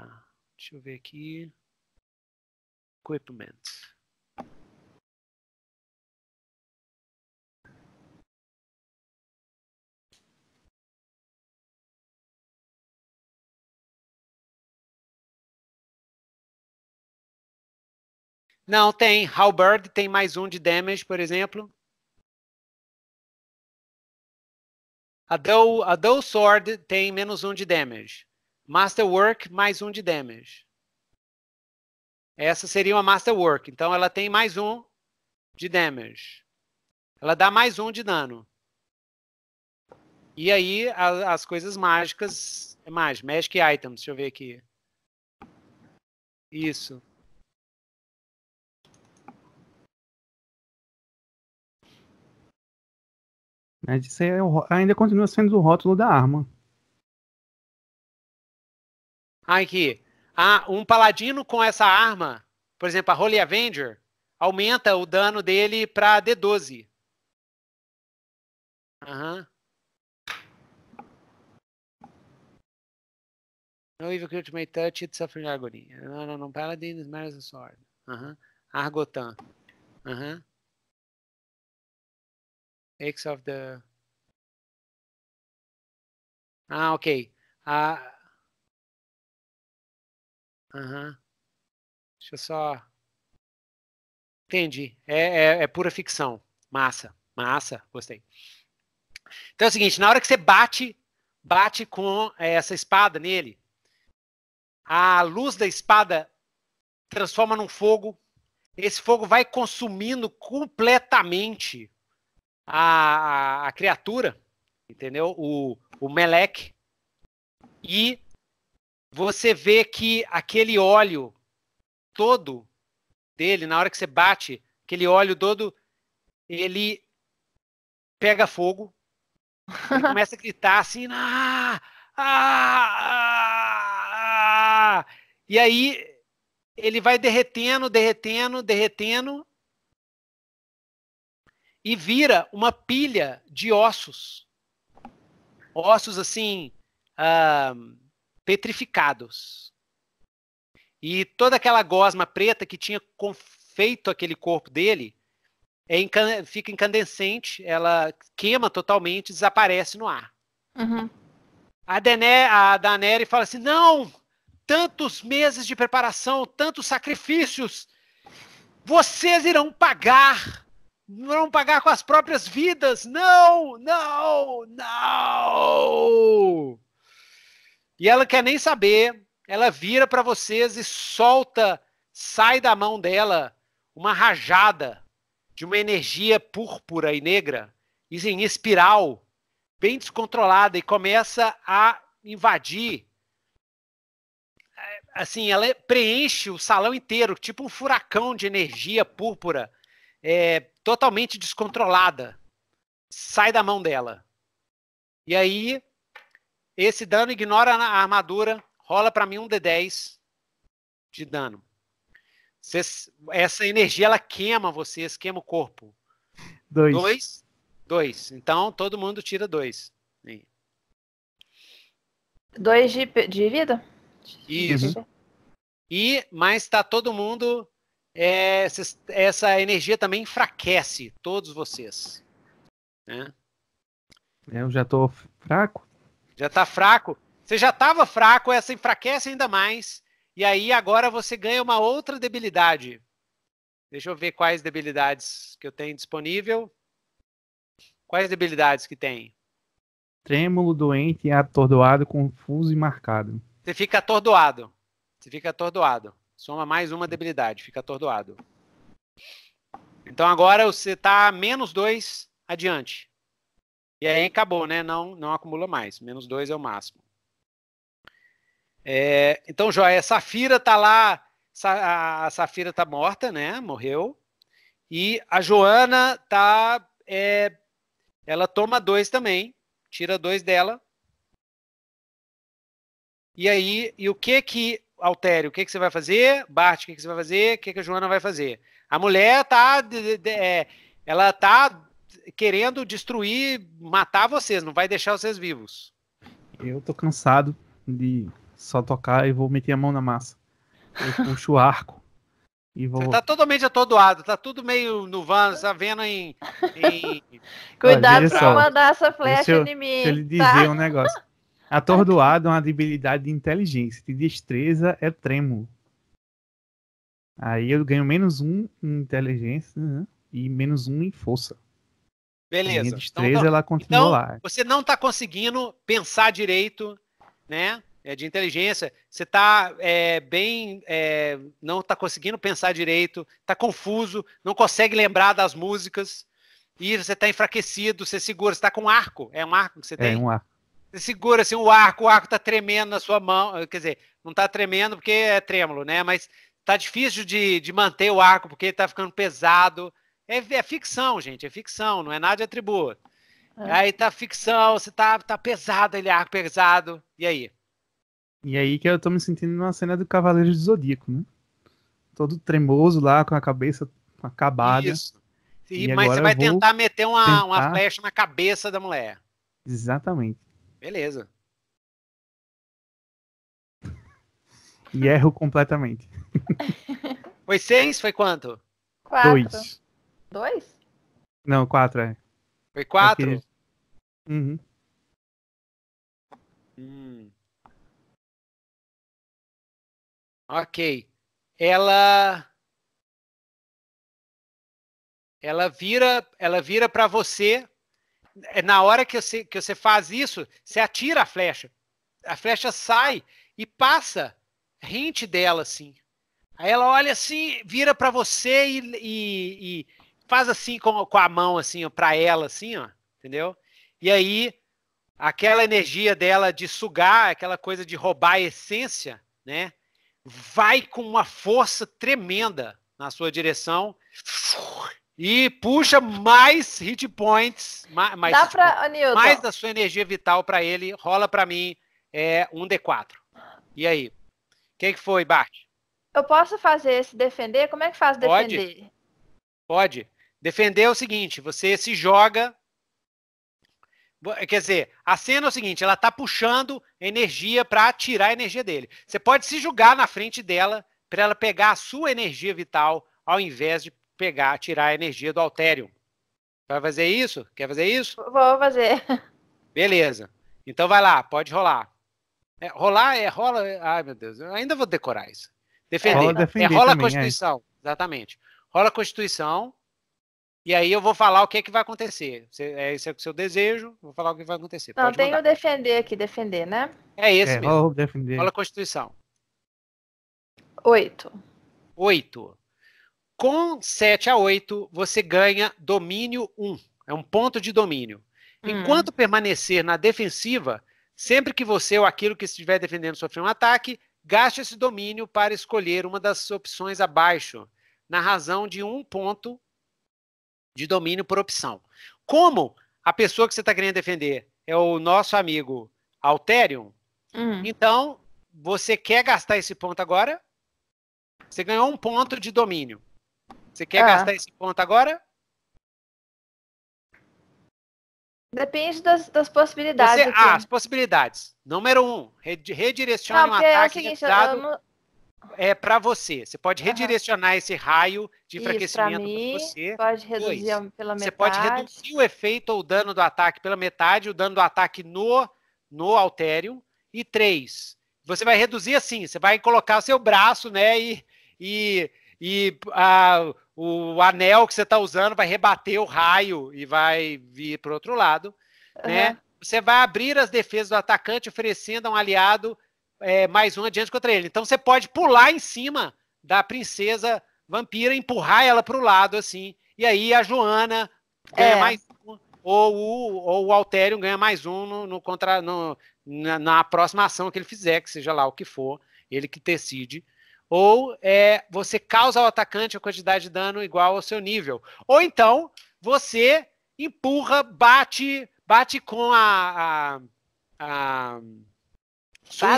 deixa eu ver aqui. Equipment. Não, tem. Halberd tem mais um de damage, por exemplo. A Dull, a Dull Sword tem menos um de damage. Masterwork, mais um de damage. Essa seria uma Masterwork. Então ela tem mais um de damage. Ela dá mais um de dano. E aí a, as coisas mágicas. É mais, Magic Items, deixa eu ver aqui. Isso. Mas né? isso é o, ainda continua sendo o rótulo da arma. Aqui. Ah, um paladino com essa arma, por exemplo, a Holy Avenger, aumenta o dano dele para D12. Aham. No evil creature touch it, suffering agony. Não, não, não. Paladin is marriage sword. Aham. Argotan. Aham x of the... Ah, ok. Ah... Uhum. Deixa eu só... Entendi. É, é, é pura ficção. Massa, massa, gostei. Então é o seguinte, na hora que você bate, bate com é, essa espada nele, a luz da espada transforma num fogo. Esse fogo vai consumindo completamente a, a, a criatura, entendeu? O, o Melek. E você vê que aquele óleo todo dele, na hora que você bate, aquele óleo todo, ele pega fogo. começa a gritar assim, ah, ah, ah, ah, e aí ele vai derretendo, derretendo, derretendo, e vira uma pilha de ossos. Ossos assim, uh, petrificados. E toda aquela gosma preta que tinha feito aquele corpo dele é fica incandescente, ela queima totalmente, desaparece no ar. Uhum. A, Dené, a Daneri fala assim: não, tantos meses de preparação, tantos sacrifícios, vocês irão pagar não pagar com as próprias vidas. Não, não, não. E ela quer nem saber. Ela vira para vocês e solta, sai da mão dela uma rajada de uma energia púrpura e negra, em espiral, bem descontrolada e começa a invadir é, assim, ela preenche o salão inteiro, tipo um furacão de energia púrpura é, totalmente descontrolada sai da mão dela. E aí, esse dano ignora a armadura, rola para mim um D10 de dano. Cês, essa energia ela queima vocês, queima o corpo. Dois. Dois. dois. Então todo mundo tira dois. E... Dois de, de vida? Isso. Uhum. E, mas tá todo mundo é, essa energia também enfraquece todos vocês. Né? É, eu já tô fraco. Já tá fraco. Você já tava fraco, essa enfraquece ainda mais. E aí agora você ganha uma outra debilidade. Deixa eu ver quais debilidades que eu tenho disponível. Quais debilidades que tem? Trêmulo, doente, atordoado, confuso e marcado. Você fica atordoado. Você fica atordoado. Soma mais uma debilidade, fica atordoado. Então agora você está menos dois adiante. E aí acabou, né? Não, não acumula mais. Menos dois é o máximo. É, então, joia, Safira tá lá. A Safira tá morta, né? Morreu. E a Joana tá. É, ela toma dois também. Tira dois dela. E aí, e o que que Altério, o que, que você vai fazer? Bart, o que, que você vai fazer? O que, que a Joana vai fazer? A mulher tá. De, de, é, ela tá querendo destruir, matar vocês, não vai deixar vocês vivos. Eu tô cansado de só tocar e vou meter a mão na massa. Eu puxo o arco. E vou... Você tá totalmente atordoado, tá tudo meio no vano, tá vendo em. em... Cuidado pra não mandar essa flecha eu, em mim. Deixa tá? dizer tá? um negócio. Atordoado é uma debilidade de inteligência, de destreza é trêmulo. Aí eu ganho menos um em inteligência né? e menos um em força. Beleza. A minha então destreza então, ela continua então, lá. Você não está conseguindo pensar direito, né? É de inteligência. Você está é, bem, é, não está conseguindo pensar direito, está confuso, não consegue lembrar das músicas e você está enfraquecido. Você segura, está com um arco. É um arco que você é tem. É um arco segura assim o arco, o arco tá tremendo na sua mão, eh, quer dizer, não tá tremendo porque é trêmulo, né? Mas tá difícil de, de manter o arco porque ele tá ficando pesado. É, é ficção, gente, é ficção, não é nada de atributo. É. Aí tá ficção, você tá, tá pesado, ele arco pesado, e aí? E aí que eu tô me sentindo numa cena do Cavaleiro do Zodíaco, né? Todo tremoso lá, com a cabeça acabada. Isso. E, e mas você vai tentar meter uma, tentar... uma flecha na cabeça da mulher. Exatamente. Beleza. E erro completamente. Foi seis? Foi quanto? Quatro. Dois. Dois? Não, quatro, é. Foi quatro? Uhum. Hum. Ok. Ela. Ela vira, ela vira para você é, na hora que você, que você faz isso, você atira a flecha. A flecha sai e passa rente dela, assim. Aí ela olha assim, vira para você e, e, e, faz assim com, com a mão, assim, para ela, assim, ó, entendeu? E aí, aquela energia dela de sugar, aquela coisa de roubar a essência, né? Vai com uma força tremenda na sua direção e puxa mais hit points, mais, pra, mais da sua energia vital para ele. Rola para mim é, um D4. E aí? O que, que, foi, Bart? Eu posso fazer esse defender? Como é que faz defender? Pode. Pode. Defender é o seguinte: você se joga. Quer dizer, a cena é o seguinte: ela tá puxando energia para tirar a energia dele. Você pode se jogar na frente dela para ela pegar a sua energia vital ao invés de pegar, tirar a energia do altério Vai fazer isso? Quer fazer isso? Vou fazer. Beleza. Então vai lá, pode rolar. É, rolar é rola. Ai, meu Deus, eu ainda vou decorar isso. Defender. É, rola, defender é, rola também, a Constituição. É. Exatamente. Rola a Constituição. E aí eu vou falar o que, é que vai acontecer. Você, é, esse é o seu desejo, vou falar o que vai acontecer. Não, tem o defender aqui, defender, né? É esse é, mesmo. Rola, defender. rola a Constituição. Oito. Oito. Com 7 a 8, você ganha domínio 1. É um ponto de domínio. Hum. Enquanto hum. permanecer na defensiva, sempre que você ou aquilo que estiver defendendo sofrer um ataque, gaste esse domínio para escolher uma das opções abaixo, na razão de um ponto de domínio por opção. Como a pessoa que você está querendo defender é o nosso amigo Alterium, hum. então você quer gastar esse ponto agora? Você ganhou um ponto de domínio. Você quer é. gastar esse ponto agora? Depende das, das possibilidades. Você, ah, as possibilidades. Número um, redireciona não, um é ataque é seguinte, dado não... é para você. Você pode redirecionar esse raio de enfraquecimento para você. Pode reduzir pela metade. Você pode reduzir o efeito ou o dano do ataque pela metade, o dano do ataque no no altério. E três, você vai reduzir assim. Você vai colocar o seu braço, né, e, e e a, ah, o anel que você está usando vai rebater o raio e vai vir para o outro lado, uhum. né? Você vai abrir as defesas do atacante oferecendo a um aliado é, mais um adiante contra ele. Então você pode pular em cima da princesa vampira, empurrar ela para o lado assim, e aí a Joana ganha é. mais um, ou o, ou o Altério ganha mais um no, no contra, no, na, na, próxima ação que ele fizer, que seja lá o que for, ele que decide ou é, você causa ao atacante a quantidade de dano igual ao seu nível. Ou então você empurra, bate, bate com a, a, a sua espada.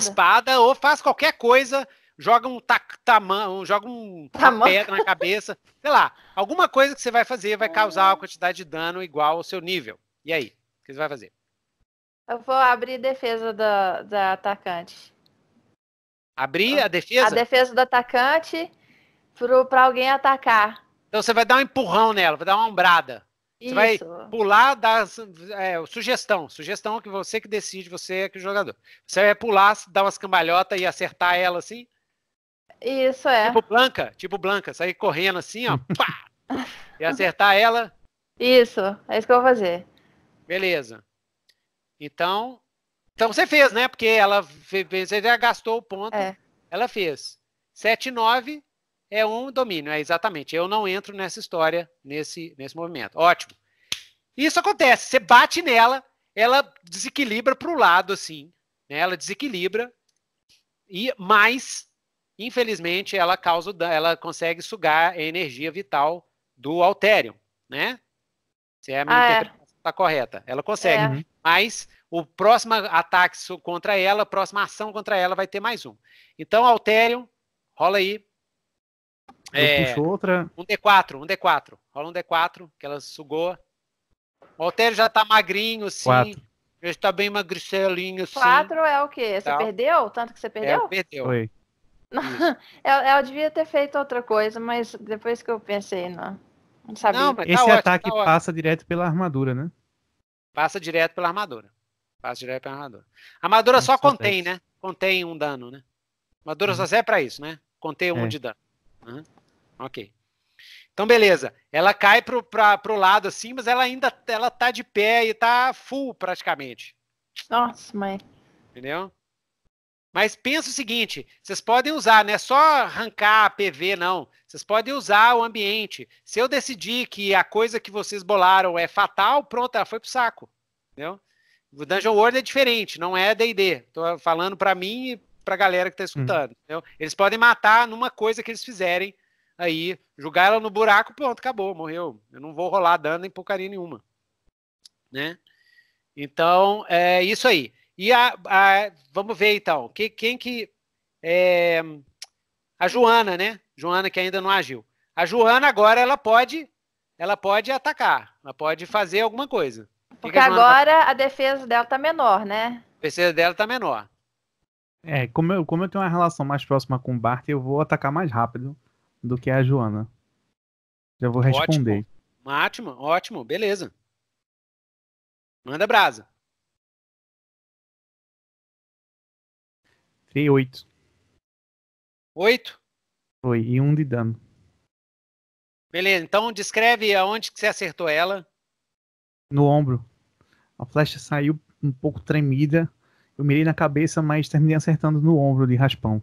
espada ou faz qualquer coisa, joga um tamanho, joga um pedra na cabeça, sei lá, alguma coisa que você vai fazer vai causar a ah. quantidade de dano igual ao seu nível. E aí, o que você vai fazer? Eu vou abrir defesa da, da atacante. Abrir então, a defesa? A defesa do atacante para alguém atacar. Então você vai dar um empurrão nela, vai dar uma ombrada. Você Isso. vai pular, dar é, sugestão. Sugestão que você que decide, você é que o jogador. Você vai pular, dar umas cambalhotas e acertar ela assim. Isso é. Tipo Blanca, tipo Blanca, sair correndo assim, ó, pá, e acertar ela. Isso, é isso que eu vou fazer. Beleza. Então, então você fez, né? Porque ela você já gastou o ponto. É. Ela fez. 7 9 é um domínio, é exatamente. Eu não entro nessa história, nesse, nesse movimento. Ótimo. Isso acontece, você bate nela, ela desequilibra para o lado, assim. Né? Ela desequilibra, e mas, infelizmente, ela causa ela consegue sugar a energia vital do Alterium, né? Se é a minha ah, é. interpretação está é. correta. Ela consegue. É. Mas o próximo ataque contra ela, a próxima ação contra ela vai ter mais um. Então, Alterion, rola aí. Eu é, puxo outra. Um D4, um D4. Rola um D4, que ela sugou. O Alterion já tá magrinho, sim. Quatro. Ele tá bem magricelinho, sim. Quatro é o quê? Você Tal. Tá. perdeu? Tanto que você perdeu? É, perdeu. Foi. eu, devia ter feito outra coisa, mas depois que eu pensei, não. Não sabia. Não, tá Esse ótimo, ataque tá passa direto pela armadura, né? Passa direto pela armadura. Passa direto pra armadura. Armadura só contém, né? Contém um dano, né? Armadura uhum. só serve pra isso, né? Contém um é. de dano. Uhum. Ok. Então, beleza. Ela cai pro, pra, pro lado assim, mas ela ainda ela tá de pé e tá full praticamente. Nossa, mãe. Entendeu? Mas pensa o seguinte: vocês podem usar, não é só arrancar a PV, não. Vocês podem usar o ambiente. Se eu decidir que a coisa que vocês bolaram é fatal, pronto, ela foi pro saco. Entendeu? O Dungeon World é diferente, não é D&D. Tô falando para mim e pra galera que tá escutando. Hum. Eles podem matar numa coisa que eles fizerem aí, jogar ela no buraco, pronto, acabou, morreu. Eu não vou rolar dano em porcaria nenhuma. Né? Então, é isso aí. E a, a vamos ver então, que, quem que é, a Joana, né? Joana que ainda não agiu. A Joana agora ela pode, ela pode atacar, ela pode fazer alguma coisa. Porque agora a defesa dela tá menor, né? A defesa dela tá menor. É, como eu, como eu tenho uma relação mais próxima com o Bart, eu vou atacar mais rápido do que a Joana. Já vou responder. Ótimo, ótimo, ótimo beleza. Manda brasa. Tirei oito. Oito? Foi, e um de dano. Beleza, então descreve aonde que você acertou ela no ombro. A flecha saiu um pouco tremida. Eu mirei na cabeça, mas terminei acertando no ombro de raspão.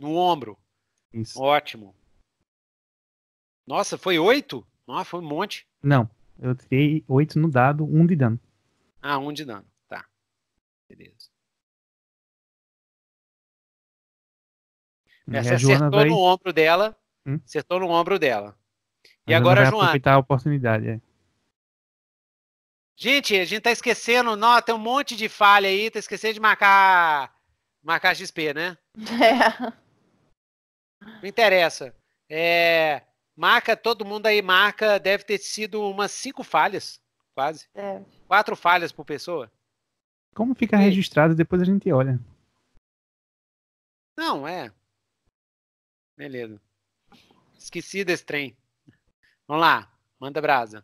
No ombro? Isso. Ótimo. Nossa, foi oito? nossa ah, foi um monte. Não, eu tirei oito no dado, um de dano. Ah, um de dano. Tá. Beleza. Essa acertou no ombro dela. Hum? Acertou no ombro dela. E agora, Joana. aproveitar a oportunidade. É. Gente, a gente tá esquecendo, não, tem um monte de falha aí, tá esquecendo de marcar marcar XP, né? É. Não interessa. É, marca, todo mundo aí marca, deve ter sido umas cinco falhas, quase. É. Quatro falhas por pessoa. Como fica registrado, depois a gente olha. Não, é. Beleza. Esqueci desse trem. Vamos lá, manda brasa.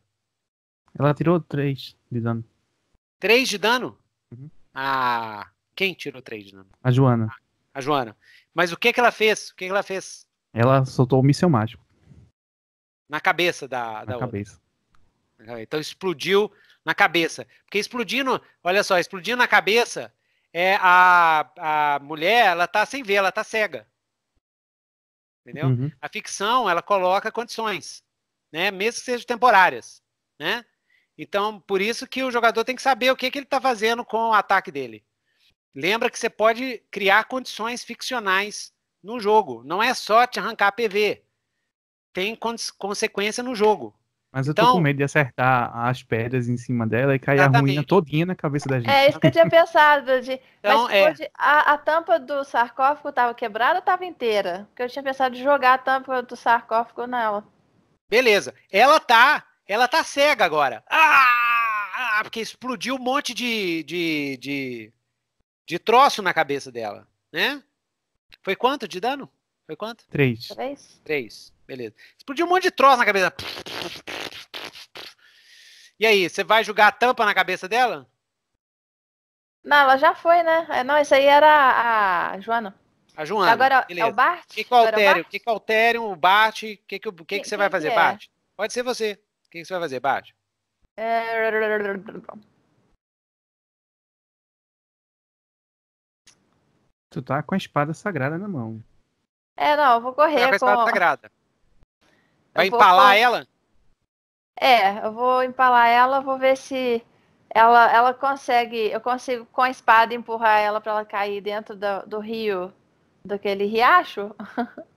Ela tirou 3 de dano. 3 de dano? Uhum. Ah, quem tirou 3 de dano? A Joana. a Joana. Mas o que, que ela fez? O que, que ela fez? Ela soltou o um míssil mágico. Na cabeça da, na cabeça. Então explodiu na cabeça. Porque explodindo, olha só, explodindo na cabeça, é a, a mulher, ela tá sem ver, ela tá cega. Entendeu? Uhum. A ficção, ela coloca condições, né? Mesmo que sejam temporárias, né? Então, por isso que o jogador tem que saber o que, que ele está fazendo com o ataque dele. Lembra que você pode criar condições ficcionais no jogo. Não é só te arrancar PV. Tem consequência no jogo. Mas eu tô então, com medo de acertar as pedras em cima dela e cair exatamente. a ruína todinha na cabeça da gente. É isso que eu tinha pensado. De... Então, Mas, é. Pode, a, a, tampa do sarcófago tava quebrada ou tava inteira? Porque eu tinha pensado em jogar a tampa do sarcófago nela. Beleza. Ela tá ela tá cega agora. Ah! Porque explodiu um monte de, de, de, de troço na cabeça dela, né? Foi quanto de dano? Foi quanto? Três. Três. Três. Beleza. Explodiu um monte de troço na cabeça. E aí, você vai jogar a tampa na cabeça dela? Não, ela já foi, né? É, não, isso aí era a Joana. A Joana. Agora beleza. é o Bart? O que, que, é altera, o Bart? que, que altera o Bart? O que, que, que, que, que você vai fazer, é? Bart? Pode ser você que, que você vai fazer, Bart? É... Tu tá com a espada sagrada na mão. É, não, eu vou correr. Tá com a espada com... sagrada. Vai eu empalar vou... ela? É, eu vou empalar ela, vou ver se ela, ela consegue. Eu consigo com a espada empurrar ela para ela cair dentro do, do rio, daquele riacho?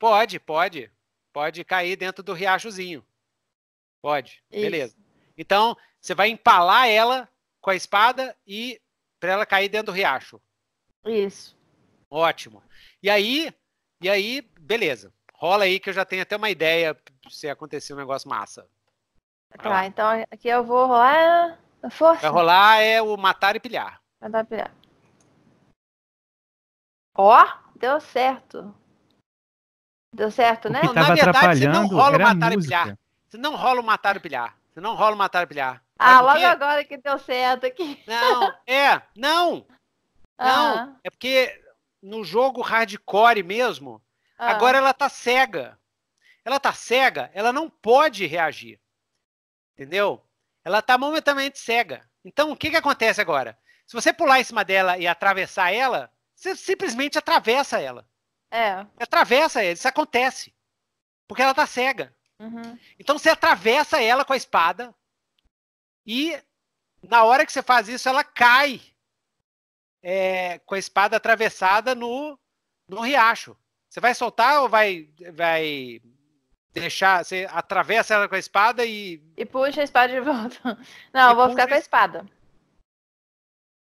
Pode, pode. Pode cair dentro do riachozinho. Pode. Isso. Beleza. Então, você vai empalar ela com a espada e para ela cair dentro do riacho. Isso. Ótimo. E aí, e aí, beleza. Rola aí que eu já tenho até uma ideia se acontecer um negócio massa. Tá vai tá, então aqui eu vou rolar a força. Vai rolar é o matar e pilhar. Matar e pilhar. Ó, deu certo. Deu certo, né? Na verdade, você não rola o matar e pilhar. Você não rola o matar o pilhar. Você não rola o matar o pilhar. Ah, logo agora que deu certo aqui. Não, é, não. Não, ah. é porque no jogo hardcore mesmo, ah. agora ela tá cega. Ela tá cega, ela não pode reagir. Entendeu? Ela tá momentaneamente cega. Então, o que que acontece agora? Se você pular em cima dela e atravessar ela, você simplesmente atravessa ela. É. Atravessa ela, isso acontece. Porque ela tá cega. Uhum. Então você atravessa ela com a espada e na hora que você faz isso ela cai é, com a espada atravessada no, no riacho. Você vai soltar ou vai vai deixar? Você atravessa ela com a espada e e puxa a espada de volta. Não, eu vou ficar com a espada.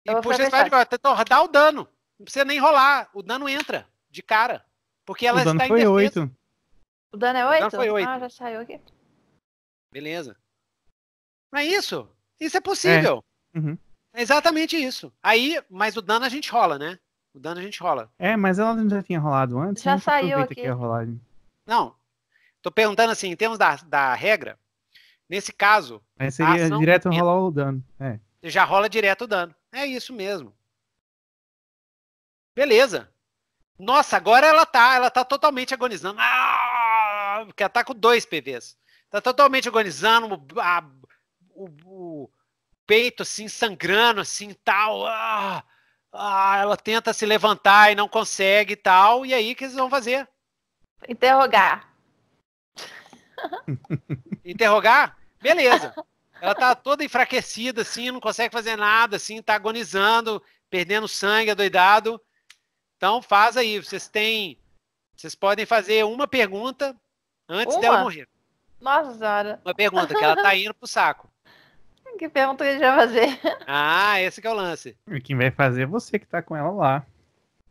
E eu puxa a espada de volta. Então, dá o dano. Não precisa nem rolar. O dano entra de cara. Porque ela o dano está foi indefesa. 8. O dano é 8? O foi 8. Ah, já saiu aqui. Beleza. Mas é isso. Isso é, é. possível. É. Uhum. é exatamente isso. Aí, mas o dano a gente rola, né? O dano a gente rola. É, mas ela já tinha rolado antes. Já né? saiu aqui. Não. Tô perguntando assim, em termos da, da regra, nesse caso. Mas seria direto rolar o dano. É. Já rola direto o dano. É isso mesmo. Beleza. Nossa, agora ela tá, ela tá totalmente agonizando. Ah! que ataca dois PVs. Tá totalmente agonizando, a, o, o, peito assim, sangrando, assim, tal. Ah, ah, ela tenta se levantar e não consegue e tal. E aí o que eles vão fazer? Interrogar. Interrogar? Beleza. Ela tá toda enfraquecida, assim, não consegue fazer nada, assim, tá agonizando, perdendo sangue, adoidado. Então faz aí, vocês têm. Vocês podem fazer uma pergunta Antes uma? dela morrer. Nossa senhora. Uma pergunta, que ela tá indo pro saco. Que pergunta que a gente vai fazer? Ah, esse que é o lance. E quem vai fazer é você que tá com ela lá.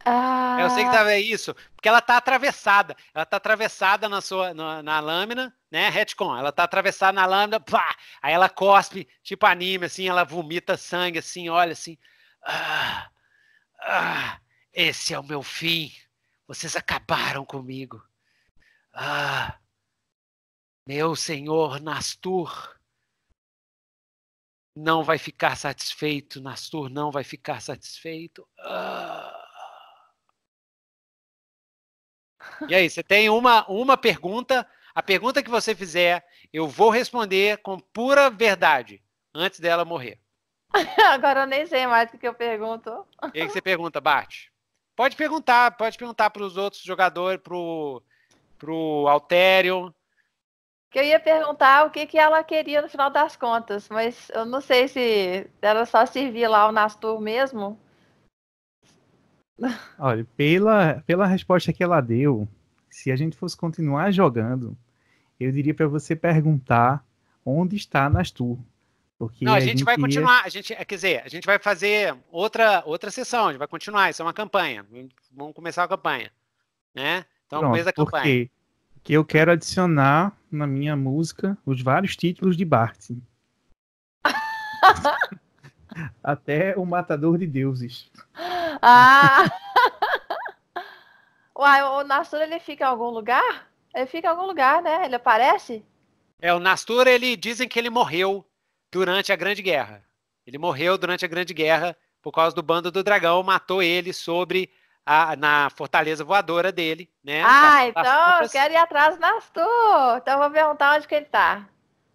Ah. Eu sei que tava isso, porque ela tá atravessada. Ela tá atravessada na sua na, na lâmina, né? Retcon. Ela tá atravessada na lâmina, pá! Aí ela cospe, tipo anime, assim, ela vomita sangue, assim, olha assim. Ah, ah, esse é o meu fim. Vocês acabaram comigo. Ah, meu senhor Nastur não vai ficar satisfeito, Nastur não vai ficar satisfeito. Ah. E aí, você tem uma, uma pergunta. A pergunta que você fizer, eu vou responder com pura verdade antes dela morrer. Agora eu nem sei mais o que eu pergunto. O que você pergunta, Bart? Pode perguntar, pode perguntar para os outros jogadores, para o Altério, que eu ia perguntar o que, que ela queria no final das contas, mas eu não sei se ela só servir lá o Nastur mesmo. Olha, pela, pela resposta que ela deu, se a gente fosse continuar jogando, eu diria para você perguntar onde está Nastur. Porque não, a, a gente, gente, vai continuar, a gente, quer dizer, a gente vai fazer outra, outra sessão, a gente vai continuar, isso é uma campanha. Vamos começar a campanha, né? Então, Pronto, começa a campanha. Porque que eu quero adicionar na minha música os vários títulos de Bart. Até o Matador de Deuses. Ah! Uai, o Nastur ele fica em algum lugar? Ele fica em algum lugar, né? Ele aparece? É, o Nastur ele dizem que ele morreu durante a Grande Guerra. Ele morreu durante a Grande Guerra por causa do bando do dragão, matou ele sobre a, na fortaleza voadora dele, né? Ah, então eu quero ir atrás do Astur. Então eu vou perguntar onde que ele tá.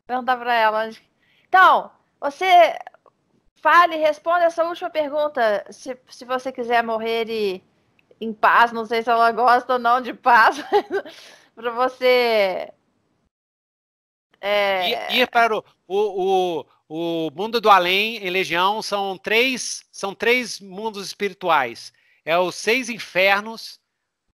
Perguntar para ela onde. Então, você fale, responda essa última pergunta, se, se você quiser morrer e, em paz, não sei se ela gosta ou não de paz, para você é... Ir, ir, para o, o, o, o mundo do além em Legião são três são três mundos espirituais é os seis infernos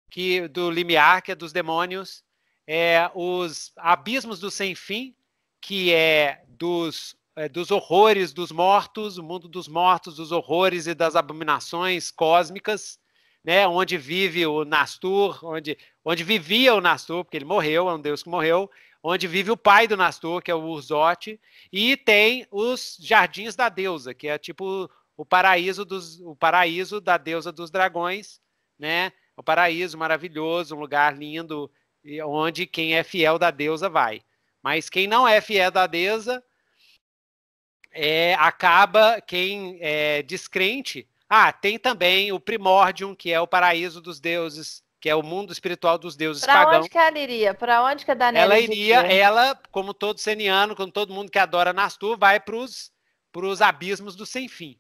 que do limiar, que é dos demônios, é os abismos do sem fim, que é dos é, dos horrores dos mortos, o mundo dos mortos, dos horrores e das abominações cósmicas, né, onde vive o Nastur, onde, onde vivia o Nastur, porque ele morreu, é um deus que morreu, onde vive o pai do Nastur, que é o Urzote, e tem os jardins da deusa, que é tipo o paraíso, dos, o paraíso da deusa dos dragões, né? O paraíso maravilhoso, um lugar lindo, onde quem é fiel da deusa vai. Mas quem não é fiel da deusa é, acaba quem é descrente. Ah, tem também o primórdium, que é o paraíso dos deuses, que é o mundo espiritual dos deuses pra pagãos. Para onde que ela iria? Para onde que a Daniela Ela iria, ela, como todo seniano, como todo mundo que adora Nastur, vai para os abismos do sem fim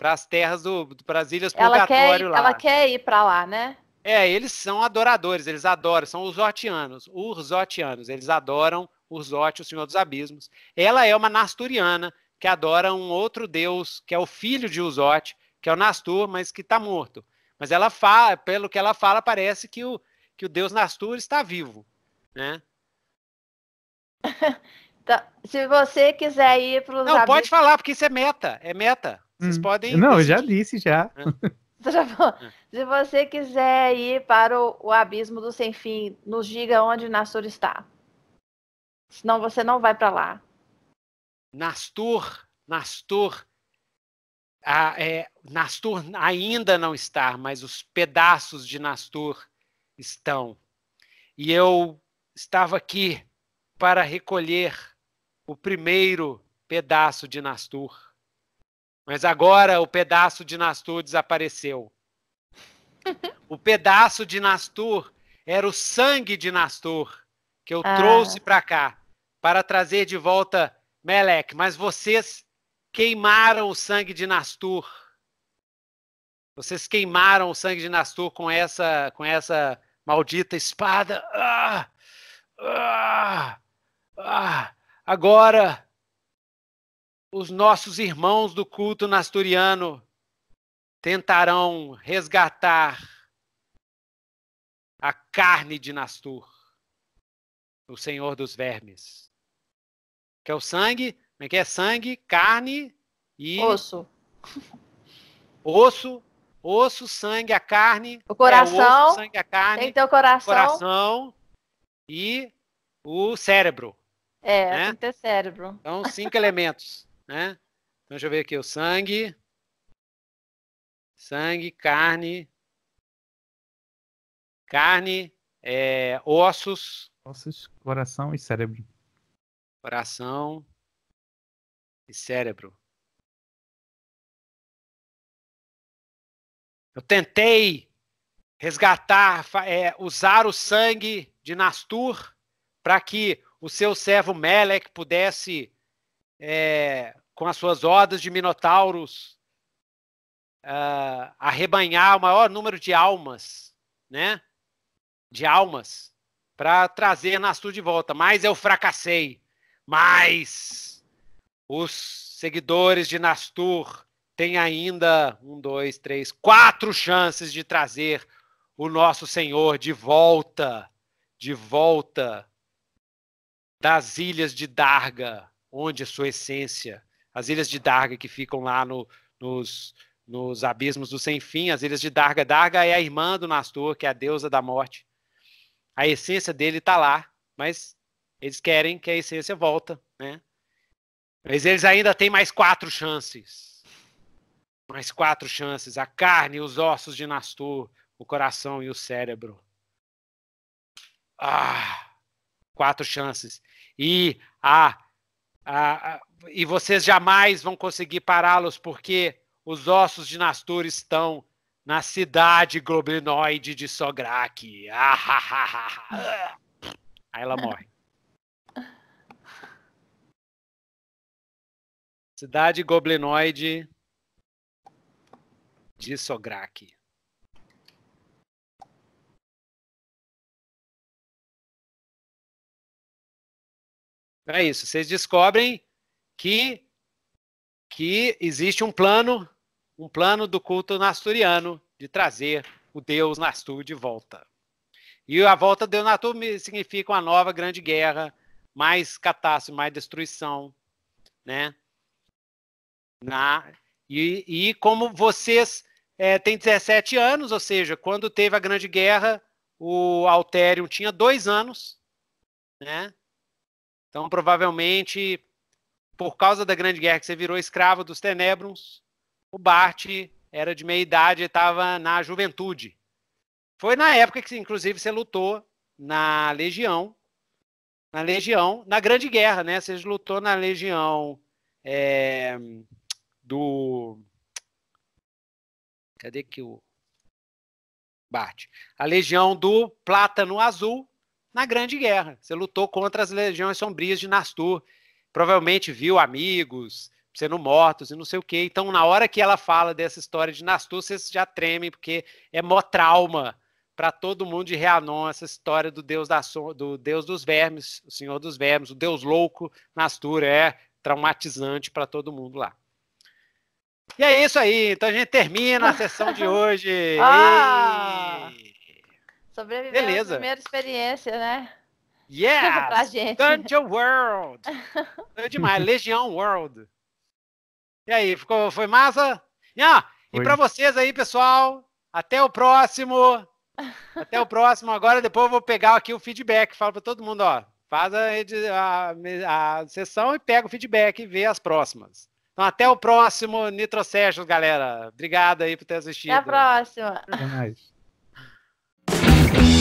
para as terras do do as ela purgatório quer, lá. Ela quer ir para lá, né? É, eles são adoradores, eles adoram, são os ortianos, os ortianos, eles adoram Urzote, o Senhor dos Abismos. Ela é uma nasturiana que adora um outro deus, que é o filho de Urzote, que é o Nastur, mas que está morto. Mas ela fala, pelo que ela fala, parece que o, que o deus Nastur está vivo, né? Então, se você quiser ir para os Não, abismos... pode falar, porque isso é meta, é meta. Vocês hum. podem. Não, eu já disse já. É. É. Se você quiser ir para o, abismo do sem fim, nos diga onde Nastur está. Senão você não vai para lá. Nastur, Nastur, é, Nastur ainda não está, mas os pedaços de Nastur estão. E eu estava aqui para recolher o primeiro pedaço de Nastur. Mas agora o pedaço de Nastur desapareceu. o pedaço de Nastur era o sangue de Nastur que eu ah. trouxe para cá para trazer de volta Melek, mas vocês queimaram o sangue de Nastur. Vocês queimaram o sangue de Nastur com essa com essa maldita espada. Ah, ah, ah. Agora os nossos irmãos do culto nasturiano tentarão resgatar a carne de Nastur, o senhor dos vermes. Que é o sangue, como é que é? Sangue, carne e. Osso. Osso, osso, sangue, a carne. O coração. É, o osso, sangue, a carne. Tem que ter o coração. coração e o cérebro. É, né? tem que ter cérebro. Então, cinco elementos né? Então, deixa eu ver aqui, o sangue, sangue, carne, carne, é, ossos. Ossos, coração e cérebro. Coração e cérebro. Eu tentei resgatar, é, usar o sangue de Nastur para que o seu servo Melek pudesse é, com as suas hordas de minotauros, uh, ah, arrebanhar o maior número de almas, né? De almas, para trazer Nastur de volta. Mas eu fracassei. Mas os seguidores de Nastur têm ainda um, dois, três, quatro chances de trazer o nosso Senhor de volta, de volta das ilhas de Darga, onde sua essência as ilhas de Darga que ficam lá no, nos, nos abismos do sem fim, as ilhas de Darga. Darga é a irmã do Nastor, que é a deusa da morte. A essência dele está lá, mas eles querem que a essência volta, né? Mas eles ainda têm mais quatro chances. Mais quatro chances. A carne, os ossos de Nastor, o coração e o cérebro. Ah, quatro chances. E a ah, e vocês jamais vão conseguir pará-los, porque os ossos de Nastur estão na cidade goblinoide de Sograk. Ah, ah, Aí ela morre. Cidade goblinoide de Sograk. É isso. Vocês descobrem que que existe um plano, um plano do culto nasturiano de trazer o Deus Nastur de volta. E a volta do Deus Nastur significa uma nova grande guerra, mais catástrofe, mais destruição, né? Na e, e como vocês é, têm 17 anos, ou seja, quando teve a grande guerra, o Altério tinha dois anos, né? Então, provavelmente, por causa da Grande Guerra que você virou escravo dos Tenebrons, o Bart era de meia idade e estava na juventude. Foi na época que, inclusive, você lutou na Legião, na Legião, na Grande Guerra, né? Você lutou na Legião é, do. Cadê que o. Bart? A Legião do Plátano Azul na Grande Guerra. Você lutou contra as legiões sombrias de Nastur. Provavelmente viu amigos sendo mortos e não sei o quê. Então, na hora que ela fala dessa história de Nastur, vocês já tremem, porque é mó trauma para todo mundo de Reanon, essa história do deus, da, do deus dos vermes, o senhor dos vermes, o deus louco Nastur. É traumatizante para todo mundo lá. E é isso aí. Então a gente termina a sessão de hoje. ah! E... Sobreviver. Beleza. primeira experiência, né? Yeah! pra gente. Dungeon World! Foi demais, Legião World. E aí, ficou, foi massa? Yeah. E para vocês aí, pessoal, até o próximo. Até o próximo. Agora depois eu vou pegar aqui o feedback. Falo para todo mundo, ó, faz a, a, a, sessão e pega o feedback e vê as próximas. Então até o próximo Nitro Sessions, galera. Obrigado aí por ter assistido. Até a próxima. Thank you.